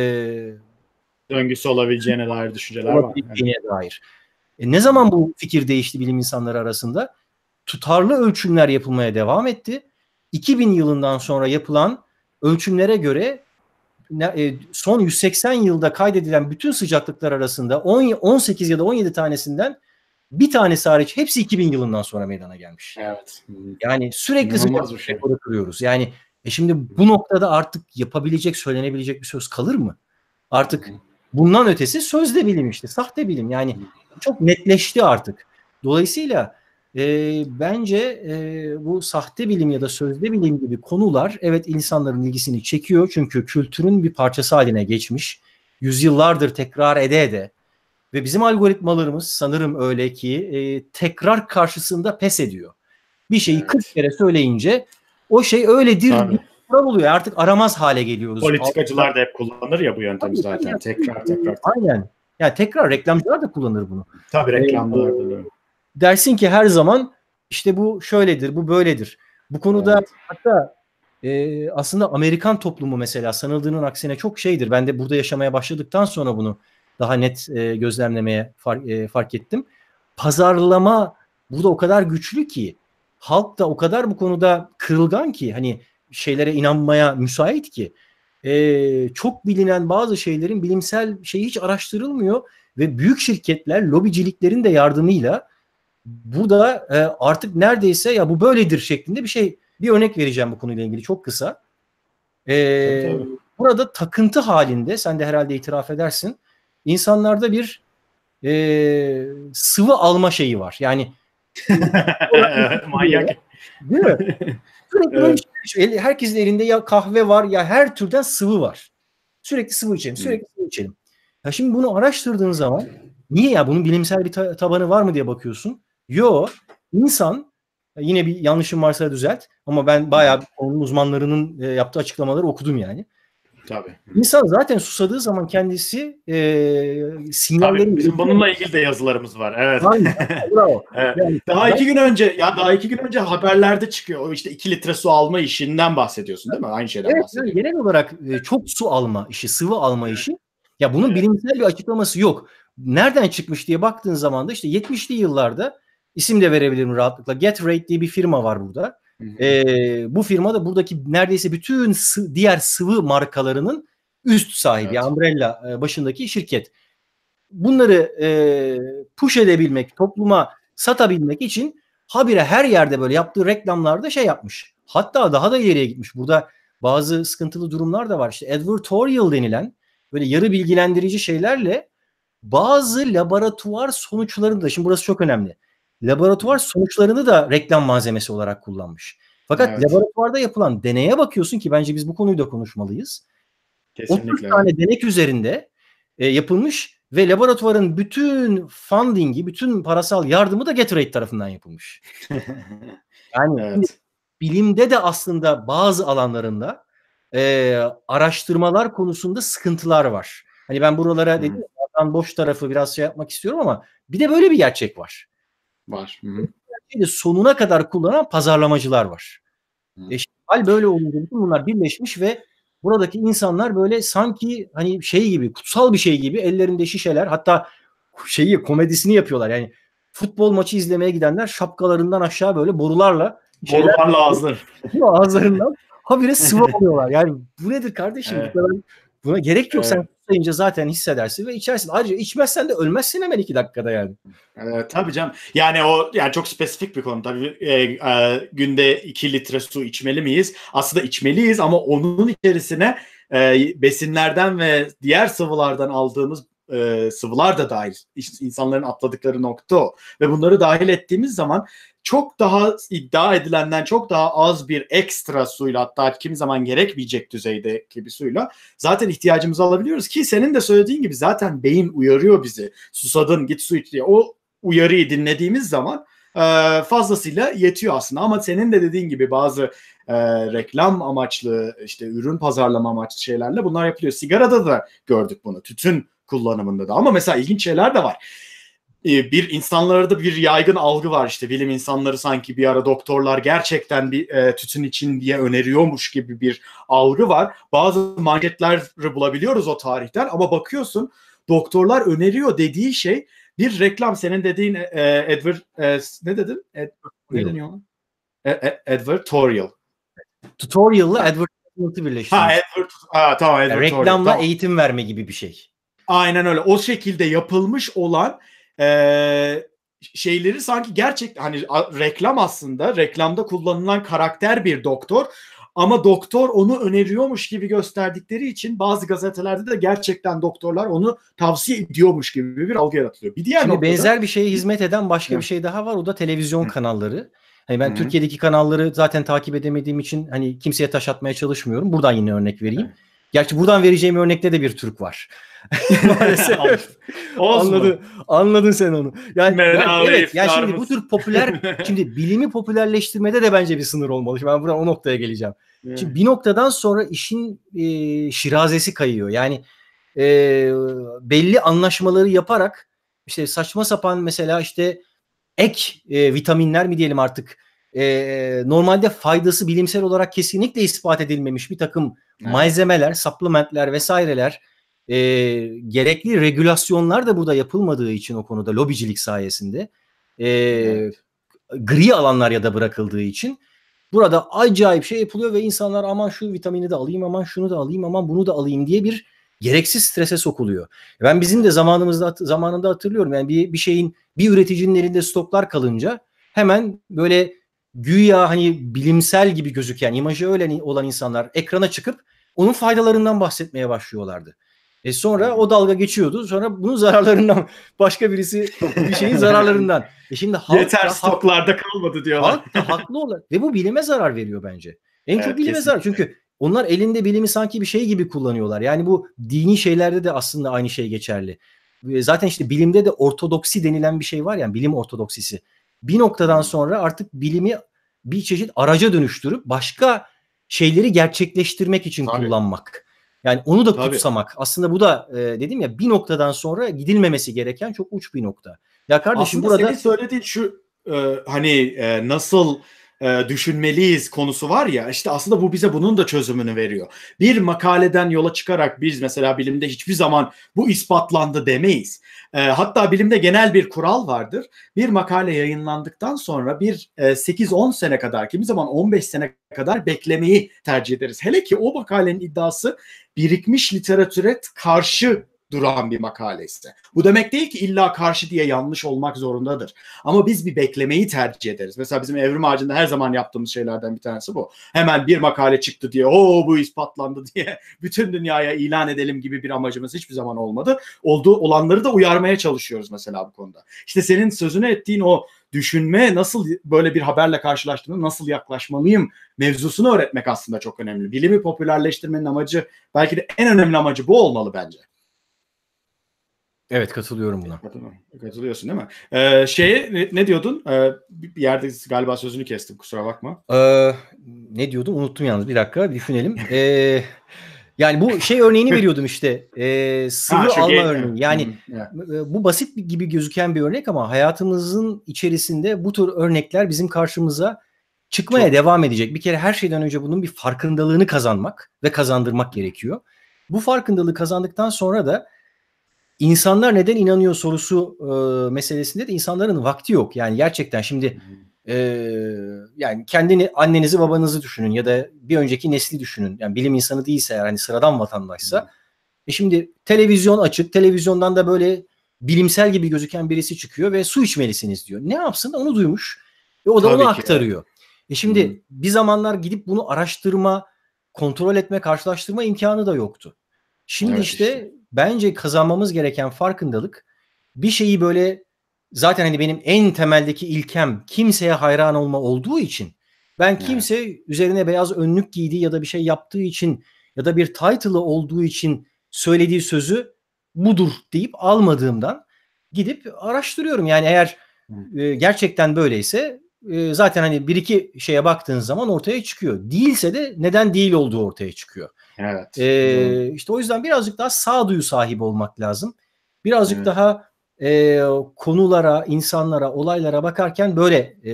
döngüsü olabileceğine dair düşünceler var. dair. E, ne zaman bu fikir değişti bilim insanları arasında? Tutarlı ölçümler yapılmaya devam etti. 2000 yılından sonra yapılan ölçümlere göre e, son 180 yılda kaydedilen bütün sıcaklıklar arasında 10, 18 ya da 17 tanesinden bir tanesi hariç hepsi 2000 yılından sonra meydana gelmiş. Evet. Yani sürekli sıcaklık şey. rekoru Yani e şimdi bu noktada artık yapabilecek, söylenebilecek bir söz kalır mı? Artık bundan ötesi sözde bilim işte, sahte bilim. Yani çok netleşti artık. Dolayısıyla e, bence e, bu sahte bilim ya da sözde bilim gibi konular evet insanların ilgisini çekiyor. Çünkü kültürün bir parçası haline geçmiş. Yüzyıllardır tekrar ede ede. Ve bizim algoritmalarımız sanırım öyle ki e, tekrar karşısında pes ediyor. Bir şeyi evet. 40 kere söyleyince o şey öyledir Tabii. Artık aramaz hale geliyoruz. Politikacılar da hep kullanır ya bu yöntemi zaten. Tekrar tekrar. Aynen. Ya yani tekrar reklamcılar da kullanır bunu. Tabii reklamcılar da dersin ki her zaman işte bu şöyledir, bu böyledir. Bu konuda evet. hatta e, aslında Amerikan toplumu mesela sanıldığının aksine çok şeydir. Ben de burada yaşamaya başladıktan sonra bunu daha net e, gözlemlemeye fark, e, fark ettim. Pazarlama burada o kadar güçlü ki halk da o kadar bu konuda kırılgan ki hani şeylere inanmaya müsait ki e, çok bilinen bazı şeylerin bilimsel şeyi hiç araştırılmıyor ve büyük şirketler lobiciliklerin de yardımıyla burada e, artık neredeyse ya bu böyledir şeklinde bir şey bir örnek vereceğim bu konuyla ilgili çok kısa. E, Burada takıntı halinde sen de herhalde itiraf edersin. insanlarda bir e, sıvı alma şeyi var. Yani manyak. Değil mi? Sürekli evet. Şey herkesin elinde ya kahve var ya her türden sıvı var. Sürekli sıvı içelim, sürekli sıvı içelim. Ya şimdi bunu araştırdığın zaman niye ya bunun bilimsel bir tabanı var mı diye bakıyorsun. Yo, insan e, yine bir yanlışım varsa düzelt ama ben bayağı onun uzmanlarının e, yaptığı açıklamaları okudum yani. Tabii. İnsan zaten susadığı zaman kendisi e, sinyallerin... Tabii, bizim bununla ilgili de yazılarımız var. Evet. Aynen, bravo. evet. Yani, daha iki gün önce ya daha iki gün önce haberlerde çıkıyor. O işte iki litre su alma işinden bahsediyorsun değil mi? Aynı şeyden evet, bahsediyorsun. Yani genel olarak e, çok su alma işi, sıvı alma işi. Ya bunun evet. bilimsel bir açıklaması yok. Nereden çıkmış diye baktığın zaman da işte 70'li yıllarda İsim de verebilirim rahatlıkla. GetRate diye bir firma var burada. E, bu firma da buradaki neredeyse bütün sı- diğer sıvı markalarının üst sahibi. Evet. Umbrella e, başındaki şirket. Bunları e, push edebilmek, topluma satabilmek için habire her yerde böyle yaptığı reklamlarda şey yapmış. Hatta daha da ileriye gitmiş. Burada bazı sıkıntılı durumlar da var. İşte advertorial denilen böyle yarı bilgilendirici şeylerle bazı laboratuvar sonuçlarını da şimdi burası çok önemli laboratuvar sonuçlarını da reklam malzemesi olarak kullanmış. Fakat evet. laboratuvarda yapılan deneye bakıyorsun ki bence biz bu konuyu da konuşmalıyız. Kesinlikle. 30 tane denek üzerinde e, yapılmış ve laboratuvarın bütün fundingi, bütün parasal yardımı da Gatorade tarafından yapılmış. yani evet. bilimde de aslında bazı alanlarında e, araştırmalar konusunda sıkıntılar var. Hani ben buralara hmm. dedim boş tarafı biraz şey yapmak istiyorum ama bir de böyle bir gerçek var. Var. Hı-hı. Sonuna kadar kullanan pazarlamacılar var. Hı-hı. E, hal böyle olunca bütün bunlar birleşmiş ve buradaki insanlar böyle sanki hani şey gibi kutsal bir şey gibi ellerinde şişeler hatta şeyi komedisini yapıyorlar yani futbol maçı izlemeye gidenler şapkalarından aşağı böyle borularla borularla ağızlar ağızlarından habire sıvı alıyorlar. Yani bu nedir kardeşim? Evet. buna gerek yok. Evet. Sen Başlayınca zaten hissedersin ve içersin. Ayrıca içmezsen de ölmezsin hemen iki dakikada yani. Ee, tabii canım. Yani o yani çok spesifik bir konu. Tabii e, e, günde iki litre su içmeli miyiz? Aslında içmeliyiz ama onun içerisine e, besinlerden ve diğer sıvılardan aldığımız e, sıvılar da dahil. İnsanların atladıkları nokta o. Ve bunları dahil ettiğimiz zaman çok daha iddia edilenden çok daha az bir ekstra suyla hatta kimi zaman gerekmeyecek düzeydeki bir suyla zaten ihtiyacımızı alabiliyoruz ki senin de söylediğin gibi zaten beyin uyarıyor bizi. Susadın git su iç diye. O uyarıyı dinlediğimiz zaman e, fazlasıyla yetiyor aslında ama senin de dediğin gibi bazı e, reklam amaçlı işte ürün pazarlama amaçlı şeylerle bunlar yapılıyor. Sigarada da gördük bunu. Tütün kullanımında da ama mesela ilginç şeyler de var ee, bir insanlarda bir yaygın algı var işte bilim insanları sanki bir ara doktorlar gerçekten bir e, tütün için diye öneriyormuş gibi bir algı var. Bazı manketleri bulabiliyoruz o tarihten ama bakıyorsun doktorlar öneriyor dediği şey bir reklam senin dediğin e, e Edward e, ne dedin? Ed, ne deniyor? E, e, advertorial. Tutorial'la advertisement'ı birleştiriyor. Ha, advert, ha tamam advertorial. Reklamla tamam. eğitim verme gibi bir şey. Aynen öyle. O şekilde yapılmış olan e, şeyleri sanki gerçek hani reklam aslında reklamda kullanılan karakter bir doktor ama doktor onu öneriyormuş gibi gösterdikleri için bazı gazetelerde de gerçekten doktorlar onu tavsiye ediyormuş gibi bir algı yaratılıyor. Bir diğer Şimdi noktada, benzer bir şeye hizmet eden başka hı. bir şey daha var. O da televizyon hı. kanalları. Hani ben hı. Türkiye'deki kanalları zaten takip edemediğim için hani kimseye taş atmaya çalışmıyorum. Buradan yine örnek vereyim. Hı. Gerçi buradan vereceğim örnekte de bir Türk var. Maalesef. anladın, anladın sen onu. Yani, yani evet, yani şimdi bu tür popüler, şimdi bilimi popülerleştirmede de bence bir sınır olmalı. ben buradan o noktaya geleceğim. Hmm. Şimdi bir noktadan sonra işin e, şirazesi kayıyor. Yani e, belli anlaşmaları yaparak işte saçma sapan mesela işte ek e, vitaminler mi diyelim artık e, normalde faydası bilimsel olarak kesinlikle ispat edilmemiş bir takım evet. malzemeler, supplementler vesaireler e, gerekli regülasyonlar da burada yapılmadığı için o konuda lobicilik sayesinde e, evet. gri alanlar ya da bırakıldığı için burada acayip şey yapılıyor ve insanlar aman şu vitamini de alayım aman şunu da alayım aman bunu da alayım diye bir gereksiz strese sokuluyor. Ben bizim de zamanımızda zamanında hatırlıyorum yani bir, bir şeyin bir üreticinin elinde stoklar kalınca hemen böyle güya hani bilimsel gibi gözüken imajı öyle olan insanlar ekrana çıkıp onun faydalarından bahsetmeye başlıyorlardı. E sonra o dalga geçiyordu. Sonra bunun zararlarından başka birisi bir şeyin zararlarından. E şimdi halk yeter da, stoklarda kalmadı diyorlar. Halk da haklı olarak ve bu bilime zarar veriyor bence. En evet, çok bilime kesinlikle. zarar. Çünkü onlar elinde bilimi sanki bir şey gibi kullanıyorlar. Yani bu dini şeylerde de aslında aynı şey geçerli. Zaten işte bilimde de ortodoksi denilen bir şey var yani bilim ortodoksisi. Bir noktadan sonra artık bilimi bir çeşit araca dönüştürüp başka şeyleri gerçekleştirmek için Tabii. kullanmak. Yani onu da kutsamak. Tabii. Aslında bu da e, dedim ya bir noktadan sonra gidilmemesi gereken çok uç bir nokta. Ya kardeşim Aslında burada senin söylediğin şu e, hani e, nasıl e, düşünmeliyiz konusu var ya işte aslında bu bize bunun da çözümünü veriyor. Bir makaleden yola çıkarak biz mesela bilimde hiçbir zaman bu ispatlandı demeyiz. E, hatta bilimde genel bir kural vardır. Bir makale yayınlandıktan sonra bir e, 8-10 sene kadar kimi zaman 15 sene kadar beklemeyi tercih ederiz. Hele ki o makalenin iddiası birikmiş literatüre karşı duran bir makale Bu demek değil ki illa karşı diye yanlış olmak zorundadır. Ama biz bir beklemeyi tercih ederiz. Mesela bizim evrim ağacında her zaman yaptığımız şeylerden bir tanesi bu. Hemen bir makale çıktı diye o bu ispatlandı diye bütün dünyaya ilan edelim gibi bir amacımız hiçbir zaman olmadı. Olduğu olanları da uyarmaya çalışıyoruz mesela bu konuda. İşte senin sözünü ettiğin o düşünme nasıl böyle bir haberle karşılaştığımda nasıl yaklaşmalıyım mevzusunu öğretmek aslında çok önemli. Bilimi popülerleştirmenin amacı belki de en önemli amacı bu olmalı bence. Evet katılıyorum buna. Katılıyorsun değil mi? Ee, şeye ne, diyordun? Ee, bir yerde galiba sözünü kestim kusura bakma. Ee, ne diyordum unuttum yalnız bir dakika düşünelim. Ee, Yani bu şey örneğini veriyordum işte. E, sırrı ha, alma örneği. Yani hmm, yeah. E, bu basit gibi gözüken bir örnek ama hayatımızın içerisinde bu tür örnekler bizim karşımıza çıkmaya Çok. devam edecek. Bir kere her şeyden önce bunun bir farkındalığını kazanmak ve kazandırmak gerekiyor. Bu farkındalığı kazandıktan sonra da insanlar neden inanıyor sorusu e, meselesinde de insanların vakti yok. Yani gerçekten şimdi hmm ee, yani kendini annenizi babanızı düşünün ya da bir önceki nesli düşünün. Yani bilim insanı değilse yani sıradan vatandaşsa. Hmm. E şimdi televizyon açık televizyondan da böyle bilimsel gibi gözüken birisi çıkıyor ve su içmelisiniz diyor. Ne yapsın onu duymuş ve o da Tabii onu aktarıyor. Yani. E şimdi hmm. bir zamanlar gidip bunu araştırma, kontrol etme, karşılaştırma imkanı da yoktu. Şimdi evet işte, işte bence kazanmamız gereken farkındalık bir şeyi böyle zaten hani benim en temeldeki ilkem kimseye hayran olma olduğu için ben kimse evet. üzerine beyaz önlük giydiği ya da bir şey yaptığı için ya da bir title'ı olduğu için söylediği sözü budur deyip almadığımdan gidip araştırıyorum. Yani eğer e, gerçekten böyleyse e, zaten hani bir iki şeye baktığın zaman ortaya çıkıyor. Değilse de neden değil olduğu ortaya çıkıyor. Evet. E, işte o yüzden birazcık daha sağduyu sahibi olmak lazım. Birazcık evet. daha e, konulara, insanlara, olaylara bakarken böyle e,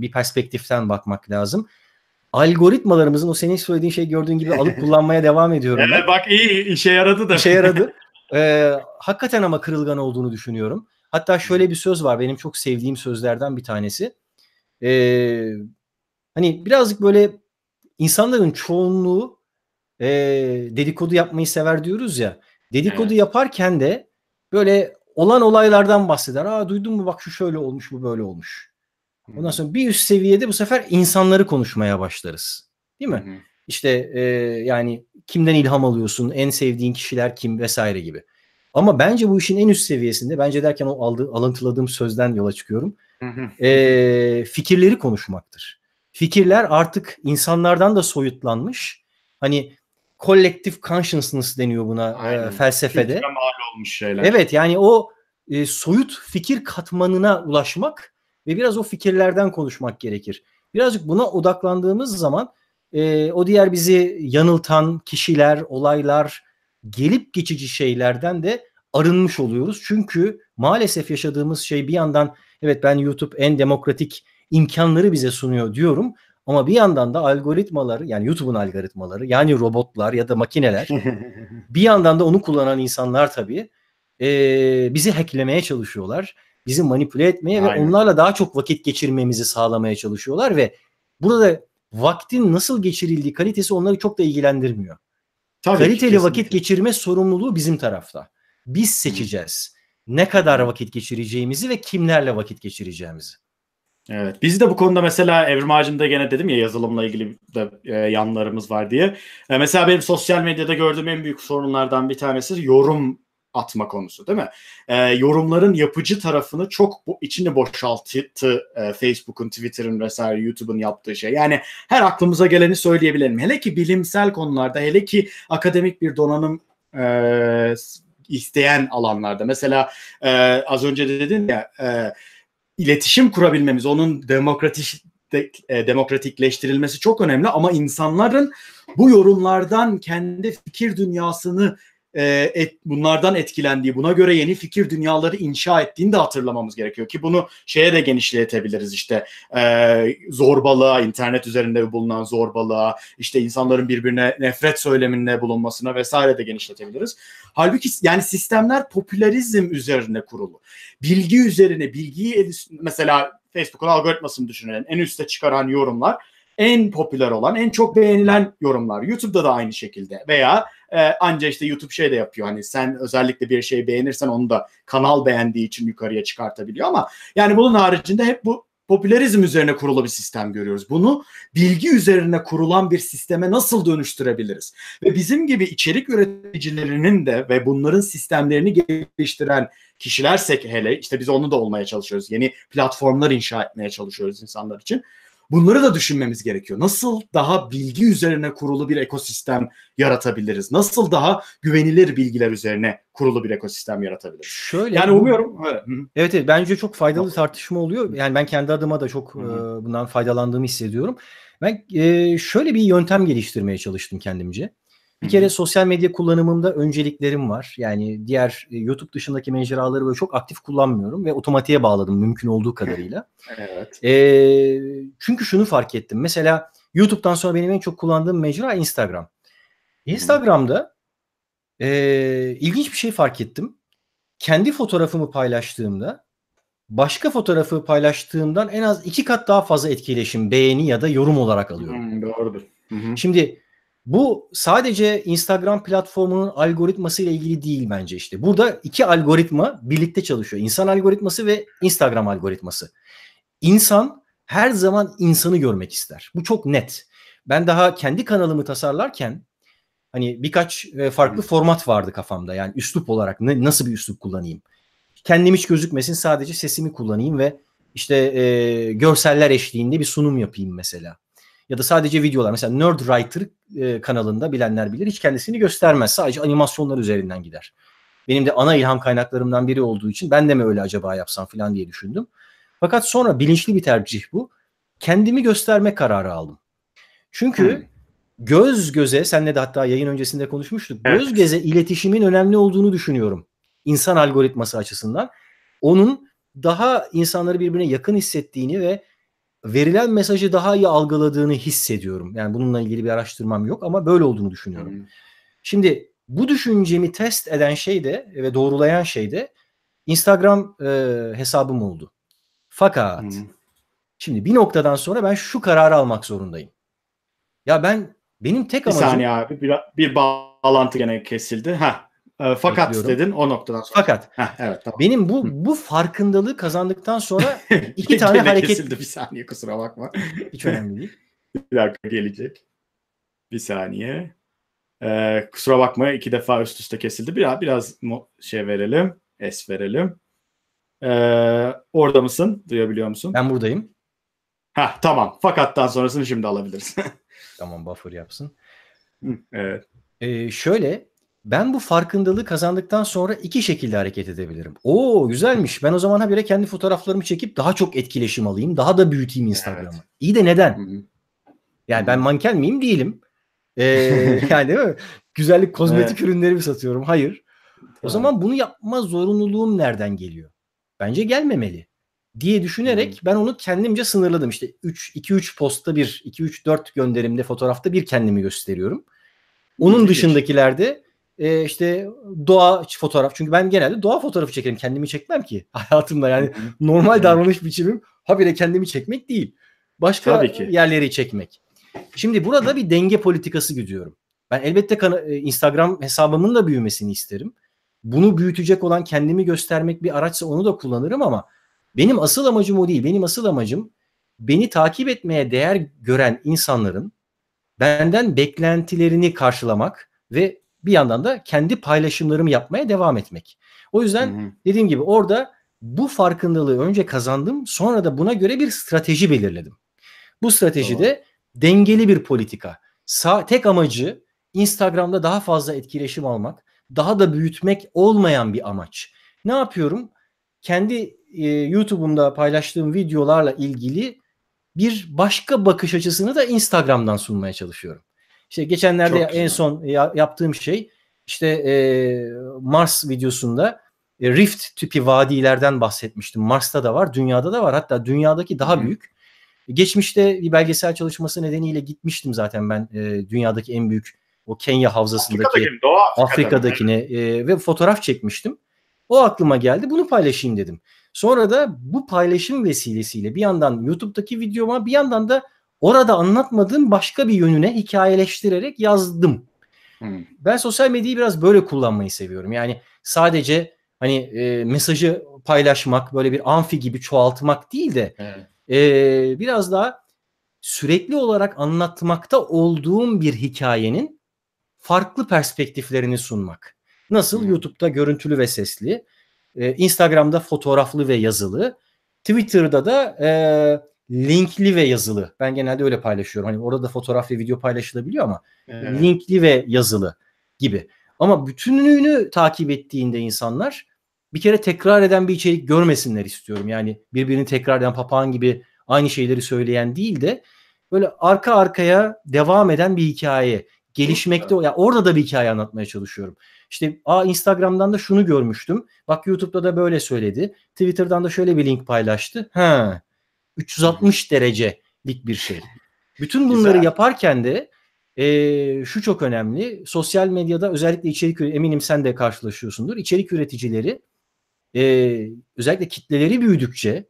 bir perspektiften bakmak lazım. Algoritmalarımızın o senin söylediğin şey gördüğün gibi alıp kullanmaya devam ediyorum. Evet bak iyi işe yaradı da. İşe yaradı. E, hakikaten ama kırılgan olduğunu düşünüyorum. Hatta şöyle bir söz var benim çok sevdiğim sözlerden bir tanesi. E, hani birazcık böyle insanların çoğunluğu e, dedikodu yapmayı sever diyoruz ya. Dedikodu evet. yaparken de böyle olan olaylardan bahseder. Aa duydun mu bak şu şöyle olmuş bu böyle olmuş. Ondan sonra bir üst seviyede bu sefer insanları konuşmaya başlarız. Değil mi? İşte e, yani kimden ilham alıyorsun, en sevdiğin kişiler kim vesaire gibi. Ama bence bu işin en üst seviyesinde, bence derken o aldı, alıntıladığım sözden yola çıkıyorum. E, fikirleri konuşmaktır. Fikirler artık insanlardan da soyutlanmış. Hani collective consciousness deniyor buna e, Aynen. e, felsefede. mal olmuş şeyler. Evet yani o e, soyut fikir katmanına ulaşmak ve biraz o fikirlerden konuşmak gerekir. Birazcık buna odaklandığımız zaman e, o diğer bizi yanıltan kişiler, olaylar, gelip geçici şeylerden de arınmış oluyoruz. Çünkü maalesef yaşadığımız şey bir yandan evet ben YouTube en demokratik imkanları bize sunuyor diyorum ama bir yandan da algoritmalar yani YouTube'un algoritmaları yani robotlar ya da makineler bir yandan da onu kullanan insanlar tabii e, bizi hacklemeye çalışıyorlar. Bizi manipüle etmeye Aynen. ve onlarla daha çok vakit geçirmemizi sağlamaya çalışıyorlar ve burada vaktin nasıl geçirildiği kalitesi onları çok da ilgilendirmiyor. Tabii Kaliteli kesinlikle. vakit geçirme sorumluluğu bizim tarafta. Biz seçeceğiz. Hı. Ne kadar vakit geçireceğimizi ve kimlerle vakit geçireceğimizi. Evet. Biz de bu konuda mesela Evrim Ağacı'nda gene dedim ya yazılımla ilgili de e, yanlarımız var diye. E, mesela benim sosyal medyada gördüğüm en büyük sorunlardan bir tanesi yorum atma konusu değil mi? E, yorumların yapıcı tarafını çok bu içini boşalttı e, Facebook'un, Twitter'ın vesaire YouTube'un yaptığı şey. Yani her aklımıza geleni söyleyebilirim Hele ki bilimsel konularda, hele ki akademik bir donanım e, isteyen alanlarda. Mesela e, az önce de dedin ya e, iletişim kurabilmemiz, onun demokratik e, demokratikleştirilmesi çok önemli ama insanların bu yorumlardan kendi fikir dünyasını e, et, bunlardan etkilendiği, buna göre yeni fikir dünyaları inşa ettiğini de hatırlamamız gerekiyor ki bunu şeye de genişletebiliriz işte e, zorbalığa, internet üzerinde bulunan zorbalığa, işte insanların birbirine nefret söyleminde bulunmasına vesaire de genişletebiliriz. Halbuki yani sistemler popülerizm üzerine kurulu. Bilgi üzerine, bilgiyi mesela Facebook'un algoritmasını düşünelim. En üste çıkaran yorumlar en popüler olan, en çok beğenilen yorumlar. YouTube'da da aynı şekilde veya e, anca işte YouTube şey de yapıyor hani sen özellikle bir şey beğenirsen onu da kanal beğendiği için yukarıya çıkartabiliyor ama yani bunun haricinde hep bu popülerizm üzerine kurulu bir sistem görüyoruz. Bunu bilgi üzerine kurulan bir sisteme nasıl dönüştürebiliriz? Ve bizim gibi içerik üreticilerinin de ve bunların sistemlerini geliştiren kişilersek hele işte biz onu da olmaya çalışıyoruz. Yeni platformlar inşa etmeye çalışıyoruz insanlar için. Bunları da düşünmemiz gerekiyor. Nasıl daha bilgi üzerine kurulu bir ekosistem yaratabiliriz? Nasıl daha güvenilir bilgiler üzerine kurulu bir ekosistem yaratabiliriz? Şöyle. Yani umuyorum. Evet evet bence çok faydalı bir tartışma oluyor. Yani ben kendi adıma da çok hı e, bundan faydalandığımı hissediyorum. Ben e, şöyle bir yöntem geliştirmeye çalıştım kendimce. Bir kere sosyal medya kullanımında önceliklerim var. Yani diğer e, YouTube dışındaki mecraları böyle çok aktif kullanmıyorum ve otomatiğe bağladım mümkün olduğu kadarıyla. evet. E, çünkü şunu fark ettim. Mesela YouTube'dan sonra benim en çok kullandığım mecra Instagram. Instagram'da e, ilginç bir şey fark ettim. Kendi fotoğrafımı paylaştığımda başka fotoğrafı paylaştığımdan en az iki kat daha fazla etkileşim, beğeni ya da yorum olarak alıyorum. Hmm, doğrudur. Hı hı. Şimdi bu sadece Instagram platformunun algoritması ile ilgili değil bence işte. Burada iki algoritma birlikte çalışıyor. İnsan algoritması ve Instagram algoritması. İnsan her zaman insanı görmek ister. Bu çok net. Ben daha kendi kanalımı tasarlarken hani birkaç e, farklı format vardı kafamda. Yani üslup olarak ne, nasıl bir üslup kullanayım? Kendim hiç gözükmesin sadece sesimi kullanayım ve işte e, görseller eşliğinde bir sunum yapayım mesela ya da sadece videolar. Mesela Nerd Writer e, kanalında bilenler bilir hiç kendisini göstermez. Sadece animasyonlar üzerinden gider. Benim de ana ilham kaynaklarımdan biri olduğu için ben de mi öyle acaba yapsam falan diye düşündüm. Fakat sonra bilinçli bir tercih bu. Kendimi gösterme kararı aldım. Çünkü hmm. göz göze, senle de hatta yayın öncesinde konuşmuştuk. Evet. Göz göze iletişimin önemli olduğunu düşünüyorum. İnsan algoritması açısından. Onun daha insanları birbirine yakın hissettiğini ve verilen mesajı daha iyi algıladığını hissediyorum. Yani bununla ilgili bir araştırmam yok ama böyle olduğunu düşünüyorum. Hmm. Şimdi bu düşüncemi test eden şey de ve doğrulayan şey de Instagram e, hesabım oldu. Fakat hmm. şimdi bir noktadan sonra ben şu kararı almak zorundayım. Ya ben benim tek bir amacım... Bir saniye abi bir, bir bağlantı gene kesildi. Heh ee, fakat Bekliyorum. dedin o noktadan sonra. Fakat Heh, evet tamam. Benim bu bu farkındalığı kazandıktan sonra iki tane hareket kesildi bir saniye kusura bakma. Hiç önemli değil. bir dakika gelecek. Bir saniye. Ee, kusura bakma iki defa üst üste kesildi. Biraz biraz şey verelim. Es verelim. Ee, orada mısın? Duyabiliyor musun? Ben buradayım. Ha tamam. Fakattan sonrasını şimdi alabiliriz. tamam buffer yapsın. Evet. Ee, şöyle ben bu farkındalığı kazandıktan sonra iki şekilde hareket edebilirim. Oo güzelmiş. Ben o zaman habire kendi fotoğraflarımı çekip daha çok etkileşim alayım. Daha da büyüteyim Instagram'ı. Evet. İyi de neden? Yani ben manken miyim? Değilim. Ee, yani değil mi? Güzellik kozmetik evet. ürünleri mi satıyorum? Hayır. O zaman bunu yapma zorunluluğum nereden geliyor? Bence gelmemeli diye düşünerek hmm. ben onu kendimce sınırladım. İşte 2 3 postta bir, 2 3 4 gönderimde fotoğrafta bir kendimi gösteriyorum. Onun dışındakilerde e, işte doğa fotoğraf. Çünkü ben genelde doğa fotoğrafı çekerim. Kendimi çekmem ki hayatımda. Yani normal davranış biçimim habire kendimi çekmek değil. Başka Tabii ki. yerleri çekmek. Şimdi burada bir denge politikası gidiyorum. Ben elbette e, Instagram hesabımın da büyümesini isterim. Bunu büyütecek olan kendimi göstermek bir araçsa onu da kullanırım ama benim asıl amacım o değil. Benim asıl amacım beni takip etmeye değer gören insanların benden beklentilerini karşılamak ve bir yandan da kendi paylaşımlarımı yapmaya devam etmek. O yüzden hı hı. dediğim gibi orada bu farkındalığı önce kazandım sonra da buna göre bir strateji belirledim. Bu strateji tamam. dengeli bir politika. Sa tek amacı Instagram'da daha fazla etkileşim almak, daha da büyütmek olmayan bir amaç. Ne yapıyorum? Kendi e, YouTube'umda paylaştığım videolarla ilgili bir başka bakış açısını da Instagram'dan sunmaya çalışıyorum. İşte geçenlerde Çok en son yaptığım şey işte e, Mars videosunda e, Rift tipi vadilerden bahsetmiştim. Mars'ta da var, dünyada da var. Hatta dünyadaki daha Hı. büyük. Geçmişte bir belgesel çalışması nedeniyle gitmiştim zaten ben e, dünyadaki en büyük o Kenya havzasındaki Afrika'daki, Doğu Afrika'dakine e, ve fotoğraf çekmiştim. O aklıma geldi. Bunu paylaşayım dedim. Sonra da bu paylaşım vesilesiyle bir yandan YouTube'daki videoma bir yandan da orada anlatmadığım başka bir yönüne hikayeleştirerek yazdım. Ben sosyal medyayı biraz böyle kullanmayı seviyorum. Yani sadece hani e, mesajı paylaşmak, böyle bir amfi gibi çoğaltmak değil de evet. e, biraz daha sürekli olarak anlatmakta olduğum bir hikayenin farklı perspektiflerini sunmak. Nasıl hmm. YouTube'da görüntülü ve sesli, e, Instagram'da fotoğraflı ve yazılı, Twitter'da da e, linkli ve yazılı. Ben genelde öyle paylaşıyorum. Hani orada da fotoğraf ve video paylaşılabiliyor ama evet. linkli ve yazılı gibi. Ama bütünlüğünü takip ettiğinde insanlar bir kere tekrar eden bir içerik görmesinler istiyorum. Yani birbirini tekrar eden papağan gibi aynı şeyleri söyleyen değil de böyle arka arkaya devam eden bir hikaye gelişmekte. Ya yani orada da bir hikaye anlatmaya çalışıyorum. İşte a Instagram'dan da şunu görmüştüm. Bak YouTube'da da böyle söyledi. Twitter'dan da şöyle bir link paylaştı. Ha 360 derecelik bir şey. Bütün bunları Güzel. yaparken de e, şu çok önemli. Sosyal medyada özellikle içerik eminim sen de karşılaşıyorsundur. İçerik üreticileri e, özellikle kitleleri büyüdükçe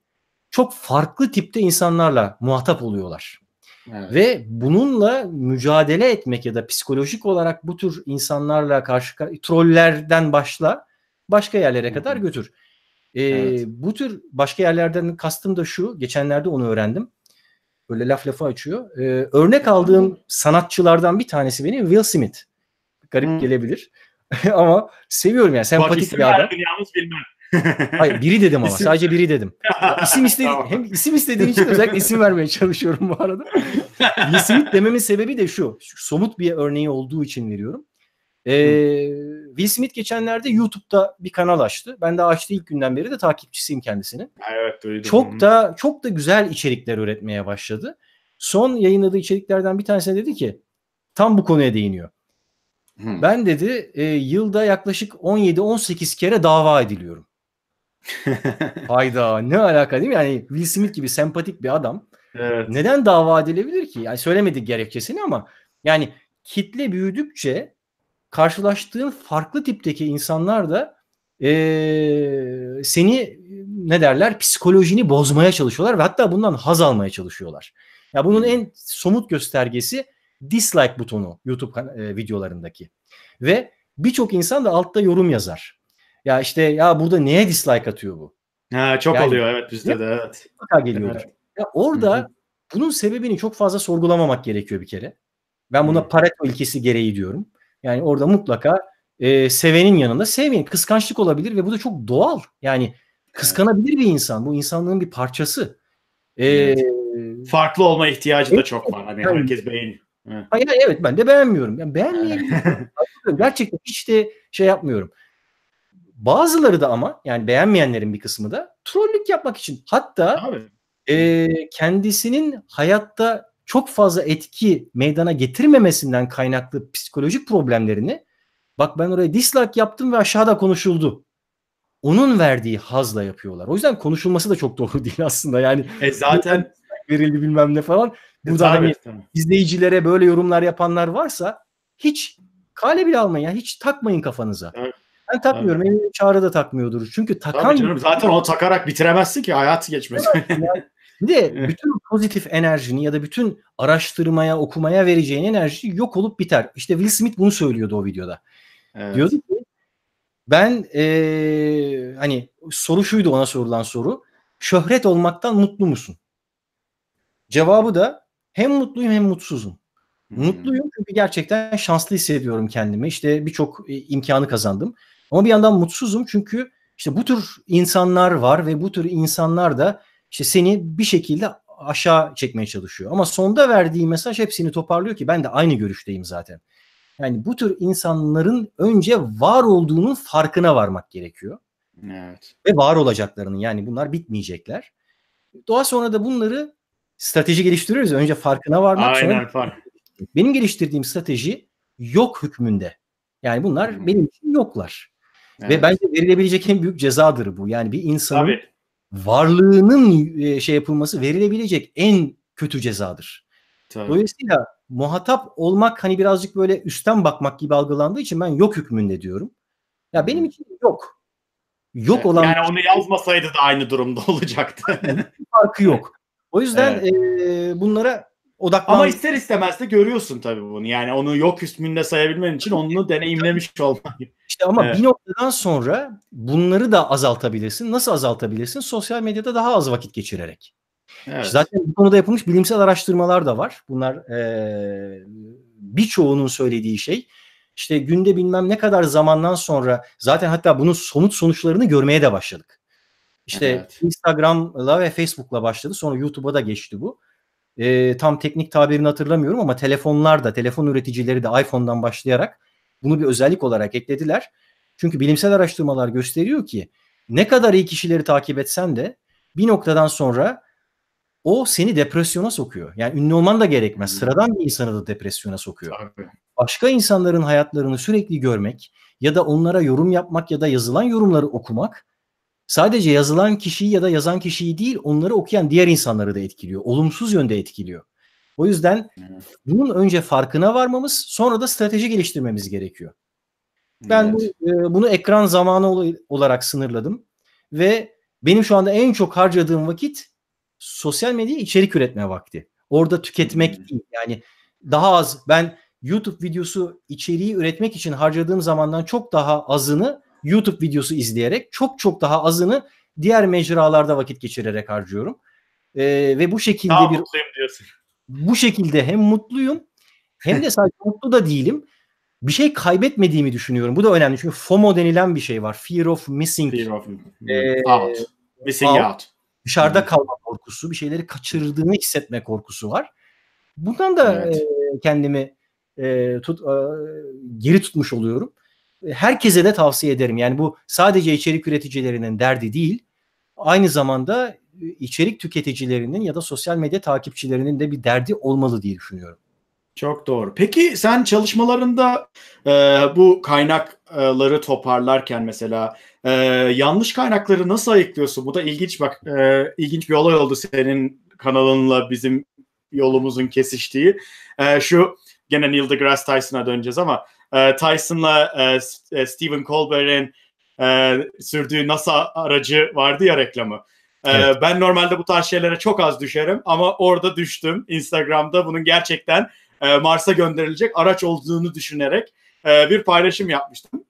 çok farklı tipte insanlarla muhatap oluyorlar. Evet. Ve bununla mücadele etmek ya da psikolojik olarak bu tür insanlarla karşı trollerden başla başka yerlere Hı-hı. kadar götür. E, evet. Bu tür başka yerlerden kastım da şu. Geçenlerde onu öğrendim. Böyle laf lafa açıyor. E, örnek aldığım sanatçılardan bir tanesi benim Will Smith. Garip hmm. gelebilir. ama seviyorum yani. Sempatik bir adam. Hayır biri dedim ama isim. sadece biri dedim. İsim istedi tamam. hem isim istediğim için özellikle isim vermeye çalışıyorum bu arada. Will Smith dememin sebebi de şu somut bir örneği olduğu için veriyorum. E, Will Smith geçenlerde YouTube'da bir kanal açtı. Ben de açtığı ilk günden beri de takipçisiyim kendisini. Evet duydum. Çok da çok da güzel içerikler üretmeye başladı. Son yayınladığı içeriklerden bir tanesi dedi ki tam bu konuya değiniyor. Hı. Ben dedi e, yılda yaklaşık 17-18 kere dava ediliyorum. Hayda ne alaka değil mi? Yani Will Smith gibi sempatik bir adam evet. neden dava edilebilir ki? Yani söylemedi gerekçesini ama yani kitle büyüdükçe karşılaştığın farklı tipteki insanlar da e, seni ne derler psikolojini bozmaya çalışıyorlar ve hatta bundan haz almaya çalışıyorlar. Ya bunun en somut göstergesi dislike butonu YouTube e, videolarındaki. Ve birçok insan da altta yorum yazar. Ya işte ya burada neye dislike atıyor bu? Ha çok yani, oluyor evet bizde de evet. Mutlaka geliyordur. Evet. Ya orada Hı-hı. bunun sebebini çok fazla sorgulamamak gerekiyor bir kere. Ben buna Pareto ilkesi gereği diyorum. Yani orada mutlaka e, sevenin yanında sevmeyen Kıskançlık olabilir ve bu da çok doğal. Yani kıskanabilir bir insan. Bu insanlığın bir parçası. Ee, evet. Farklı olma ihtiyacı evet, da çok var. Hani herkes beğeniyor. Hayır evet ben de beğenmiyorum. Yani beğenmeyebilirim. Gerçekten hiç de şey yapmıyorum. Bazıları da ama yani beğenmeyenlerin bir kısmı da trollük yapmak için hatta Abi. e, kendisinin hayatta çok fazla etki meydana getirmemesinden kaynaklı psikolojik problemlerini bak ben oraya dislike yaptım ve aşağıda konuşuldu. Onun verdiği hazla yapıyorlar. O yüzden konuşulması da çok doğru değil aslında. Yani e zaten verildi bilmem ne falan. E, bu da hani izleyicilere böyle yorumlar yapanlar varsa hiç kale bile almayın. Yani hiç takmayın kafanıza. Evet. Ben takmıyorum. Evet. Çağrı da takmıyordur. Çünkü takan... canım, zaten onu takarak bitiremezsin ki hayatı geçmez. yani Bir de eh. bütün pozitif enerjini ya da bütün araştırmaya, okumaya vereceğin enerji yok olup biter. İşte Will Smith bunu söylüyordu o videoda. Evet. Diyordu ki ben ee, hani soru şuydu ona sorulan soru. Şöhret olmaktan mutlu musun? Cevabı da hem mutluyum hem mutsuzum. Hmm. Mutluyum çünkü gerçekten şanslı hissediyorum kendimi. İşte birçok e, imkanı kazandım. Ama bir yandan mutsuzum çünkü işte bu tür insanlar var ve bu tür insanlar da işte seni bir şekilde aşağı çekmeye çalışıyor. Ama sonda verdiği mesaj hepsini toparlıyor ki ben de aynı görüşteyim zaten. Yani bu tür insanların önce var olduğunun farkına varmak gerekiyor. Evet. Ve var olacaklarının yani bunlar bitmeyecekler. Doğa sonra da bunları strateji geliştiriyoruz. Önce farkına varmak Aynen, sonra. Fark. Benim geliştirdiğim strateji yok hükmünde. Yani bunlar benim için yoklar. Evet. Ve bence verilebilecek en büyük cezadır bu. Yani bir insanın Tabii varlığının e, şey yapılması verilebilecek en kötü cezadır. Tabii. Dolayısıyla muhatap olmak hani birazcık böyle üstten bakmak gibi algılandığı için ben yok hükmünde diyorum. Ya benim için yok. Yok olan Yani onu yazmasaydı da aynı durumda olacaktı. farkı yok. O yüzden evet. e, bunlara odaklan. Ama ister istemez de görüyorsun tabii bunu. Yani onu yok üstünde sayabilmen için onu deneyimlemiş olman. İşte ama evet. bir noktadan sonra bunları da azaltabilirsin. Nasıl azaltabilirsin? Sosyal medyada daha az vakit geçirerek. Evet. Zaten bu konuda yapılmış bilimsel araştırmalar da var. Bunlar e, birçoğunun söylediği şey İşte günde bilmem ne kadar zamandan sonra zaten hatta bunun somut sonuçlarını görmeye de başladık. İşte evet. Instagram'la ve Facebook'la başladı. Sonra YouTube'a da geçti bu e, tam teknik tabirini hatırlamıyorum ama telefonlar da telefon üreticileri de iPhone'dan başlayarak bunu bir özellik olarak eklediler. Çünkü bilimsel araştırmalar gösteriyor ki ne kadar iyi kişileri takip etsen de bir noktadan sonra o seni depresyona sokuyor. Yani ünlü olman da gerekmez. Sıradan bir insanı da depresyona sokuyor. Başka insanların hayatlarını sürekli görmek ya da onlara yorum yapmak ya da yazılan yorumları okumak sadece yazılan kişiyi ya da yazan kişiyi değil onları okuyan diğer insanları da etkiliyor. Olumsuz yönde etkiliyor. O yüzden bunun önce farkına varmamız sonra da strateji geliştirmemiz gerekiyor. Ben evet. bu, e, bunu ekran zamanı olarak sınırladım ve benim şu anda en çok harcadığım vakit sosyal medya içerik üretme vakti. Orada tüketmek hmm. değil yani daha az ben YouTube videosu içeriği üretmek için harcadığım zamandan çok daha azını YouTube videosu izleyerek çok çok daha azını diğer mecralarda vakit geçirerek harcıyorum. E, ve bu şekilde daha bir bu şekilde hem mutluyum hem de sadece mutlu da değilim. Bir şey kaybetmediğimi düşünüyorum. Bu da önemli çünkü FOMO denilen bir şey var. Fear of missing. Fear of e, out. Missing out. Dışarıda kalma korkusu, bir şeyleri kaçırdığını hissetme korkusu var. Bundan da evet. e, kendimi e, tut, e, geri tutmuş oluyorum herkese de tavsiye ederim. Yani bu sadece içerik üreticilerinin derdi değil. Aynı zamanda e, içerik tüketicilerinin ya da sosyal medya takipçilerinin de bir derdi olmalı diye düşünüyorum. Çok doğru. Peki sen çalışmalarında e, bu kaynakları toparlarken mesela e, yanlış kaynakları nasıl ayıklıyorsun? Bu da ilginç bak e, ilginç bir olay oldu senin kanalınla bizim yolumuzun kesiştiği. E, şu gene Neil deGrasse Tyson'a döneceğiz ama ee, Tyson'la e, e, Stephen Colbert'in e, sürdüğü NASA aracı vardı ya reklamı. Ee, evet. Ben normalde bu tarz şeylere çok az düşerim ama orada düştüm. Instagram'da bunun gerçekten Mars'a gönderilecek araç olduğunu düşünerek bir paylaşım yapmıştım.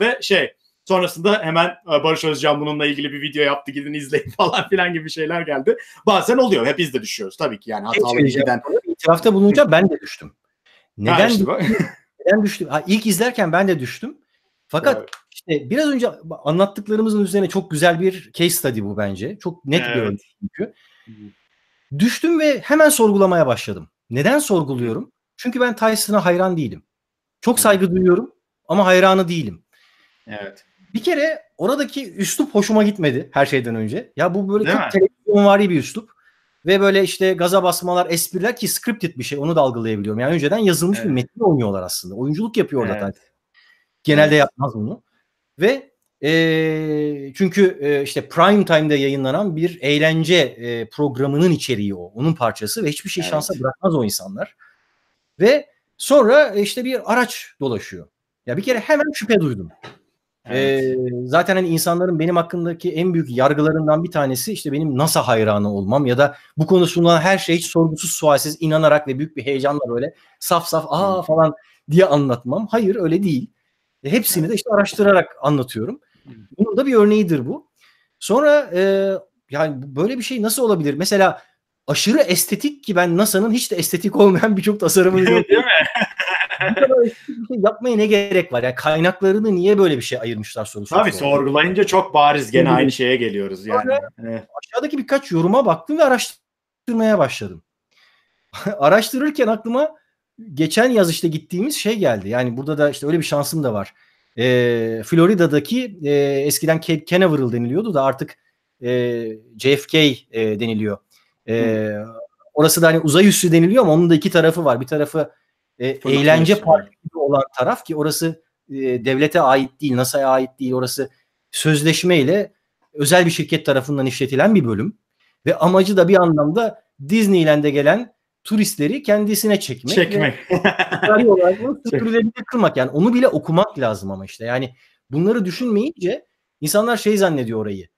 Ve şey sonrasında hemen Barış Özcan bununla ilgili bir video yaptı gidin izleyin falan filan gibi şeyler geldi. Bazen oluyor hep biz de düşüyoruz tabii ki yani hatalı bir şeyden. İtirafta bulununca ben de düştüm. Neden? Ha, işte Ben düştüm. Ha, ilk izlerken ben de düştüm. Fakat evet. işte biraz önce anlattıklarımızın üzerine çok güzel bir case study bu bence. Çok net evet. bir örnek çünkü. Düştüm ve hemen sorgulamaya başladım. Neden sorguluyorum? Çünkü ben Tyson'a hayran değilim. Çok saygı duyuyorum ama hayranı değilim. Evet. Bir kere oradaki üslup hoşuma gitmedi her şeyden önce. Ya bu böyle Değil çok televizyonvari bir üslup ve böyle işte gaza basmalar, espriler ki scripted bir şey onu da algılayabiliyorum. Yani önceden yazılmış evet. bir metin oynuyorlar aslında. Oyunculuk yapıyor orada evet. Genelde evet. yapmaz bunu. Ve e, çünkü e, işte prime time'da yayınlanan bir eğlence e, programının içeriği o. Onun parçası ve hiçbir şey evet. şansa bırakmaz o insanlar. Ve sonra e, işte bir araç dolaşıyor. Ya bir kere hemen şüphe duydum. Evet. Ee, zaten hani insanların benim hakkındaki en büyük yargılarından bir tanesi işte benim NASA hayranı olmam ya da bu konuşulan her şey hiç sorgusuz sualsiz inanarak ve büyük bir heyecanla böyle saf saf aa falan diye anlatmam. Hayır öyle değil. E, hepsini de işte araştırarak anlatıyorum. Bunun da bir örneğidir bu. Sonra e, yani böyle bir şey nasıl olabilir? Mesela aşırı estetik ki ben NASA'nın hiç de estetik olmayan birçok tasarımını gördüm. Değil mi? bir şey yapmaya ne gerek var? Yani kaynaklarını niye böyle bir şey ayırmışlar sorusu. Tabii sorusu. sorgulayınca çok bariz gene aynı şeye geliyoruz yani. Sonra aşağıdaki birkaç yoruma baktım ve araştırmaya başladım. Araştırırken aklıma geçen yaz işte gittiğimiz şey geldi. Yani burada da işte öyle bir şansım da var. E, Florida'daki e, eskiden Cape Canaveral deniliyordu da artık e, JFK e, deniliyor e, orası da hani uzay üssü deniliyor ama onun da iki tarafı var. Bir tarafı e, eğlence parkı olan taraf ki orası e, devlete ait değil, NASA'ya ait değil. Orası sözleşmeyle özel bir şirket tarafından işletilen bir bölüm. Ve amacı da bir anlamda Disneyland'e gelen turistleri kendisine çekmek. Çekmek. Ve olarak Yani onu bile okumak lazım ama işte. Yani bunları düşünmeyince insanlar şey zannediyor orayı.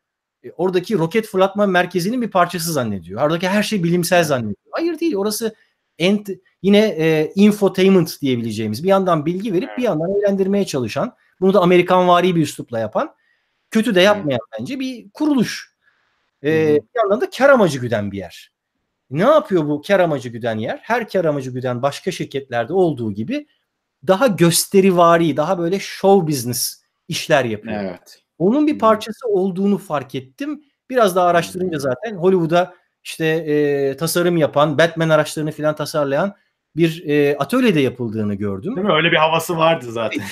E, oradaki roket fırlatma merkezinin bir parçası zannediyor. Oradaki her şey bilimsel zannediyor. Hayır değil. Orası ent, yine e, infotainment diyebileceğimiz bir yandan bilgi verip bir yandan eğlendirmeye çalışan, bunu da Amerikan vari bir üslupla yapan, kötü de yapmayan bence bir kuruluş. E, bir yandan da kar amacı güden bir yer. Ne yapıyor bu kar amacı güden yer? Her kar amacı güden başka şirketlerde olduğu gibi daha gösterivari, daha böyle show business işler yapıyor. Evet. Onun bir parçası olduğunu fark ettim. Biraz daha araştırınca zaten Hollywood'a işte e, tasarım yapan, Batman araçlarını filan tasarlayan bir e, atölyede yapıldığını gördüm. Değil mi? Öyle bir havası vardı zaten.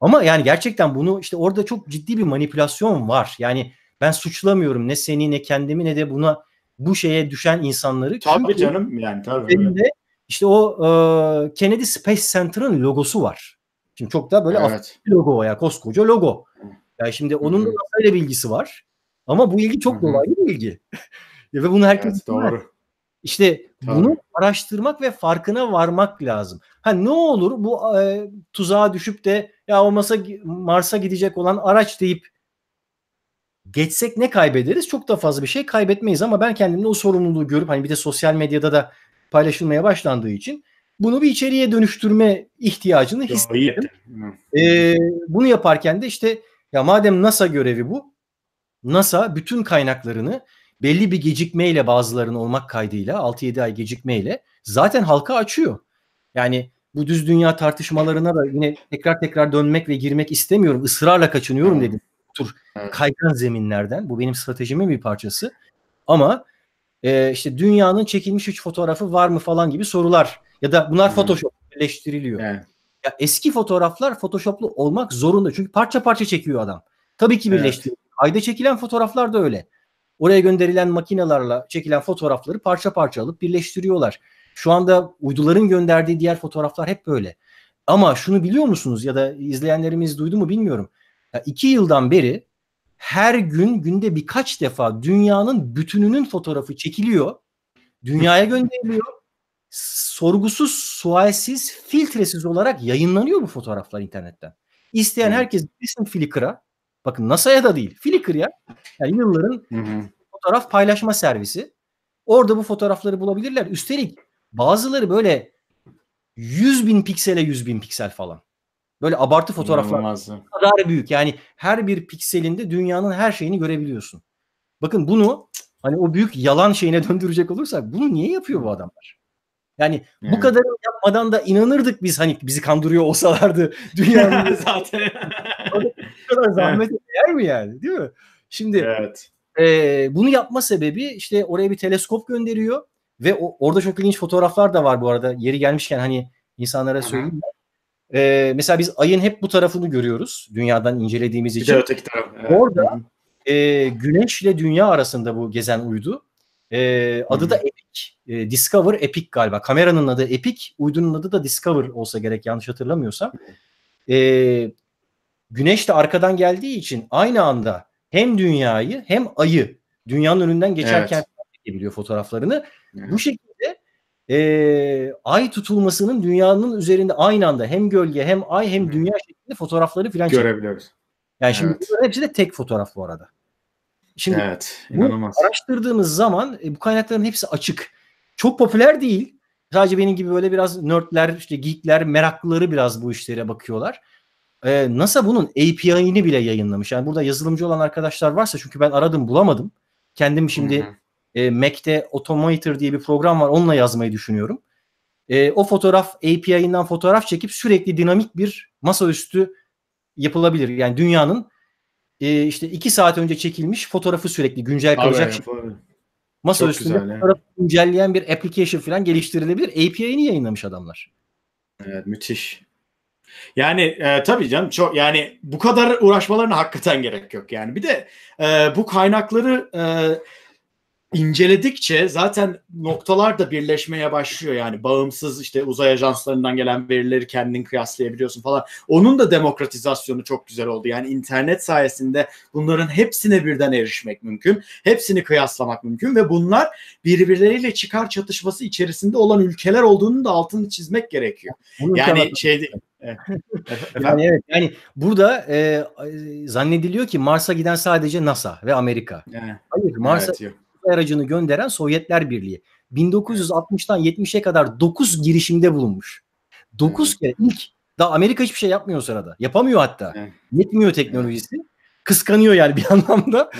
Ama yani gerçekten bunu işte orada çok ciddi bir manipülasyon var. Yani ben suçlamıyorum ne seni ne kendimi ne de buna bu şeye düşen insanları. Tabii Çünkü canım yani tabii. Elinde işte o e, Kennedy Space Center'ın logosu var. Şimdi çok da böyle evet. logo ya koskoca logo. Yani şimdi onun da öyle bilgisi var. Ama bu ilgi çok dolaylı bir bilgi Ve bunu herkes evet, doğru. İşte Tabii. bunu araştırmak ve farkına varmak lazım. Ha ne olur bu e, tuzağa düşüp de ya o masa Mars'a gidecek olan araç deyip geçsek ne kaybederiz? Çok da fazla bir şey kaybetmeyiz ama ben kendimde o sorumluluğu görüp hani bir de sosyal medyada da paylaşılmaya başlandığı için bunu bir içeriye dönüştürme ihtiyacını hissettim. Ee, bunu yaparken de işte ya madem NASA görevi bu, NASA bütün kaynaklarını belli bir gecikmeyle bazılarının olmak kaydıyla 6-7 ay gecikmeyle zaten halka açıyor. Yani bu düz dünya tartışmalarına da yine tekrar tekrar dönmek ve girmek istemiyorum. Israrla kaçınıyorum dedim. Bu kaygan zeminlerden. Bu benim stratejimin bir parçası. Ama e, işte dünyanın çekilmiş üç fotoğrafı var mı falan gibi sorular ya da bunlar Photoshop birleştiriliyor. Evet. Ya eski fotoğraflar Photoshop'lu olmak zorunda. Çünkü parça parça çekiyor adam. Tabii ki birleştiriyor. Evet. Ayda çekilen fotoğraflar da öyle. Oraya gönderilen makinelerle çekilen fotoğrafları parça parça alıp birleştiriyorlar. Şu anda uyduların gönderdiği diğer fotoğraflar hep böyle. Ama şunu biliyor musunuz ya da izleyenlerimiz duydu mu bilmiyorum. Ya iki yıldan beri her gün günde birkaç defa dünyanın bütününün fotoğrafı çekiliyor. Dünyaya gönderiliyor sorgusuz, sualsiz, filtresiz olarak yayınlanıyor bu fotoğraflar internetten. İsteyen Hı. herkes gitsin Flickr'a. Bakın NASA'ya da değil. Flickr Yani yılların Hı fotoğraf paylaşma servisi. Orada bu fotoğrafları bulabilirler. Üstelik bazıları böyle 100 bin piksele 100 bin piksel falan. Böyle abartı fotoğraflar İnanılmazdı. kadar büyük. Yani her bir pikselinde dünyanın her şeyini görebiliyorsun. Bakın bunu hani o büyük yalan şeyine döndürecek olursak bunu niye yapıyor bu adamlar? Yani hmm. bu kadar yapmadan da inanırdık biz hani bizi kandırıyor olsalardı dünyanın zaten. bu kadar zahmet eder mi yani değil mi? Şimdi evet. e, bunu yapma sebebi işte oraya bir teleskop gönderiyor ve o, orada çok ilginç fotoğraflar da var bu arada. Yeri gelmişken hani insanlara söyleyeyim. hı E, mesela biz ayın hep bu tarafını görüyoruz dünyadan incelediğimiz bir için. öteki taraf. Evet. Orada e, güneş ile dünya arasında bu gezen uydu. E, adı hı da e, Discover Epic galiba. Kameranın adı Epic, uydunun adı da Discover olsa gerek yanlış hatırlamıyorsam. E, güneş de arkadan geldiği için aynı anda hem dünyayı hem ayı dünyanın önünden geçerken evet. çekebiliyor fotoğraflarını. Evet. Bu şekilde e, ay tutulmasının dünyanın üzerinde aynı anda hem gölge hem ay hem dünya şeklinde fotoğrafları filan görebiliyoruz. Yani şimdi evet. hepsi de tek fotoğraf bu arada. Şimdi evet, inanılmaz. araştırdığınız zaman e, bu kaynakların hepsi açık. Çok popüler değil. Sadece benim gibi böyle biraz nerdler, işte geekler, meraklıları biraz bu işlere bakıyorlar. E, NASA bunun API'ini bile yayınlamış. Yani burada yazılımcı olan arkadaşlar varsa çünkü ben aradım bulamadım. Kendim şimdi e, Mac'te Automator diye bir program var onunla yazmayı düşünüyorum. E, o fotoğraf API'nden fotoğraf çekip sürekli dinamik bir masaüstü yapılabilir. Yani dünyanın e, işte iki saat önce çekilmiş fotoğrafı sürekli güncel kalacak. Abi, Masa üstünde fotoğrafı yani. güncelleyen bir application falan geliştirilebilir. API'ni yayınlamış adamlar. Evet müthiş. Yani e, tabii canım çok yani bu kadar uğraşmalarına hakikaten gerek yok yani. Bir de e, bu kaynakları e, inceledikçe zaten noktalar da birleşmeye başlıyor yani bağımsız işte uzay ajanslarından gelen verileri kendin kıyaslayabiliyorsun falan. Onun da demokratizasyonu çok güzel oldu. Yani internet sayesinde bunların hepsine birden erişmek mümkün. Hepsini kıyaslamak mümkün ve bunlar birbirleriyle çıkar çatışması içerisinde olan ülkeler olduğunu da altını çizmek gerekiyor. Bunu yani şey yani evet yani burada e, zannediliyor ki Mars'a giden sadece NASA ve Amerika. Yani, Hayır Mars'a evet, uzay aracını gönderen Sovyetler Birliği. 1960'tan 70'e kadar 9 girişimde bulunmuş. 9 kere ilk daha Amerika hiçbir şey yapmıyor o sırada. Yapamıyor hatta. Yetmiyor teknolojisi. Kıskanıyor yani bir anlamda.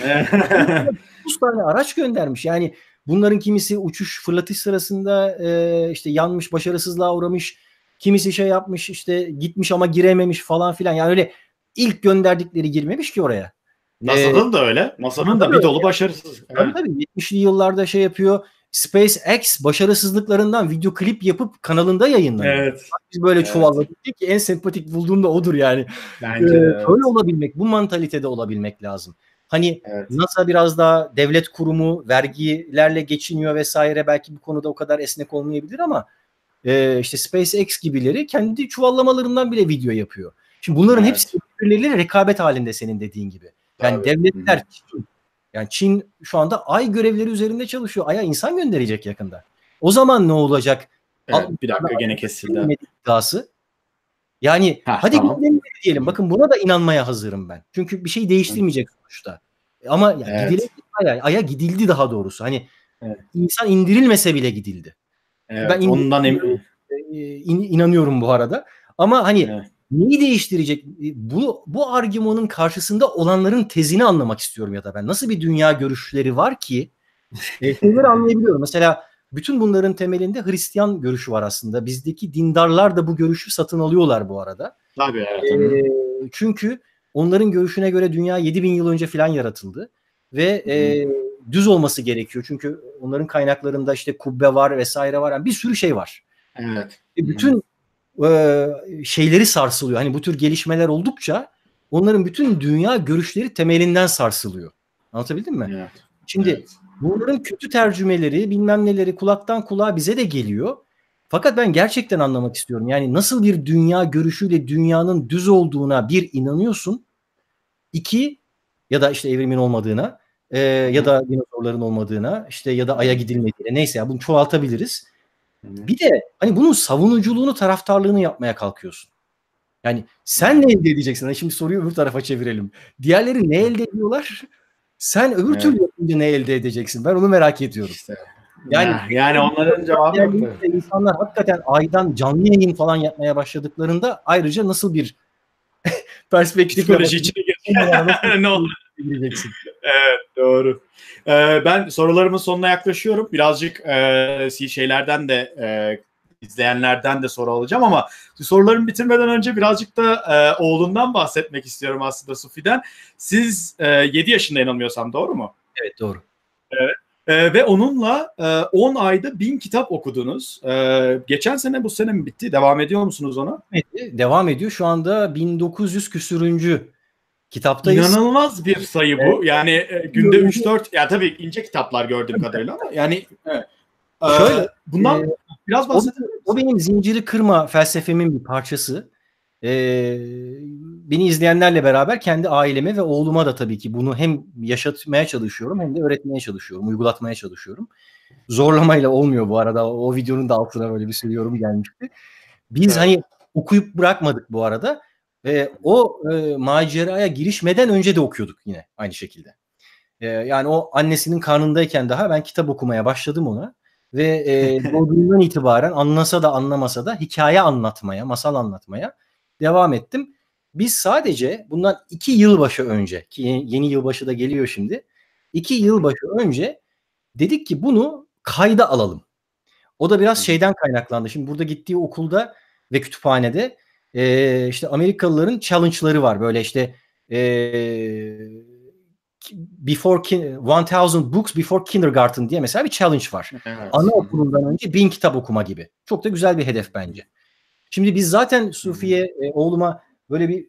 9 tane araç göndermiş. Yani bunların kimisi uçuş fırlatış sırasında e, işte yanmış, başarısızlığa uğramış. Kimisi şey yapmış işte gitmiş ama girememiş falan filan. Yani öyle ilk gönderdikleri girmemiş ki oraya. NASA'nın ee, da öyle. NASA'nın da bir dolu başarısız. Tabii tabii 70'li yıllarda şey yapıyor. SpaceX başarısızlıklarından video klip yapıp kanalında yayınlanıyor. Evet. Biz böyle evet. çuvalladık ki en sempatik bulduğum da odur yani. Bence. Ee, evet. Öyle olabilmek, bu mantalitede olabilmek lazım. Hani evet. NASA biraz daha devlet kurumu, vergilerle geçiniyor vesaire belki bu konuda o kadar esnek olmayabilir ama e, işte SpaceX gibileri kendi çuvallamalarından bile video yapıyor. Şimdi bunların evet. hepsi birbirleriyle rekabet halinde senin dediğin gibi. Yani Tabii. devletler Çin. Yani Çin şu anda ay görevleri üzerinde çalışıyor. Ay'a insan gönderecek yakında. O zaman ne olacak? Evet, bir dakika gene kesildi. İddiası. Yani Heh, hadi tamam. diyelim. Bakın buna da inanmaya hazırım ben. Çünkü bir şey değiştirmeyecek sonuçta. E, ama yani evet. gidildi yani aya gidildi daha doğrusu. Hani evet. insan indirilmese bile gidildi. E, evet, ben ondan emin e, in, inanıyorum bu arada. Ama hani evet. Neyi değiştirecek? E, bu bu argümanın karşısında olanların tezini anlamak istiyorum ya da ben. Nasıl bir dünya görüşleri var ki? e, bunları anlayabiliyorum. Mesela bütün bunların temelinde Hristiyan görüşü var aslında. Bizdeki dindarlar da bu görüşü satın alıyorlar bu arada. Tabii. Evet, tabii. E, çünkü onların görüşüne göre dünya 7000 yıl önce filan yaratıldı ve e, düz olması gerekiyor. Çünkü onların kaynaklarında işte kubbe var vesaire var. Yani bir sürü şey var. Evet. E, bütün e, şeyleri sarsılıyor. Hani bu tür gelişmeler oldukça onların bütün dünya görüşleri temelinden sarsılıyor. Anlatabildim mi? Evet. Şimdi evet. bunların kötü tercümeleri bilmem neleri kulaktan kulağa bize de geliyor. Fakat ben gerçekten anlamak istiyorum. Yani nasıl bir dünya görüşüyle dünyanın düz olduğuna bir inanıyorsun. iki ya da işte evrimin olmadığına e, ya da dinozorların olmadığına işte ya da aya gidilmediğine neyse ya bunu çoğaltabiliriz. Bir de hani bunun savunuculuğunu, taraftarlığını yapmaya kalkıyorsun. Yani sen ne elde edeceksin? Hani şimdi soruyu öbür tarafa çevirelim. Diğerleri ne elde ediyorlar? Sen öbür evet. türlü yapınca ne elde edeceksin? Ben onu merak ediyorum. İşte. Yani, yani onların cevabı yoktu. İnsanlar hakikaten aydan canlı yayın falan yapmaya başladıklarında ayrıca nasıl bir perspektif psikoloji içine gireceksin? ne olur. Evet doğru. Ee, ben sorularımın sonuna yaklaşıyorum. Birazcık e, şeylerden de e, izleyenlerden de soru alacağım ama sorularımı bitirmeden önce birazcık da e, oğlundan bahsetmek istiyorum aslında Sufi'den. Siz e, 7 yaşında inanmıyorsam doğru mu? Evet doğru. Evet. Ee, ve onunla e, 10 ayda 1000 kitap okudunuz. E, geçen sene bu sene mi bitti? Devam ediyor musunuz ona? Evet, devam ediyor. Şu anda 1900 küsürüncü Kitaptayız. İnanılmaz bir sayı bu. Evet. Yani e, günde 3-4 ya tabii ince kitaplar gördüğüm kadarıyla ama yani evet. E, Şöyle ee, bundan e, biraz bahsedelim. O, o benim zinciri kırma felsefemin bir parçası. Ee, beni izleyenlerle beraber kendi aileme ve oğluma da tabii ki bunu hem yaşatmaya çalışıyorum hem de öğretmeye çalışıyorum, uygulatmaya çalışıyorum. Zorlamayla olmuyor bu arada. O, o videonun da altına böyle bir sürü yorum gelmişti. Biz evet. hani okuyup bırakmadık bu arada. E, o e, maceraya girişmeden önce de okuyorduk yine aynı şekilde. E, yani o annesinin karnındayken daha ben kitap okumaya başladım ona. Ve e, doğduğundan itibaren anlasa da anlamasa da hikaye anlatmaya, masal anlatmaya devam ettim. Biz sadece bundan iki yılbaşı önce ki yeni yılbaşı da geliyor şimdi. iki yılbaşı önce dedik ki bunu kayda alalım. O da biraz şeyden kaynaklandı. Şimdi burada gittiği okulda ve kütüphanede e, işte Amerikalıların challenge'ları var. Böyle işte e, before kin, 1000 books before kindergarten diye mesela bir challenge var. Evet. okulundan önce 1000 kitap okuma gibi. Çok da güzel bir hedef bence. Şimdi biz zaten Sufi'ye e, oğluma böyle bir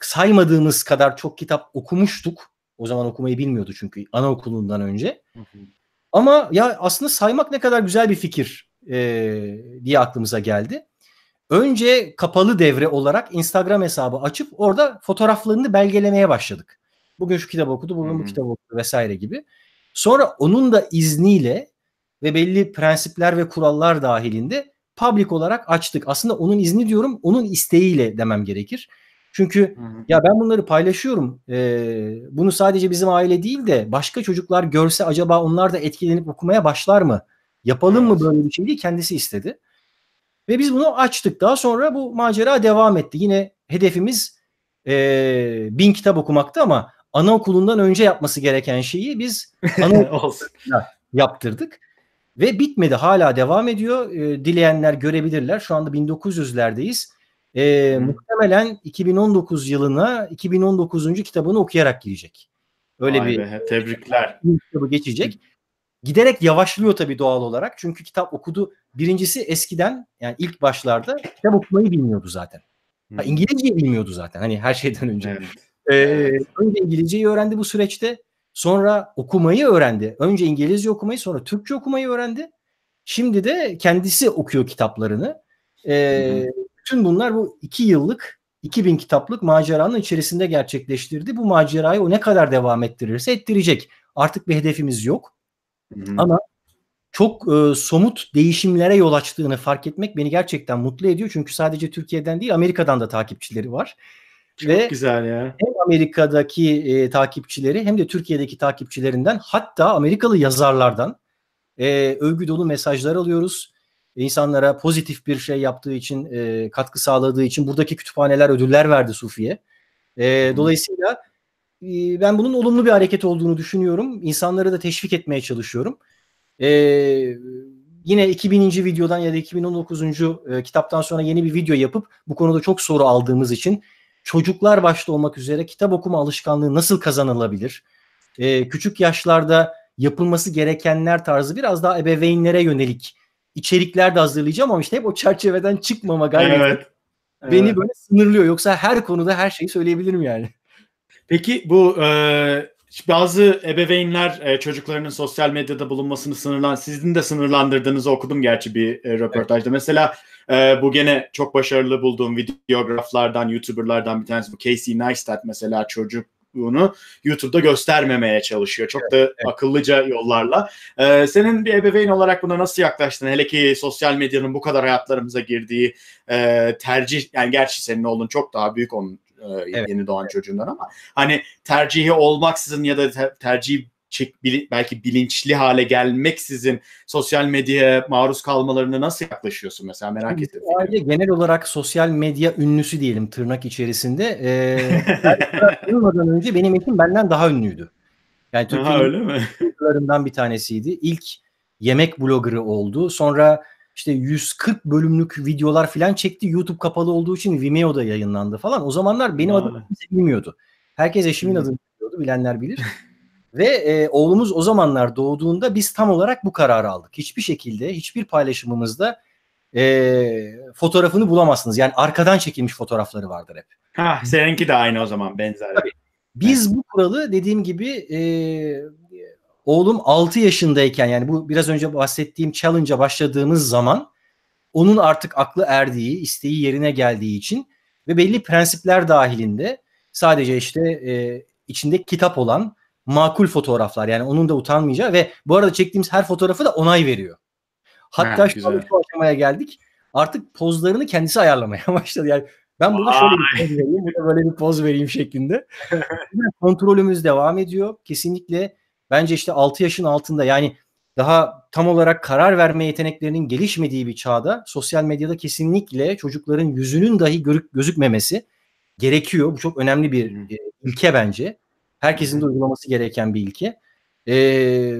saymadığımız kadar çok kitap okumuştuk. O zaman okumayı bilmiyordu çünkü anaokulundan önce. Ama ya aslında saymak ne kadar güzel bir fikir e, diye aklımıza geldi. Önce kapalı devre olarak Instagram hesabı açıp orada fotoğraflarını belgelemeye başladık. Bugün şu kitabı okudu, bugün bu kitabı okudu vesaire gibi. Sonra onun da izniyle ve belli prensipler ve kurallar dahilinde public olarak açtık. Aslında onun izni diyorum, onun isteğiyle demem gerekir. Çünkü hı ya ben bunları paylaşıyorum. Ee, bunu sadece bizim aile değil de başka çocuklar görse acaba onlar da etkilenip okumaya başlar mı? Yapalım evet. mı böyle bir şey diye kendisi istedi. Ve biz bunu açtık. Daha sonra bu macera devam etti. Yine hedefimiz e, bin kitap okumaktı ama anaokulundan önce yapması gereken şeyi biz anaokulunda yaptırdık. Ve bitmedi hala devam ediyor. E, dileyenler görebilirler. Şu anda 1900'lerdeyiz. E, hmm. Muhtemelen 2019 yılına 2019. kitabını okuyarak girecek. Öyle Vay bir be, tebrikler. kitabı geçecek giderek yavaşlıyor tabii doğal olarak. Çünkü kitap okudu. Birincisi eskiden yani ilk başlarda kitap okumayı bilmiyordu zaten. Ha, hmm. İngilizceyi bilmiyordu zaten. Hani her şeyden önce. Evet. Ee, önce İngilizceyi öğrendi bu süreçte. Sonra okumayı öğrendi. Önce İngilizce okumayı sonra Türkçe okumayı öğrendi. Şimdi de kendisi okuyor kitaplarını. Ee, Bütün bunlar bu iki yıllık 2000 kitaplık maceranın içerisinde gerçekleştirdi. Bu macerayı o ne kadar devam ettirirse ettirecek. Artık bir hedefimiz yok. Hı-hı. Ama çok e, somut değişimlere yol açtığını fark etmek beni gerçekten mutlu ediyor. Çünkü sadece Türkiye'den değil Amerika'dan da takipçileri var. Çok Ve güzel ya. Hem Amerika'daki e, takipçileri hem de Türkiye'deki takipçilerinden hatta Amerikalı yazarlardan e, övgü dolu mesajlar alıyoruz. E, insanlara pozitif bir şey yaptığı için, e, katkı sağladığı için buradaki kütüphaneler ödüller verdi Sufi'ye. E, hmm. Dolayısıyla ee, ben bunun olumlu bir hareket olduğunu düşünüyorum. İnsanları da teşvik etmeye çalışıyorum. Ee, yine 2000. videodan ya da 2019. E, kitaptan sonra yeni bir video yapıp bu konuda çok soru aldığımız için çocuklar başta olmak üzere kitap okuma alışkanlığı nasıl kazanılabilir? Ee, küçük yaşlarda yapılması gerekenler tarzı biraz daha ebeveynlere yönelik içerikler de hazırlayacağım ama işte hep o çerçeveden çıkmama gayreti evet. beni evet. böyle sınırlıyor. Yoksa her konuda her şeyi söyleyebilirim yani. Peki bu e, bazı ebeveynler e, çocuklarının sosyal medyada bulunmasını sınırlan, sizin de sınırlandırdığınızı okudum gerçi bir e, röportajda. Evet. Mesela e, bu gene çok başarılı bulduğum videograflardan, YouTuber'lardan bir tanesi bu Casey Neistat mesela çocuk bunu YouTube'da göstermemeye çalışıyor. Çok evet, da evet. akıllıca yollarla. Ee, senin bir ebeveyn olarak buna nasıl yaklaştın? Hele ki sosyal medyanın bu kadar hayatlarımıza girdiği e, tercih, yani gerçi senin oğlun çok daha büyük onun evet. yeni doğan evet. çocuğundan ama hani tercihi olmaksızın ya da ter- tercih çek, belki bilinçli hale gelmeksizin sosyal medyaya maruz kalmalarını nasıl yaklaşıyorsun mesela merak ettim. Aile genel olarak sosyal medya ünlüsü diyelim tırnak içerisinde. Ee, önce benim için benden daha ünlüydü. Yani Türkiye'nin bir tanesiydi. İlk yemek bloggerı oldu. Sonra işte 140 bölümlük videolar falan çekti. YouTube kapalı olduğu için Vimeo'da yayınlandı falan. O zamanlar benim adım kimse bilmiyordu. Herkes eşimin adını biliyordu. Bilenler bilir. Ve e, oğlumuz o zamanlar doğduğunda biz tam olarak bu kararı aldık. Hiçbir şekilde, hiçbir paylaşımımızda e, fotoğrafını bulamazsınız. Yani arkadan çekilmiş fotoğrafları vardır hep. Ha, seninki de aynı o zaman benzer. Tabii. Biz bu kuralı dediğim gibi e, Oğlum 6 yaşındayken yani bu biraz önce bahsettiğim challenge'a başladığımız zaman onun artık aklı erdiği, isteği yerine geldiği için ve belli prensipler dahilinde sadece işte e, içinde kitap olan makul fotoğraflar yani onun da utanmayacağı ve bu arada çektiğimiz her fotoğrafı da onay veriyor. Hatta ha, şu an şu aşamaya geldik. Artık pozlarını kendisi ayarlamaya başladı. Yani ben burada şöyle bir poz vereyim, burada böyle bir poz vereyim şeklinde. Kontrolümüz devam ediyor. Kesinlikle bence işte 6 yaşın altında yani daha tam olarak karar verme yeteneklerinin gelişmediği bir çağda sosyal medyada kesinlikle çocukların yüzünün dahi görük, gözükmemesi gerekiyor. Bu çok önemli bir e, ilke bence. Herkesin de uygulaması gereken bir ilke. Ee,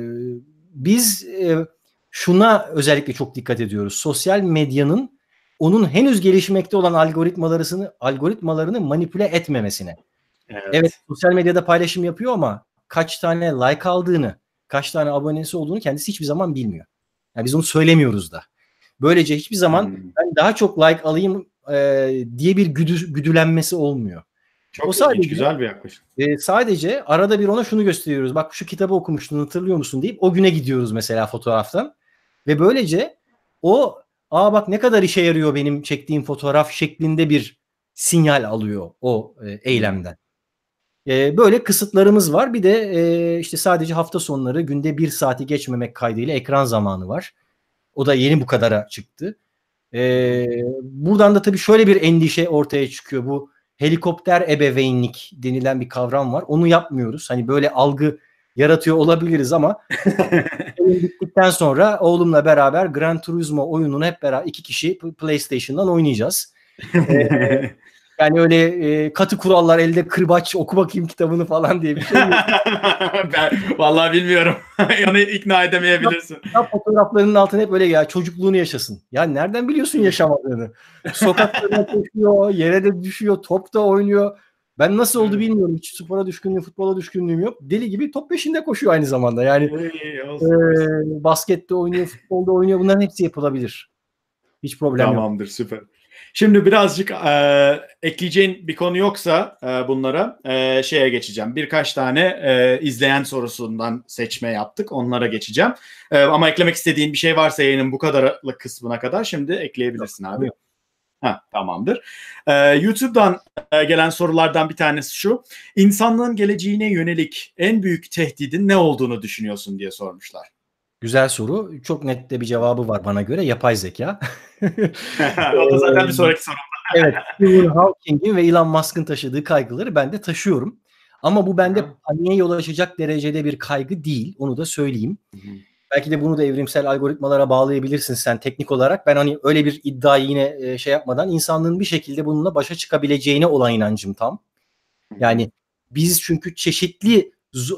biz e, şuna özellikle çok dikkat ediyoruz. Sosyal medyanın onun henüz gelişmekte olan algoritmalarını algoritmalarını manipüle etmemesine. Evet. evet sosyal medyada paylaşım yapıyor ama kaç tane like aldığını, kaç tane abonesi olduğunu kendisi hiçbir zaman bilmiyor. Yani biz onu söylemiyoruz da. Böylece hiçbir zaman hmm. ben daha çok like alayım e, diye bir güdü, güdülenmesi olmuyor. Çok o sadece, ilginç, güzel bir yaklaşım. E, sadece arada bir ona şunu gösteriyoruz. Bak şu kitabı okumuştun hatırlıyor musun deyip o güne gidiyoruz mesela fotoğraftan. Ve böylece o aa bak ne kadar işe yarıyor benim çektiğim fotoğraf şeklinde bir sinyal alıyor o e, eylemden. Ee, böyle kısıtlarımız var. Bir de e, işte sadece hafta sonları günde bir saati geçmemek kaydıyla ekran zamanı var. O da yeni bu kadara çıktı. Ee, buradan da tabii şöyle bir endişe ortaya çıkıyor. Bu helikopter ebeveynlik denilen bir kavram var. Onu yapmıyoruz. Hani böyle algı yaratıyor olabiliriz ama bittikten sonra oğlumla beraber Gran Turismo oyununu hep beraber iki kişi PlayStation'dan oynayacağız. Ee, yani öyle e, katı kurallar elde kırbaç oku bakayım kitabını falan diye bir şey yok. ben vallahi bilmiyorum. Onu ikna edemeyebilirsin. Kitap fotoğraflarının altına hep böyle ya çocukluğunu yaşasın. Ya nereden biliyorsun yaşamadığını? Sokaklarına koşuyor, yere de düşüyor, top da oynuyor. Ben nasıl oldu bilmiyorum. Hiç spora düşkünlüğüm, futbola düşkünlüğüm yok. Deli gibi top peşinde koşuyor aynı zamanda. Yani e, baskette oynuyor, futbolda oynuyor. Bunların hepsi yapılabilir. Hiç problem Tamamdır, yok. Tamamdır süper. Şimdi birazcık e, ekleyeceğin bir konu yoksa e, bunlara e, şeye geçeceğim. Birkaç tane e, izleyen sorusundan seçme yaptık. Onlara geçeceğim. E, ama eklemek istediğin bir şey varsa yayının bu kadarlık kısmına kadar şimdi ekleyebilirsin abi. Yok. Ha, tamamdır. Ee, YouTube'dan e, gelen sorulardan bir tanesi şu. İnsanlığın geleceğine yönelik en büyük tehdidin ne olduğunu düşünüyorsun diye sormuşlar. Güzel soru. Çok net de bir cevabı var bana göre. Yapay zeka. o da zaten bir sonraki sorum. evet. Stephen Hawking'in ve Elon Musk'ın taşıdığı kaygıları ben de taşıyorum. Ama bu bende paniğe yol açacak derecede bir kaygı değil. Onu da söyleyeyim. Belki de bunu da evrimsel algoritmalara bağlayabilirsin sen teknik olarak. Ben hani öyle bir iddia yine e, şey yapmadan insanlığın bir şekilde bununla başa çıkabileceğine olan inancım tam. Yani biz çünkü çeşitli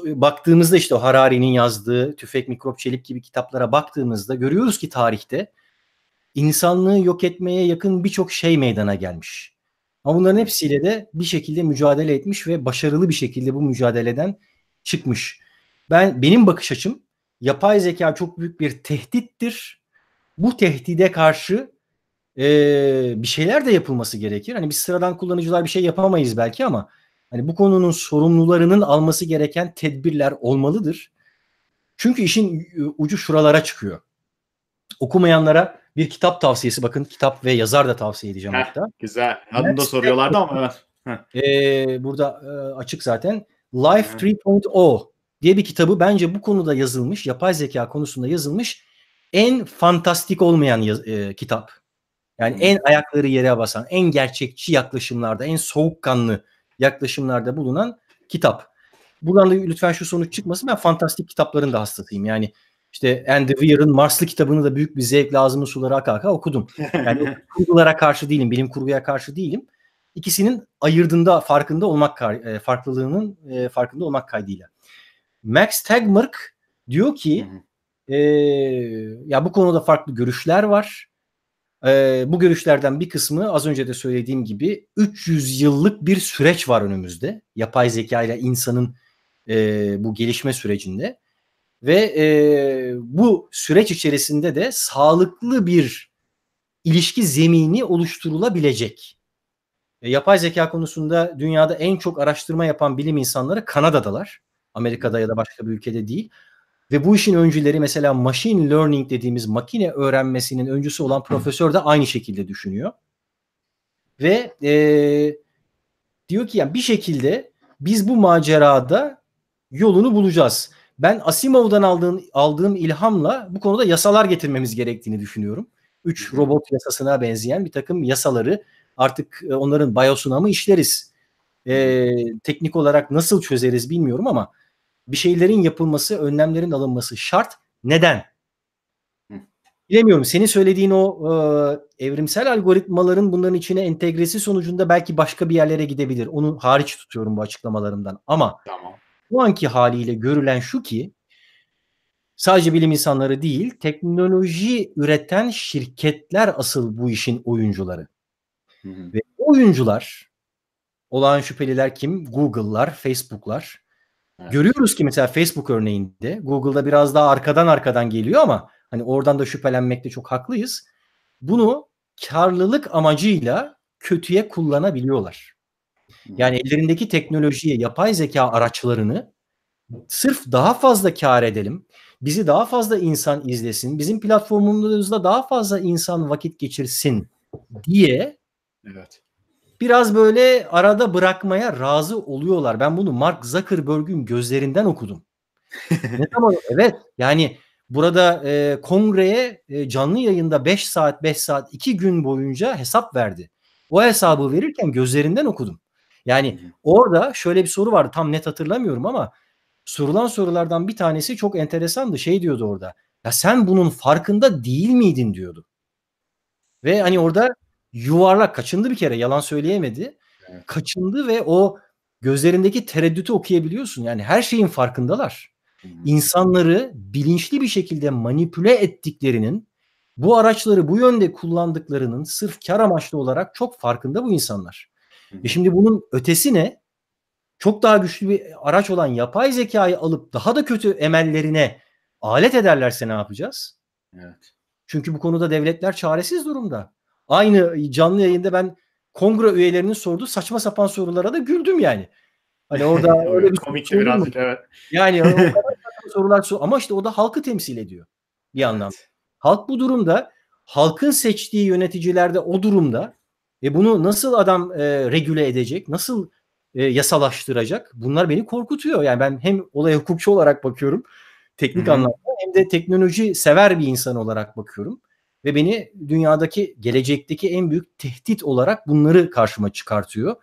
baktığımızda işte o Harari'nin yazdığı Tüfek, Mikrop, Çelik gibi kitaplara baktığımızda görüyoruz ki tarihte insanlığı yok etmeye yakın birçok şey meydana gelmiş. Ama bunların hepsiyle de bir şekilde mücadele etmiş ve başarılı bir şekilde bu mücadeleden çıkmış. Ben benim bakış açım yapay zeka çok büyük bir tehdittir. Bu tehdide karşı e, bir şeyler de yapılması gerekir. Hani biz sıradan kullanıcılar bir şey yapamayız belki ama Hani bu konunun sorumlularının alması gereken tedbirler olmalıdır. Çünkü işin e, ucu şuralara çıkıyor. Okumayanlara bir kitap tavsiyesi bakın kitap ve yazar da tavsiye edeceğim Heh, hatta. Güzel. Adını da soruyorlardı ama ee, burada e, açık zaten. Life 3.0 diye bir kitabı bence bu konuda yazılmış, yapay zeka konusunda yazılmış en fantastik olmayan yaz, e, kitap. Yani hmm. en ayakları yere basan, en gerçekçi yaklaşımlarda, en soğukkanlı yaklaşımlarda bulunan kitap. Buradan da lütfen şu sonuç çıkmasın. Ben fantastik kitapların da hastasıyım. Yani işte Andy Weir'ın Marslı kitabını da büyük bir zevk lazımın suları aka aka okudum. Yani kurgulara karşı değilim, bilim kurguya karşı değilim. İkisinin ayırdığında farkında olmak e, farklılığının e, farkında olmak kaydıyla. Max Tegmark diyor ki e, ya bu konuda farklı görüşler var. E, bu görüşlerden bir kısmı az önce de söylediğim gibi 300 yıllık bir süreç var önümüzde. Yapay zeka ile insanın e, bu gelişme sürecinde. Ve e, bu süreç içerisinde de sağlıklı bir ilişki zemini oluşturulabilecek. E, yapay zeka konusunda dünyada en çok araştırma yapan bilim insanları Kanada'dalar. Amerika'da ya da başka bir ülkede değil. Ve bu işin öncüleri mesela machine learning dediğimiz makine öğrenmesinin öncüsü olan profesör de aynı şekilde düşünüyor. Ve e, diyor ki yani bir şekilde biz bu macerada yolunu bulacağız. Ben Asimov'dan aldığım, aldığım ilhamla bu konuda yasalar getirmemiz gerektiğini düşünüyorum. 3 robot yasasına benzeyen bir takım yasaları artık e, onların biyosuna mı işleriz? E, teknik olarak nasıl çözeriz bilmiyorum ama bir şeylerin yapılması, önlemlerin alınması şart. Neden? Bilemiyorum. Senin söylediğin o e, evrimsel algoritmaların bunların içine entegresi sonucunda belki başka bir yerlere gidebilir. Onu hariç tutuyorum bu açıklamalarımdan. Ama tamam. bu anki haliyle görülen şu ki sadece bilim insanları değil, teknoloji üreten şirketler asıl bu işin oyuncuları. Hı hı. Ve oyuncular olağan şüpheliler kim? Google'lar, Facebook'lar Görüyoruz ki mesela Facebook örneğinde Google'da biraz daha arkadan arkadan geliyor ama hani oradan da şüphelenmekte çok haklıyız. Bunu karlılık amacıyla kötüye kullanabiliyorlar. Yani ellerindeki teknolojiye, yapay zeka araçlarını sırf daha fazla kar edelim, bizi daha fazla insan izlesin, bizim platformumuzda daha fazla insan vakit geçirsin diye evet biraz böyle arada bırakmaya razı oluyorlar. Ben bunu Mark Zuckerberg'ün gözlerinden okudum. ne zaman evet yani burada e, kongreye e, canlı yayında 5 saat 5 saat 2 gün boyunca hesap verdi. O hesabı verirken gözlerinden okudum. Yani orada şöyle bir soru vardı tam net hatırlamıyorum ama sorulan sorulardan bir tanesi çok enteresandı. Şey diyordu orada. Ya sen bunun farkında değil miydin diyordu. Ve hani orada yuvarlak kaçındı bir kere yalan söyleyemedi. Kaçındı ve o gözlerindeki tereddütü okuyabiliyorsun. Yani her şeyin farkındalar. İnsanları bilinçli bir şekilde manipüle ettiklerinin bu araçları bu yönde kullandıklarının sırf kar amaçlı olarak çok farkında bu insanlar. E şimdi bunun ötesi ne? Çok daha güçlü bir araç olan yapay zekayı alıp daha da kötü emellerine alet ederlerse ne yapacağız? Evet. Çünkü bu konuda devletler çaresiz durumda. Aynı canlı yayında ben kongre üyelerinin sorduğu saçma sapan sorulara da güldüm yani. Hani orada öyle bir komik birazcık evet. Yani sorular sor ama işte o da halkı temsil ediyor bir anlamda. Evet. Halk bu durumda halkın seçtiği yöneticilerde o durumda e bunu nasıl adam e, regüle edecek? Nasıl e, yasalaştıracak? Bunlar beni korkutuyor. Yani ben hem olaya hukukçu olarak bakıyorum teknik Hı-hı. anlamda hem de teknoloji sever bir insan olarak bakıyorum ve beni dünyadaki gelecekteki en büyük tehdit olarak bunları karşıma çıkartıyor.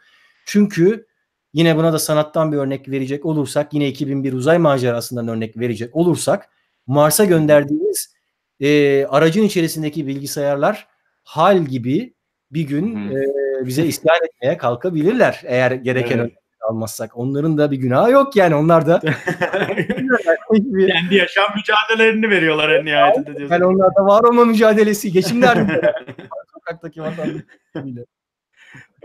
Çünkü yine buna da sanattan bir örnek verecek olursak yine 2001 uzay macerasından örnek verecek olursak Mars'a gönderdiğimiz e, aracın içerisindeki bilgisayarlar hal gibi bir gün hmm. e, bize isyan etmeye kalkabilirler eğer gereken evet almazsak. Onların da bir günahı yok yani. Onlar da kendi yaşam mücadelelerini veriyorlar en nihayetinde diyorsun. Yani onlarda var olma mücadelesi. Geçim derdi. Sokaktaki vatandaşlarıyla.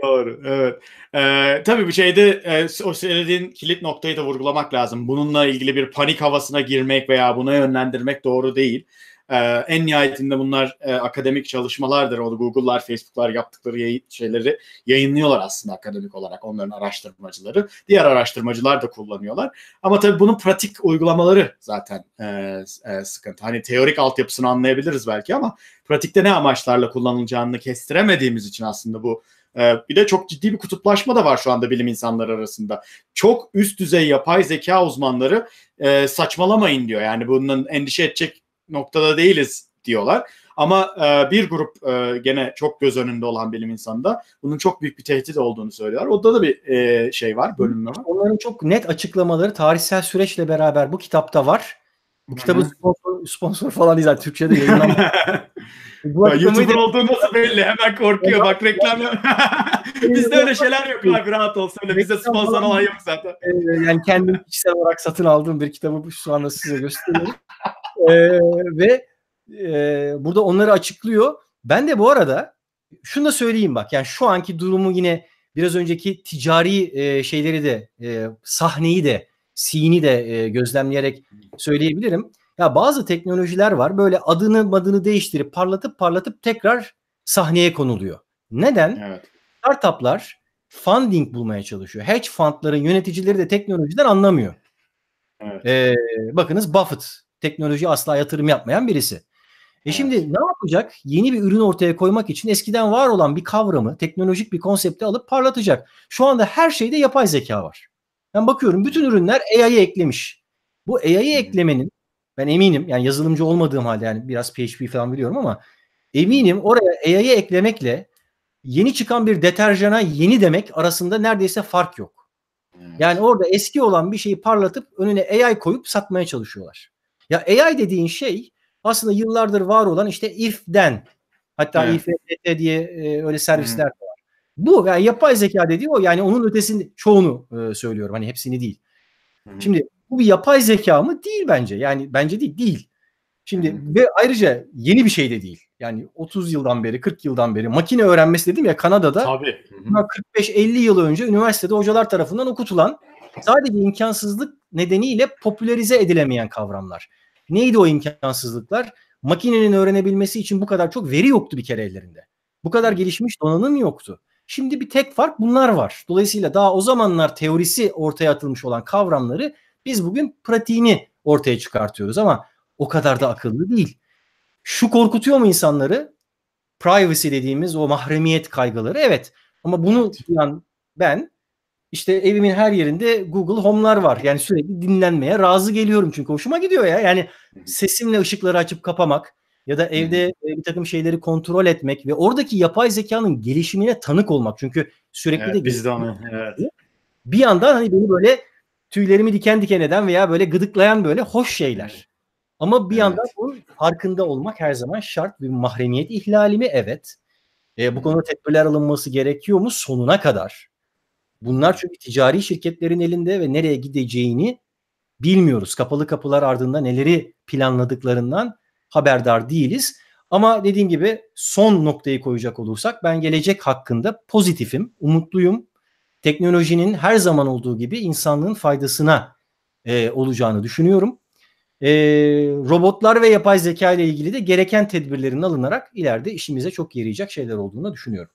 Doğru, evet. Ee, tabii bu şeyde e, o söylediğin kilit noktayı da vurgulamak lazım. Bununla ilgili bir panik havasına girmek veya buna yönlendirmek doğru değil. E, en nihayetinde bunlar e, akademik çalışmalardır. O Google'lar, Facebook'lar yaptıkları yayın, şeyleri yayınlıyorlar aslında akademik olarak onların araştırmacıları. Diğer araştırmacılar da kullanıyorlar. Ama tabii bunun pratik uygulamaları zaten e, e, sıkıntı. Hani teorik altyapısını anlayabiliriz belki ama pratikte ne amaçlarla kullanılacağını kestiremediğimiz için aslında bu e, bir de çok ciddi bir kutuplaşma da var şu anda bilim insanları arasında. Çok üst düzey yapay zeka uzmanları e, saçmalamayın diyor. Yani bunun endişe edecek noktada değiliz diyorlar. Ama e, bir grup e, gene çok göz önünde olan bilim insanı da bunun çok büyük bir tehdit olduğunu söylüyorlar. Orada da bir e, şey var, bölünme var. Onların çok net açıklamaları tarihsel süreçle beraber bu kitapta var. Bu kitabı sponsor, sponsor falan değil zaten Türkçe'de yayınlanmıyor. YouTuber olduğu nasıl belli hemen korkuyor bak reklam Bizde öyle şeyler yok abi rahat ol söyle bize sponsor olan yok zaten. Ee, yani kendim kişisel olarak satın aldığım bir kitabı şu anda size gösteriyorum. ee, ve e, burada onları açıklıyor. Ben de bu arada şunu da söyleyeyim bak yani şu anki durumu yine biraz önceki ticari e, şeyleri de e, sahneyi de sini de e, gözlemleyerek söyleyebilirim. Ya bazı teknolojiler var böyle adını adını değiştirip parlatıp parlatıp tekrar sahneye konuluyor. Neden? Evet. Startuplar funding bulmaya çalışıyor. Hedge fundların yöneticileri de teknolojiden anlamıyor. Evet. Ee, bakınız Buffett teknolojiye asla yatırım yapmayan birisi. E şimdi ne yapacak? Yeni bir ürün ortaya koymak için eskiden var olan bir kavramı, teknolojik bir konsepti alıp parlatacak. Şu anda her şeyde yapay zeka var. Ben bakıyorum bütün ürünler AI'ye eklemiş. Bu AI'ye eklemenin ben eminim yani yazılımcı olmadığım halde yani biraz PHP falan biliyorum ama eminim oraya AI'ye eklemekle yeni çıkan bir deterjana yeni demek arasında neredeyse fark yok. Yani orada eski olan bir şeyi parlatıp önüne AI koyup satmaya çalışıyorlar. Ya AI dediğin şey aslında yıllardır var olan işte If Then hatta evet. ift diye e, öyle servisler de var. Bu yani yapay zeka dediği o yani onun ötesini çoğunu e, söylüyorum hani hepsini değil. Hı-hı. Şimdi bu bir yapay zeka mı? Değil bence. Yani bence değil. Değil. Şimdi Hı-hı. ve ayrıca yeni bir şey de değil. Yani 30 yıldan beri, 40 yıldan beri makine öğrenmesi dedim ya Kanada'da. Tabii. 45-50 yıl önce üniversitede hocalar tarafından okutulan sadece imkansızlık nedeniyle popülerize edilemeyen kavramlar. Neydi o imkansızlıklar? Makinenin öğrenebilmesi için bu kadar çok veri yoktu bir kere ellerinde. Bu kadar gelişmiş donanım yoktu. Şimdi bir tek fark bunlar var. Dolayısıyla daha o zamanlar teorisi ortaya atılmış olan kavramları biz bugün pratiğini ortaya çıkartıyoruz ama o kadar da akıllı değil. Şu korkutuyor mu insanları? Privacy dediğimiz o mahremiyet kaygıları evet. Ama bunu duyan ben işte evimin her yerinde Google Home'lar var. Yani sürekli dinlenmeye razı geliyorum çünkü hoşuma gidiyor ya. Yani sesimle ışıkları açıp kapamak ya da evde e, bir takım şeyleri kontrol etmek ve oradaki yapay zekanın gelişimine tanık olmak. Çünkü sürekli evet, de biz de onu, evet. bir yandan hani beni böyle tüylerimi diken diken eden veya böyle gıdıklayan böyle hoş şeyler. Ama bir evet. yandan bunun farkında olmak her zaman şart. Bir mahremiyet ihlali mi? Evet. E, bu konuda tedbirler alınması gerekiyor mu? Sonuna kadar. Bunlar çünkü ticari şirketlerin elinde ve nereye gideceğini bilmiyoruz. Kapalı kapılar ardında neleri planladıklarından haberdar değiliz. Ama dediğim gibi son noktayı koyacak olursak ben gelecek hakkında pozitifim, umutluyum. Teknolojinin her zaman olduğu gibi insanlığın faydasına e, olacağını düşünüyorum. E, robotlar ve yapay zeka ile ilgili de gereken tedbirlerin alınarak ileride işimize çok yarayacak şeyler olduğunu düşünüyorum.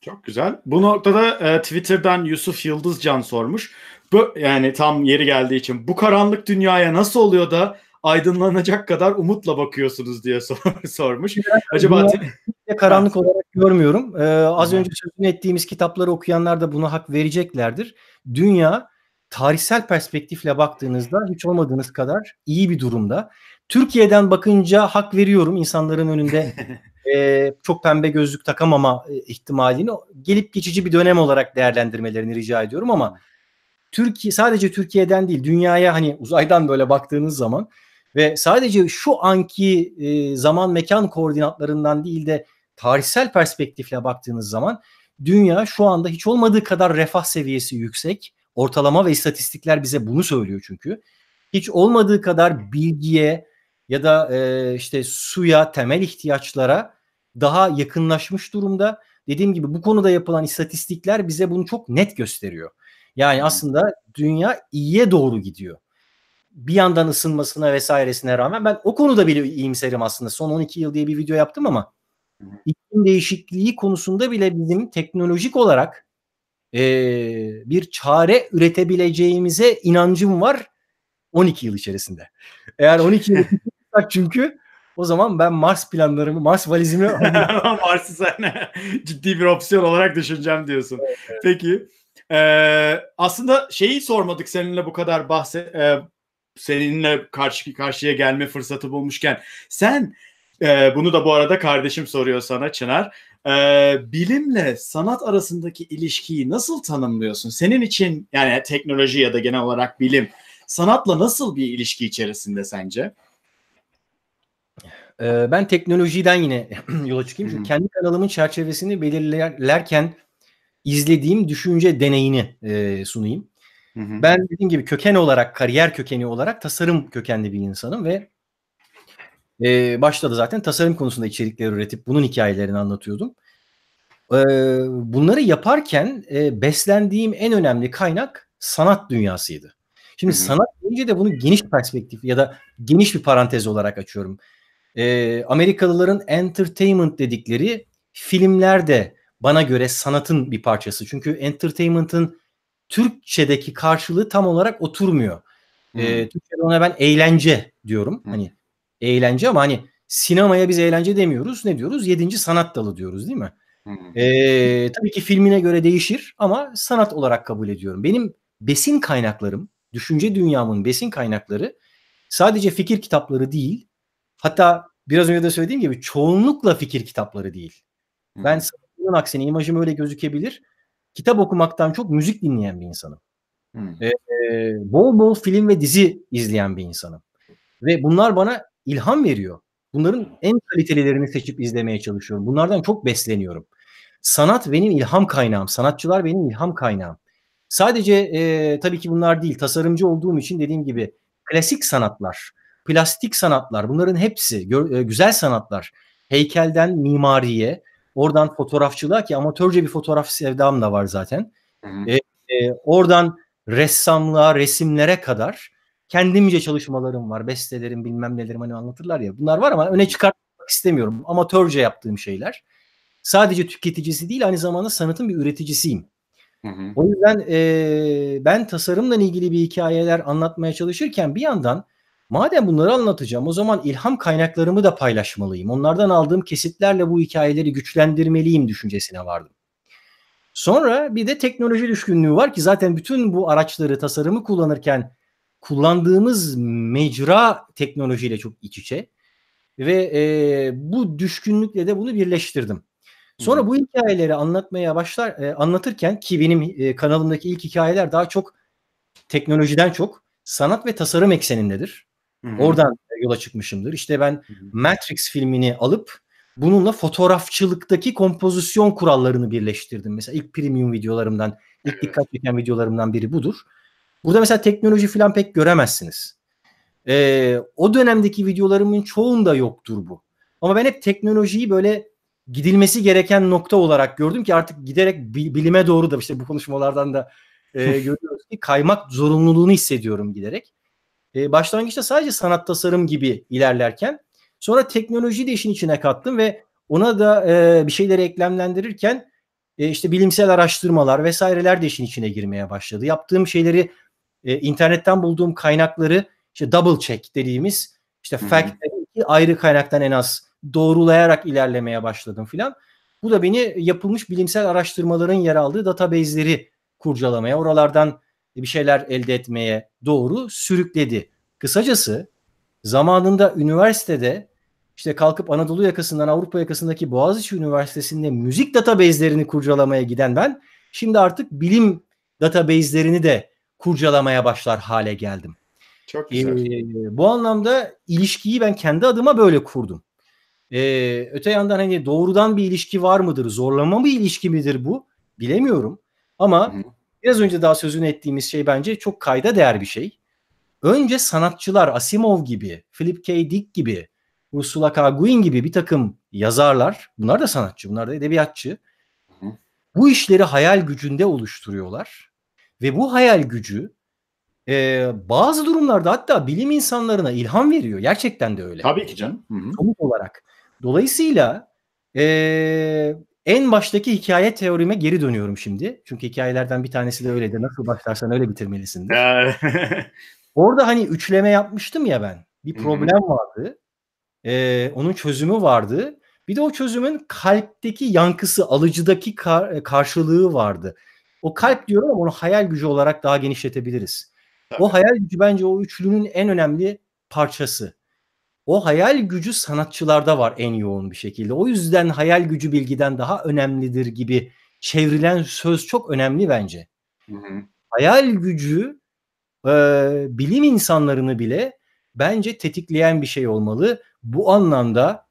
Çok güzel. Bu noktada e, Twitter'dan Yusuf Yıldızcan sormuş. Bu, yani tam yeri geldiği için bu karanlık dünyaya nasıl oluyor da aydınlanacak kadar umutla bakıyorsunuz diye sor, sormuş. Acaba karanlık olarak görmüyorum. Ee, az önce sözünü ettiğimiz kitapları okuyanlar da buna hak vereceklerdir. Dünya tarihsel perspektifle baktığınızda hiç olmadığınız kadar iyi bir durumda. Türkiye'den bakınca hak veriyorum insanların önünde e, çok pembe gözlük takamama e, ihtimalini gelip geçici bir dönem olarak değerlendirmelerini rica ediyorum ama Türkiye sadece Türkiye'den değil dünyaya hani uzaydan böyle baktığınız zaman ve sadece şu anki e, zaman mekan koordinatlarından değil de tarihsel perspektifle baktığınız zaman dünya şu anda hiç olmadığı kadar refah seviyesi yüksek. Ortalama ve istatistikler bize bunu söylüyor çünkü. Hiç olmadığı kadar bilgiye, ya da e, işte suya, temel ihtiyaçlara daha yakınlaşmış durumda. Dediğim gibi bu konuda yapılan istatistikler bize bunu çok net gösteriyor. Yani aslında dünya iyiye doğru gidiyor. Bir yandan ısınmasına vesairesine rağmen ben o konuda bile iyimserim aslında. Son 12 yıl diye bir video yaptım ama iklim değişikliği konusunda bile bizim teknolojik olarak e, bir çare üretebileceğimize inancım var 12 yıl içerisinde. Eğer 12 yıl olacak çünkü. O zaman ben Mars planlarımı, Mars valizimi... Mars'ı sen ciddi bir opsiyon olarak düşüneceğim diyorsun. Evet, evet. Peki. Ee, aslında şeyi sormadık seninle bu kadar bahse e, seninle karşı karşıya gelme fırsatı bulmuşken sen e, bunu da bu arada kardeşim soruyor sana Çınar. E, bilimle sanat arasındaki ilişkiyi nasıl tanımlıyorsun? Senin için yani teknoloji ya da genel olarak bilim sanatla nasıl bir ilişki içerisinde sence? Ee, ben teknolojiden yine yola çıkayım. Çünkü kendi kanalımın çerçevesini belirlerken izlediğim düşünce deneyini e, sunayım. Ben dediğim gibi köken olarak, kariyer kökeni olarak tasarım kökenli bir insanım ve e, başladı zaten tasarım konusunda içerikler üretip bunun hikayelerini anlatıyordum. E, bunları yaparken e, beslendiğim en önemli kaynak sanat dünyasıydı. Şimdi sanat önce de bunu geniş perspektif ya da geniş bir parantez olarak açıyorum e, Amerikalıların entertainment dedikleri filmler de bana göre sanatın bir parçası. Çünkü entertainment'ın Türkçedeki karşılığı tam olarak oturmuyor. E, Türkçe'de ona ben eğlence diyorum. Hmm. Hani eğlence ama hani sinemaya biz eğlence demiyoruz. Ne diyoruz? Yedinci sanat dalı diyoruz değil mi? E, tabii ki filmine göre değişir ama sanat olarak kabul ediyorum. Benim besin kaynaklarım, düşünce dünyamın besin kaynakları sadece fikir kitapları değil, Hatta biraz önce de söylediğim gibi çoğunlukla fikir kitapları değil. Hı. Ben sanatçının aksine imajım öyle gözükebilir. Kitap okumaktan çok müzik dinleyen bir insanım. Hmm. Ee, bol bol film ve dizi izleyen bir insanım. Ve bunlar bana ilham veriyor. Bunların en kalitelilerini seçip izlemeye çalışıyorum. Bunlardan çok besleniyorum. Sanat benim ilham kaynağım. Sanatçılar benim ilham kaynağım. Sadece e, tabii ki bunlar değil. Tasarımcı olduğum için dediğim gibi klasik sanatlar, plastik sanatlar bunların hepsi e, güzel sanatlar. Heykelden mimariye, oradan fotoğrafçılığa ki amatörce bir fotoğraf sevdam da var zaten. E, e, oradan ressamlığa, resimlere kadar kendimce çalışmalarım var. Bestelerim, bilmem nelerim hani anlatırlar ya. Bunlar var ama öne çıkartmak istemiyorum. Amatörce yaptığım şeyler. Sadece tüketicisi değil aynı zamanda sanatın bir üreticisiyim. Hı hı. O yüzden e, ben tasarımla ilgili bir hikayeler anlatmaya çalışırken bir yandan Madem bunları anlatacağım o zaman ilham kaynaklarımı da paylaşmalıyım. Onlardan aldığım kesitlerle bu hikayeleri güçlendirmeliyim düşüncesine vardım. Sonra bir de teknoloji düşkünlüğü var ki zaten bütün bu araçları tasarımı kullanırken kullandığımız mecra teknolojiyle çok iç içe ve e, bu düşkünlükle de bunu birleştirdim. Sonra bu hikayeleri anlatmaya başlar e, anlatırken ki benim e, kanalımdaki ilk hikayeler daha çok teknolojiden çok sanat ve tasarım eksenindedir. Hı-hı. Oradan e, yola çıkmışımdır. İşte ben Hı-hı. Matrix filmini alıp bununla fotoğrafçılıktaki kompozisyon kurallarını birleştirdim. Mesela ilk premium videolarımdan, ilk dikkat çeken videolarımdan biri budur. Burada mesela teknoloji falan pek göremezsiniz. Ee, o dönemdeki videolarımın çoğunda yoktur bu. Ama ben hep teknolojiyi böyle gidilmesi gereken nokta olarak gördüm ki artık giderek bilime doğru da işte bu konuşmalardan da e, görüyoruz ki kaymak zorunluluğunu hissediyorum giderek. Ee, başlangıçta sadece sanat tasarım gibi ilerlerken sonra teknoloji de işin içine kattım ve ona da e, bir şeyleri eklemlendirirken e, işte bilimsel araştırmalar vesaireler de işin içine girmeye başladı. Yaptığım şeyleri e, internetten bulduğum kaynakları işte double check dediğimiz işte fact, ayrı kaynaktan en az doğrulayarak ilerlemeye başladım filan. Bu da beni yapılmış bilimsel araştırmaların yer aldığı database'leri kurcalamaya, oralardan bir şeyler elde etmeye doğru sürükledi. Kısacası zamanında üniversitede işte kalkıp Anadolu yakasından Avrupa yakasındaki Boğaziçi Üniversitesi'nde müzik database'lerini kurcalamaya giden ben şimdi artık bilim database'lerini de kurcalamaya başlar hale geldim. Çok güzel. Ee, bu anlamda ilişkiyi ben kendi adıma böyle kurdum. Ee, öte yandan hani doğrudan bir ilişki var mıdır? Zorlama bir ilişki midir bu? Bilemiyorum. Ama biraz önce daha sözünü ettiğimiz şey bence çok kayda değer bir şey. Önce sanatçılar Asimov gibi, Philip K. Dick gibi, Ursula K. Guin gibi bir takım yazarlar, bunlar da sanatçı, bunlar da edebiyatçı. Bu işleri hayal gücünde oluşturuyorlar ve bu hayal gücü e, bazı durumlarda hatta bilim insanlarına ilham veriyor. Gerçekten de öyle. Tabii ki canım. Hı-hı. olarak. Dolayısıyla e, en baştaki hikaye teorime geri dönüyorum şimdi. Çünkü hikayelerden bir tanesi de öyle de nasıl başlarsan öyle bitirmelisin. Orada hani üçleme yapmıştım ya ben. Bir problem vardı. Ee, onun çözümü vardı. Bir de o çözümün kalpteki yankısı, alıcıdaki kar- e, karşılığı vardı. O kalp diyorum ama onu hayal gücü olarak daha genişletebiliriz. Tabii. O hayal gücü bence o üçlünün en önemli parçası. O hayal gücü sanatçılarda var en yoğun bir şekilde. O yüzden hayal gücü bilgiden daha önemlidir gibi çevrilen söz çok önemli bence. Hı hı. Hayal gücü e, bilim insanlarını bile bence tetikleyen bir şey olmalı. Bu anlamda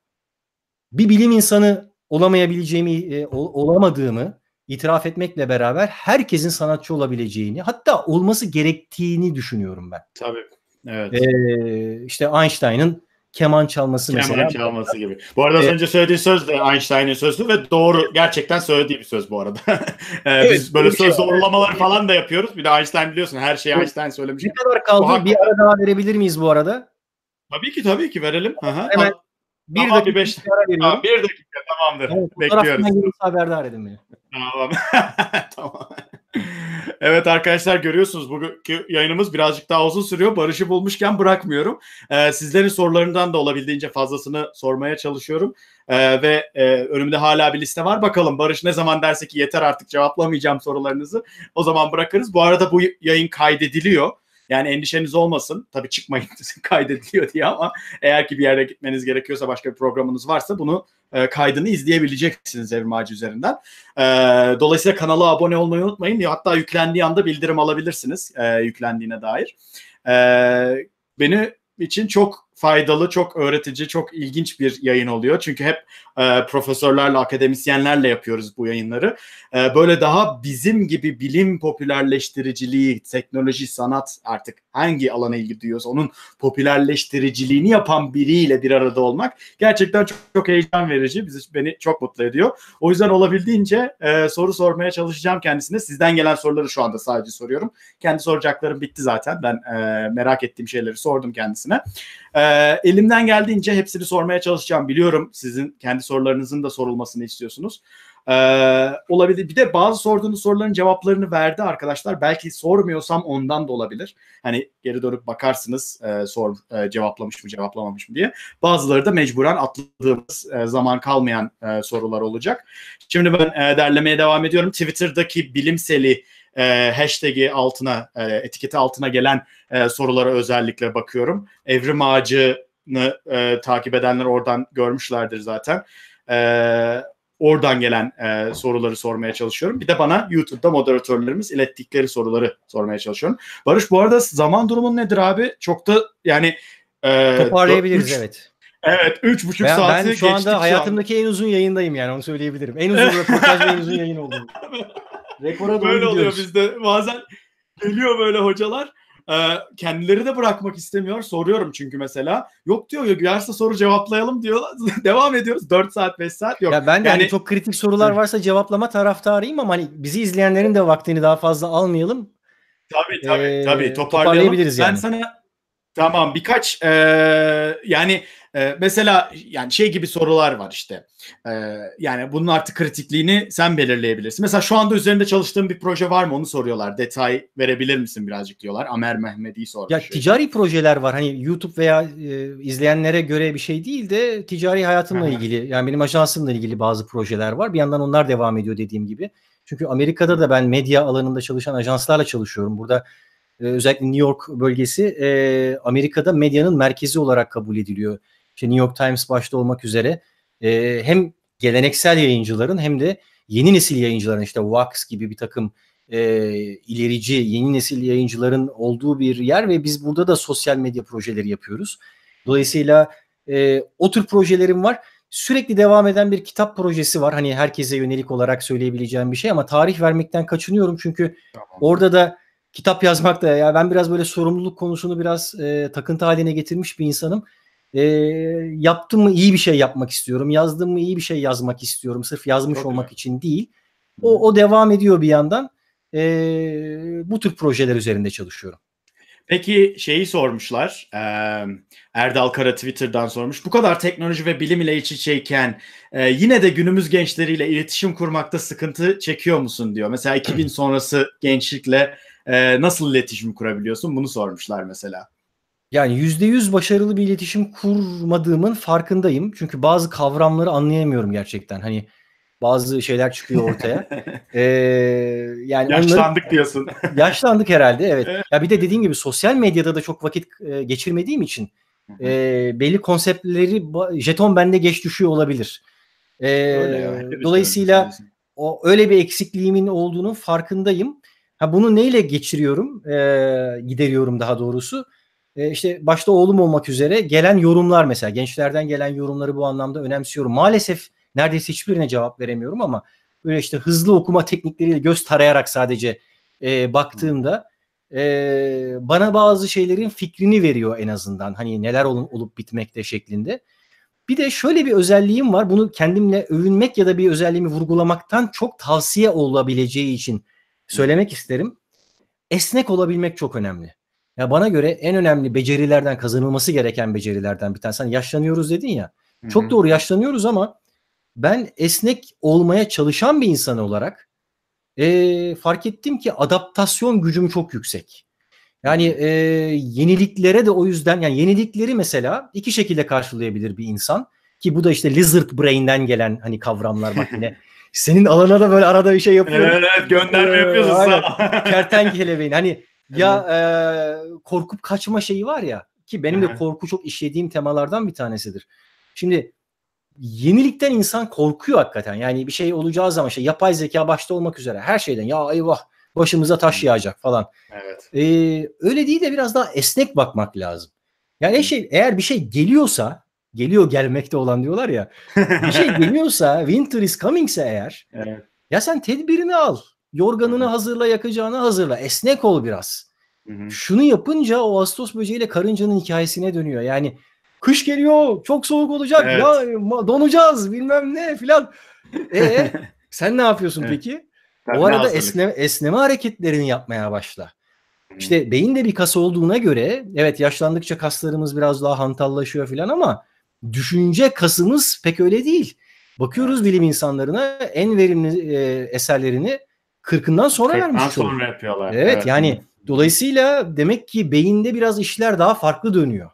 bir bilim insanı olamayabileceğimi, e, olamadığımı itiraf etmekle beraber herkesin sanatçı olabileceğini, hatta olması gerektiğini düşünüyorum ben. Tabii. Evet. Ee, işte Einstein'ın keman çalması keman mesela. Keman çalması gibi. Bu arada az ee, önce söylediği söz de Einstein'ın sözü ve doğru gerçekten söylediği bir söz bu arada. Ee, evet, Biz böyle söz şey zorlamaları var. falan da yapıyoruz. Bir de Einstein biliyorsun her şeyi Einstein söylemiş. Ne kadar kaldı? Hak... Bir ara daha verebilir miyiz bu arada? Tabii ki tabii ki verelim. Hemen bir tamam, dakika bir beş... ara veriyorum. Tamam, bir dakika tamamdır. Evet, Bekliyoruz. Haberdar edin beni. Tamam. tamam. Evet arkadaşlar görüyorsunuz bugünkü yayınımız birazcık daha uzun sürüyor. Barış'ı bulmuşken bırakmıyorum. Ee, sizlerin sorularından da olabildiğince fazlasını sormaya çalışıyorum. Ee, ve e, önümde hala bir liste var. Bakalım Barış ne zaman derse ki yeter artık cevaplamayacağım sorularınızı. O zaman bırakırız. Bu arada bu yayın kaydediliyor. Yani endişeniz olmasın. Tabii çıkmayın kaydediliyor diye ama eğer ki bir yere gitmeniz gerekiyorsa başka bir programınız varsa bunu e, kaydını izleyebileceksiniz Evrim Ağacı üzerinden. E, dolayısıyla kanala abone olmayı unutmayın. Hatta yüklendiği anda bildirim alabilirsiniz e, yüklendiğine dair. E, beni için çok faydalı, çok öğretici, çok ilginç bir yayın oluyor. Çünkü hep e, profesörlerle, akademisyenlerle yapıyoruz bu yayınları. E, böyle daha bizim gibi bilim popülerleştiriciliği, teknoloji, sanat artık hangi alana ilgi duyuyoruz, onun popülerleştiriciliğini yapan biriyle bir arada olmak gerçekten çok, çok heyecan verici. Bizi, beni çok mutlu ediyor. O yüzden olabildiğince e, soru sormaya çalışacağım kendisine. Sizden gelen soruları şu anda sadece soruyorum. Kendi soracaklarım bitti zaten. Ben e, merak ettiğim şeyleri sordum kendisine. E, ee, elimden geldiğince hepsini sormaya çalışacağım. Biliyorum sizin kendi sorularınızın da sorulmasını istiyorsunuz. Ee, olabilir. Bir de bazı sorduğunuz soruların cevaplarını verdi arkadaşlar. Belki sormuyorsam ondan da olabilir. Hani geri dönüp bakarsınız e, sor e, cevaplamış mı cevaplamamış mı diye. Bazıları da mecburen atladığımız e, zaman kalmayan e, sorular olacak. Şimdi ben e, derlemeye devam ediyorum. Twitter'daki bilimseli e, hashtag'i altına, e, etiketi altına gelen e, sorulara özellikle bakıyorum. Evrim Ağacı'nı e, takip edenler oradan görmüşlerdir zaten. E, oradan gelen e, soruları sormaya çalışıyorum. Bir de bana YouTube'da moderatörlerimiz ilettikleri soruları sormaya çalışıyorum. Barış bu arada zaman durumun nedir abi? Çok da yani... E, Toparlayabiliriz 4, evet. Evet 3,5 ben, saati Ben şu anda hayatımdaki şu an. en uzun yayındayım yani onu söyleyebilirim. En uzun röportaj en uzun yayın oldu. Rekora doğru Böyle oluyor bizde. Bazen geliyor böyle hocalar. Ee, kendileri de bırakmak istemiyor. Soruyorum çünkü mesela. Yok diyor ya gülerse soru cevaplayalım diyor. Devam ediyoruz. 4 saat 5 saat yok. Ya ben de hani yani, hani çok kritik sorular varsa cevaplama taraftarıyım ama hani bizi izleyenlerin de vaktini daha fazla almayalım. Tabii tabii ee, tabii toparlayabiliriz yani. Ben sana Tamam birkaç e, yani ee, mesela yani şey gibi sorular var işte. Ee, yani bunun artık kritikliğini sen belirleyebilirsin. Mesela şu anda üzerinde çalıştığın bir proje var mı onu soruyorlar. Detay verebilir misin birazcık diyorlar. Amer Mehmedi sormuş. Ya ticari projeler var. Hani YouTube veya e, izleyenlere göre bir şey değil de ticari hayatımla ilgili. Yani benim ajansımla ilgili bazı projeler var. Bir yandan onlar devam ediyor dediğim gibi. Çünkü Amerika'da da ben medya alanında çalışan ajanslarla çalışıyorum. Burada e, özellikle New York bölgesi e, Amerika'da medyanın merkezi olarak kabul ediliyor işte New York Times başta olmak üzere e, hem geleneksel yayıncıların hem de yeni nesil yayıncıların işte Vox gibi bir takım e, ilerici yeni nesil yayıncıların olduğu bir yer ve biz burada da sosyal medya projeleri yapıyoruz. Dolayısıyla e, o tür projelerim var. Sürekli devam eden bir kitap projesi var. Hani herkese yönelik olarak söyleyebileceğim bir şey ama tarih vermekten kaçınıyorum çünkü tamam. orada da kitap yazmak da ya ben biraz böyle sorumluluk konusunu biraz e, takıntı haline getirmiş bir insanım e, yaptım mı iyi bir şey yapmak istiyorum. Yazdım mı iyi bir şey yazmak istiyorum. Sırf yazmış Çok olmak iyi. için değil. O, o devam ediyor bir yandan. E, bu tür projeler üzerinde çalışıyorum. Peki şeyi sormuşlar. E, Erdal Kara Twitter'dan sormuş. Bu kadar teknoloji ve bilim ile iç içeyken e, yine de günümüz gençleriyle iletişim kurmakta sıkıntı çekiyor musun diyor. Mesela 2000 sonrası gençlikle e, nasıl iletişim kurabiliyorsun? Bunu sormuşlar mesela. Yani %100 başarılı bir iletişim kurmadığımın farkındayım. Çünkü bazı kavramları anlayamıyorum gerçekten. Hani bazı şeyler çıkıyor ortaya. ee, yani yaşlandık onları, diyorsun. yaşlandık herhalde evet. Ya bir de dediğim gibi sosyal medyada da çok vakit e, geçirmediğim için e, belli konseptleri jeton bende geç düşüyor olabilir. E, öyle ya, dolayısıyla o öyle bir eksikliğimin olduğunu farkındayım. Ha bunu neyle geçiriyorum? E, gideriyorum daha doğrusu e, işte başta oğlum olmak üzere gelen yorumlar mesela gençlerden gelen yorumları bu anlamda önemsiyorum. Maalesef neredeyse hiçbirine cevap veremiyorum ama böyle işte hızlı okuma teknikleriyle göz tarayarak sadece e, baktığımda e, bana bazı şeylerin fikrini veriyor en azından. Hani neler olun, olup bitmekte şeklinde. Bir de şöyle bir özelliğim var. Bunu kendimle övünmek ya da bir özelliğimi vurgulamaktan çok tavsiye olabileceği için söylemek isterim. Esnek olabilmek çok önemli. Ya bana göre en önemli becerilerden kazanılması gereken becerilerden bir tanesi. Hani yaşlanıyoruz dedin ya. Hı-hı. Çok doğru yaşlanıyoruz ama ben esnek olmaya çalışan bir insan olarak e, fark ettim ki adaptasyon gücüm çok yüksek. Yani e, yeniliklere de o yüzden yani yenilikleri mesela iki şekilde karşılayabilir bir insan ki bu da işte lizard brain'den gelen hani kavramlar bak yine senin alana da böyle arada bir şey yapıyorum. Evet, evet gönderme yapıyorsun. Ee, kertenkele beyin. Hani ya e, korkup kaçma şeyi var ya ki benim de korku çok işlediğim temalardan bir tanesidir. Şimdi yenilikten insan korkuyor hakikaten. Yani bir şey olacağı zaman işte yapay zeka başta olmak üzere her şeyden ya eyvah başımıza taş yağacak falan. Evet. Ee, öyle değil de biraz daha esnek bakmak lazım. Yani şey eğer bir şey geliyorsa geliyor gelmekte olan diyorlar ya. bir şey geliyorsa winter is coming'se eğer evet. ya sen tedbirini al. Yorganını hazırla, yakacağını hazırla. Esnek ol biraz. Hı-hı. Şunu yapınca o Ağustos böceğiyle karıncanın hikayesine dönüyor. Yani kış geliyor, çok soğuk olacak, evet. ya donacağız bilmem ne filan. E, e sen ne yapıyorsun peki? Ben o arada esneme, esneme hareketlerini yapmaya başla. İşte beyin de bir kas olduğuna göre evet yaşlandıkça kaslarımız biraz daha hantallaşıyor filan ama düşünce kasımız pek öyle değil. Bakıyoruz bilim insanlarına en verimli e, eserlerini 40'ından sonra vermiş. 40'dan sonra olur. yapıyorlar. Evet, evet yani dolayısıyla demek ki beyinde biraz işler daha farklı dönüyor.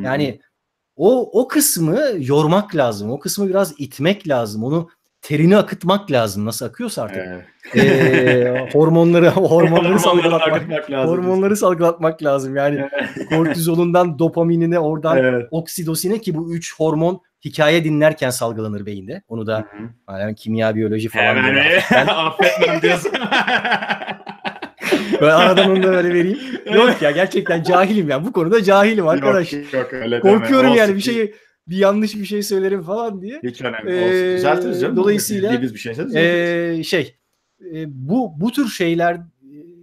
Yani hı o o kısmı yormak lazım. O kısmı biraz itmek lazım. Onu terini akıtmak lazım nasıl akıyorsa artık. Evet. Ee, hormonları hormonları salgılatmak lazım. Hormonları salgılatmak lazım. Yani kortizolundan dopaminine oradan evet. oksidosine ki bu üç hormon hikaye dinlerken salgılanır beyinde. Onu da yani kimya, biyoloji falan. Hemen yani. affetmem diyorsun. Böyle aradan onu da böyle vereyim. Yok ya gerçekten cahilim yani. Bu konuda cahilim arkadaş. Yok, yok, öyle Korkuyorum deme. yani bir şey bir yanlış bir şey söylerim falan diye. Hiç önemli ee, olsun. Düzeltiriz canım. Dolayısıyla biz bir şey e, şey e, bu bu tür şeyler e,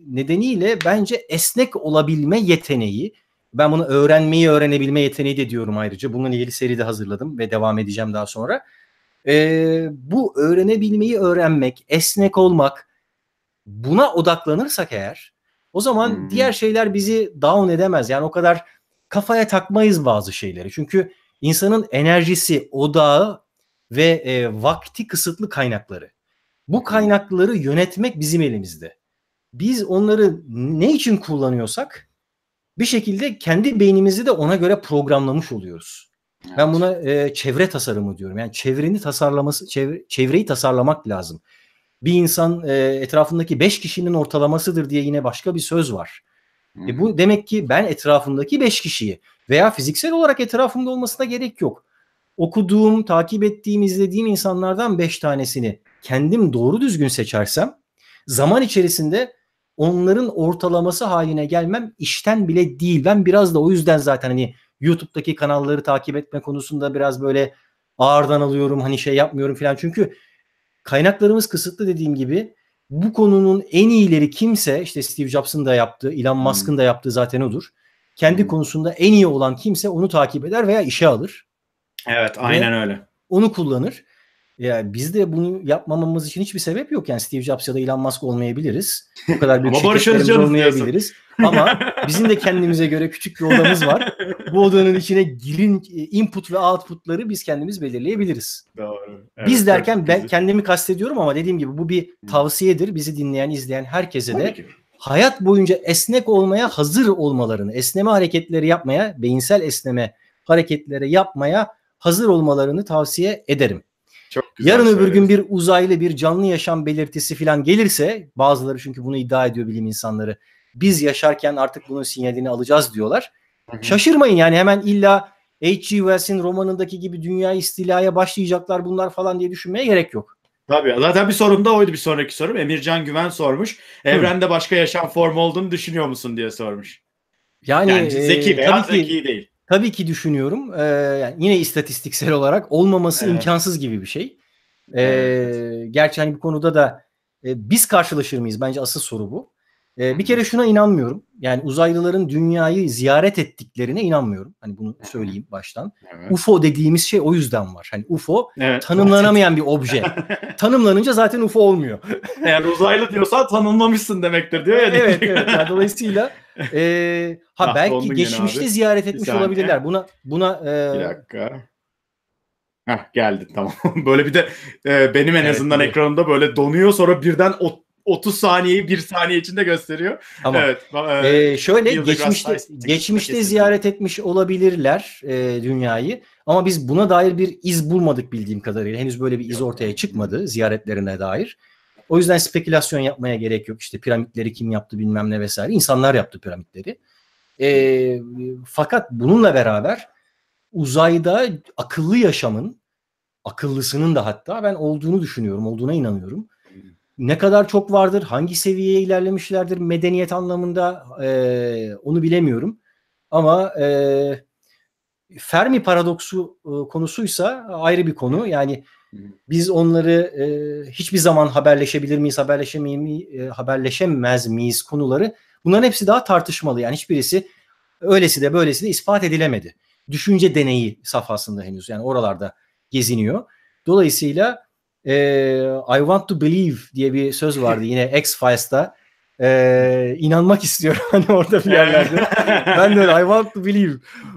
nedeniyle bence esnek olabilme yeteneği ben bunu öğrenmeyi öğrenebilme yeteneği de diyorum ayrıca. Bununla ilgili seri de hazırladım ve devam edeceğim daha sonra. Ee, bu öğrenebilmeyi öğrenmek, esnek olmak buna odaklanırsak eğer o zaman hmm. diğer şeyler bizi down edemez. Yani o kadar kafaya takmayız bazı şeyleri. Çünkü insanın enerjisi, odağı ve e, vakti kısıtlı kaynakları. Bu kaynakları yönetmek bizim elimizde. Biz onları ne için kullanıyorsak bir şekilde kendi beynimizi de ona göre programlamış oluyoruz. Evet. Ben buna e, çevre tasarımı diyorum. Yani çevreni tasarlaması, çevre, çevreyi tasarlamak lazım. Bir insan e, etrafındaki beş kişinin ortalamasıdır diye yine başka bir söz var. E bu demek ki ben etrafımdaki beş kişiyi veya fiziksel olarak etrafımda olmasına gerek yok. Okuduğum, takip ettiğim, izlediğim insanlardan beş tanesini kendim doğru düzgün seçersem zaman içerisinde onların ortalaması haline gelmem işten bile değil. Ben biraz da o yüzden zaten hani YouTube'daki kanalları takip etme konusunda biraz böyle ağırdan alıyorum hani şey yapmıyorum falan. Çünkü kaynaklarımız kısıtlı dediğim gibi bu konunun en iyileri kimse işte Steve Jobs'ın da yaptığı, Elon hmm. Musk'ın hmm. da yaptığı zaten odur. Kendi hmm. konusunda en iyi olan kimse onu takip eder veya işe alır. Evet, aynen öyle. Onu kullanır. Ya biz de bunu yapmamamız için hiçbir sebep yok. Yani Steve Jobs ya da Elon Musk olmayabiliriz. Bu kadar büyük şirketlerimiz olmayabiliriz. Ama bizim de kendimize göre küçük bir odamız var. Bu odanın içine girin e, input ve outputları biz kendimiz belirleyebiliriz. Doğru. Evet, biz derken ben kendimi kastediyorum ama dediğim gibi bu bir tavsiyedir. Bizi dinleyen, izleyen herkese de hayat boyunca esnek olmaya hazır olmalarını, esneme hareketleri yapmaya, beyinsel esneme hareketleri yapmaya hazır olmalarını tavsiye ederim. Çok güzel Yarın öbür gün bir uzaylı bir canlı yaşam belirtisi falan gelirse bazıları çünkü bunu iddia ediyor bilim insanları. Biz yaşarken artık bunun sinyalini alacağız diyorlar. Hı-hı. Şaşırmayın yani hemen illa H.G. Wells'in romanındaki gibi dünya istilaya başlayacaklar bunlar falan diye düşünmeye gerek yok. Tabii zaten bir sorum da oydu bir sonraki sorum. Emircan Güven sormuş. Evrende Hı. başka yaşam formu olduğunu düşünüyor musun diye sormuş. Yani, yani zeki e, veya tabii ki, zeki değil. Tabii ki düşünüyorum. Ee, yani yine istatistiksel olarak olmaması evet. imkansız gibi bir şey. Ee, evet. Gerçi hani bu konuda da e, biz karşılaşır mıyız? Bence asıl soru bu. E, bir kere şuna inanmıyorum. Yani uzaylıların dünyayı ziyaret ettiklerine inanmıyorum. Hani bunu söyleyeyim baştan. Evet. UFO dediğimiz şey o yüzden var. Hani UFO evet, tanımlanamayan evet. bir obje. Tanımlanınca zaten UFO olmuyor. Eğer uzaylı diyorsan tanımlamışsın demektir diyor ya. Evet evet. Yani dolayısıyla e, ha ah, belki geçmişte ziyaret etmiş olabilirler. Buna buna e, bir dakika. Heh, geldi tamam. böyle bir de e, benim en evet, azından evet. ekranımda böyle donuyor sonra birden ot. 30 saniyeyi 1 saniye içinde gösteriyor. Tamam. Evet. E, ee, şöyle geçmişte geçmişte ziyaret etmiş olabilirler e, dünyayı ama biz buna dair bir iz bulmadık bildiğim kadarıyla. Henüz böyle bir iz ortaya çıkmadı ziyaretlerine dair. O yüzden spekülasyon yapmaya gerek yok. İşte piramitleri kim yaptı bilmem ne vesaire. İnsanlar yaptı piramitleri. E, fakat bununla beraber uzayda akıllı yaşamın akıllısının da hatta ben olduğunu düşünüyorum, olduğuna inanıyorum ne kadar çok vardır, hangi seviyeye ilerlemişlerdir medeniyet anlamında e, onu bilemiyorum. Ama e, Fermi paradoksu e, konusuysa ayrı bir konu. Yani biz onları e, hiçbir zaman haberleşebilir miyiz, haberleşemeyi mi, e, haberleşemez miyiz konuları. Bunların hepsi daha tartışmalı. Yani hiçbirisi öylesi de böylesi de ispat edilemedi. Düşünce deneyi safhasında henüz yani oralarda geziniyor. Dolayısıyla e, I want to believe diye bir söz vardı yine X-Files'ta. E, inanmak istiyorum hani orada bir yerlerde. ben de öyle, I want to believe.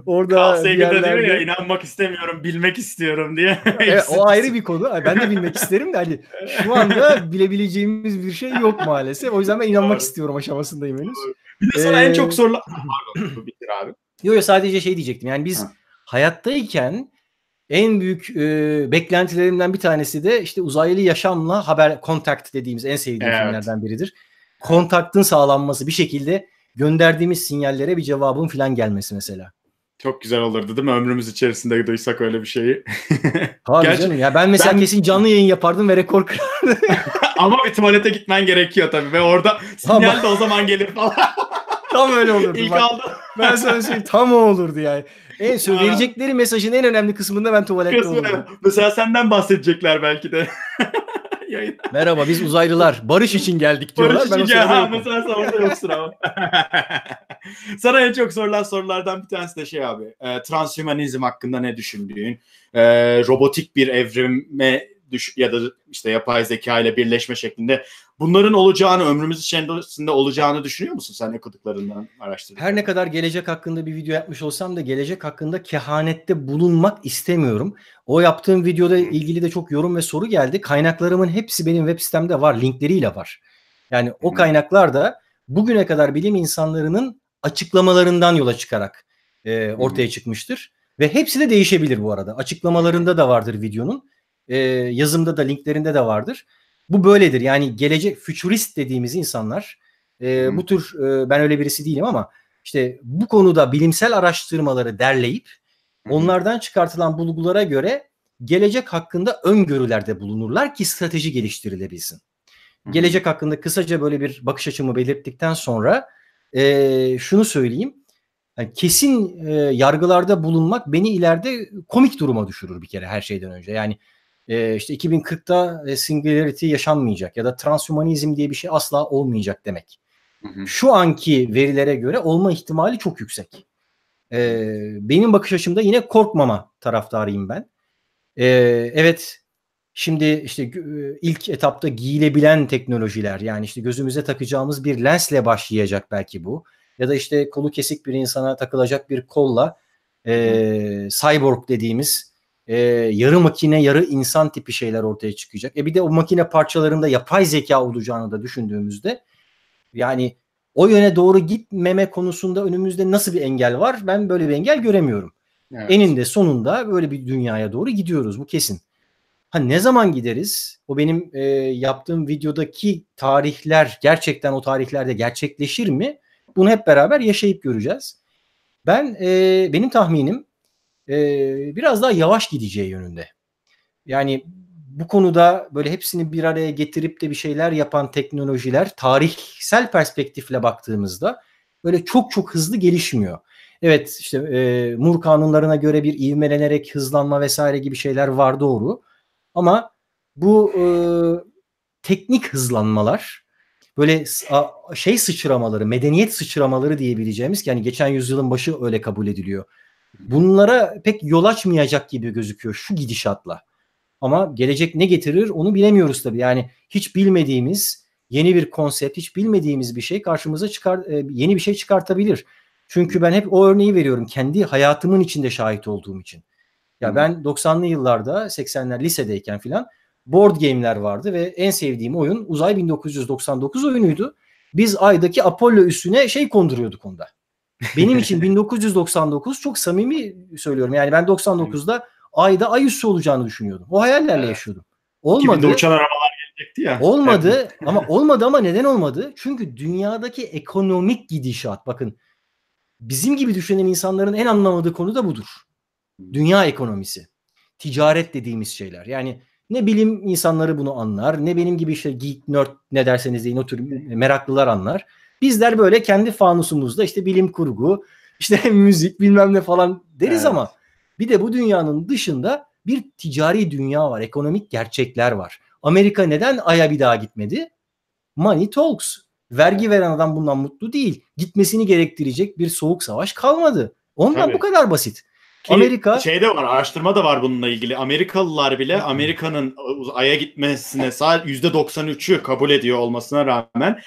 Orada Carl Sagan'da diyor ya inanmak istemiyorum bilmek istiyorum diye. e, o ayrı bir konu. Ben de bilmek isterim de hani şu anda bilebileceğimiz bir şey yok maalesef. O yüzden ben inanmak Doğru. istiyorum aşamasındayım henüz. Doğru. Bir de sana ee... en çok sorulan... Pardon bitir abi. Yok yok sadece şey diyecektim. Yani biz ha. hayattayken en büyük e, beklentilerimden bir tanesi de işte uzaylı yaşamla haber kontakt dediğimiz en sevdiğim evet. filmlerden biridir. Kontaktın sağlanması bir şekilde gönderdiğimiz sinyallere bir cevabın filan gelmesi mesela. Çok güzel olurdu değil mi? Ömrümüz içerisinde duysak öyle bir şeyi. Tabii Gerçi, canım ya ben mesela ben... kesin canlı yayın yapardım ve rekor kırardım. Ama bir tuvalete gitmen gerekiyor tabii ve orada sinyal de o zaman gelir falan. tam öyle olurdu. İlk aldım. Ben sana söyleyeyim tam o olurdu yani. En son verecekleri mesajın en önemli kısmında ben tuvalette olurdum. Mesela senden bahsedecekler belki de. Merhaba biz uzaylılar. Barış için geldik diyorlar. Barış için geldik. mesela sen orada yoksun ama. Sana en çok sorulan sorulardan bir tanesi de şey abi. E, transhümanizm hakkında ne düşündüğün, e, robotik bir evrime düş ya da işte yapay zeka ile birleşme şeklinde bunların olacağını ömrümüz içerisinde olacağını düşünüyor musun sen okuduklarından araştırdın? Her ne kadar gelecek hakkında bir video yapmış olsam da gelecek hakkında kehanette bulunmak istemiyorum. O yaptığım videoda ilgili de çok yorum ve soru geldi. Kaynaklarımın hepsi benim web sitemde var, linkleriyle var. Yani o kaynaklar da bugüne kadar bilim insanlarının açıklamalarından yola çıkarak e, ortaya çıkmıştır. Ve hepsi de değişebilir bu arada. Açıklamalarında da vardır videonun e, yazımda da linklerinde de vardır. Bu böyledir. Yani gelecek futurist dediğimiz insanlar e, hmm. bu tür e, ben öyle birisi değilim ama işte bu konuda bilimsel araştırmaları derleyip onlardan çıkartılan bulgulara göre gelecek hakkında öngörülerde bulunurlar ki strateji geliştirilebilsin. Gelecek hakkında kısaca böyle bir bakış açımı belirttikten sonra e, şunu söyleyeyim. Yani kesin e, yargılarda bulunmak beni ileride komik duruma düşürür bir kere her şeyden önce. Yani ee, e, işte 2040'da singularity yaşanmayacak ya da transhumanizm diye bir şey asla olmayacak demek. Şu anki verilere göre olma ihtimali çok yüksek. Ee, benim bakış açımda yine korkmama taraftarıyım ben. Ee, evet şimdi işte e, ilk etapta giyilebilen teknolojiler yani işte gözümüze takacağımız bir lensle başlayacak belki bu. Ya da işte kolu kesik bir insana takılacak bir kolla e, cyborg dediğimiz e, yarı makine yarı insan tipi şeyler ortaya çıkacak. E bir de o makine parçalarında yapay zeka olacağını da düşündüğümüzde yani o yöne doğru gitmeme konusunda önümüzde nasıl bir engel var? Ben böyle bir engel göremiyorum. Evet. Eninde sonunda böyle bir dünyaya doğru gidiyoruz bu kesin. Ha ne zaman gideriz? O benim e, yaptığım videodaki tarihler gerçekten o tarihlerde gerçekleşir mi? Bunu hep beraber yaşayıp göreceğiz. Ben e, benim tahminim e, biraz daha yavaş gideceği yönünde. Yani bu konuda böyle hepsini bir araya getirip de bir şeyler yapan teknolojiler tarihsel perspektifle baktığımızda böyle çok çok hızlı gelişmiyor. Evet işte e, Mur kanunlarına göre bir ivmelenerek hızlanma vesaire gibi şeyler var doğru. Ama bu e, teknik hızlanmalar böyle a, şey sıçramaları, medeniyet sıçramaları diyebileceğimiz yani geçen yüzyılın başı öyle kabul ediliyor bunlara pek yol açmayacak gibi gözüküyor şu gidişatla. Ama gelecek ne getirir onu bilemiyoruz tabii. Yani hiç bilmediğimiz yeni bir konsept, hiç bilmediğimiz bir şey karşımıza çıkar e, yeni bir şey çıkartabilir. Çünkü ben hep o örneği veriyorum kendi hayatımın içinde şahit olduğum için. Ya ben 90'lı yıllarda 80'ler lisedeyken filan board game'ler vardı ve en sevdiğim oyun Uzay 1999 oyunuydu. Biz aydaki Apollo üssüne şey konduruyorduk onda. Benim için 1999 çok samimi söylüyorum. Yani ben 99'da ayda ay üstü olacağını düşünüyordum. O hayallerle yaşıyordum. Olmadı. 2000'de uçan arabalar gelecekti ya. Olmadı ama olmadı ama neden olmadı? Çünkü dünyadaki ekonomik gidişat bakın bizim gibi düşünen insanların en anlamadığı konu da budur. Dünya ekonomisi. Ticaret dediğimiz şeyler. Yani ne bilim insanları bunu anlar, ne benim gibi işte geek, nerd ne derseniz deyin o tür meraklılar anlar. Bizler böyle kendi fanusumuzda işte bilim kurgu, işte müzik bilmem ne falan deriz evet. ama bir de bu dünyanın dışında bir ticari dünya var, ekonomik gerçekler var. Amerika neden aya bir daha gitmedi? Money talks. Vergi veren adam bundan mutlu değil. Gitmesini gerektirecek bir soğuk savaş kalmadı. Ondan Tabii. bu kadar basit. Ki Amerika şeyde var, araştırma da var bununla ilgili. Amerikalılar bile Amerika'nın aya gitmesine sadece %93'ü kabul ediyor olmasına rağmen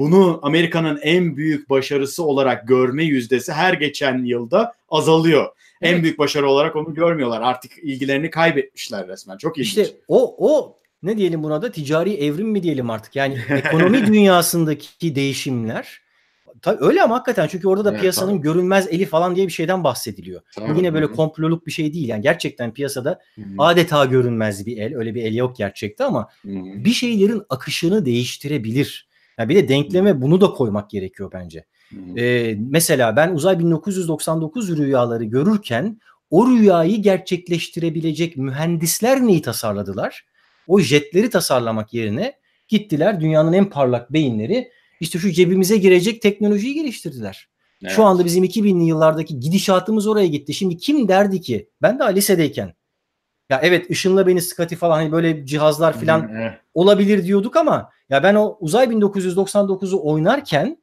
bunu Amerika'nın en büyük başarısı olarak görme yüzdesi her geçen yılda azalıyor. Evet. En büyük başarı olarak onu görmüyorlar. Artık ilgilerini kaybetmişler resmen. Çok ilginç. İşte o o ne diyelim buna da ticari evrim mi diyelim artık? Yani ekonomi dünyasındaki değişimler Tabii öyle ama hakikaten çünkü orada da evet, piyasanın tamam. görünmez eli falan diye bir şeyden bahsediliyor. Tamam. Yine böyle komploluk bir şey değil. Yani gerçekten piyasada hı adeta görünmez bir el. Öyle bir el yok gerçekte ama hı bir şeylerin akışını değiştirebilir. Yani bir de denkleme bunu da koymak gerekiyor bence. Ee, mesela ben uzay 1999 rüyaları görürken o rüyayı gerçekleştirebilecek mühendisler neyi tasarladılar? O jetleri tasarlamak yerine gittiler dünyanın en parlak beyinleri işte şu cebimize girecek teknolojiyi geliştirdiler. Evet. Şu anda bizim 2000'li yıllardaki gidişatımız oraya gitti. Şimdi kim derdi ki ben de lisedeyken ya evet ışınla beni Scotty falan hani böyle cihazlar falan olabilir diyorduk ama ya ben o Uzay 1999'u oynarken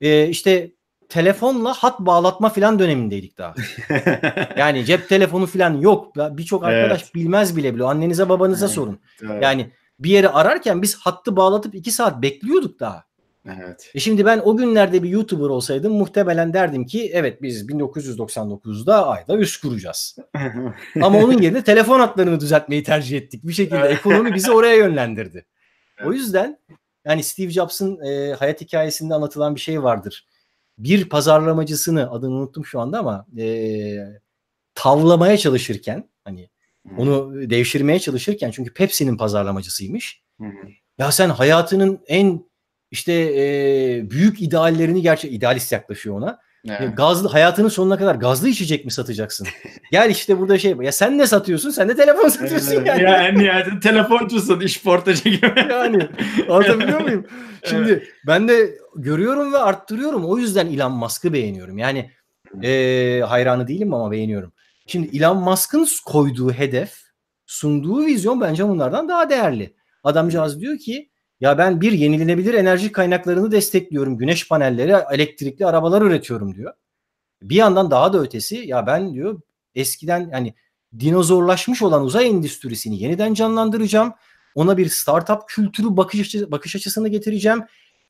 e, işte telefonla hat bağlatma filan dönemindeydik daha. yani cep telefonu filan yok. Birçok arkadaş evet. bilmez bile bile. Annenize babanıza evet. sorun. Evet. Yani bir yeri ararken biz hattı bağlatıp iki saat bekliyorduk daha. Evet. E şimdi ben o günlerde bir YouTuber olsaydım muhtemelen derdim ki evet biz 1999'da ayda üst kuracağız. Ama onun yerine telefon hatlarını düzeltmeyi tercih ettik. Bir şekilde ekonomi bizi oraya yönlendirdi. O yüzden yani Steve Jobs'ın e, hayat hikayesinde anlatılan bir şey vardır. Bir pazarlamacısını adını unuttum şu anda ama e, tavlamaya çalışırken hani onu devşirmeye çalışırken çünkü Pepsi'nin pazarlamacısıymış. ya sen hayatının en işte e, büyük ideallerini gerçek idealist yaklaşıyor ona. E, evet. Gazlı hayatının sonuna kadar gazlı içecek mi satacaksın? Gel işte burada şey ya sen ne satıyorsun? Sen de telefon satıyorsun evet, yani. Ya en nihayetinde telefoncusun, iş portacı gibi. Yani anlatabiliyor muyum? Şimdi evet. ben de görüyorum ve arttırıyorum. O yüzden Elon Musk'ı beğeniyorum. Yani e, hayranı değilim ama beğeniyorum. Şimdi Elon Musk'ın koyduğu hedef, sunduğu vizyon bence bunlardan daha değerli. Adamcağız diyor ki ya ben bir yenilenebilir enerji kaynaklarını destekliyorum. Güneş panelleri, elektrikli arabalar üretiyorum diyor. Bir yandan daha da ötesi ya ben diyor eskiden hani dinozorlaşmış olan uzay endüstrisini yeniden canlandıracağım. Ona bir startup kültürü bakış, açısı, bakış açısını getireceğim.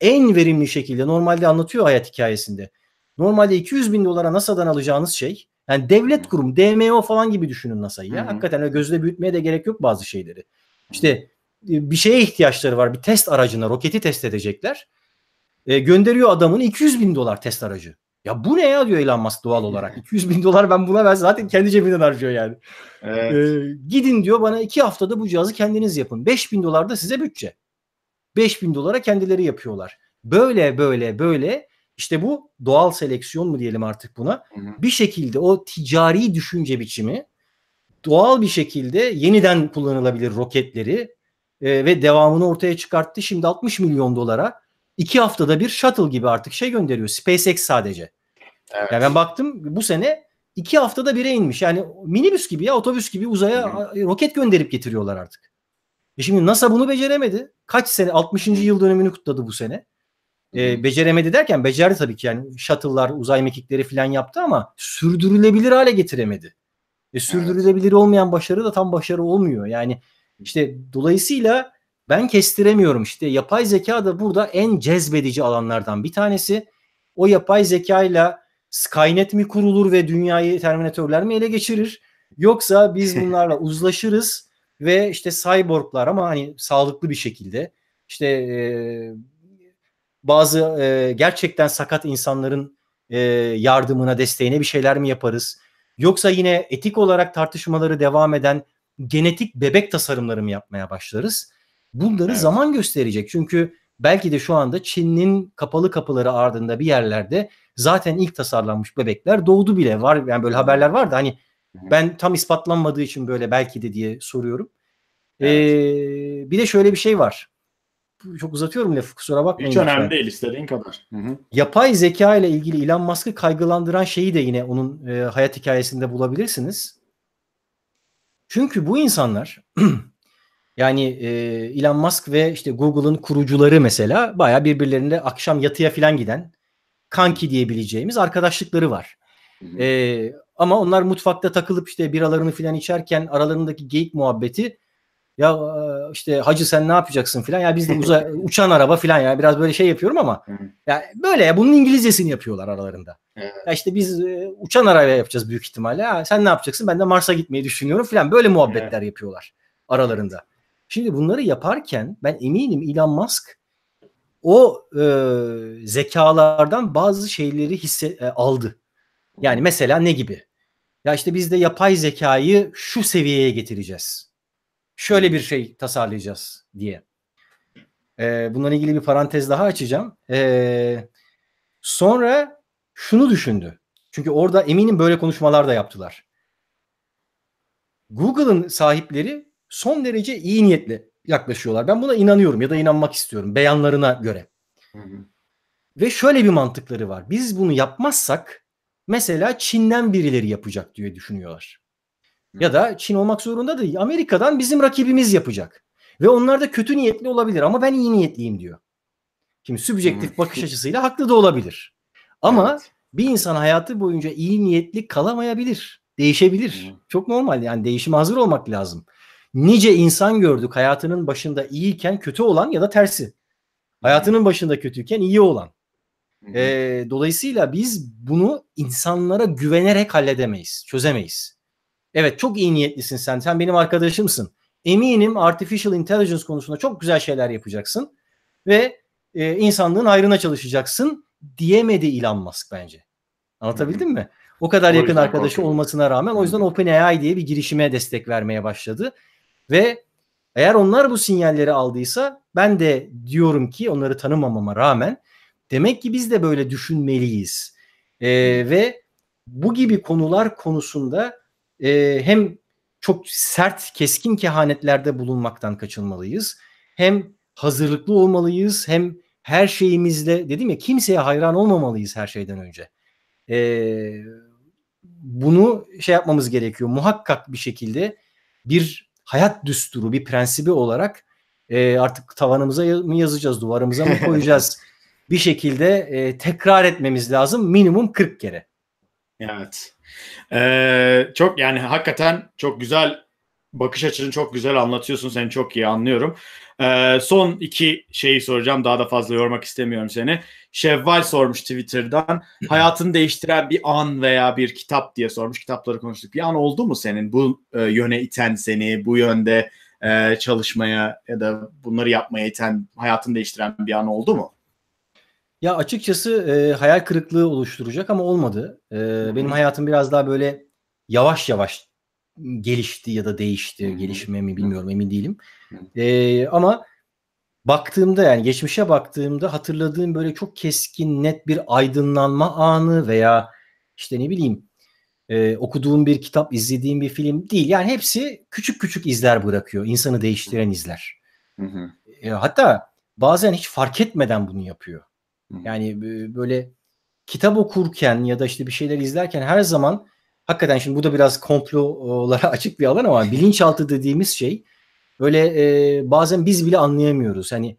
En verimli şekilde normalde anlatıyor hayat hikayesinde. Normalde 200 bin dolara NASA'dan alacağınız şey yani devlet kurum DMO falan gibi düşünün NASA'yı Hakikaten öyle gözle büyütmeye de gerek yok bazı şeyleri. İşte bir şeye ihtiyaçları var. Bir test aracına roketi test edecekler. E, gönderiyor adamın 200 bin dolar test aracı. Ya bu ne ya diyor Elon Musk doğal olarak. 200 bin dolar ben buna ben zaten kendi cebinden harcıyor yani. Evet. E, gidin diyor bana iki haftada bu cihazı kendiniz yapın. 5 bin dolar da size bütçe. 5 bin dolara kendileri yapıyorlar. Böyle böyle böyle işte bu doğal seleksiyon mu diyelim artık buna. Hı hı. Bir şekilde o ticari düşünce biçimi doğal bir şekilde yeniden kullanılabilir roketleri e, ve devamını ortaya çıkarttı. Şimdi 60 milyon dolara iki haftada bir shuttle gibi artık şey gönderiyor. SpaceX sadece. Evet. Yani ben baktım bu sene iki haftada bire inmiş. Yani minibüs gibi ya otobüs gibi uzaya Hı. roket gönderip getiriyorlar artık. E şimdi NASA bunu beceremedi. Kaç sene 60. yıl dönümünü kutladı bu sene. E, beceremedi derken becerdi tabii ki yani shuttle'lar uzay mekikleri falan yaptı ama sürdürülebilir hale getiremedi. E, sürdürülebilir olmayan başarı da tam başarı olmuyor. Yani işte dolayısıyla ben kestiremiyorum. işte yapay zeka da burada en cezbedici alanlardan bir tanesi. O yapay zekayla Skynet mi kurulur ve dünyayı Terminatörler mi ele geçirir? Yoksa biz bunlarla uzlaşırız ve işte cyborglar ama hani sağlıklı bir şekilde işte e, bazı e, gerçekten sakat insanların e, yardımına, desteğine bir şeyler mi yaparız? Yoksa yine etik olarak tartışmaları devam eden genetik bebek tasarımlarımı yapmaya başlarız. Bunları evet. zaman gösterecek. Çünkü belki de şu anda Çin'in kapalı kapıları ardında bir yerlerde zaten ilk tasarlanmış bebekler doğdu bile. Var yani böyle haberler vardı. hani ben tam ispatlanmadığı için böyle belki de diye soruyorum. Ee, evet. Ee, bir de şöyle bir şey var. Çok uzatıyorum lafı kusura bakmayın. Hiç önemli ben. değil istediğin kadar. Hı hı. Yapay zeka ile ilgili Elon Musk'ı kaygılandıran şeyi de yine onun e, hayat hikayesinde bulabilirsiniz. Çünkü bu insanlar yani e, Elon Musk ve işte Google'ın kurucuları mesela baya birbirlerinde akşam yatıya filan giden kanki diyebileceğimiz arkadaşlıkları var. E, ama onlar mutfakta takılıp işte biralarını filan içerken aralarındaki geyik muhabbeti ya e, işte hacı sen ne yapacaksın filan ya biz de uza, uçan araba filan ya biraz böyle şey yapıyorum ama ya böyle ya bunun İngilizcesini yapıyorlar aralarında. Evet. Ya işte biz e, uçan araba yapacağız büyük ihtimalle. Ha, sen ne yapacaksın? Ben de Mars'a gitmeyi düşünüyorum falan. Böyle muhabbetler evet. yapıyorlar aralarında. Şimdi bunları yaparken ben eminim Elon Musk o e, zekalardan bazı şeyleri hisse e, aldı. Yani mesela ne gibi? Ya işte biz de yapay zekayı şu seviyeye getireceğiz. Şöyle bir şey tasarlayacağız diye. E, bununla ilgili bir parantez daha açacağım. E, sonra şunu düşündü. Çünkü orada eminim böyle konuşmalar da yaptılar. Google'ın sahipleri son derece iyi niyetle yaklaşıyorlar. Ben buna inanıyorum ya da inanmak istiyorum beyanlarına göre. Hı hı. Ve şöyle bir mantıkları var. Biz bunu yapmazsak mesela Çin'den birileri yapacak diye düşünüyorlar. Hı. Ya da Çin olmak zorunda değil. Amerika'dan bizim rakibimiz yapacak. Ve onlar da kötü niyetli olabilir ama ben iyi niyetliyim diyor. Şimdi sübjektif bakış açısıyla haklı da olabilir. Ama evet. bir insan hayatı boyunca iyi niyetli kalamayabilir. Değişebilir. Hı. Çok normal yani değişime hazır olmak lazım. Nice insan gördük hayatının başında iyiyken kötü olan ya da tersi. Hayatının başında kötüyken iyi olan. ee, dolayısıyla biz bunu insanlara güvenerek halledemeyiz, çözemeyiz. Evet çok iyi niyetlisin sen, sen benim arkadaşımsın. Eminim artificial intelligence konusunda çok güzel şeyler yapacaksın ve e, insanlığın hayrına çalışacaksın diyemedi Elon Musk bence. Anlatabildim mi? O kadar o yakın arkadaşı korkuyorum. olmasına rağmen o yüzden OpenAI diye bir girişime destek vermeye başladı. Ve eğer onlar bu sinyalleri aldıysa ben de diyorum ki onları tanımamama rağmen demek ki biz de böyle düşünmeliyiz. Ee, ve bu gibi konular konusunda e, hem çok sert, keskin kehanetlerde bulunmaktan kaçınmalıyız. Hem hazırlıklı olmalıyız, hem her şeyimizle dedim ya kimseye hayran olmamalıyız her şeyden önce. Ee, bunu şey yapmamız gerekiyor. Muhakkak bir şekilde bir hayat düsturu, bir prensibi olarak e, artık tavanımıza mı yazacağız, duvarımıza mı koyacağız? bir şekilde e, tekrar etmemiz lazım minimum 40 kere. Evet. Ee, çok yani hakikaten çok güzel bakış açını çok güzel anlatıyorsun. Seni çok iyi anlıyorum. Ee, son iki şeyi soracağım. Daha da fazla yormak istemiyorum seni. Şevval sormuş Twitter'dan. Hayatını değiştiren bir an veya bir kitap diye sormuş. Kitapları konuştuk. Bir an oldu mu senin? Bu e, yöne iten seni, bu yönde e, çalışmaya ya da bunları yapmaya iten, hayatını değiştiren bir an oldu mu? Ya açıkçası e, hayal kırıklığı oluşturacak ama olmadı. E, benim hayatım biraz daha böyle yavaş yavaş gelişti ya da değişti. Gelişme mi bilmiyorum emin değilim. E, ama baktığımda yani geçmişe baktığımda hatırladığım böyle çok keskin net bir aydınlanma anı veya işte ne bileyim e, okuduğum bir kitap, izlediğim bir film değil. Yani hepsi küçük küçük izler bırakıyor. insanı değiştiren izler. Hı E, hatta bazen hiç fark etmeden bunu yapıyor. Hı Yani e, böyle kitap okurken ya da işte bir şeyler izlerken her zaman hakikaten şimdi bu da biraz komplolara açık bir alan ama bilinçaltı dediğimiz şey böyle e, bazen biz bile anlayamıyoruz. Hani e,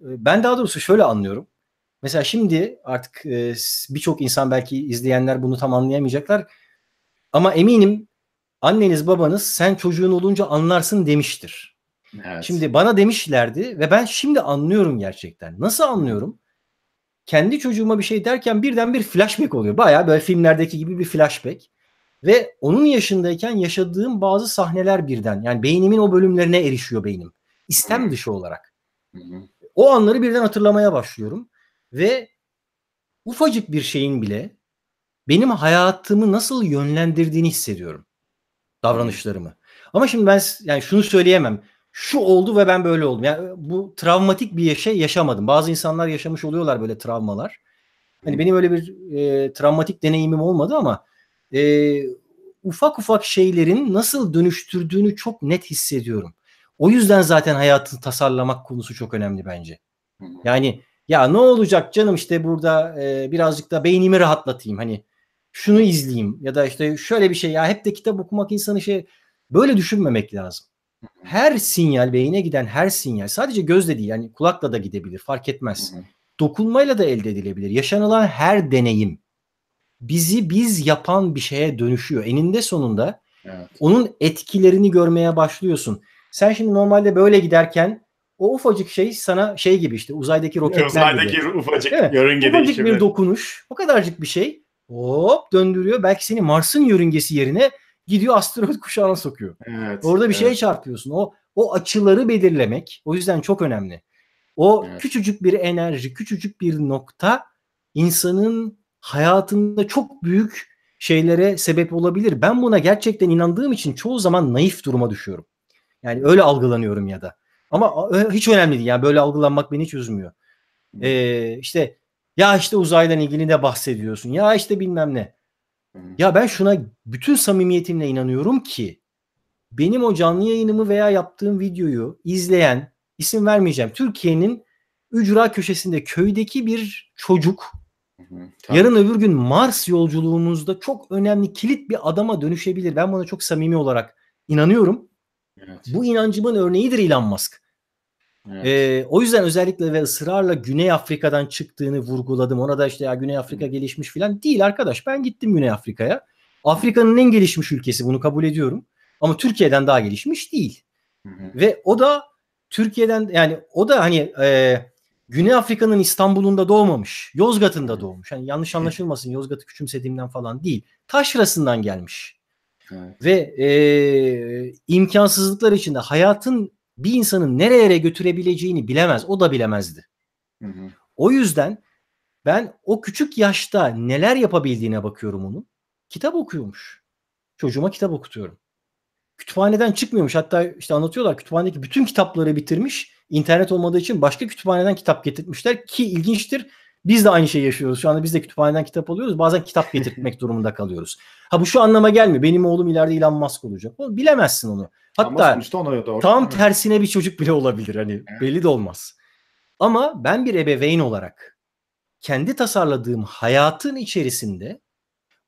ben daha doğrusu şöyle anlıyorum. Mesela şimdi artık e, birçok insan belki izleyenler bunu tam anlayamayacaklar. Ama eminim anneniz babanız sen çocuğun olunca anlarsın demiştir. Evet. Şimdi bana demişlerdi ve ben şimdi anlıyorum gerçekten. Nasıl anlıyorum? Kendi çocuğuma bir şey derken birden bir flashback oluyor. Baya böyle filmlerdeki gibi bir flashback. Ve onun yaşındayken yaşadığım bazı sahneler birden yani beynimin o bölümlerine erişiyor beynim. istem hmm. dışı olarak. O anları birden hatırlamaya başlıyorum. Ve ufacık bir şeyin bile benim hayatımı nasıl yönlendirdiğini hissediyorum. Davranışlarımı. Ama şimdi ben yani şunu söyleyemem. Şu oldu ve ben böyle oldum. Yani e, bu travmatik bir şey yaşamadım. Bazı insanlar yaşamış oluyorlar böyle travmalar. Hani benim öyle bir e, travmatik deneyimim olmadı ama e, ufak ufak şeylerin nasıl dönüştürdüğünü çok net hissediyorum. O yüzden zaten hayatını tasarlamak konusu çok önemli bence. Yani ya ne olacak canım işte burada e, birazcık da beynimi rahatlatayım hani şunu izleyeyim ya da işte şöyle bir şey ya hep de kitap okumak insanı şey böyle düşünmemek lazım. Her sinyal beyine giden her sinyal sadece gözle değil yani kulakla da gidebilir fark etmez. Dokunmayla da elde edilebilir. Yaşanılan her deneyim bizi biz yapan bir şeye dönüşüyor. Eninde sonunda evet. onun etkilerini görmeye başlıyorsun. Sen şimdi normalde böyle giderken o ufacık şey sana şey gibi işte uzaydaki roketler uzaydaki gibi. ufacık yörünge ufacık değişimleri. bir dokunuş. O kadarcık bir şey. Hop döndürüyor. Belki seni Mars'ın yörüngesi yerine gidiyor asteroid kuşağına sokuyor. Evet, Orada bir şey evet. şeye çarpıyorsun. O o açıları belirlemek o yüzden çok önemli. O evet. küçücük bir enerji, küçücük bir nokta insanın hayatında çok büyük şeylere sebep olabilir. Ben buna gerçekten inandığım için çoğu zaman naif duruma düşüyorum. Yani öyle algılanıyorum ya da. Ama hiç önemli değil. Yani böyle algılanmak beni hiç üzmüyor. Ee, işte ya işte uzaydan ilgili de bahsediyorsun. Ya işte bilmem ne. Ya ben şuna bütün samimiyetimle inanıyorum ki benim o canlı yayınımı veya yaptığım videoyu izleyen isim vermeyeceğim. Türkiye'nin ücra köşesinde köydeki bir çocuk Tabii. Yarın öbür gün Mars yolculuğumuzda çok önemli kilit bir adama dönüşebilir. Ben buna çok samimi olarak inanıyorum. Evet. Bu inancımın örneğidir Elon Musk. Evet. Ee, o yüzden özellikle ve ısrarla Güney Afrika'dan çıktığını vurguladım. Ona da işte ya Güney Afrika gelişmiş falan değil arkadaş. Ben gittim Güney Afrika'ya. Afrika'nın en gelişmiş ülkesi bunu kabul ediyorum. Ama Türkiye'den daha gelişmiş değil. hı. Ve o da Türkiye'den yani o da hani e, Güney Afrika'nın İstanbul'unda doğmamış. Yozgat'ında doğmuş. Yani yanlış anlaşılmasın Yozgat'ı küçümsediğimden falan değil. Taşrasından gelmiş. Evet. Ve e, imkansızlıklar içinde hayatın bir insanın nereye götürebileceğini bilemez. O da bilemezdi. Hı hı. O yüzden ben o küçük yaşta neler yapabildiğine bakıyorum onun. Kitap okuyormuş. Çocuğuma kitap okutuyorum. Kütüphaneden çıkmıyormuş. Hatta işte anlatıyorlar kütüphanedeki bütün kitapları bitirmiş internet olmadığı için başka kütüphaneden kitap getirtmişler ki ilginçtir. Biz de aynı şeyi yaşıyoruz. Şu anda biz de kütüphaneden kitap alıyoruz. Bazen kitap getirtmek durumunda kalıyoruz. Ha bu şu anlama gelmiyor. Benim oğlum ileride Elon Musk olacak. Oğlum, bilemezsin onu. Hatta ona doğru. tam tersine bir çocuk bile olabilir. Hani evet. belli de olmaz. Ama ben bir ebeveyn olarak kendi tasarladığım hayatın içerisinde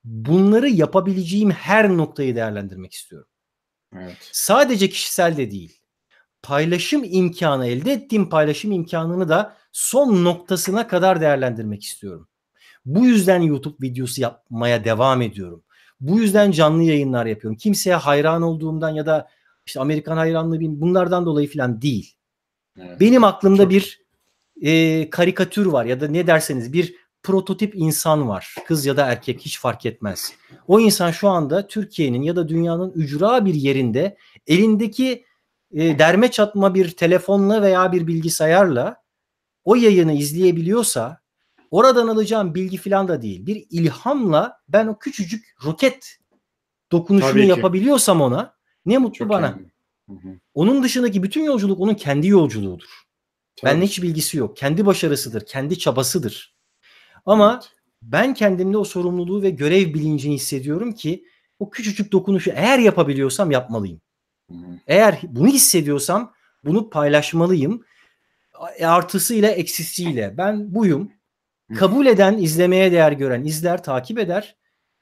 bunları yapabileceğim her noktayı değerlendirmek istiyorum. Evet. Sadece kişisel de değil paylaşım imkanı elde ettiğim paylaşım imkanını da son noktasına kadar değerlendirmek istiyorum. Bu yüzden YouTube videosu yapmaya devam ediyorum. Bu yüzden canlı yayınlar yapıyorum. Kimseye hayran olduğumdan ya da işte Amerikan hayranlığı bunlardan dolayı falan değil. Evet. Benim aklımda Çok... bir e, karikatür var ya da ne derseniz bir prototip insan var. Kız ya da erkek hiç fark etmez. O insan şu anda Türkiye'nin ya da dünyanın ücra bir yerinde elindeki e, derme çatma bir telefonla veya bir bilgisayarla o yayını izleyebiliyorsa oradan alacağım bilgi filan da değil. Bir ilhamla ben o küçücük roket dokunuşunu yapabiliyorsam ona ne mutlu Çok bana. Hı-hı. Onun dışındaki bütün yolculuk onun kendi yolculuğudur. Tabii. Benle hiç bilgisi yok. Kendi başarısıdır, kendi çabasıdır. Ama evet. ben kendimde o sorumluluğu ve görev bilincini hissediyorum ki o küçücük dokunuşu eğer yapabiliyorsam yapmalıyım. Eğer bunu hissediyorsam bunu paylaşmalıyım. E, artısıyla eksisiyle ben buyum. Kabul eden, izlemeye değer gören izler, takip eder.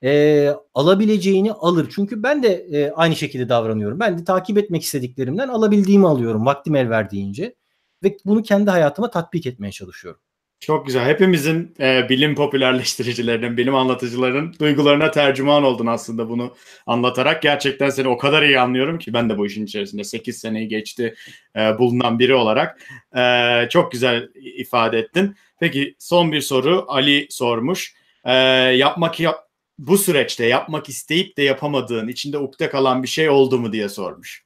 E, alabileceğini alır. Çünkü ben de e, aynı şekilde davranıyorum. Ben de takip etmek istediklerimden alabildiğimi alıyorum vaktim el verdiğince. Ve bunu kendi hayatıma tatbik etmeye çalışıyorum. Çok güzel. Hepimizin e, bilim popülerleştiricilerinin, bilim anlatıcılarının duygularına tercüman oldun aslında bunu anlatarak. Gerçekten seni o kadar iyi anlıyorum ki ben de bu işin içerisinde 8 seneyi geçti e, bulunan biri olarak. E, çok güzel ifade ettin. Peki son bir soru Ali sormuş. E, yapmak yap, bu süreçte yapmak isteyip de yapamadığın, içinde ukde kalan bir şey oldu mu diye sormuş.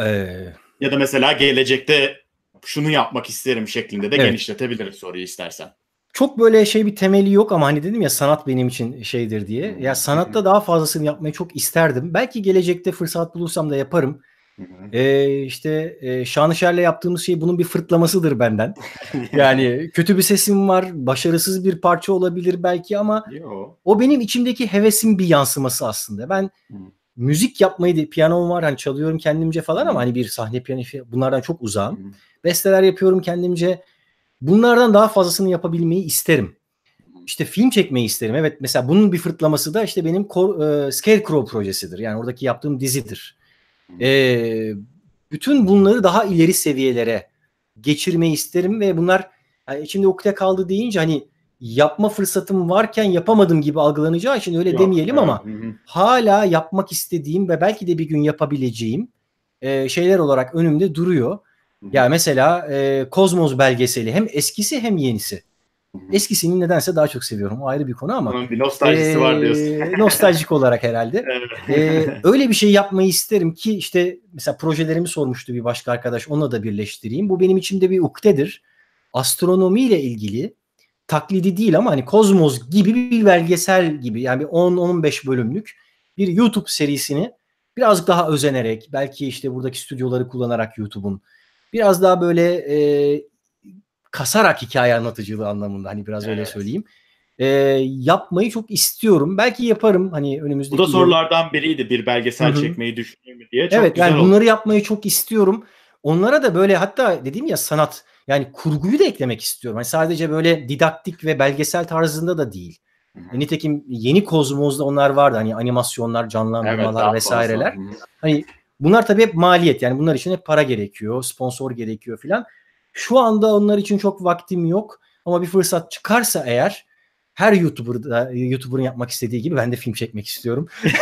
ee... Ya da mesela gelecekte şunu yapmak isterim şeklinde de evet. genişletebiliriz soruyu istersen. Çok böyle şey bir temeli yok ama hani dedim ya sanat benim için şeydir diye. Ya sanatta daha fazlasını yapmayı çok isterdim. Belki gelecekte fırsat bulursam da yaparım. Ee, işte e, Şanışer'le yaptığımız şey bunun bir fırtlamasıdır benden. yani kötü bir sesim var, başarısız bir parça olabilir belki ama Yo. o benim içimdeki hevesin bir yansıması aslında. Ben müzik yapmayı de, piyanom var hani çalıyorum kendimce falan ama hani bir sahne piyanifi bunlardan çok uzağım. Besteler yapıyorum kendimce. Bunlardan daha fazlasını yapabilmeyi isterim. İşte film çekmeyi isterim. Evet mesela bunun bir fırtlaması da işte benim Cor- e, Scarecrow projesidir. Yani oradaki yaptığım dizidir. E, bütün bunları daha ileri seviyelere geçirmeyi isterim ve bunlar yani içimde ukde kaldı deyince hani yapma fırsatım varken yapamadım gibi algılanacağı için öyle Yok, demeyelim evet. ama hala yapmak istediğim ve belki de bir gün yapabileceğim e, şeyler olarak önümde duruyor. Ya mesela e, Kozmos belgeseli hem eskisi hem yenisi. Eskisini nedense daha çok seviyorum. O ayrı bir konu ama. bir nostaljisi e, var diyorsun. nostaljik olarak herhalde. Evet. E, öyle bir şey yapmayı isterim ki işte mesela projelerimi sormuştu bir başka arkadaş. Onunla da birleştireyim. Bu benim içimde bir ukdedir. Astronomiyle ilgili taklidi değil ama hani Kozmos gibi bir belgesel gibi yani 10-15 bölümlük bir YouTube serisini biraz daha özenerek belki işte buradaki stüdyoları kullanarak YouTube'un biraz daha böyle e, kasarak hikaye anlatıcılığı anlamında hani biraz evet. öyle söyleyeyim. E, yapmayı çok istiyorum. Belki yaparım hani önümüzdeki Bu da sorulardan yıl... biriydi bir belgesel Hı-hı. çekmeyi düşünüyor mu diye. Çok evet yani oldu. bunları yapmayı çok istiyorum. Onlara da böyle hatta dediğim ya sanat yani kurguyu da eklemek istiyorum. Yani sadece böyle didaktik ve belgesel tarzında da değil. Hı-hı. Hani nitekim yeni kozmozda onlar vardı. Hani animasyonlar, canlandırmalar evet, vesaireler. hı Hani bunlar tabii hep maliyet. Yani bunlar için hep para gerekiyor, sponsor gerekiyor filan. Şu anda onlar için çok vaktim yok. Ama bir fırsat çıkarsa eğer her YouTuber'da e, YouTuber'ın yapmak istediği gibi ben de film çekmek istiyorum.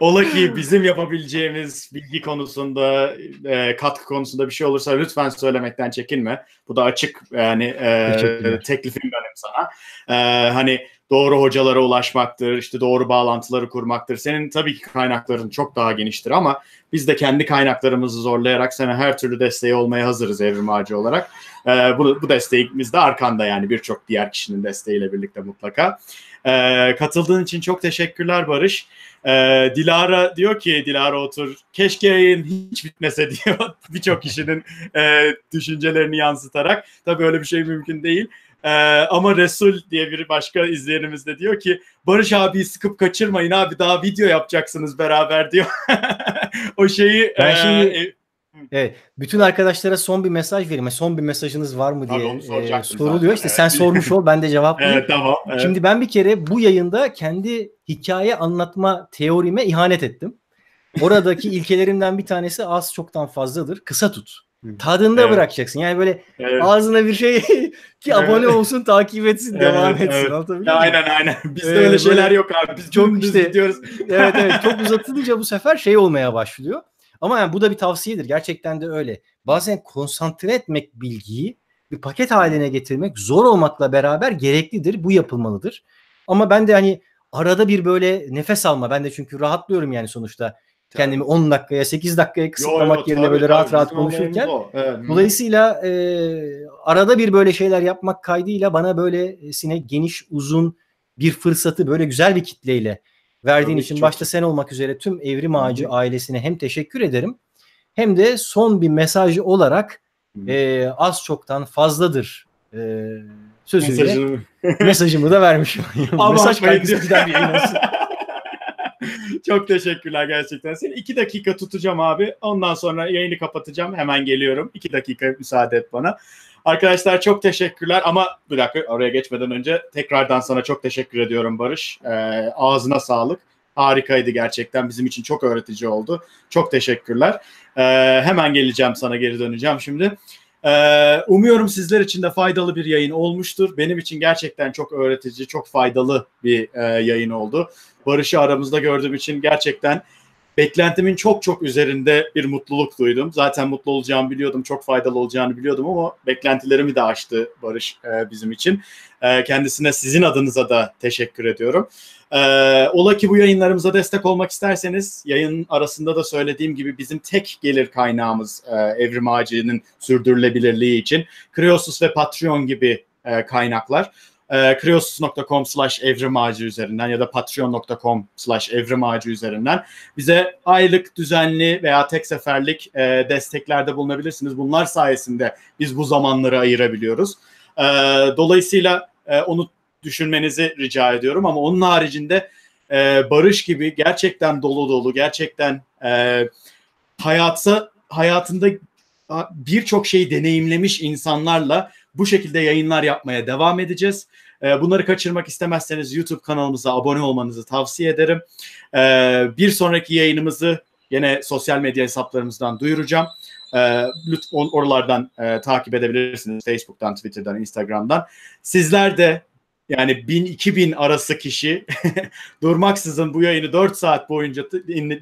Ola ki bizim yapabileceğimiz bilgi konusunda, e, katkı konusunda bir şey olursa lütfen söylemekten çekinme. Bu da açık yani e, teklifim benim sana. E, hani doğru hocalara ulaşmaktır, işte doğru bağlantıları kurmaktır. Senin tabii ki kaynakların çok daha geniştir ama biz de kendi kaynaklarımızı zorlayarak sana her türlü desteği olmaya hazırız Evrim Ağacı olarak. Ee, bu, bu desteğimiz de arkanda yani birçok diğer kişinin desteğiyle birlikte mutlaka. Ee, katıldığın için çok teşekkürler Barış. Ee, Dilara diyor ki Dilara Otur keşke yayın hiç bitmese diyor birçok kişinin e, düşüncelerini yansıtarak. Tabii öyle bir şey mümkün değil. Ee, ama Resul diye bir başka izleyenimiz de diyor ki Barış abi sıkıp kaçırmayın abi daha video yapacaksınız beraber diyor. o şeyi ben e, şimdi e, Evet. Bütün arkadaşlara son bir mesaj vereyim. Son bir mesajınız var mı diye e, soruluyor. işte evet. sen sormuş ol ben de cevaplayayım. evet, tamam, evet. Şimdi ben bir kere bu yayında kendi hikaye anlatma teorime ihanet ettim. Oradaki ilkelerimden bir tanesi az çoktan fazladır. Kısa tut. Tadında evet. bırakacaksın. Yani böyle evet. ağzına bir şey ki abone olsun, takip etsin, devam etsin. Evet. Ya, aynen aynen. Bizde evet, öyle şeyler böyle... yok abi. Biz çok işte diyoruz. evet evet çok uzatınca bu sefer şey olmaya başlıyor. Ama yani bu da bir tavsiyedir. Gerçekten de öyle. Bazen konsantre etmek bilgiyi bir paket haline getirmek zor olmakla beraber gereklidir. Bu yapılmalıdır. Ama ben de hani arada bir böyle nefes alma. Ben de çünkü rahatlıyorum yani sonuçta Kendimi 10 dakikaya 8 dakikaya kısıtlamak yo, yo, yerine tabii, böyle tabii, rahat rahat konuşurken. Evet. Dolayısıyla e, arada bir böyle şeyler yapmak kaydıyla bana böyle e, sine geniş uzun bir fırsatı böyle güzel bir kitleyle verdiğin Tabii için çok... başta sen olmak üzere tüm Evrim Ağacı Hı-hı. ailesine hem teşekkür ederim hem de son bir mesaj olarak e, az çoktan fazladır e, sözüyle mesajımı, mesajımı da vermişim. Mesaj kaygısı bir olsun. Çok teşekkürler gerçekten. Seni iki dakika tutacağım abi. Ondan sonra yayını kapatacağım. Hemen geliyorum. İki dakika müsaade et bana. Arkadaşlar çok teşekkürler ama bir dakika oraya geçmeden önce tekrardan sana çok teşekkür ediyorum Barış. Ee, ağzına sağlık. Harikaydı gerçekten. Bizim için çok öğretici oldu. Çok teşekkürler. Ee, hemen geleceğim sana geri döneceğim şimdi. Ee, umuyorum sizler için de faydalı bir yayın olmuştur. Benim için gerçekten çok öğretici, çok faydalı bir e, yayın oldu. Barış'ı aramızda gördüğüm için gerçekten beklentimin çok çok üzerinde bir mutluluk duydum. Zaten mutlu olacağımı biliyordum, çok faydalı olacağını biliyordum ama beklentilerimi de aştı Barış e, bizim için. E, kendisine sizin adınıza da teşekkür ediyorum. E, ola ki bu yayınlarımıza destek olmak isterseniz yayın arasında da söylediğim gibi bizim tek gelir kaynağımız e, Evrim Ağacı'nın sürdürülebilirliği için Kriosus ve Patreon gibi e, kaynaklar e, ee, kriosuz.com slash evrim ağacı üzerinden ya da patreon.com slash evrim ağacı üzerinden bize aylık düzenli veya tek seferlik e, desteklerde bulunabilirsiniz. Bunlar sayesinde biz bu zamanları ayırabiliyoruz. E, dolayısıyla e, onu düşünmenizi rica ediyorum ama onun haricinde e, Barış gibi gerçekten dolu dolu gerçekten e, hayatsa hayatında birçok şeyi deneyimlemiş insanlarla bu şekilde yayınlar yapmaya devam edeceğiz. Ee, bunları kaçırmak istemezseniz YouTube kanalımıza abone olmanızı tavsiye ederim. Ee, bir sonraki yayınımızı yine sosyal medya hesaplarımızdan duyuracağım. Ee, Lütfen oralardan e, takip edebilirsiniz. Facebook'tan, Twitter'dan, Instagram'dan. Sizler de yani 1000-2000 arası kişi durmaksızın bu yayını 4 saat boyunca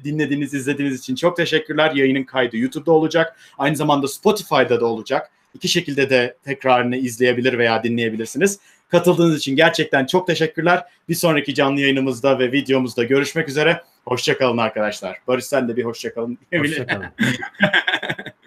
dinlediğiniz, izlediğiniz için çok teşekkürler. Yayının kaydı YouTube'da olacak. Aynı zamanda Spotify'da da olacak iki şekilde de tekrarını izleyebilir veya dinleyebilirsiniz. Katıldığınız için gerçekten çok teşekkürler. Bir sonraki canlı yayınımızda ve videomuzda görüşmek üzere. Hoşçakalın arkadaşlar. Barış sen de bir hoşçakalın. Hoşçakalın.